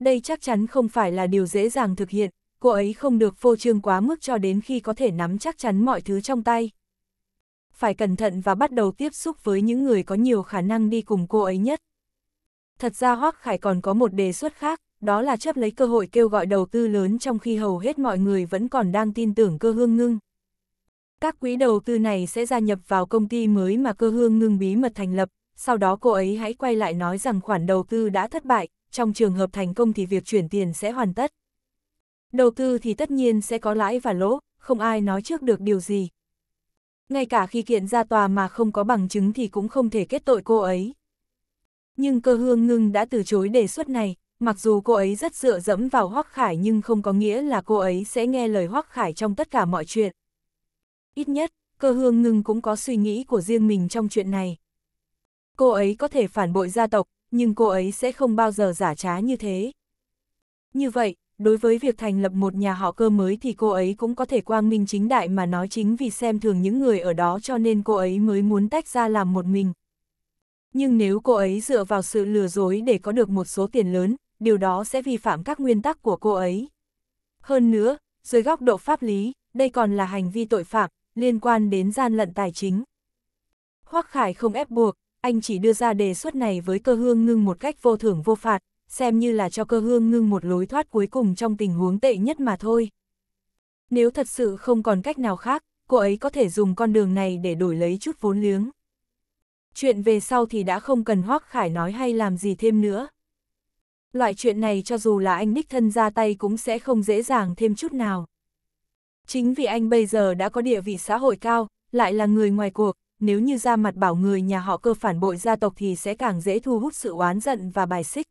Đây chắc chắn không phải là điều dễ dàng thực hiện, cô ấy không được phô trương quá mức cho đến khi có thể nắm chắc chắn mọi thứ trong tay. Phải cẩn thận và bắt đầu tiếp xúc với những người có nhiều khả năng đi cùng cô ấy nhất. Thật ra Hoác Khải còn có một đề xuất khác, đó là chấp lấy cơ hội kêu gọi đầu tư lớn trong khi hầu hết mọi người vẫn còn đang tin tưởng cơ hương ngưng. Các quỹ đầu tư này sẽ gia nhập vào công ty mới mà cơ hương ngưng bí mật thành lập, sau đó cô ấy hãy quay lại nói rằng khoản đầu tư đã thất bại, trong trường hợp thành công thì việc chuyển tiền sẽ hoàn tất. Đầu tư thì tất nhiên sẽ có lãi và lỗ, không ai nói trước được điều gì. Ngay cả khi kiện ra tòa mà không có bằng chứng thì cũng không thể kết tội cô ấy. Nhưng cơ hương ngưng đã từ chối đề xuất này, mặc dù cô ấy rất dựa dẫm vào Hoắc Khải nhưng không có nghĩa là cô ấy sẽ nghe lời Hoắc Khải trong tất cả mọi chuyện. Ít nhất, cơ hương ngưng cũng có suy nghĩ của riêng mình trong chuyện này. Cô ấy có thể phản bội gia tộc, nhưng cô ấy sẽ không bao giờ giả trá như thế. Như vậy, đối với việc thành lập một nhà họ cơ mới thì cô ấy cũng có thể quang minh chính đại mà nói chính vì xem thường những người ở đó cho nên cô ấy mới muốn tách ra làm một mình. Nhưng nếu cô ấy dựa vào sự lừa dối để có được một số tiền lớn, điều đó sẽ vi phạm các nguyên tắc của cô ấy. Hơn nữa, dưới góc độ pháp lý, đây còn là hành vi tội phạm, liên quan đến gian lận tài chính. Hoắc Khải không ép buộc, anh chỉ đưa ra đề xuất này với cơ hương ngưng một cách vô thưởng vô phạt, xem như là cho cơ hương ngưng một lối thoát cuối cùng trong tình huống tệ nhất mà thôi. Nếu thật sự không còn cách nào khác, cô ấy có thể dùng con đường này để đổi lấy chút vốn liếng. Chuyện về sau thì đã không cần Hoắc Khải nói hay làm gì thêm nữa. Loại chuyện này cho dù là anh đích thân ra tay cũng sẽ không dễ dàng thêm chút nào. Chính vì anh bây giờ đã có địa vị xã hội cao, lại là người ngoài cuộc, nếu như ra mặt bảo người nhà họ cơ phản bội gia tộc thì sẽ càng dễ thu hút sự oán giận và bài xích.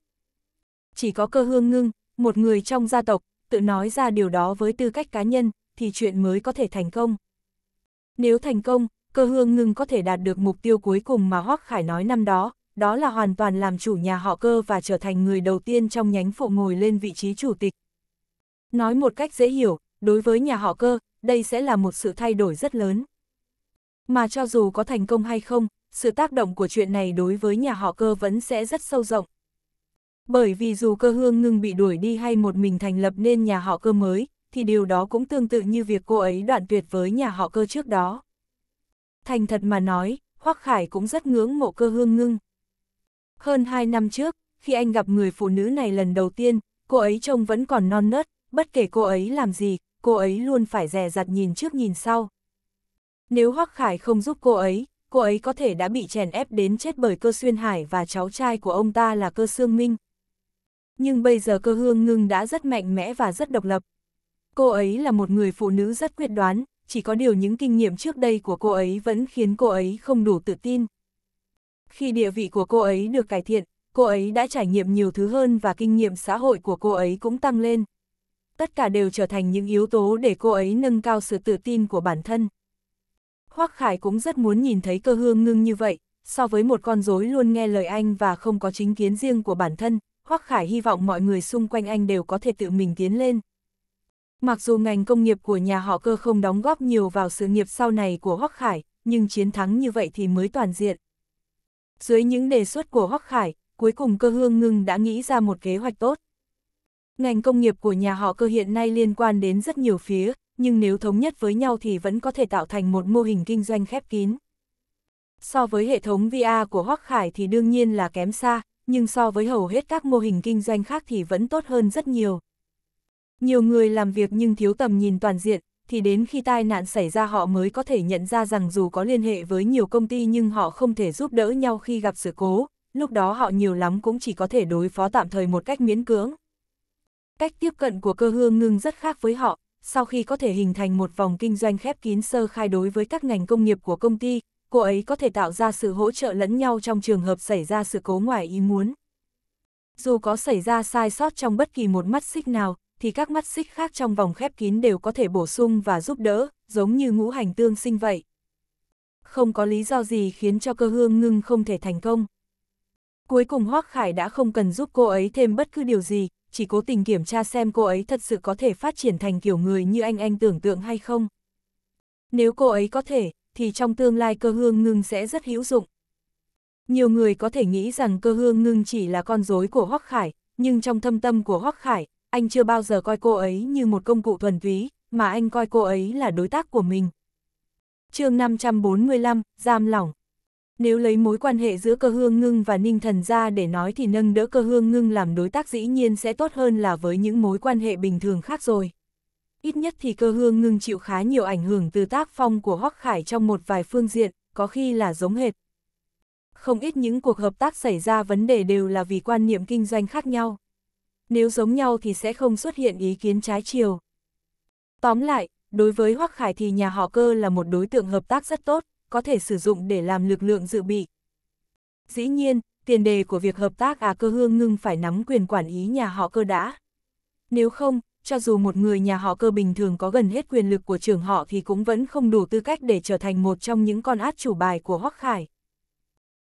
Chỉ có cơ hương ngưng, một người trong gia tộc, tự nói ra điều đó với tư cách cá nhân, thì chuyện mới có thể thành công. Nếu thành công, cơ hương ngưng có thể đạt được mục tiêu cuối cùng mà Hoác Khải nói năm đó, đó là hoàn toàn làm chủ nhà họ cơ và trở thành người đầu tiên trong nhánh phụ ngồi lên vị trí chủ tịch. Nói một cách dễ hiểu, đối với nhà họ cơ, đây sẽ là một sự thay đổi rất lớn. Mà cho dù có thành công hay không, sự tác động của chuyện này đối với nhà họ cơ vẫn sẽ rất sâu rộng. Bởi vì dù cơ hương ngưng bị đuổi đi hay một mình thành lập nên nhà họ cơ mới, thì điều đó cũng tương tự như việc cô ấy đoạn tuyệt với nhà họ cơ trước đó. Thành thật mà nói, Hoắc Khải cũng rất ngưỡng mộ cơ hương ngưng. Hơn hai năm trước, khi anh gặp người phụ nữ này lần đầu tiên, cô ấy trông vẫn còn non nớt, bất kể cô ấy làm gì, cô ấy luôn phải rè dặt nhìn trước nhìn sau. Nếu Hoắc Khải không giúp cô ấy, cô ấy có thể đã bị chèn ép đến chết bởi cơ xuyên hải và cháu trai của ông ta là cơ xương minh. Nhưng bây giờ cơ hương ngưng đã rất mạnh mẽ và rất độc lập. Cô ấy là một người phụ nữ rất quyết đoán, chỉ có điều những kinh nghiệm trước đây của cô ấy vẫn khiến cô ấy không đủ tự tin. Khi địa vị của cô ấy được cải thiện, cô ấy đã trải nghiệm nhiều thứ hơn và kinh nghiệm xã hội của cô ấy cũng tăng lên tất cả đều trở thành những yếu tố để cô ấy nâng cao sự tự tin của bản thân. Hoác Khải cũng rất muốn nhìn thấy cơ hương ngưng như vậy, so với một con rối luôn nghe lời anh và không có chính kiến riêng của bản thân, Hoác Khải hy vọng mọi người xung quanh anh đều có thể tự mình tiến lên. Mặc dù ngành công nghiệp của nhà họ cơ không đóng góp nhiều vào sự nghiệp sau này của Hoác Khải, nhưng chiến thắng như vậy thì mới toàn diện. Dưới những đề xuất của Hoác Khải, cuối cùng cơ hương ngưng đã nghĩ ra một kế hoạch tốt. Ngành công nghiệp của nhà họ cơ hiện nay liên quan đến rất nhiều phía, nhưng nếu thống nhất với nhau thì vẫn có thể tạo thành một mô hình kinh doanh khép kín. So với hệ thống VA của Hoắc Khải thì đương nhiên là kém xa, nhưng so với hầu hết các mô hình kinh doanh khác thì vẫn tốt hơn rất nhiều. Nhiều người làm việc nhưng thiếu tầm nhìn toàn diện, thì đến khi tai nạn xảy ra họ mới có thể nhận ra rằng dù có liên hệ với nhiều công ty nhưng họ không thể giúp đỡ nhau khi gặp sự cố, lúc đó họ nhiều lắm cũng chỉ có thể đối phó tạm thời một cách miễn cưỡng. Cách tiếp cận của cơ hương ngưng rất khác với họ, sau khi có thể hình thành một vòng kinh doanh khép kín sơ khai đối với các ngành công nghiệp của công ty, cô ấy có thể tạo ra sự hỗ trợ lẫn nhau trong trường hợp xảy ra sự cố ngoài ý muốn. Dù có xảy ra sai sót trong bất kỳ một mắt xích nào, thì các mắt xích khác trong vòng khép kín đều có thể bổ sung và giúp đỡ, giống như ngũ hành tương sinh vậy. Không có lý do gì khiến cho cơ hương ngưng không thể thành công. Cuối cùng Hoác Khải đã không cần giúp cô ấy thêm bất cứ điều gì, chỉ cố tình kiểm tra xem cô ấy thật sự có thể phát triển thành kiểu người như anh anh tưởng tượng hay không. Nếu cô ấy có thể, thì trong tương lai cơ hương ngưng sẽ rất hữu dụng. Nhiều người có thể nghĩ rằng cơ hương ngưng chỉ là con rối của Hoắc Khải, nhưng trong thâm tâm của Hoắc Khải, anh chưa bao giờ coi cô ấy như một công cụ thuần túy, mà anh coi cô ấy là đối tác của mình. chương 545, Giam lỏng nếu lấy mối quan hệ giữa cơ hương ngưng và ninh thần ra để nói thì nâng đỡ cơ hương ngưng làm đối tác dĩ nhiên sẽ tốt hơn là với những mối quan hệ bình thường khác rồi. Ít nhất thì cơ hương ngưng chịu khá nhiều ảnh hưởng từ tác phong của Hoắc Khải trong một vài phương diện, có khi là giống hệt. Không ít những cuộc hợp tác xảy ra vấn đề đều là vì quan niệm kinh doanh khác nhau. Nếu giống nhau thì sẽ không xuất hiện ý kiến trái chiều. Tóm lại, đối với Hoắc Khải thì nhà họ cơ là một đối tượng hợp tác rất tốt có thể sử dụng để làm lực lượng dự bị. Dĩ nhiên, tiền đề của việc hợp tác à cơ hương ngưng phải nắm quyền quản lý nhà họ cơ đã. Nếu không, cho dù một người nhà họ cơ bình thường có gần hết quyền lực của trưởng họ thì cũng vẫn không đủ tư cách để trở thành một trong những con át chủ bài của Hoắc Khải.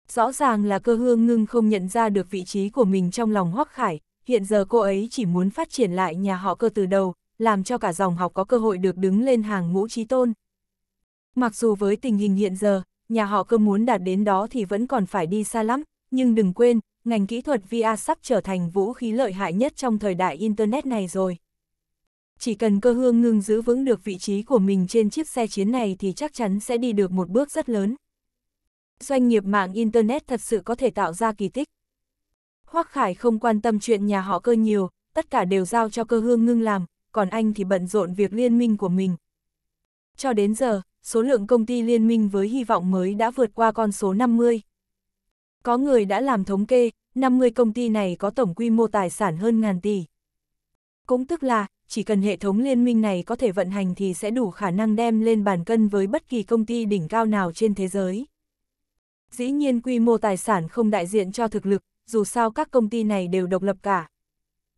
Rõ ràng là cơ hương ngưng không nhận ra được vị trí của mình trong lòng Hoắc Khải, hiện giờ cô ấy chỉ muốn phát triển lại nhà họ cơ từ đầu, làm cho cả dòng học có cơ hội được đứng lên hàng ngũ trí tôn. Mặc dù với tình hình hiện giờ, nhà họ cơ muốn đạt đến đó thì vẫn còn phải đi xa lắm, nhưng đừng quên, ngành kỹ thuật VR sắp trở thành vũ khí lợi hại nhất trong thời đại Internet này rồi. Chỉ cần cơ hương ngưng giữ vững được vị trí của mình trên chiếc xe chiến này thì chắc chắn sẽ đi được một bước rất lớn. Doanh nghiệp mạng Internet thật sự có thể tạo ra kỳ tích. Hoắc Khải không quan tâm chuyện nhà họ cơ nhiều, tất cả đều giao cho cơ hương ngưng làm, còn anh thì bận rộn việc liên minh của mình. Cho đến giờ, số lượng công ty liên minh với hy vọng mới đã vượt qua con số 50. Có người đã làm thống kê, 50 công ty này có tổng quy mô tài sản hơn ngàn tỷ. Cũng tức là, chỉ cần hệ thống liên minh này có thể vận hành thì sẽ đủ khả năng đem lên bàn cân với bất kỳ công ty đỉnh cao nào trên thế giới. Dĩ nhiên quy mô tài sản không đại diện cho thực lực, dù sao các công ty này đều độc lập cả.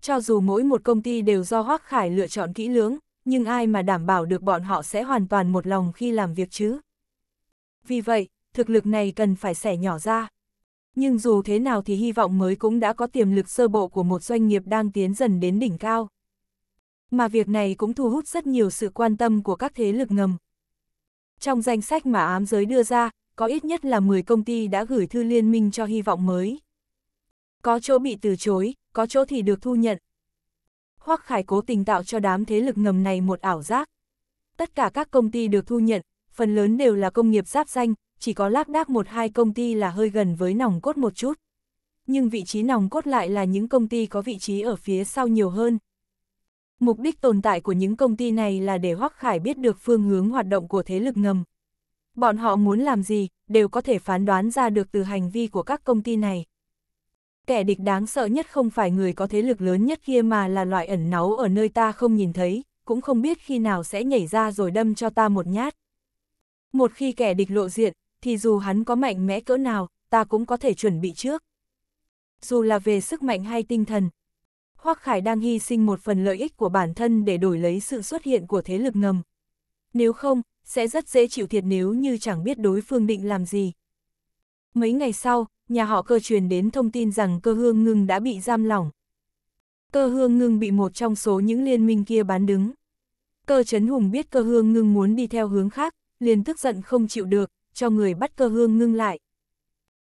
Cho dù mỗi một công ty đều do Hoác Khải lựa chọn kỹ lưỡng, nhưng ai mà đảm bảo được bọn họ sẽ hoàn toàn một lòng khi làm việc chứ. Vì vậy, thực lực này cần phải xẻ nhỏ ra. Nhưng dù thế nào thì hy vọng mới cũng đã có tiềm lực sơ bộ của một doanh nghiệp đang tiến dần đến đỉnh cao. Mà việc này cũng thu hút rất nhiều sự quan tâm của các thế lực ngầm. Trong danh sách mà ám giới đưa ra, có ít nhất là 10 công ty đã gửi thư liên minh cho hy vọng mới. Có chỗ bị từ chối, có chỗ thì được thu nhận, Hoắc Khải cố tình tạo cho đám thế lực ngầm này một ảo giác. Tất cả các công ty được thu nhận, phần lớn đều là công nghiệp giáp danh, chỉ có lác đác một hai công ty là hơi gần với nòng cốt một chút. Nhưng vị trí nòng cốt lại là những công ty có vị trí ở phía sau nhiều hơn. Mục đích tồn tại của những công ty này là để Hoắc Khải biết được phương hướng hoạt động của thế lực ngầm. Bọn họ muốn làm gì, đều có thể phán đoán ra được từ hành vi của các công ty này kẻ địch đáng sợ nhất không phải người có thế lực lớn nhất kia mà là loại ẩn náu ở nơi ta không nhìn thấy, cũng không biết khi nào sẽ nhảy ra rồi đâm cho ta một nhát. Một khi kẻ địch lộ diện, thì dù hắn có mạnh mẽ cỡ nào, ta cũng có thể chuẩn bị trước. Dù là về sức mạnh hay tinh thần, Hoắc Khải đang hy sinh một phần lợi ích của bản thân để đổi lấy sự xuất hiện của thế lực ngầm. Nếu không, sẽ rất dễ chịu thiệt nếu như chẳng biết đối phương định làm gì. Mấy ngày sau, nhà họ cơ truyền đến thông tin rằng cơ hương ngưng đã bị giam lỏng. Cơ hương ngưng bị một trong số những liên minh kia bán đứng. Cơ chấn hùng biết cơ hương ngưng muốn đi theo hướng khác, liền tức giận không chịu được, cho người bắt cơ hương ngưng lại.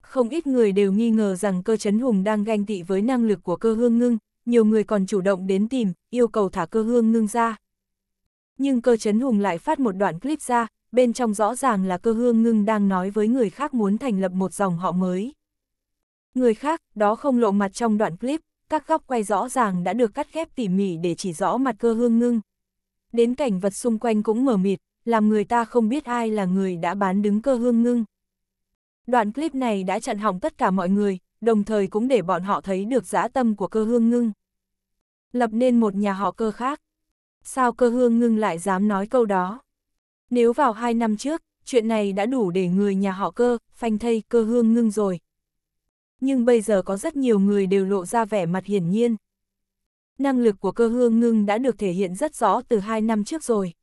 Không ít người đều nghi ngờ rằng cơ chấn hùng đang ganh tị với năng lực của cơ hương ngưng, nhiều người còn chủ động đến tìm, yêu cầu thả cơ hương ngưng ra. Nhưng cơ chấn hùng lại phát một đoạn clip ra, bên trong rõ ràng là cơ hương ngưng đang nói với người khác muốn thành lập một dòng họ mới. Người khác, đó không lộ mặt trong đoạn clip, các góc quay rõ ràng đã được cắt ghép tỉ mỉ để chỉ rõ mặt cơ hương ngưng. Đến cảnh vật xung quanh cũng mờ mịt, làm người ta không biết ai là người đã bán đứng cơ hương ngưng. Đoạn clip này đã chặn hỏng tất cả mọi người, đồng thời cũng để bọn họ thấy được dã tâm của cơ hương ngưng. Lập nên một nhà họ cơ khác. Sao cơ hương ngưng lại dám nói câu đó? Nếu vào hai năm trước, chuyện này đã đủ để người nhà họ cơ, phanh thây cơ hương ngưng rồi nhưng bây giờ có rất nhiều người đều lộ ra vẻ mặt hiển nhiên. Năng lực của cơ hương ngưng đã được thể hiện rất rõ từ 2 năm trước rồi.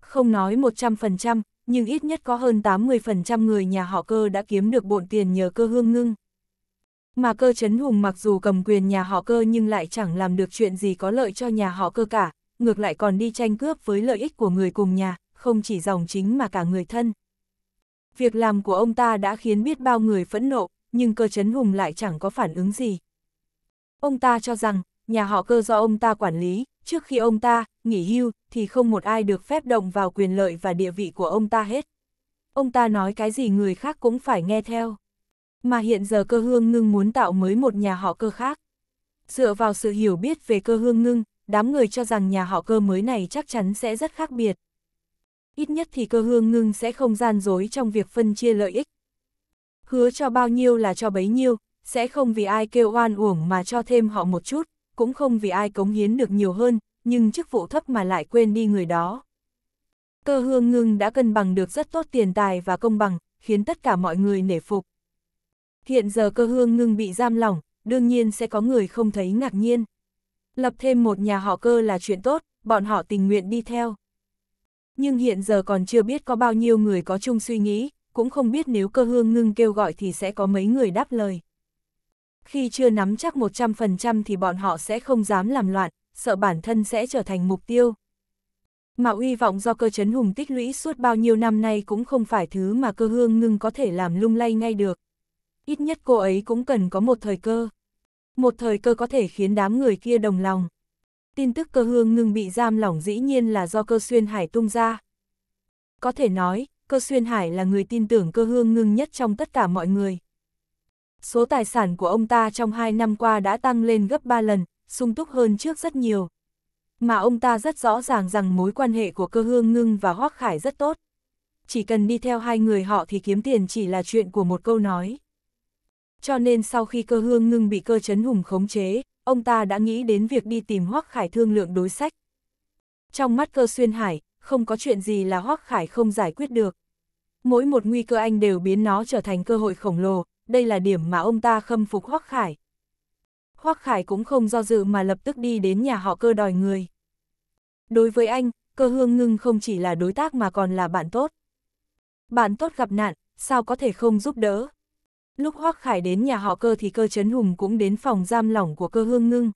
Không nói 100%, nhưng ít nhất có hơn 80% người nhà họ cơ đã kiếm được bộn tiền nhờ cơ hương ngưng. Mà cơ chấn hùng mặc dù cầm quyền nhà họ cơ nhưng lại chẳng làm được chuyện gì có lợi cho nhà họ cơ cả, ngược lại còn đi tranh cướp với lợi ích của người cùng nhà, không chỉ dòng chính mà cả người thân. Việc làm của ông ta đã khiến biết bao người phẫn nộ, nhưng cơ chấn hùng lại chẳng có phản ứng gì. Ông ta cho rằng, nhà họ cơ do ông ta quản lý, trước khi ông ta nghỉ hưu thì không một ai được phép động vào quyền lợi và địa vị của ông ta hết. Ông ta nói cái gì người khác cũng phải nghe theo. Mà hiện giờ cơ hương ngưng muốn tạo mới một nhà họ cơ khác. Dựa vào sự hiểu biết về cơ hương ngưng, đám người cho rằng nhà họ cơ mới này chắc chắn sẽ rất khác biệt. Ít nhất thì cơ hương ngưng sẽ không gian dối trong việc phân chia lợi ích, hứa cho bao nhiêu là cho bấy nhiêu, sẽ không vì ai kêu oan uổng mà cho thêm họ một chút, cũng không vì ai cống hiến được nhiều hơn, nhưng chức vụ thấp mà lại quên đi người đó. Cơ hương ngưng đã cân bằng được rất tốt tiền tài và công bằng, khiến tất cả mọi người nể phục. Hiện giờ cơ hương ngưng bị giam lỏng, đương nhiên sẽ có người không thấy ngạc nhiên. Lập thêm một nhà họ cơ là chuyện tốt, bọn họ tình nguyện đi theo. Nhưng hiện giờ còn chưa biết có bao nhiêu người có chung suy nghĩ, cũng không biết nếu cơ hương ngưng kêu gọi thì sẽ có mấy người đáp lời. Khi chưa nắm chắc 100% thì bọn họ sẽ không dám làm loạn, sợ bản thân sẽ trở thành mục tiêu. Mà uy vọng do cơ chấn hùng tích lũy suốt bao nhiêu năm nay cũng không phải thứ mà cơ hương ngưng có thể làm lung lay ngay được. Ít nhất cô ấy cũng cần có một thời cơ. Một thời cơ có thể khiến đám người kia đồng lòng. Tin tức cơ hương ngưng bị giam lỏng dĩ nhiên là do cơ xuyên hải tung ra. Có thể nói, cơ xuyên hải là người tin tưởng cơ hương ngưng nhất trong tất cả mọi người. Số tài sản của ông ta trong hai năm qua đã tăng lên gấp ba lần, sung túc hơn trước rất nhiều. Mà ông ta rất rõ ràng rằng mối quan hệ của cơ hương ngưng và hoác khải rất tốt. Chỉ cần đi theo hai người họ thì kiếm tiền chỉ là chuyện của một câu nói. Cho nên sau khi cơ hương ngưng bị cơ chấn hùng khống chế, ông ta đã nghĩ đến việc đi tìm hoác khải thương lượng đối sách. Trong mắt cơ xuyên hải, không có chuyện gì là Hoác Khải không giải quyết được. Mỗi một nguy cơ anh đều biến nó trở thành cơ hội khổng lồ, đây là điểm mà ông ta khâm phục Hoác Khải. Hoác Khải cũng không do dự mà lập tức đi đến nhà họ cơ đòi người. Đối với anh, cơ hương ngưng không chỉ là đối tác mà còn là bạn tốt. Bạn tốt gặp nạn, sao có thể không giúp đỡ? Lúc Hoác Khải đến nhà họ cơ thì cơ chấn hùng cũng đến phòng giam lỏng của cơ hương ngưng.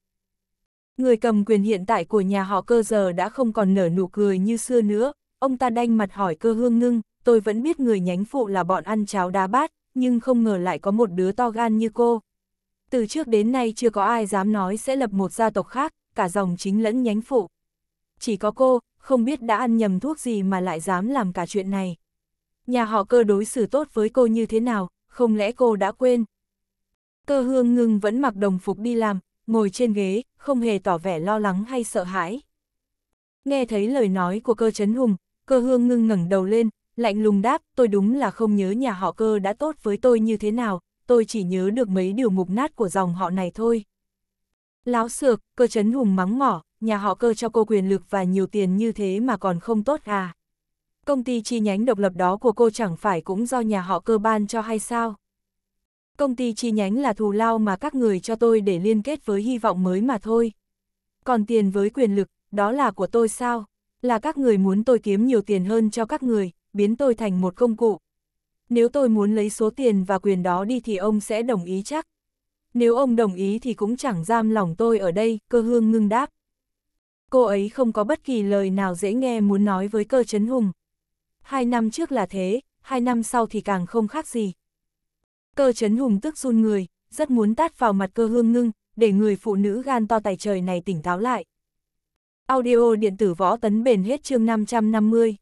Người cầm quyền hiện tại của nhà họ cơ giờ đã không còn nở nụ cười như xưa nữa, ông ta đanh mặt hỏi cơ hương ngưng, tôi vẫn biết người nhánh phụ là bọn ăn cháo đá bát, nhưng không ngờ lại có một đứa to gan như cô. Từ trước đến nay chưa có ai dám nói sẽ lập một gia tộc khác, cả dòng chính lẫn nhánh phụ. Chỉ có cô, không biết đã ăn nhầm thuốc gì mà lại dám làm cả chuyện này. Nhà họ cơ đối xử tốt với cô như thế nào, không lẽ cô đã quên? Cơ hương ngưng vẫn mặc đồng phục đi làm, ngồi trên ghế, không hề tỏ vẻ lo lắng hay sợ hãi. Nghe thấy lời nói của cơ chấn hùng, cơ hương ngưng ngẩng đầu lên, lạnh lùng đáp, tôi đúng là không nhớ nhà họ cơ đã tốt với tôi như thế nào, tôi chỉ nhớ được mấy điều mục nát của dòng họ này thôi. Láo xược, cơ chấn hùng mắng mỏ, nhà họ cơ cho cô quyền lực và nhiều tiền như thế mà còn không tốt à. Công ty chi nhánh độc lập đó của cô chẳng phải cũng do nhà họ cơ ban cho hay sao? Công ty chi nhánh là thù lao mà các người cho tôi để liên kết với hy vọng mới mà thôi. Còn tiền với quyền lực, đó là của tôi sao? Là các người muốn tôi kiếm nhiều tiền hơn cho các người, biến tôi thành một công cụ. Nếu tôi muốn lấy số tiền và quyền đó đi thì ông sẽ đồng ý chắc. Nếu ông đồng ý thì cũng chẳng giam lòng tôi ở đây, cơ hương ngưng đáp. Cô ấy không có bất kỳ lời nào dễ nghe muốn nói với cơ chấn hùng. Hai năm trước là thế, hai năm sau thì càng không khác gì, Cơ chấn hùng tức run người, rất muốn tát vào mặt cơ hương ngưng, để người phụ nữ gan to tài trời này tỉnh táo lại. Audio điện tử võ tấn bền hết chương 550.